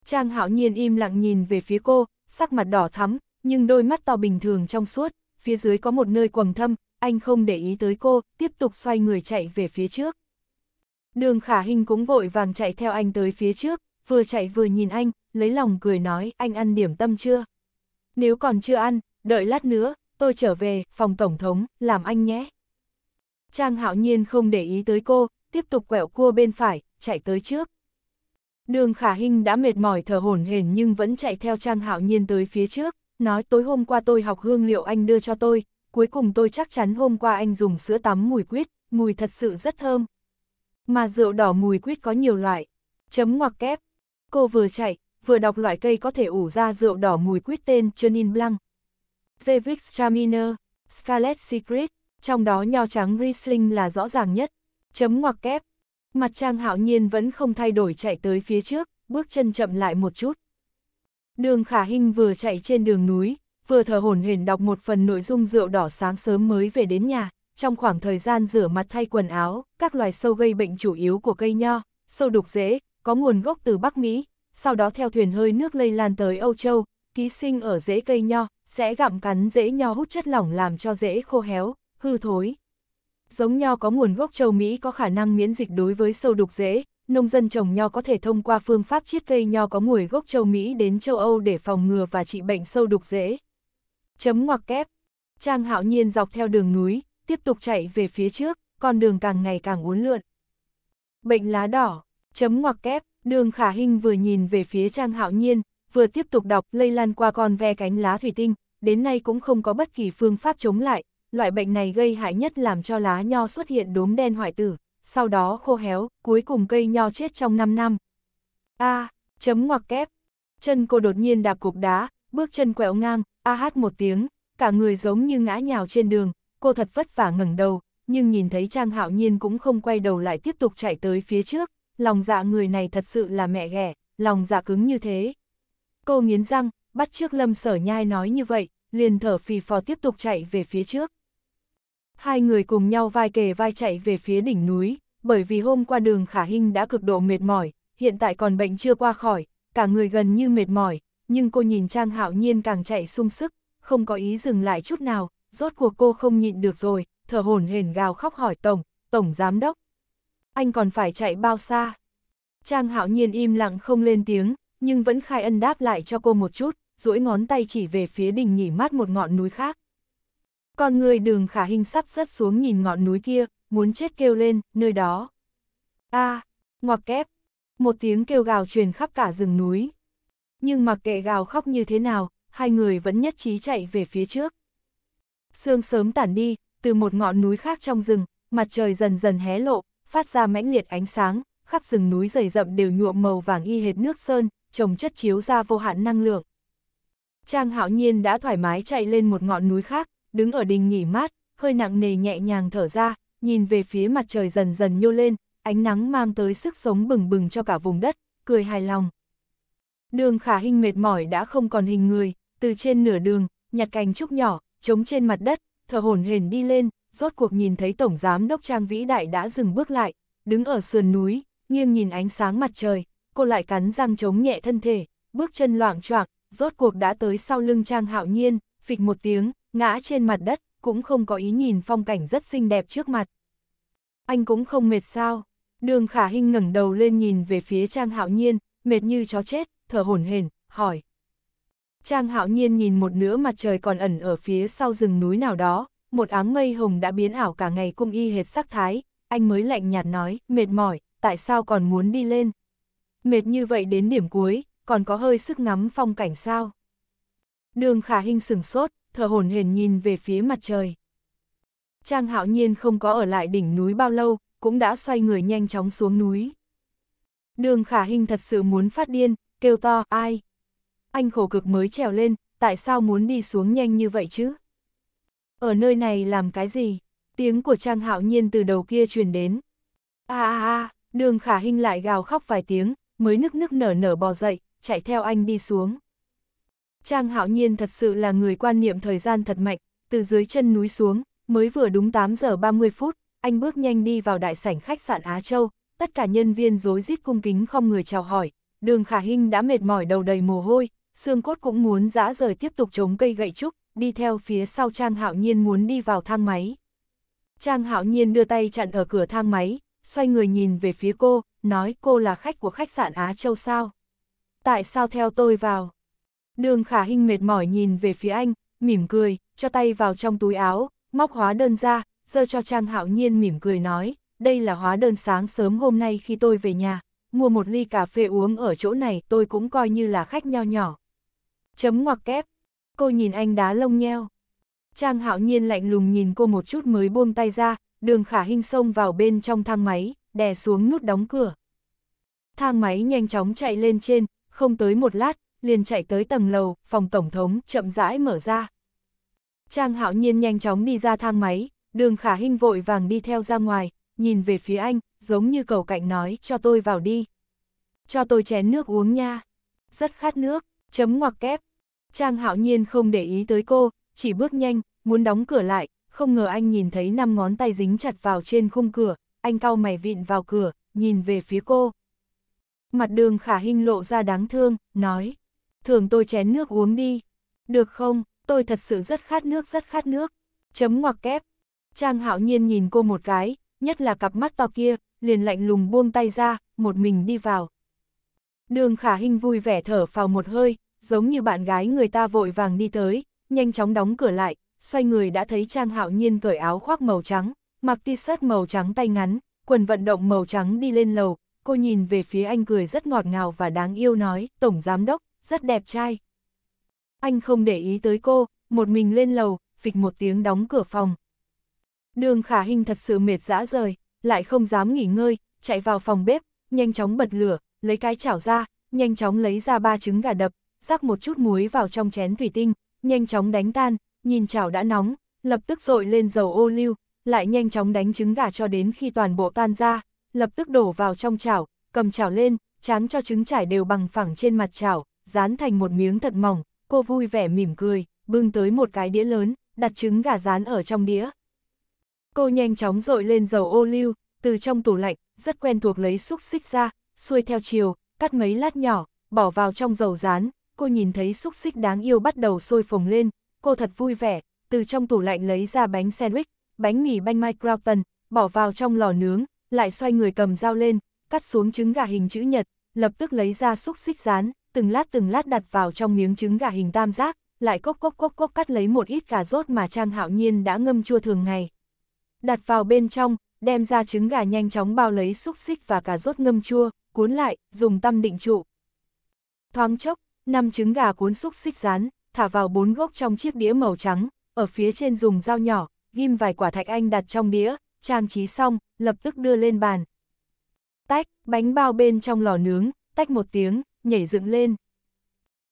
Trang hạo nhiên im lặng nhìn về phía cô, sắc mặt đỏ thắm, nhưng đôi mắt to bình thường trong suốt, phía dưới có một nơi quầng thâm, anh không để ý tới cô, tiếp tục xoay người chạy về phía trước. Đường khả hình cũng vội vàng chạy theo anh tới phía trước, vừa chạy vừa nhìn anh, lấy lòng cười nói anh ăn điểm tâm chưa? Nếu còn chưa ăn, đợi lát nữa, tôi trở về, phòng tổng thống, làm anh nhé. Trang hạo nhiên không để ý tới cô, tiếp tục quẹo cua bên phải, chạy tới trước, Đường khả Hinh đã mệt mỏi thở hổn hển nhưng vẫn chạy theo Trang Hạo Nhiên tới phía trước, nói tối hôm qua tôi học hương liệu anh đưa cho tôi, cuối cùng tôi chắc chắn hôm qua anh dùng sữa tắm mùi quýt, mùi thật sự rất thơm. Mà rượu đỏ mùi quýt có nhiều loại, chấm ngoặc kép. Cô vừa chạy, vừa đọc loại cây có thể ủ ra rượu đỏ mùi quýt tên Chenin Blanc, Zevix Traminer, Scarlet Secret, trong đó nho trắng Riesling là rõ ràng nhất. Chấm ngoặc kép, Mặt Trang Hạo Nhiên vẫn không thay đổi chạy tới phía trước, bước chân chậm lại một chút. Đường Khả hình vừa chạy trên đường núi, vừa thở hổn hển đọc một phần nội dung rượu đỏ sáng sớm mới về đến nhà, trong khoảng thời gian rửa mặt thay quần áo, các loài sâu gây bệnh chủ yếu của cây nho, sâu đục rễ, có nguồn gốc từ Bắc Mỹ, sau đó theo thuyền hơi nước lây lan tới Âu Châu, ký sinh ở rễ cây nho, sẽ gặm cắn rễ nho hút chất lỏng làm cho rễ khô héo, hư thối giống nho có nguồn gốc châu Mỹ có khả năng miễn dịch đối với sâu đục dễ, nông dân trồng nho có thể thông qua phương pháp chiết cây nho có nguồn gốc châu Mỹ đến châu Âu để phòng ngừa và trị bệnh sâu đục dễ. Chấm ngoặc kép. Trang hạo nhiên dọc theo đường núi, tiếp tục chạy về phía trước, con đường càng ngày càng uốn lượn. Bệnh lá đỏ, chấm ngoặc kép, đường khả hình vừa nhìn về phía trang hạo nhiên, vừa tiếp tục đọc lây lan qua con ve cánh lá thủy tinh, đến nay cũng không có bất kỳ phương pháp chống lại, loại bệnh này gây hại nhất làm cho lá nho xuất hiện đốm đen hoại tử, sau đó khô héo, cuối cùng cây nho chết trong 5 năm. A, à, chấm ngoặc kép. Chân cô đột nhiên đạp cục đá, bước chân quẹo ngang, a hát một tiếng, cả người giống như ngã nhào trên đường, cô thật vất vả ngẩng đầu, nhưng nhìn thấy Trang Hạo Nhiên cũng không quay đầu lại tiếp tục chạy tới phía trước, lòng dạ người này thật sự là mẹ ghẻ, lòng dạ cứng như thế. Cô nghiến răng, bắt trước Lâm Sở Nhai nói như vậy, liền thở phì phò tiếp tục chạy về phía trước hai người cùng nhau vai kề vai chạy về phía đỉnh núi, bởi vì hôm qua đường khả hình đã cực độ mệt mỏi, hiện tại còn bệnh chưa qua khỏi, cả người gần như mệt mỏi, nhưng cô nhìn Trang Hạo Nhiên càng chạy sung sức, không có ý dừng lại chút nào, rốt cuộc cô không nhịn được rồi, thở hổn hển gào khóc hỏi Tổng, Tổng Giám Đốc. Anh còn phải chạy bao xa? Trang Hạo Nhiên im lặng không lên tiếng, nhưng vẫn khai ân đáp lại cho cô một chút, duỗi ngón tay chỉ về phía đỉnh nhỉ mát một ngọn núi khác. Còn người đường khả hình sắp rớt xuống nhìn ngọn núi kia, muốn chết kêu lên, nơi đó. a à, ngoặc kép, một tiếng kêu gào truyền khắp cả rừng núi. Nhưng mặc kệ gào khóc như thế nào, hai người vẫn nhất trí chạy về phía trước. Sương sớm tản đi, từ một ngọn núi khác trong rừng, mặt trời dần dần hé lộ, phát ra mãnh liệt ánh sáng, khắp rừng núi dày rậm đều nhuộm màu vàng y hệt nước sơn, trồng chất chiếu ra vô hạn năng lượng. Trang hạo nhiên đã thoải mái chạy lên một ngọn núi khác, đứng ở đình nghỉ mát, hơi nặng nề nhẹ nhàng thở ra, nhìn về phía mặt trời dần dần nhô lên, ánh nắng mang tới sức sống bừng bừng cho cả vùng đất, cười hài lòng. Đường khả hình mệt mỏi đã không còn hình người, từ trên nửa đường, nhặt cành trúc nhỏ, chống trên mặt đất, thở hổn hển đi lên, rốt cuộc nhìn thấy Tổng Giám Đốc Trang Vĩ Đại đã dừng bước lại, đứng ở sườn núi, nghiêng nhìn ánh sáng mặt trời, cô lại cắn răng chống nhẹ thân thể, bước chân loảng choạng, rốt cuộc đã tới sau lưng Trang Hạo Nhiên, phịch một tiếng, ngã trên mặt đất, cũng không có ý nhìn phong cảnh rất xinh đẹp trước mặt. Anh cũng không mệt sao? Đường khả hinh ngẩng đầu lên nhìn về phía Trang Hạo Nhiên, mệt như chó chết, thở hổn hển, hỏi. Trang Hạo Nhiên nhìn một nửa mặt trời còn ẩn ở phía sau rừng núi nào đó, một áng mây hồng đã biến ảo cả ngày cung y hệt sắc thái, anh mới lạnh nhạt nói, mệt mỏi, tại sao còn muốn đi lên? Mệt như vậy đến điểm cuối, còn có hơi sức ngắm phong cảnh sao? Đường khả hinh sừng sốt, thở hổn hển nhìn về phía mặt trời. Trang hạo nhiên không có ở lại đỉnh núi bao lâu, cũng đã xoay người nhanh chóng xuống núi. Đường khả hình thật sự muốn phát điên, kêu to, ai? Anh khổ cực mới trèo lên, tại sao muốn đi xuống nhanh như vậy chứ? Ở nơi này làm cái gì? Tiếng của Trang hạo nhiên từ đầu kia truyền đến. a a a, đường khả hình lại gào khóc vài tiếng, mới nức nức nở nở bò dậy, chạy theo anh đi xuống. Trang hạo nhiên thật sự là người quan niệm thời gian thật mạnh, từ dưới chân núi xuống, mới vừa đúng 8 giờ 30 phút, anh bước nhanh đi vào đại sảnh khách sạn Á Châu, tất cả nhân viên rối rít cung kính không người chào hỏi, đường khả hinh đã mệt mỏi đầu đầy mồ hôi, xương cốt cũng muốn dã rời tiếp tục chống cây gậy trúc, đi theo phía sau Trang Hạo Nhiên muốn đi vào thang máy. Trang Hạo Nhiên đưa tay chặn ở cửa thang máy, xoay người nhìn về phía cô, nói cô là khách của khách sạn Á Châu sao? Tại sao theo tôi vào? Đường khả hình mệt mỏi nhìn về phía anh, mỉm cười, cho tay vào trong túi áo, móc hóa đơn ra, giơ cho Trang Hạo Nhiên mỉm cười nói, đây là hóa đơn sáng sớm hôm nay khi tôi về nhà, mua một ly cà phê uống ở chỗ này tôi cũng coi như là khách nho nhỏ. Chấm ngoặc kép, cô nhìn anh đá lông nheo. Trang Hạo Nhiên lạnh lùng nhìn cô một chút mới buông tay ra, đường khả hình xông vào bên trong thang máy, đè xuống nút đóng cửa. Thang máy nhanh chóng chạy lên trên, không tới một lát, liền chạy tới tầng lầu, phòng tổng thống, chậm rãi mở ra. Trang hạo nhiên nhanh chóng đi ra thang máy, đường khả hinh vội vàng đi theo ra ngoài, nhìn về phía anh, giống như cầu cạnh nói, cho tôi vào đi. Cho tôi chén nước uống nha. Rất khát nước, chấm ngoặc kép. Trang hạo nhiên không để ý tới cô, chỉ bước nhanh, muốn đóng cửa lại, không ngờ anh nhìn thấy năm ngón tay dính chặt vào trên khung cửa, anh cau mày vịn vào cửa, nhìn về phía cô. Mặt đường khả hinh lộ ra đáng thương, nói thường tôi chén nước uống đi. Được không, tôi thật sự rất khát nước rất khát nước. Chấm ngoặc kép. Trang hạo nhiên nhìn cô một cái, nhất là cặp mắt to kia, liền lạnh lùng buông tay ra, một mình đi vào. Đường khả hình vui vẻ thở vào một hơi, giống như bạn gái người ta vội vàng đi tới, nhanh chóng đóng cửa lại, xoay người đã thấy Trang Hạo Nhiên cởi áo khoác màu trắng, mặc t-shirt màu trắng tay ngắn, quần vận động màu trắng đi lên lầu, cô nhìn về phía anh cười rất ngọt ngào và đáng yêu nói, Tổng Giám Đốc, rất đẹp trai. Anh không để ý tới cô, một mình lên lầu, phịch một tiếng đóng cửa phòng. Đường khả hình thật sự mệt dã rời, lại không dám nghỉ ngơi, chạy vào phòng bếp, nhanh chóng bật lửa, lấy cái chảo ra, nhanh chóng lấy ra ba trứng gà đập, rắc một chút muối vào trong chén thủy tinh, nhanh chóng đánh tan, nhìn chảo đã nóng, lập tức rội lên dầu ô liu, lại nhanh chóng đánh trứng gà cho đến khi toàn bộ tan ra, lập tức đổ vào trong chảo, cầm chảo lên, tráng cho trứng trải đều bằng phẳng trên mặt chảo, dán thành một miếng thật mỏng, cô vui vẻ mỉm cười, bưng tới một cái đĩa lớn, đặt trứng gà rán ở trong đĩa. Cô nhanh chóng rội lên dầu ô liu, từ trong tủ lạnh, rất quen thuộc lấy xúc xích ra, xuôi theo chiều, cắt mấy lát nhỏ, bỏ vào trong dầu rán, cô nhìn thấy xúc xích đáng yêu bắt đầu sôi phồng lên, cô thật vui vẻ, từ trong tủ lạnh lấy ra bánh sandwich, bánh mì banh microwave, bỏ vào trong lò nướng, lại xoay người cầm dao lên, cắt xuống trứng gà hình chữ nhật, lập tức lấy ra xúc xích rán, từng lát từng lát đặt vào trong miếng trứng gà hình tam giác, lại cốc cốc cốc cốc cắt lấy một ít cà rốt mà Trang Hạo Nhiên đã ngâm chua thường ngày. Đặt vào bên trong, đem ra trứng gà nhanh chóng bao lấy xúc xích và cà rốt ngâm chua, cuốn lại, dùng tăm định trụ. Thoáng chốc, năm trứng gà cuốn xúc xích rán, thả vào bốn gốc trong chiếc đĩa màu trắng, ở phía trên dùng dao nhỏ, ghim vài quả thạch anh đặt trong đĩa, trang trí xong, lập tức đưa lên bàn. Tách, bánh bao bên trong lò nướng, tách một tiếng, nhảy dựng lên.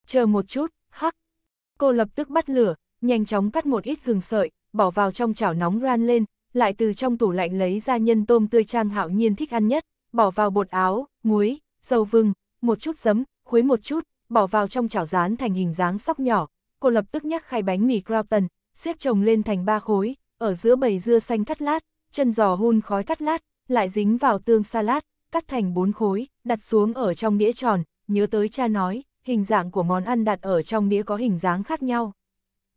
Chờ một chút, hắc. Cô lập tức bắt lửa, nhanh chóng cắt một ít gừng sợi, bỏ vào trong chảo nóng ran lên, lại từ trong tủ lạnh lấy ra nhân tôm tươi trang hạo nhiên thích ăn nhất, bỏ vào bột áo, muối, dầu vừng, một chút giấm, khuấy một chút, bỏ vào trong chảo rán thành hình dáng sóc nhỏ. Cô lập tức nhắc khay bánh mì Crouton, xếp chồng lên thành ba khối, ở giữa bầy dưa xanh cắt lát, chân giò hun khói cắt lát, lại dính vào tương salad, cắt thành bốn khối, đặt xuống ở trong đĩa tròn, nhớ tới cha nói, hình dạng của món ăn đặt ở trong đĩa có hình dáng khác nhau.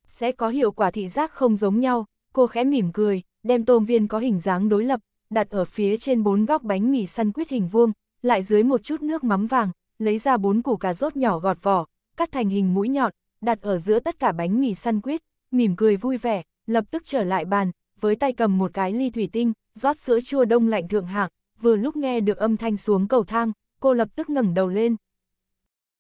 Sẽ có hiệu quả thị giác không giống nhau, cô khẽ mỉm cười, đem tôm viên có hình dáng đối lập, đặt ở phía trên bốn góc bánh mì săn quyết hình vuông, lại dưới một chút nước mắm vàng, lấy ra bốn củ cà rốt nhỏ gọt vỏ, cắt thành hình mũi nhọn, đặt ở giữa tất cả bánh mì săn quyết, mỉm cười vui vẻ, lập tức trở lại bàn, với tay cầm một cái ly thủy tinh, rót sữa chua đông lạnh thượng hạng, vừa lúc nghe được âm thanh xuống cầu thang, cô lập tức ngẩng đầu lên,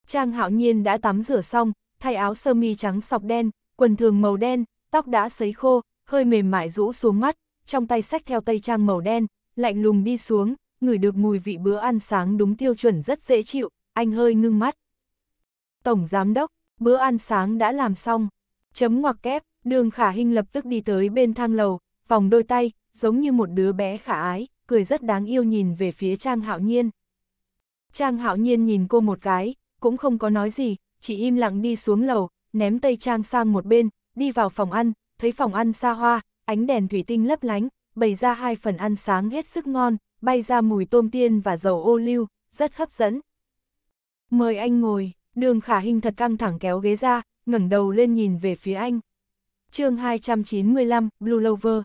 Trang hạo nhiên đã tắm rửa xong, thay áo sơ mi trắng sọc đen, quần thường màu đen, tóc đã sấy khô, hơi mềm mại rũ xuống mắt, trong tay sách theo tay trang màu đen, lạnh lùng đi xuống, ngửi được mùi vị bữa ăn sáng đúng tiêu chuẩn rất dễ chịu, anh hơi ngưng mắt. Tổng giám đốc, bữa ăn sáng đã làm xong. Chấm ngoặc kép, đường khả Hinh lập tức đi tới bên thang lầu, vòng đôi tay, giống như một đứa bé khả ái, cười rất đáng yêu nhìn về phía Trang Hạo Nhiên. Trang Hạo Nhiên nhìn cô một cái, cũng không có nói gì, chỉ im lặng đi xuống lầu, ném tây trang sang một bên, đi vào phòng ăn, thấy phòng ăn xa hoa, ánh đèn thủy tinh lấp lánh, bày ra hai phần ăn sáng hết sức ngon, bay ra mùi tôm tiên và dầu ô liu, rất hấp dẫn. Mời anh ngồi, đường khả hình thật căng thẳng kéo ghế ra, ngẩng đầu lên nhìn về phía anh. chương 295, Blue Lover.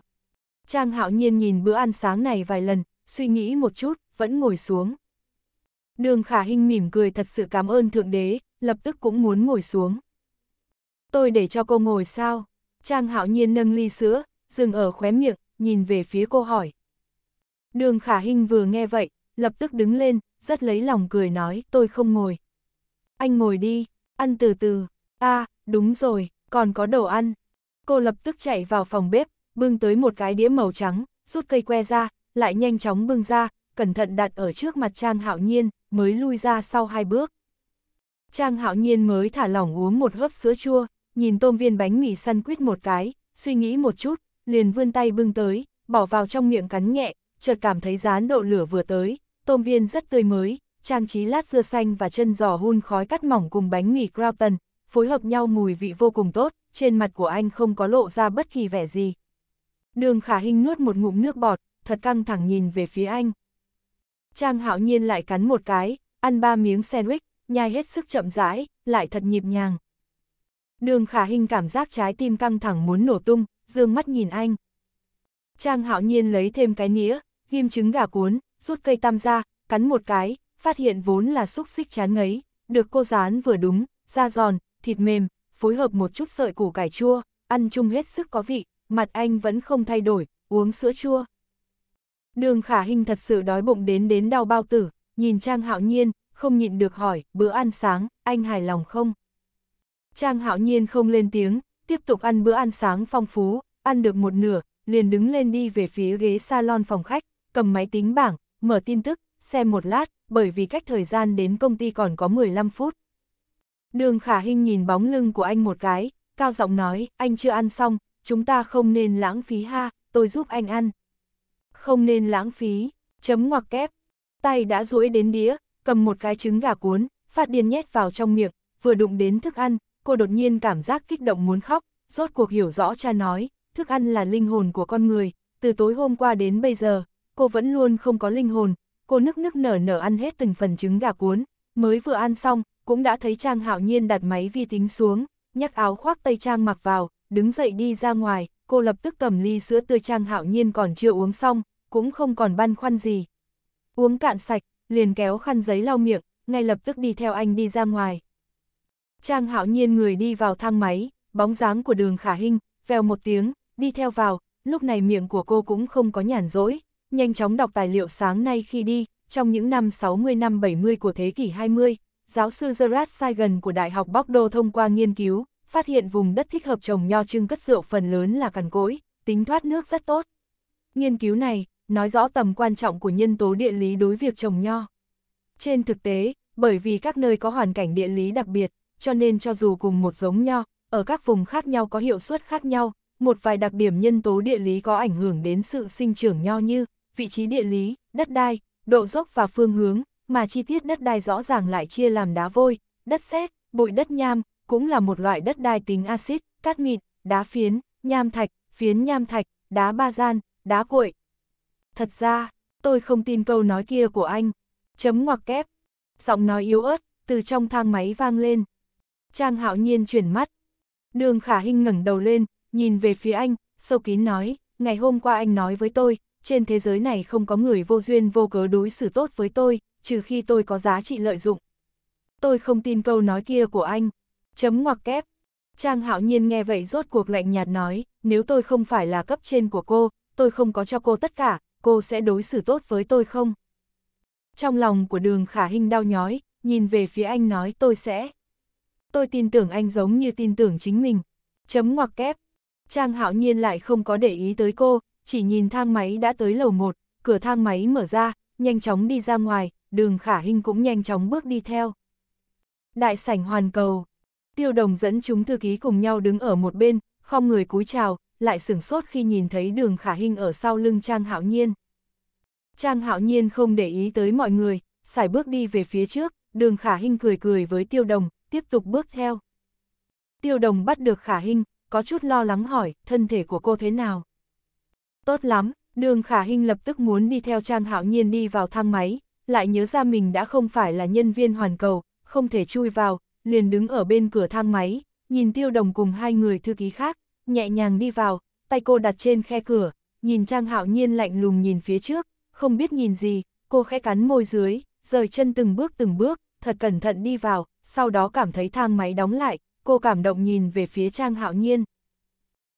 Trang hạo nhiên nhìn bữa ăn sáng này vài lần, suy nghĩ một chút, vẫn ngồi xuống. Đường khả hình mỉm cười thật sự cảm ơn Thượng Đế, lập tức cũng muốn ngồi xuống. Tôi để cho cô ngồi sao? Trang hạo nhiên nâng ly sữa, dừng ở khóe miệng, nhìn về phía cô hỏi. Đường khả hình vừa nghe vậy, lập tức đứng lên, rất lấy lòng cười nói, tôi không ngồi. Anh ngồi đi, ăn từ từ, à, đúng rồi, còn có đồ ăn. Cô lập tức chạy vào phòng bếp, bưng tới một cái đĩa màu trắng, rút cây que ra, lại nhanh chóng bưng ra, cẩn thận đặt ở trước mặt Trang Hạo Nhiên, mới lui ra sau hai bước. Trang Hạo Nhiên mới thả lỏng uống một hớp sữa chua, nhìn tôm viên bánh mì săn quýt một cái, suy nghĩ một chút, liền vươn tay bưng tới, bỏ vào trong miệng cắn nhẹ, chợt cảm thấy rán độ lửa vừa tới, tôm viên rất tươi mới, trang trí lát dưa xanh và chân giò hun khói cắt mỏng cùng bánh mì crouton, phối hợp nhau mùi vị vô cùng tốt, trên mặt của anh không có lộ ra bất kỳ vẻ gì. Đường khả hình nuốt một ngụm nước bọt, thật căng thẳng nhìn về phía anh. Trang hạo nhiên lại cắn một cái, ăn ba miếng sandwich, nhai hết sức chậm rãi, lại thật nhịp nhàng. Đường khả Hinh cảm giác trái tim căng thẳng muốn nổ tung, dương mắt nhìn anh. Trang hạo nhiên lấy thêm cái nĩa, ghim trứng gà cuốn, rút cây tam ra, cắn một cái, phát hiện vốn là xúc xích chán ngấy, được cô rán vừa đúng, da giòn, thịt mềm, phối hợp một chút sợi củ cải chua, ăn chung hết sức có vị, mặt anh vẫn không thay đổi, uống sữa chua. Đường khả hình thật sự đói bụng đến đến đau bao tử, nhìn Trang Hạo Nhiên, không nhịn được hỏi, bữa ăn sáng, anh hài lòng không? Trang Hạo Nhiên không lên tiếng, tiếp tục ăn bữa ăn sáng phong phú, ăn được một nửa, liền đứng lên đi về phía ghế salon phòng khách, cầm máy tính bảng, mở tin tức, xem một lát, bởi vì cách thời gian đến công ty còn có 15 phút. Đường khả hình nhìn bóng lưng của anh một cái, cao giọng nói, anh chưa ăn xong, chúng ta không nên lãng phí ha, tôi giúp anh ăn không nên lãng phí, chấm ngoặc kép. Tay đã duỗi đến đĩa, cầm một cái trứng gà cuốn, phát điên nhét vào trong miệng, vừa đụng đến thức ăn, cô đột nhiên cảm giác kích động muốn khóc, rốt cuộc hiểu rõ cha nói, thức ăn là linh hồn của con người, từ tối hôm qua đến bây giờ, cô vẫn luôn không có linh hồn, cô nức nức nở nở ăn hết từng phần trứng gà cuốn, mới vừa ăn xong, cũng đã thấy Trang Hạo Nhiên đặt máy vi tính xuống, nhắc áo khoác tay Trang mặc vào, đứng dậy đi ra ngoài, cô lập tức cầm ly sữa tươi Trang Hạo Nhiên còn chưa uống xong, cũng không còn băn khoăn gì. Uống cạn sạch, liền kéo khăn giấy lau miệng, ngay lập tức đi theo anh đi ra ngoài. Trang Hạo Nhiên người đi vào thang máy, bóng dáng của đường khả hình vèo một tiếng, đi theo vào, lúc này miệng của cô cũng không có nhàn dỗi nhanh chóng đọc tài liệu sáng nay khi đi, trong những năm 60 năm 70 của thế kỷ 20, giáo sư Gerard Sagan của Đại học Bordeaux thông qua nghiên cứu, phát hiện vùng đất thích hợp trồng nho trưng cất rượu phần lớn là cằn cỗi, tính thoát nước rất tốt. Nghiên cứu này nói rõ tầm quan trọng của nhân tố địa lý đối việc trồng nho. Trên thực tế, bởi vì các nơi có hoàn cảnh địa lý đặc biệt, cho nên cho dù cùng một giống nho, ở các vùng khác nhau có hiệu suất khác nhau, một vài đặc điểm nhân tố địa lý có ảnh hưởng đến sự sinh trưởng nho như vị trí địa lý, đất đai, độ dốc và phương hướng, mà chi tiết đất đai rõ ràng lại chia làm đá vôi, đất sét, bụi đất nham, cũng là một loại đất đai tính axit, cát mịn, đá phiến, nham thạch, phiến nham thạch, đá ba gian, đá cội. Thật ra, tôi không tin câu nói kia của anh. Chấm ngoặc kép. Giọng nói yếu ớt, từ trong thang máy vang lên. Trang hạo nhiên chuyển mắt. Đường khả hình ngẩng đầu lên, nhìn về phía anh, sâu kín nói, ngày hôm qua anh nói với tôi, trên thế giới này không có người vô duyên vô cớ đối xử tốt với tôi, trừ khi tôi có giá trị lợi dụng. Tôi không tin câu nói kia của anh. Chấm ngoặc kép. Trang hạo nhiên nghe vậy rốt cuộc lạnh nhạt nói, nếu tôi không phải là cấp trên của cô, tôi không có cho cô tất cả, cô sẽ đối xử tốt với tôi không? Trong lòng của đường khả hình đau nhói, nhìn về phía anh nói tôi sẽ. Tôi tin tưởng anh giống như tin tưởng chính mình. Chấm ngoặc kép. Trang hạo nhiên lại không có để ý tới cô, chỉ nhìn thang máy đã tới lầu 1, cửa thang máy mở ra, nhanh chóng đi ra ngoài, đường khả hình cũng nhanh chóng bước đi theo. Đại sảnh hoàn cầu, Tiêu đồng dẫn chúng thư ký cùng nhau đứng ở một bên, không người cúi chào, lại sửng sốt khi nhìn thấy đường khả hình ở sau lưng Trang Hạo Nhiên. Trang Hạo Nhiên không để ý tới mọi người, xài bước đi về phía trước, đường khả hình cười cười với tiêu đồng, tiếp tục bước theo. Tiêu đồng bắt được khả hình, có chút lo lắng hỏi, thân thể của cô thế nào? Tốt lắm, đường khả hình lập tức muốn đi theo Trang Hạo Nhiên đi vào thang máy, lại nhớ ra mình đã không phải là nhân viên hoàn cầu, không thể chui vào, liền đứng ở bên cửa thang máy, nhìn tiêu đồng cùng hai người thư ký khác, nhẹ nhàng đi vào, tay cô đặt trên khe cửa, nhìn Trang Hạo Nhiên lạnh lùng nhìn phía trước, không biết nhìn gì, cô khẽ cắn môi dưới, rời chân từng bước từng bước, thật cẩn thận đi vào, sau đó cảm thấy thang máy đóng lại, cô cảm động nhìn về phía Trang Hạo Nhiên.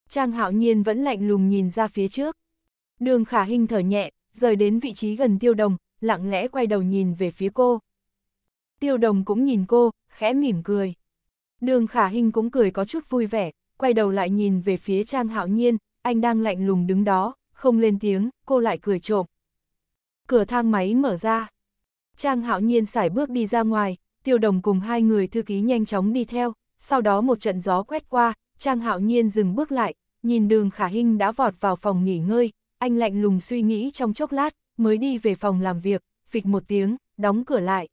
Trang Hạo Nhiên vẫn lạnh lùng nhìn ra phía trước. Đường khả hình thở nhẹ, rời đến vị trí gần tiêu đồng, lặng lẽ quay đầu nhìn về phía cô. Tiêu đồng cũng nhìn cô, khẽ mỉm cười. Đường khả hình cũng cười có chút vui vẻ, quay đầu lại nhìn về phía Trang Hạo Nhiên, anh đang lạnh lùng đứng đó, không lên tiếng, cô lại cười trộm. Cửa thang máy mở ra. Trang Hạo Nhiên sải bước đi ra ngoài, Tiêu Đồng cùng hai người thư ký nhanh chóng đi theo, sau đó một trận gió quét qua, Trang Hạo Nhiên dừng bước lại, nhìn đường khả hình đã vọt vào phòng nghỉ ngơi, anh lạnh lùng suy nghĩ trong chốc lát, mới đi về phòng làm việc, phịch một tiếng, đóng cửa lại.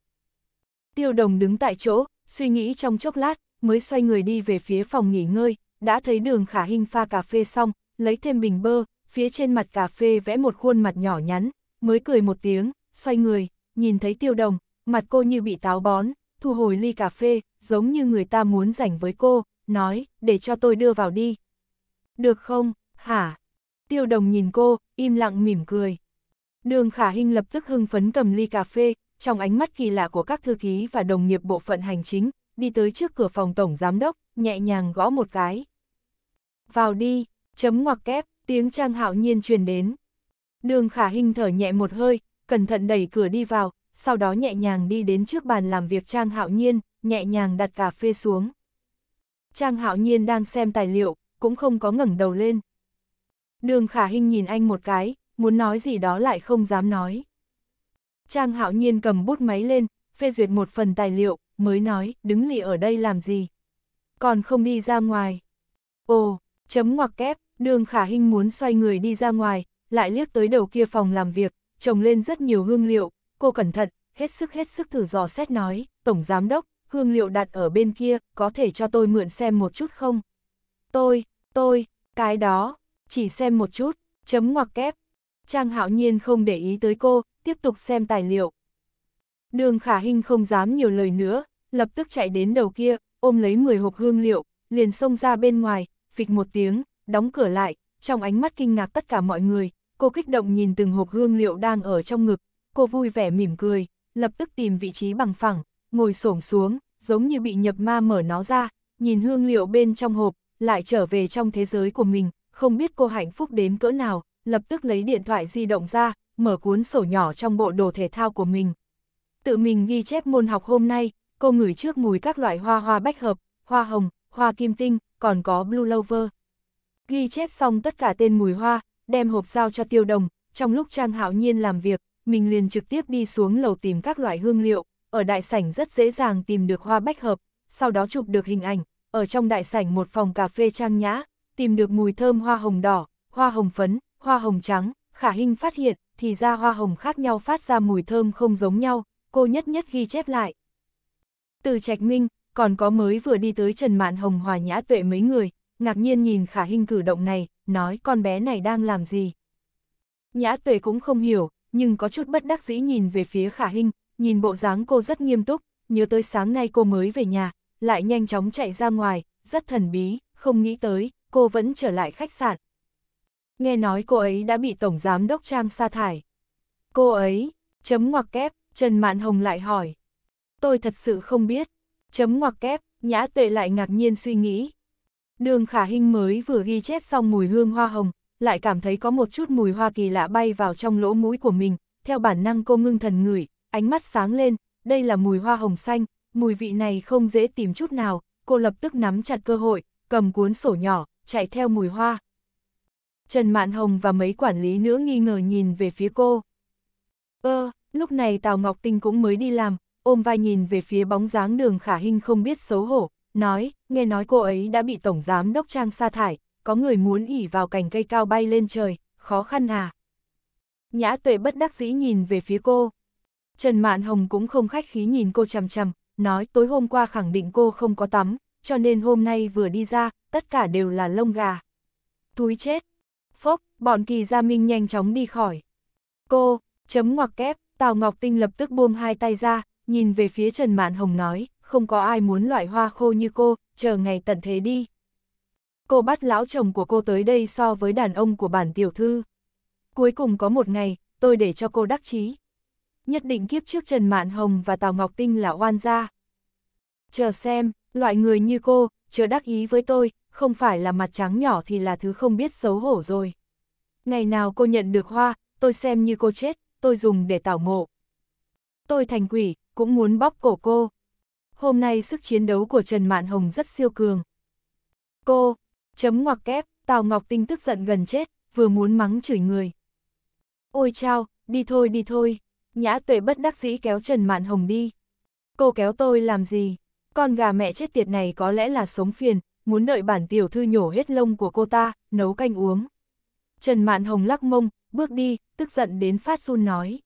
Tiêu đồng đứng tại chỗ, suy nghĩ trong chốc lát, mới xoay người đi về phía phòng nghỉ ngơi, đã thấy đường khả hình pha cà phê xong, lấy thêm bình bơ, phía trên mặt cà phê vẽ một khuôn mặt nhỏ nhắn, mới cười một tiếng, xoay người, nhìn thấy tiêu đồng, mặt cô như bị táo bón, thu hồi ly cà phê, giống như người ta muốn rảnh với cô, nói, để cho tôi đưa vào đi. Được không, hả? Tiêu đồng nhìn cô, im lặng mỉm cười. Đường khả hình lập tức hưng phấn cầm ly cà phê, trong ánh mắt kỳ lạ của các thư ký và đồng nghiệp bộ phận hành chính, đi tới trước cửa phòng tổng giám đốc, nhẹ nhàng gõ một cái. Vào đi, chấm ngoặc kép, tiếng trang hạo nhiên truyền đến. Đường khả hình thở nhẹ một hơi, cẩn thận đẩy cửa đi vào, sau đó nhẹ nhàng đi đến trước bàn làm việc trang hạo nhiên, nhẹ nhàng đặt cà phê xuống. Trang hạo nhiên đang xem tài liệu, cũng không có ngẩng đầu lên. Đường khả hình nhìn anh một cái, muốn nói gì đó lại không dám nói. Trang hạo nhiên cầm bút máy lên, phê duyệt một phần tài liệu, mới nói, đứng lì ở đây làm gì. Còn không đi ra ngoài. Ồ, chấm ngoặc kép, đường khả hình muốn xoay người đi ra ngoài, lại liếc tới đầu kia phòng làm việc, trồng lên rất nhiều hương liệu, cô cẩn thận, hết sức hết sức thử dò xét nói, Tổng Giám Đốc, hương liệu đặt ở bên kia, có thể cho tôi mượn xem một chút không? Tôi, tôi, cái đó, chỉ xem một chút, chấm ngoặc kép, Trang Hạo Nhiên không để ý tới cô, tiếp tục xem tài liệu. Đường Khả Hinh không dám nhiều lời nữa, lập tức chạy đến đầu kia, ôm lấy 10 hộp hương liệu, liền xông ra bên ngoài, phịch một tiếng, đóng cửa lại, trong ánh mắt kinh ngạc tất cả mọi người, cô kích động nhìn từng hộp hương liệu đang ở trong ngực, cô vui vẻ mỉm cười, lập tức tìm vị trí bằng phẳng, ngồi xổm xuống, giống như bị nhập ma mở nó ra, nhìn hương liệu bên trong hộp, lại trở về trong thế giới của mình, không biết cô hạnh phúc đến cỡ nào, lập tức lấy điện thoại di động ra, mở cuốn sổ nhỏ trong bộ đồ thể thao của mình. Tự mình ghi chép môn học hôm nay, cô ngửi trước mùi các loại hoa hoa bách hợp, hoa hồng, hoa kim tinh, còn có blue lover. Ghi chép xong tất cả tên mùi hoa, đem hộp giao cho tiêu đồng, trong lúc Trang Hạo Nhiên làm việc, mình liền trực tiếp đi xuống lầu tìm các loại hương liệu, ở đại sảnh rất dễ dàng tìm được hoa bách hợp, sau đó chụp được hình ảnh, ở trong đại sảnh một phòng cà phê trang nhã, tìm được mùi thơm hoa hồng đỏ, hoa hồng phấn, hoa hồng trắng, khả hình phát hiện, thì ra hoa hồng khác nhau phát ra mùi thơm không giống nhau, cô nhất nhất ghi chép lại. Từ Trạch Minh, còn có mới vừa đi tới Trần Mạn Hồng hòa nhã tuệ mấy người, ngạc nhiên nhìn khả hình cử động này, nói con bé này đang làm gì. Nhã tuệ cũng không hiểu, nhưng có chút bất đắc dĩ nhìn về phía khả hình, nhìn bộ dáng cô rất nghiêm túc, nhớ tới sáng nay cô mới về nhà, lại nhanh chóng chạy ra ngoài, rất thần bí, không nghĩ tới, cô vẫn trở lại khách sạn nghe nói cô ấy đã bị Tổng Giám Đốc Trang sa thải. Cô ấy, chấm ngoặc kép, Trần Mạn Hồng lại hỏi. Tôi thật sự không biết, chấm ngoặc kép, nhã tệ lại ngạc nhiên suy nghĩ. Đường khả Hinh mới vừa ghi chép xong mùi hương hoa hồng, lại cảm thấy có một chút mùi hoa kỳ lạ bay vào trong lỗ mũi của mình, theo bản năng cô ngưng thần ngửi, ánh mắt sáng lên, đây là mùi hoa hồng xanh, mùi vị này không dễ tìm chút nào, cô lập tức nắm chặt cơ hội, cầm cuốn sổ nhỏ, chạy theo mùi hoa. Trần Mạn Hồng và mấy quản lý nữa nghi ngờ nhìn về phía cô. Ơ, ờ, lúc này Tào Ngọc Tinh cũng mới đi làm, ôm vai nhìn về phía bóng dáng đường khả hình không biết xấu hổ, nói, nghe nói cô ấy đã bị Tổng Giám Đốc Trang sa thải, có người muốn ỉ vào cành cây cao bay lên trời, khó khăn à. Nhã tuệ bất đắc dĩ nhìn về phía cô. Trần Mạn Hồng cũng không khách khí nhìn cô chằm chằm, nói tối hôm qua khẳng định cô không có tắm, cho nên hôm nay vừa đi ra, tất cả đều là lông gà. Túi chết, Phốc, bọn kỳ gia minh nhanh chóng đi khỏi. Cô, chấm ngoặc kép, Tào Ngọc Tinh lập tức buông hai tay ra, nhìn về phía Trần Mạn Hồng nói, không có ai muốn loại hoa khô như cô, chờ ngày tận thế đi. Cô bắt lão chồng của cô tới đây so với đàn ông của bản tiểu thư. Cuối cùng có một ngày, tôi để cho cô đắc chí. Nhất định kiếp trước Trần Mạn Hồng và Tào Ngọc Tinh là oan gia. Chờ xem, loại người như cô, chờ đắc ý với tôi, không phải là mặt trắng nhỏ thì là thứ không biết xấu hổ rồi. Ngày nào cô nhận được hoa, tôi xem như cô chết, tôi dùng để tảo mộ. Tôi thành quỷ, cũng muốn bóp cổ cô. Hôm nay sức chiến đấu của Trần Mạn Hồng rất siêu cường. Cô, chấm ngoặc kép, Tào Ngọc Tinh tức giận gần chết, vừa muốn mắng chửi người. Ôi chao, đi thôi đi thôi, nhã tuệ bất đắc dĩ kéo Trần Mạn Hồng đi. Cô kéo tôi làm gì? Con gà mẹ chết tiệt này có lẽ là sống phiền, muốn đợi bản tiểu thư nhổ hết lông của cô ta, nấu canh uống. Trần Mạn Hồng lắc mông, bước đi, tức giận đến phát run nói.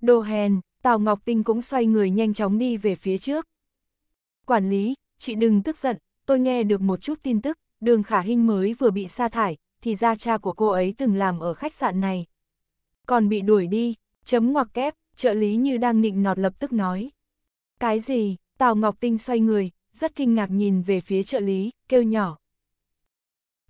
Đồ hèn, Tào Ngọc Tinh cũng xoay người nhanh chóng đi về phía trước. Quản lý, chị đừng tức giận, tôi nghe được một chút tin tức, đường khả hình mới vừa bị sa thải, thì ra cha của cô ấy từng làm ở khách sạn này. Còn bị đuổi đi, chấm ngoặc kép, trợ lý như đang nịnh nọt lập tức nói. Cái gì, Tào Ngọc Tinh xoay người, rất kinh ngạc nhìn về phía trợ lý, kêu nhỏ.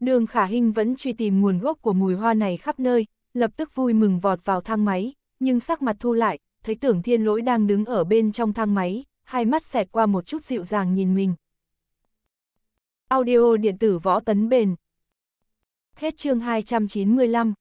Đường khả hình vẫn truy tìm nguồn gốc của mùi hoa này khắp nơi, lập tức vui mừng vọt vào thang máy, nhưng sắc mặt thu lại, thấy tưởng thiên lỗi đang đứng ở bên trong thang máy, hai mắt xẹt qua một chút dịu dàng nhìn mình. Audio điện tử võ tấn bền Hết chương 295